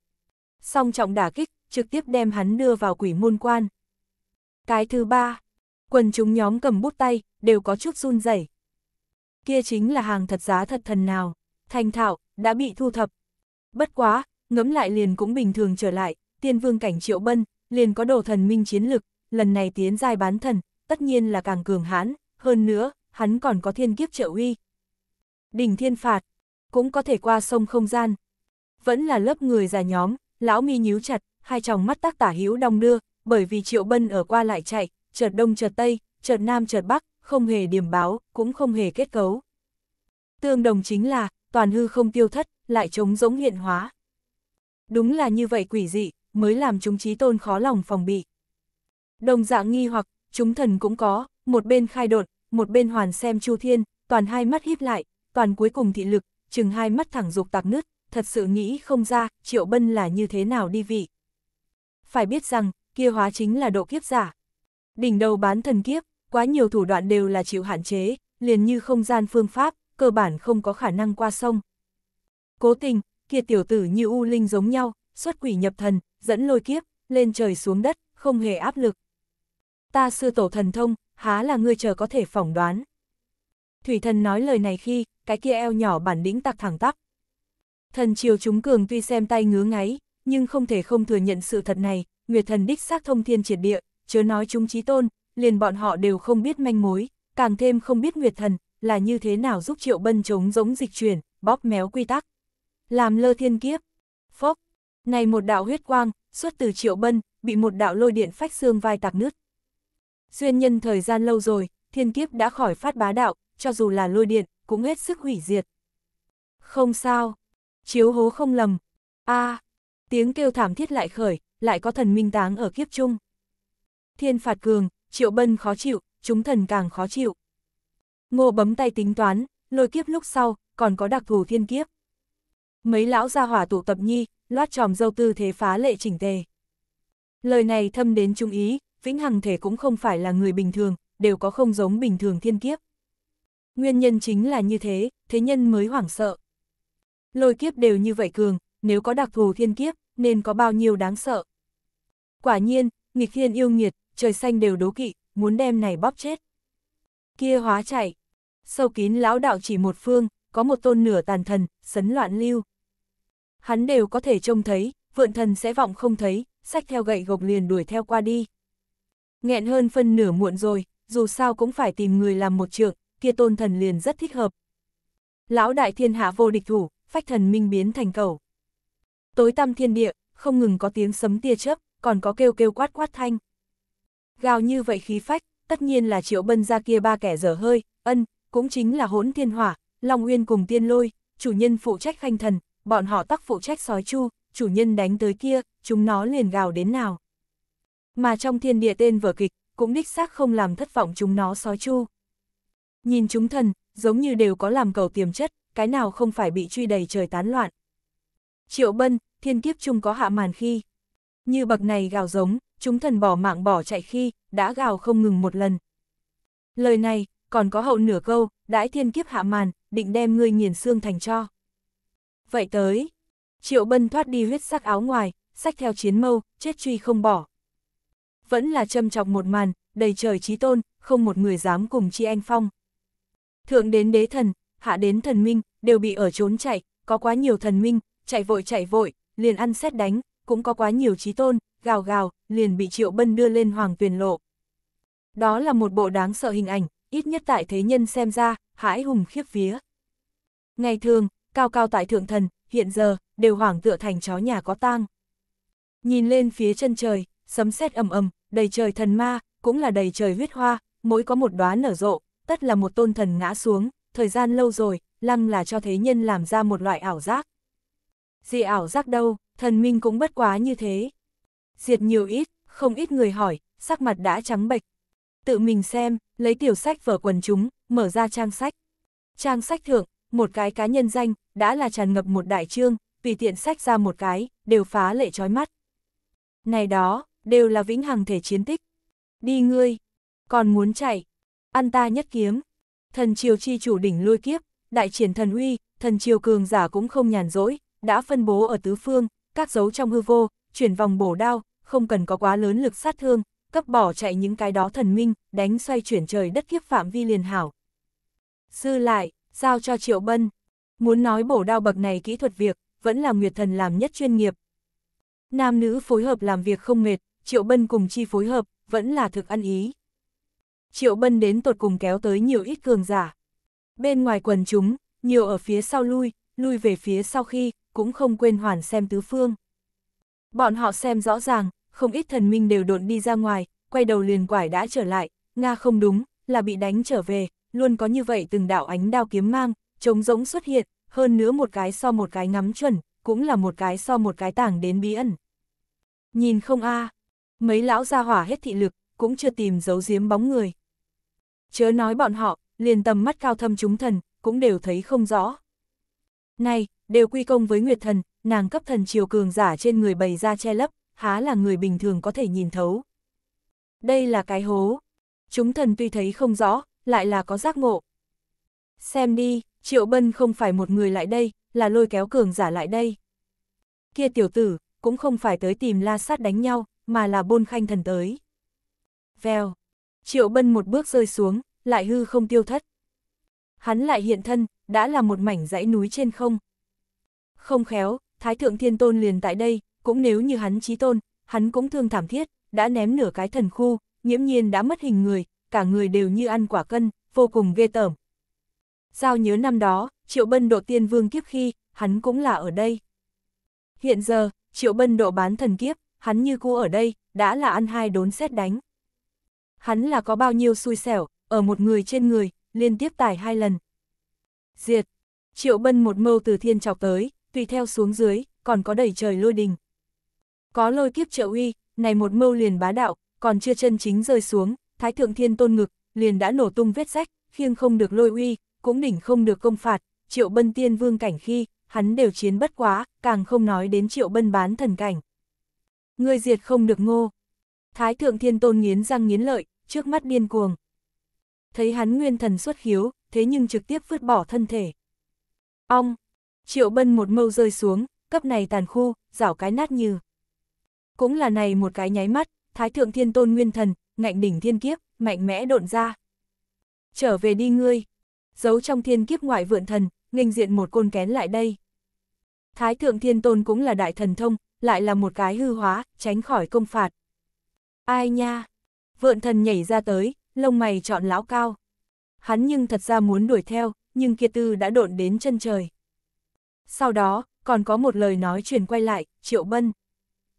Song trọng đả kích, trực tiếp đem hắn đưa vào quỷ môn quan. Cái thứ ba, quần chúng nhóm cầm bút tay, đều có chút run rẩy kia chính là hàng thật giá thật thần nào, thành thạo, đã bị thu thập. Bất quá, ngẫm lại liền cũng bình thường trở lại, tiên vương cảnh triệu bân, liền có đồ thần minh chiến lực, lần này tiến giai bán thần, tất nhiên là càng cường hãn, hơn nữa, hắn còn có thiên kiếp trợ uy. Đỉnh thiên phạt, cũng có thể qua sông không gian. Vẫn là lớp người già nhóm, lão mi nhíu chặt, hai tròng mắt tác tả hữu đong đưa, bởi vì triệu bân ở qua lại chạy, chợt đông chợt tây, chợt nam chợt bắc, không hề điểm báo, cũng không hề kết cấu. Tương đồng chính là, toàn hư không tiêu thất, lại chống giống hiện hóa. Đúng là như vậy quỷ dị, mới làm chúng trí tôn khó lòng phòng bị. Đồng dạng nghi hoặc, chúng thần cũng có, một bên khai đột, một bên hoàn xem Chu Thiên, toàn hai mắt híp lại, toàn cuối cùng thị lực, chừng hai mắt thẳng dục tạc nứt, thật sự nghĩ không ra, Triệu Bân là như thế nào đi vị. Phải biết rằng, kia hóa chính là độ kiếp giả. Đỉnh đầu bán thần kiếp, quá nhiều thủ đoạn đều là chịu hạn chế, liền như không gian phương pháp, cơ bản không có khả năng qua sông. Cố tình, kia tiểu tử như U Linh giống nhau, xuất quỷ nhập thần, dẫn lôi kiếp, lên trời xuống đất, không hề áp lực. Ta sư tổ thần thông, há là ngươi chờ có thể phỏng đoán. Thủy thần nói lời này khi, cái kia eo nhỏ bản lĩnh tặc thẳng tắp. Thần triều chúng cường tuy xem tay ngứa ngáy, nhưng không thể không thừa nhận sự thật này, Nguyệt thần đích xác thông thiên triệt địa, chớ nói chúng trí tôn, liền bọn họ đều không biết manh mối, càng thêm không biết Nguyệt Thần là như thế nào giúp Triệu Bân chống giống dịch chuyển, bóp méo quy tắc. Làm lơ thiên kiếp. Phốc. Này một đạo huyết quang, xuất từ Triệu Bân, bị một đạo lôi điện phách xương vai tạc nứt. xuyên nhân thời gian lâu rồi, thiên kiếp đã khỏi phát bá đạo, cho dù là lôi điện, cũng hết sức hủy diệt. Không sao. Chiếu hố không lầm. a tiếng kêu thảm thiết lại khởi, lại có thần minh táng ở kiếp trung. Thiên phạt cường, Triệu Bân khó chịu, chúng thần càng khó chịu. Ngô bấm tay tính toán, lôi kiếp lúc sau, còn có đặc thù thiên kiếp. Mấy lão gia hỏa tụ tập nhi, loát tròm dâu tư thế phá lệ chỉnh tề. Lời này thâm đến trung ý, Vĩnh Hằng Thể cũng không phải là người bình thường, đều có không giống bình thường thiên kiếp. Nguyên nhân chính là như thế, thế nhân mới hoảng sợ. Lôi kiếp đều như vậy cường, nếu có đặc thù thiên kiếp, nên có bao nhiêu đáng sợ. Quả nhiên, nghịch thiên yêu nghiệt, trời xanh đều đố kỵ, muốn đem này bóp chết. Kia hóa chạy, sâu kín lão đạo chỉ một phương, có một tôn nửa tàn thần, sấn loạn lưu. Hắn đều có thể trông thấy, vượn thần sẽ vọng không thấy, sách theo gậy gộc liền đuổi theo qua đi. Nghẹn hơn phân nửa muộn rồi, dù sao cũng phải tìm người làm một trượng, kia tôn thần liền rất thích hợp. Lão đại thiên hạ vô địch thủ, phách thần minh biến thành cầu. Tối tăm thiên địa, không ngừng có tiếng sấm tia chớp, còn có kêu kêu quát quát thanh gào như vậy khí phách, tất nhiên là triệu bân ra kia ba kẻ dở hơi, ân, cũng chính là hốn thiên hỏa, Long Uyên cùng tiên lôi, chủ nhân phụ trách khanh thần, bọn họ tắc phụ trách sói chu, chủ nhân đánh tới kia, chúng nó liền gào đến nào. Mà trong thiên địa tên vở kịch, cũng đích xác không làm thất vọng chúng nó sói chu. Nhìn chúng thần, giống như đều có làm cầu tiềm chất, cái nào không phải bị truy đầy trời tán loạn. Triệu Bân, thiên kiếp chung có hạ màn khi. Như bậc này gào giống, chúng thần bỏ mạng bỏ chạy khi, đã gào không ngừng một lần. Lời này, còn có hậu nửa câu, đãi thiên kiếp hạ màn, định đem ngươi nghiền xương thành cho. Vậy tới, triệu bân thoát đi huyết sắc áo ngoài, sách theo chiến mâu, chết truy không bỏ. Vẫn là châm chọc một màn, đầy trời trí tôn, không một người dám cùng chi anh phong. Thượng đến đế thần, hạ đến thần minh, đều bị ở trốn chạy, có quá nhiều thần minh, chạy vội chạy vội, liền ăn xét đánh, cũng có quá nhiều trí tôn, gào gào, liền bị Triệu Bân đưa lên hoàng tuyển lộ. Đó là một bộ đáng sợ hình ảnh, ít nhất tại thế nhân xem ra, hãi hùng khiếp vía. Ngày thường, cao cao tại thượng thần, hiện giờ, đều hoảng tựa thành chó nhà có tang. Nhìn lên phía chân trời, sấm sét ầm ầm, đầy trời thần ma, cũng là đầy trời huyết hoa, mỗi có một đóa nở rộ, tất là một tôn thần ngã xuống, thời gian lâu rồi, lăng là cho thế nhân làm ra một loại ảo giác. Gì ảo giác đâu? thần minh cũng bất quá như thế. Diệt nhiều ít, không ít người hỏi, sắc mặt đã trắng bệch. Tự mình xem, lấy tiểu sách vở quần chúng, mở ra trang sách. Trang sách thượng, một cái cá nhân danh, đã là tràn ngập một đại chương, tùy tiện sách ra một cái, đều phá lệ trói mắt. Này đó, đều là vĩnh hằng thể chiến tích. Đi ngươi, còn muốn chạy, ăn ta nhất kiếm. Thần triều chi chủ đỉnh lôi kiếp, đại triển thần uy, thần triều cường giả cũng không nhàn rỗi, đã phân bố ở tứ phương, các dấu trong hư vô, chuyển vòng bổ đao, không cần có quá lớn lực sát thương, cấp bỏ chạy những cái đó thần minh, đánh xoay chuyển trời đất kiếp phạm vi liền hảo. Sư lại, giao cho Triệu Bân. Muốn nói bổ đao bậc này kỹ thuật việc, vẫn là Nguyệt Thần làm nhất chuyên nghiệp. Nam nữ phối hợp làm việc không mệt, Triệu Bân cùng chi phối hợp, vẫn là thực ăn ý. Triệu Bân đến tột cùng kéo tới nhiều ít cường giả. Bên ngoài quần chúng, nhiều ở phía sau lui, lui về phía sau khi, cũng không quên hoàn xem tứ phương. Bọn họ xem rõ ràng, không ít thần minh đều độn đi ra ngoài, quay đầu liền quải đã trở lại, Nga không đúng, là bị đánh trở về, luôn có như vậy từng đạo ánh đao kiếm mang, trống rỗng xuất hiện, hơn nữa một cái so một cái ngắm chuẩn, cũng là một cái so một cái tảng đến bí ẩn. Nhìn không a à, mấy lão ra hỏa hết thị lực, cũng chưa tìm giấu giếm bóng người. Chớ nói bọn họ, liền tầm mắt cao thâm chúng thần, cũng đều thấy không rõ nay đều quy công với Nguyệt Thần, nàng cấp thần chiều cường giả trên người bày ra che lấp, há là người bình thường có thể nhìn thấu. Đây là cái hố. Chúng thần tuy thấy không rõ, lại là có giác ngộ. Xem đi, Triệu Bân không phải một người lại đây, là lôi kéo cường giả lại đây. Kia tiểu tử, cũng không phải tới tìm la sát đánh nhau, mà là bôn khanh thần tới. Vèo. Triệu Bân một bước rơi xuống, lại hư không tiêu thất. Hắn lại hiện thân, đã là một mảnh dãy núi trên không. Không khéo, Thái Thượng Thiên Tôn liền tại đây, cũng nếu như hắn chí tôn, hắn cũng thương thảm thiết, đã ném nửa cái thần khu, nhiễm nhiên đã mất hình người, cả người đều như ăn quả cân, vô cùng ghê tởm. Sao nhớ năm đó, Triệu Bân độ tiên vương kiếp khi, hắn cũng là ở đây. Hiện giờ, Triệu Bân độ bán thần kiếp, hắn như cũ ở đây, đã là ăn hai đốn xét đánh. Hắn là có bao nhiêu xui xẻo, ở một người trên người, liên tiếp tài hai lần diệt. Triệu Bân một mâu từ thiên chọc tới, tùy theo xuống dưới, còn có đầy trời lôi đình. Có lôi kiếp trợ uy, này một mâu liền bá đạo, còn chưa chân chính rơi xuống, Thái Thượng Thiên Tôn ngực, liền đã nổ tung vết rách, khiêng không được lôi uy, cũng đỉnh không được công phạt, Triệu Bân Tiên Vương cảnh khi, hắn đều chiến bất quá, càng không nói đến Triệu Bân bán thần cảnh. Người diệt không được ngô. Thái Thượng Thiên Tôn nghiến răng nghiến lợi, trước mắt điên cuồng. Thấy hắn nguyên thần xuất khiếu, thế nhưng trực tiếp vứt bỏ thân thể. Ong! Triệu bân một mâu rơi xuống, cấp này tàn khu, rảo cái nát như. Cũng là này một cái nháy mắt, Thái Thượng Thiên Tôn Nguyên Thần, ngạnh đỉnh thiên kiếp, mạnh mẽ độn ra. Trở về đi ngươi! Giấu trong thiên kiếp ngoại vượn thần, nghênh diện một côn kén lại đây. Thái Thượng Thiên Tôn cũng là đại thần thông, lại là một cái hư hóa, tránh khỏi công phạt. Ai nha! Vượn thần nhảy ra tới, lông mày chọn lão cao hắn nhưng thật ra muốn đuổi theo, nhưng kia tư đã độn đến chân trời. Sau đó, còn có một lời nói truyền quay lại, Triệu Bân.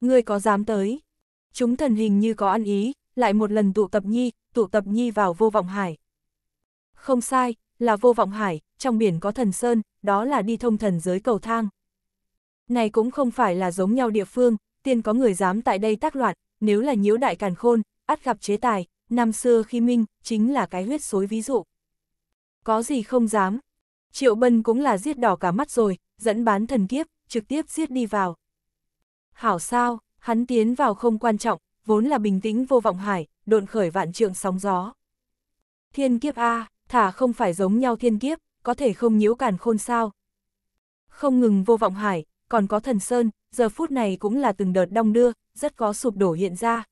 Ngươi có dám tới? Chúng thần hình như có ăn ý, lại một lần tụ tập nhi, tụ tập nhi vào vô vọng hải. Không sai, là vô vọng hải, trong biển có thần sơn, đó là đi thông thần giới cầu thang. Này cũng không phải là giống nhau địa phương, tiên có người dám tại đây tác loạn, nếu là nhiễu đại càn khôn, ắt gặp chế tài, năm xưa khi minh, chính là cái huyết xối ví dụ có gì không dám. Triệu Bân cũng là giết đỏ cả mắt rồi, dẫn bán thần kiếp, trực tiếp giết đi vào. Hảo sao, hắn tiến vào không quan trọng, vốn là bình tĩnh vô vọng hải, độn khởi vạn trượng sóng gió. Thiên kiếp A, thả không phải giống nhau thiên kiếp, có thể không nhiễu càn khôn sao. Không ngừng vô vọng hải, còn có thần sơn, giờ phút này cũng là từng đợt đong đưa, rất có sụp đổ hiện ra.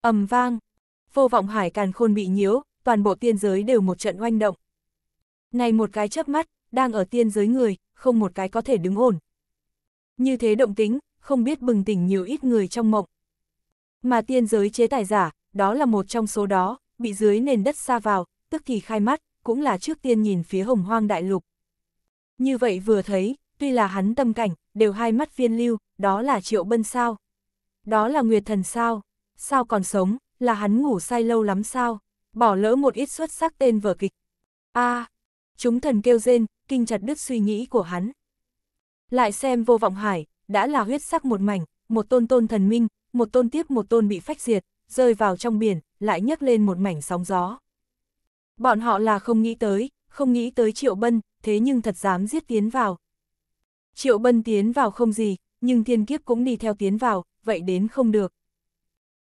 ầm vang, vô vọng hải càn khôn bị nhiễu, toàn bộ tiên giới đều một trận oanh động. Này một cái chớp mắt, đang ở tiên giới người, không một cái có thể đứng ổn. Như thế động tính, không biết bừng tỉnh nhiều ít người trong mộng. Mà tiên giới chế tài giả, đó là một trong số đó, bị dưới nền đất xa vào, tức thì khai mắt, cũng là trước tiên nhìn phía hồng hoang đại lục. Như vậy vừa thấy, tuy là hắn tâm cảnh, đều hai mắt viên lưu, đó là triệu bân sao. Đó là nguyệt thần sao, sao còn sống, là hắn ngủ say lâu lắm sao, bỏ lỡ một ít xuất sắc tên vở kịch. a à, Chúng thần kêu rên, kinh chặt đứt suy nghĩ của hắn. Lại xem vô vọng hải, đã là huyết sắc một mảnh, một tôn tôn thần minh, một tôn tiếp một tôn bị phách diệt, rơi vào trong biển, lại nhấc lên một mảnh sóng gió. Bọn họ là không nghĩ tới, không nghĩ tới Triệu Bân, thế nhưng thật dám giết tiến vào. Triệu Bân tiến vào không gì, nhưng thiên kiếp cũng đi theo tiến vào, vậy đến không được.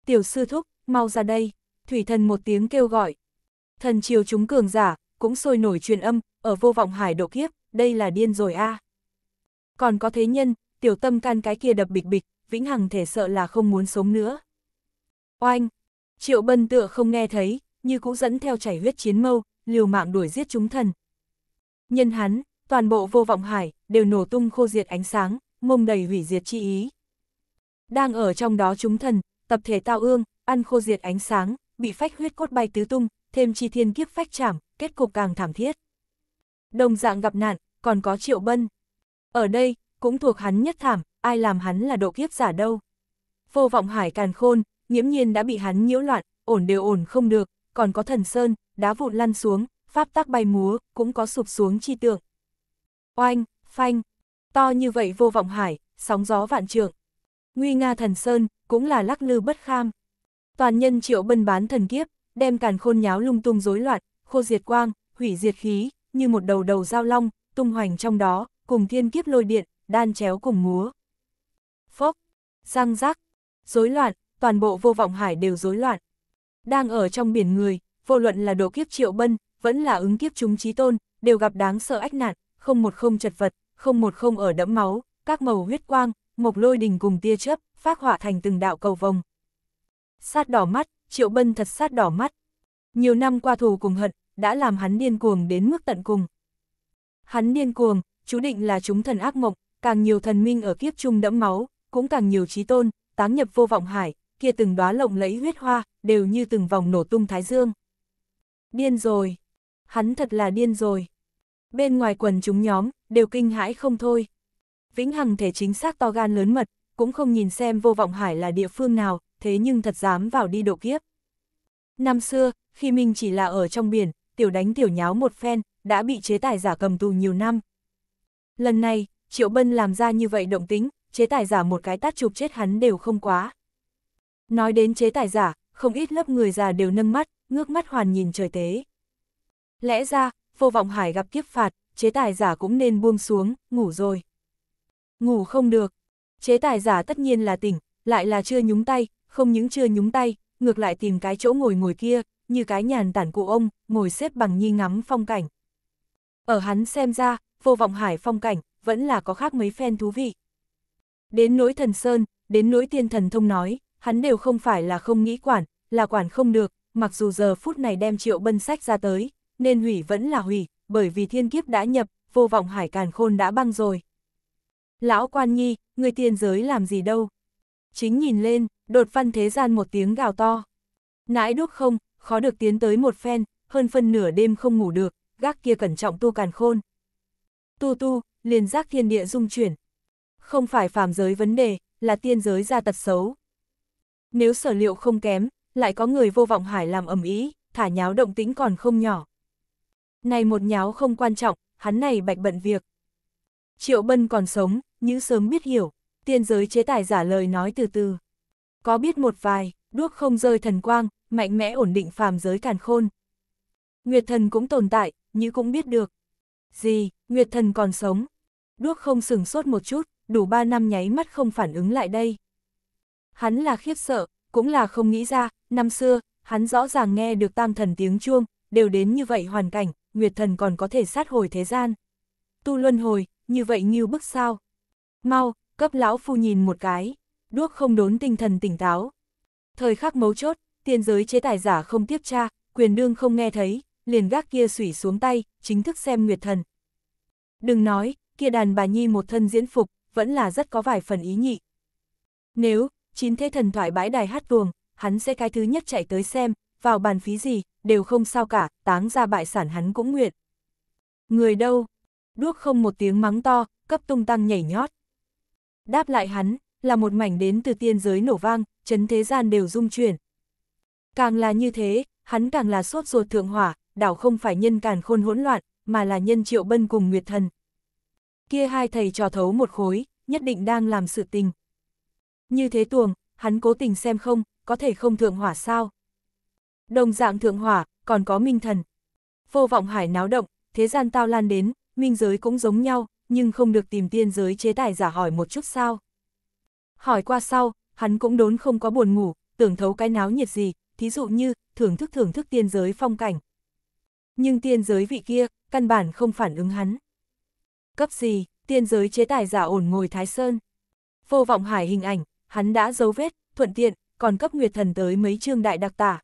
Tiểu sư thúc, mau ra đây, thủy thần một tiếng kêu gọi. Thần triều chúng cường giả, cũng sôi nổi truyền âm, ở vô vọng hải độ kiếp, đây là điên rồi a. À. Còn có thế nhân, tiểu tâm can cái kia đập bịch bịch, vĩnh hằng thể sợ là không muốn sống nữa. Oanh! Triệu bân tựa không nghe thấy, như cũng dẫn theo chảy huyết chiến mâu, liều mạng đuổi giết chúng thần. Nhân hắn, toàn bộ vô vọng hải, đều nổ tung khô diệt ánh sáng, mông đầy hủy diệt chi ý. Đang ở trong đó chúng thần, tập thể tao ương, ăn khô diệt ánh sáng, bị phách huyết cốt bay tứ tung, thêm chi thiên kiếp phách trảm, kết cục càng thảm thiết. Đồng dạng gặp nạn, còn có triệu bân. Ở đây, cũng thuộc hắn nhất thảm, ai làm hắn là độ kiếp giả đâu. Vô vọng hải càn khôn, nghiễm nhiên đã bị hắn nhiễu loạn, ổn đều ổn không được, còn có thần sơn, đá vụn lăn xuống, pháp tác bay múa, cũng có sụp xuống chi tượng. Oanh, phanh, to như vậy vô vọng hải, sóng gió vạn trượng. Nguy nga thần sơn, cũng là lắc lư bất kham. Toàn nhân triệu bân bán thần kiếp, đem càn khôn nháo lung tung rối loạn, khô diệt quang, hủy diệt khí, như một đầu đầu dao long, tung hoành trong đó, cùng thiên kiếp lôi điện, đan chéo cùng múa. Phốc, răng rác, rối loạn, toàn bộ vô vọng hải đều rối loạn. Đang ở trong biển người, vô luận là độ kiếp triệu bân, vẫn là ứng kiếp chúng trí tôn, đều gặp đáng sợ ách nạn, không một không chật vật, không một không ở đẫm máu, các màu huyết quang, mộc lôi đình cùng tia chớp, phát hỏa thành từng đạo cầu vòng. Sát đỏ mắt, Triệu Bân thật sát đỏ mắt. Nhiều năm qua thù cùng hận, đã làm hắn điên cuồng đến mức tận cùng. Hắn điên cuồng, chú định là chúng thần ác mộng, càng nhiều thần minh ở kiếp trung đẫm máu, cũng càng nhiều trí tôn, táng nhập vô vọng hải, kia từng đóa lộng lẫy huyết hoa, đều như từng vòng nổ tung thái dương. Điên rồi, hắn thật là điên rồi. Bên ngoài quần chúng nhóm, đều kinh hãi không thôi. Vĩnh Hằng thể chính xác to gan lớn mật, cũng không nhìn xem vô vọng hải là địa phương nào, thế nhưng thật dám vào đi độ kiếp. Năm xưa, khi mình chỉ là ở trong biển, tiểu đánh tiểu nháo một phen, đã bị chế tài giả cầm tù nhiều năm. Lần này, Triệu Bân làm ra như vậy động tính, chế tài giả một cái tát chụp chết hắn đều không quá. Nói đến chế tài giả, không ít lớp người già đều nâng mắt, ngước mắt hoàn nhìn trời tế. Lẽ ra, vô vọng hải gặp kiếp phạt, chế tài giả cũng nên buông xuống, ngủ rồi. Ngủ không được. Chế tài giả tất nhiên là tỉnh, lại là chưa nhúng tay, không những chưa nhúng tay, ngược lại tìm cái chỗ ngồi ngồi kia, như cái nhàn tản cụ ông, ngồi xếp bằng nhi ngắm phong cảnh. Ở hắn xem ra, vô vọng hải phong cảnh, vẫn là có khác mấy phen thú vị. Đến nỗi thần Sơn, đến nỗi tiên thần thông nói, hắn đều không phải là không nghĩ quản, là quản không được, mặc dù giờ phút này đem triệu bân sách ra tới, nên hủy vẫn là hủy, bởi vì thiên kiếp đã nhập, vô vọng hải càn khôn đã băng rồi. Lão quan nhi, người tiên giới làm gì đâu? Chính nhìn lên, đột văn thế gian một tiếng gào to. Nãi đúc không, khó được tiến tới một phen, hơn phân nửa đêm không ngủ được, gác kia cẩn trọng tu càn khôn. Tu tu, liền giác thiên địa dung chuyển. Không phải phàm giới vấn đề, là tiên giới ra tật xấu. Nếu sở liệu không kém, lại có người vô vọng hải làm ẩm ý, thả nháo động tĩnh còn không nhỏ. Này một nháo không quan trọng, hắn này bạch bận việc. Triệu Bân còn sống, như sớm biết hiểu, tiên giới chế tài giả lời nói từ từ có biết một vài, đuốc không rơi thần quang, mạnh mẽ ổn định phàm giới càn khôn. Nguyệt thần cũng tồn tại, như cũng biết được. Gì, Nguyệt thần còn sống. Đuốc không sừng sốt một chút, đủ ba năm nháy mắt không phản ứng lại đây. Hắn là khiếp sợ, cũng là không nghĩ ra, năm xưa, hắn rõ ràng nghe được tam thần tiếng chuông, đều đến như vậy hoàn cảnh, Nguyệt thần còn có thể sát hồi thế gian. Tu luân hồi, như vậy nghiêu bức sao. Mau, cấp lão phu nhìn một cái đuốc không đốn tinh thần tỉnh táo. Thời khắc mấu chốt, tiên giới chế tài giả không tiếp tra, quyền đương không nghe thấy, liền gác kia sủy xuống tay, chính thức xem Nguyệt Thần. Đừng nói, kia đàn bà nhi một thân diễn phục, vẫn là rất có vài phần ý nhị. Nếu, chín thế thần thoại bãi đài hát tuồng, hắn sẽ cái thứ nhất chạy tới xem, vào bàn phí gì, đều không sao cả, táng ra bại sản hắn cũng nguyện. Người đâu? Đuốc không một tiếng mắng to, cấp tung tăng nhảy nhót. Đáp lại hắn, là một mảnh đến từ tiên giới nổ vang, chấn thế gian đều rung chuyển. Càng là như thế, hắn càng là sốt ruột thượng hỏa, đảo không phải nhân càn khôn hỗn loạn, mà là nhân triệu bân cùng Nguyệt Thần. Kia hai thầy trò thấu một khối, nhất định đang làm sự tình. Như thế tuồng, hắn cố tình xem không, có thể không thượng hỏa sao. Đồng dạng thượng hỏa, còn có minh thần. Vô vọng hải náo động, thế gian tao lan đến, minh giới cũng giống nhau, nhưng không được tìm tiên giới chế tài giả hỏi một chút sao. Hỏi qua sau, hắn cũng đốn không có buồn ngủ, tưởng thấu cái náo nhiệt gì, thí dụ như, thưởng thức thưởng thức tiên giới phong cảnh. Nhưng tiên giới vị kia, căn bản không phản ứng hắn. Cấp gì, tiên giới chế tài giả ổn ngồi Thái Sơn. Vô vọng hải hình ảnh, hắn đã dấu vết, thuận tiện, còn cấp Nguyệt Thần tới mấy chương đại đặc tả.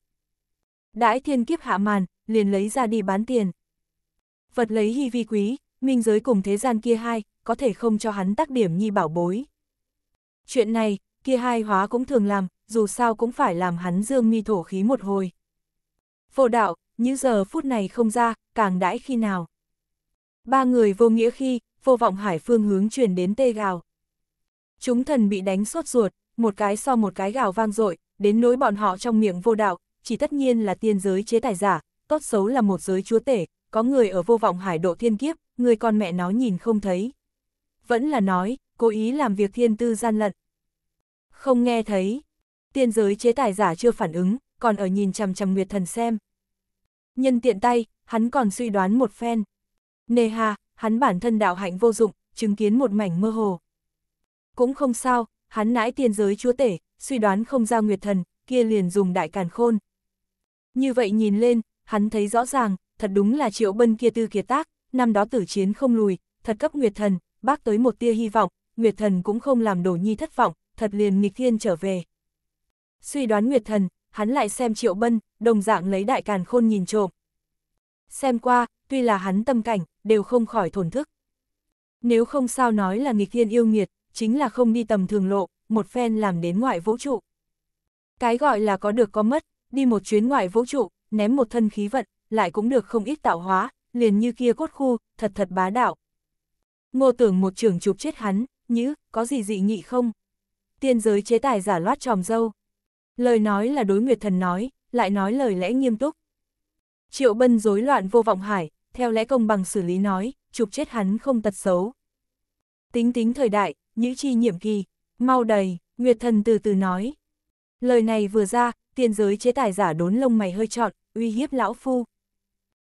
Đãi thiên kiếp hạ màn, liền lấy ra đi bán tiền. Vật lấy hy vi quý, minh giới cùng thế gian kia hai, có thể không cho hắn tác điểm nhi bảo bối. Chuyện này, kia hai hóa cũng thường làm, dù sao cũng phải làm hắn dương mi thổ khí một hồi. Vô đạo, như giờ phút này không ra, càng đãi khi nào. Ba người vô nghĩa khi, vô vọng hải phương hướng truyền đến tê gào. Chúng thần bị đánh sốt ruột, một cái so một cái gào vang dội đến nỗi bọn họ trong miệng vô đạo, chỉ tất nhiên là tiên giới chế tài giả, tốt xấu là một giới chúa tể, có người ở vô vọng hải độ thiên kiếp, người con mẹ nó nhìn không thấy. Vẫn là nói, cố ý làm việc thiên tư gian lận. Không nghe thấy, tiên giới chế tài giả chưa phản ứng, còn ở nhìn chằm chằm Nguyệt Thần xem. Nhân tiện tay, hắn còn suy đoán một phen. Nề hà, hắn bản thân đạo hạnh vô dụng, chứng kiến một mảnh mơ hồ. Cũng không sao, hắn nãi tiên giới chúa tể, suy đoán không ra Nguyệt Thần, kia liền dùng đại càn khôn. Như vậy nhìn lên, hắn thấy rõ ràng, thật đúng là triệu bân kia tư kiệt tác, năm đó tử chiến không lùi, thật cấp Nguyệt Thần, bác tới một tia hy vọng, Nguyệt Thần cũng không làm đồ Nhi thất vọng, thật liền nghịch thiên trở về. Suy đoán Nguyệt Thần, hắn lại xem Triệu Bân, đồng dạng lấy đại càn khôn nhìn trộm. Xem qua, tuy là hắn tâm cảnh, đều không khỏi thổn thức. Nếu không sao nói là nghịch thiên yêu nghiệt, chính là không đi tầm thường lộ, một phen làm đến ngoại vũ trụ. Cái gọi là có được có mất, đi một chuyến ngoại vũ trụ, ném một thân khí vận, lại cũng được không ít tạo hóa, liền như kia cốt khu, thật thật bá đạo. Ngô tưởng một trường chụp chết hắn, nhữ, có gì dị nghị không? Tiên giới chế tài giả loát tròm dâu. Lời nói là đối nguyệt thần nói, lại nói lời lẽ nghiêm túc. Triệu bân rối loạn vô vọng hải, theo lẽ công bằng xử lý nói, chụp chết hắn không tật xấu. Tính tính thời đại, nhữ chi nhiệm kỳ, mau đầy, nguyệt thần từ từ nói. Lời này vừa ra, tiên giới chế tài giả đốn lông mày hơi trọn, uy hiếp lão phu.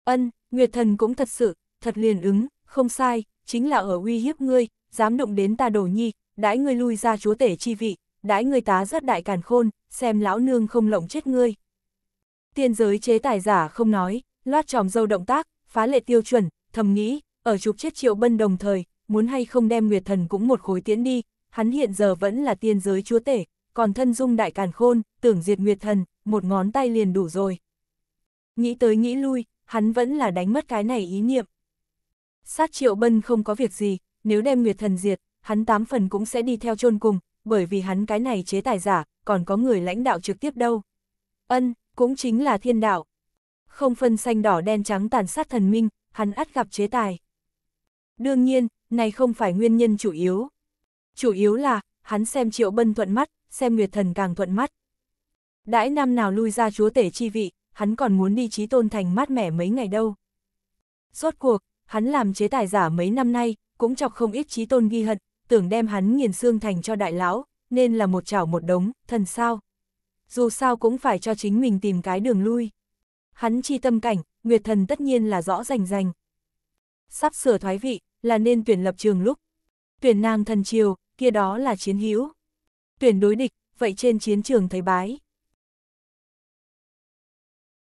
Ân, nguyệt thần cũng thật sự, thật liền ứng, không sai, chính là ở uy hiếp ngươi, dám đụng đến ta đổ nhi, đãi ngươi lui ra chúa tể chi vị, đãi ngươi tá rất đại càn khôn, xem lão nương không lộng chết ngươi. Tiên giới chế tài giả không nói, loát tròm dâu động tác, phá lệ tiêu chuẩn, thầm nghĩ, ở chụp chết triệu bân đồng thời, muốn hay không đem Nguyệt Thần cũng một khối tiến đi, hắn hiện giờ vẫn là tiên giới chúa tể, còn thân dung đại càn khôn, tưởng diệt Nguyệt Thần, một ngón tay liền đủ rồi. Nghĩ tới nghĩ lui, hắn vẫn là đánh mất cái này ý niệm. Sát triệu bân không có việc gì, nếu đem Nguyệt Thần diệt, hắn tám phần cũng sẽ đi theo chôn cùng, bởi vì hắn cái này chế tài giả, còn có người lãnh đạo trực tiếp đâu. Ân, cũng chính là thiên đạo. Không phân xanh đỏ đen trắng tàn sát thần minh, hắn ắt gặp chế tài. Đương nhiên, này không phải nguyên nhân chủ yếu. Chủ yếu là, hắn xem triệu bân thuận mắt, xem Nguyệt Thần càng thuận mắt. Đãi năm nào lui ra chúa tể chi vị, hắn còn muốn đi trí tôn thành mát mẻ mấy ngày đâu. Rốt cuộc, hắn làm chế tài giả mấy năm nay, cũng chọc không ít trí tôn ghi hận, tưởng đem hắn nghiền xương thành cho đại lão, nên là một chảo một đống, thần sao. Dù sao cũng phải cho chính mình tìm cái đường lui. Hắn chi tâm cảnh, Nguyệt Thần tất nhiên là rõ rành rành. Sắp sửa thoái vị, là nên tuyển lập trường lúc. Tuyển nàng thần triều, kia đó là chiến hữu. Tuyển đối địch, vậy trên chiến trường thấy bái.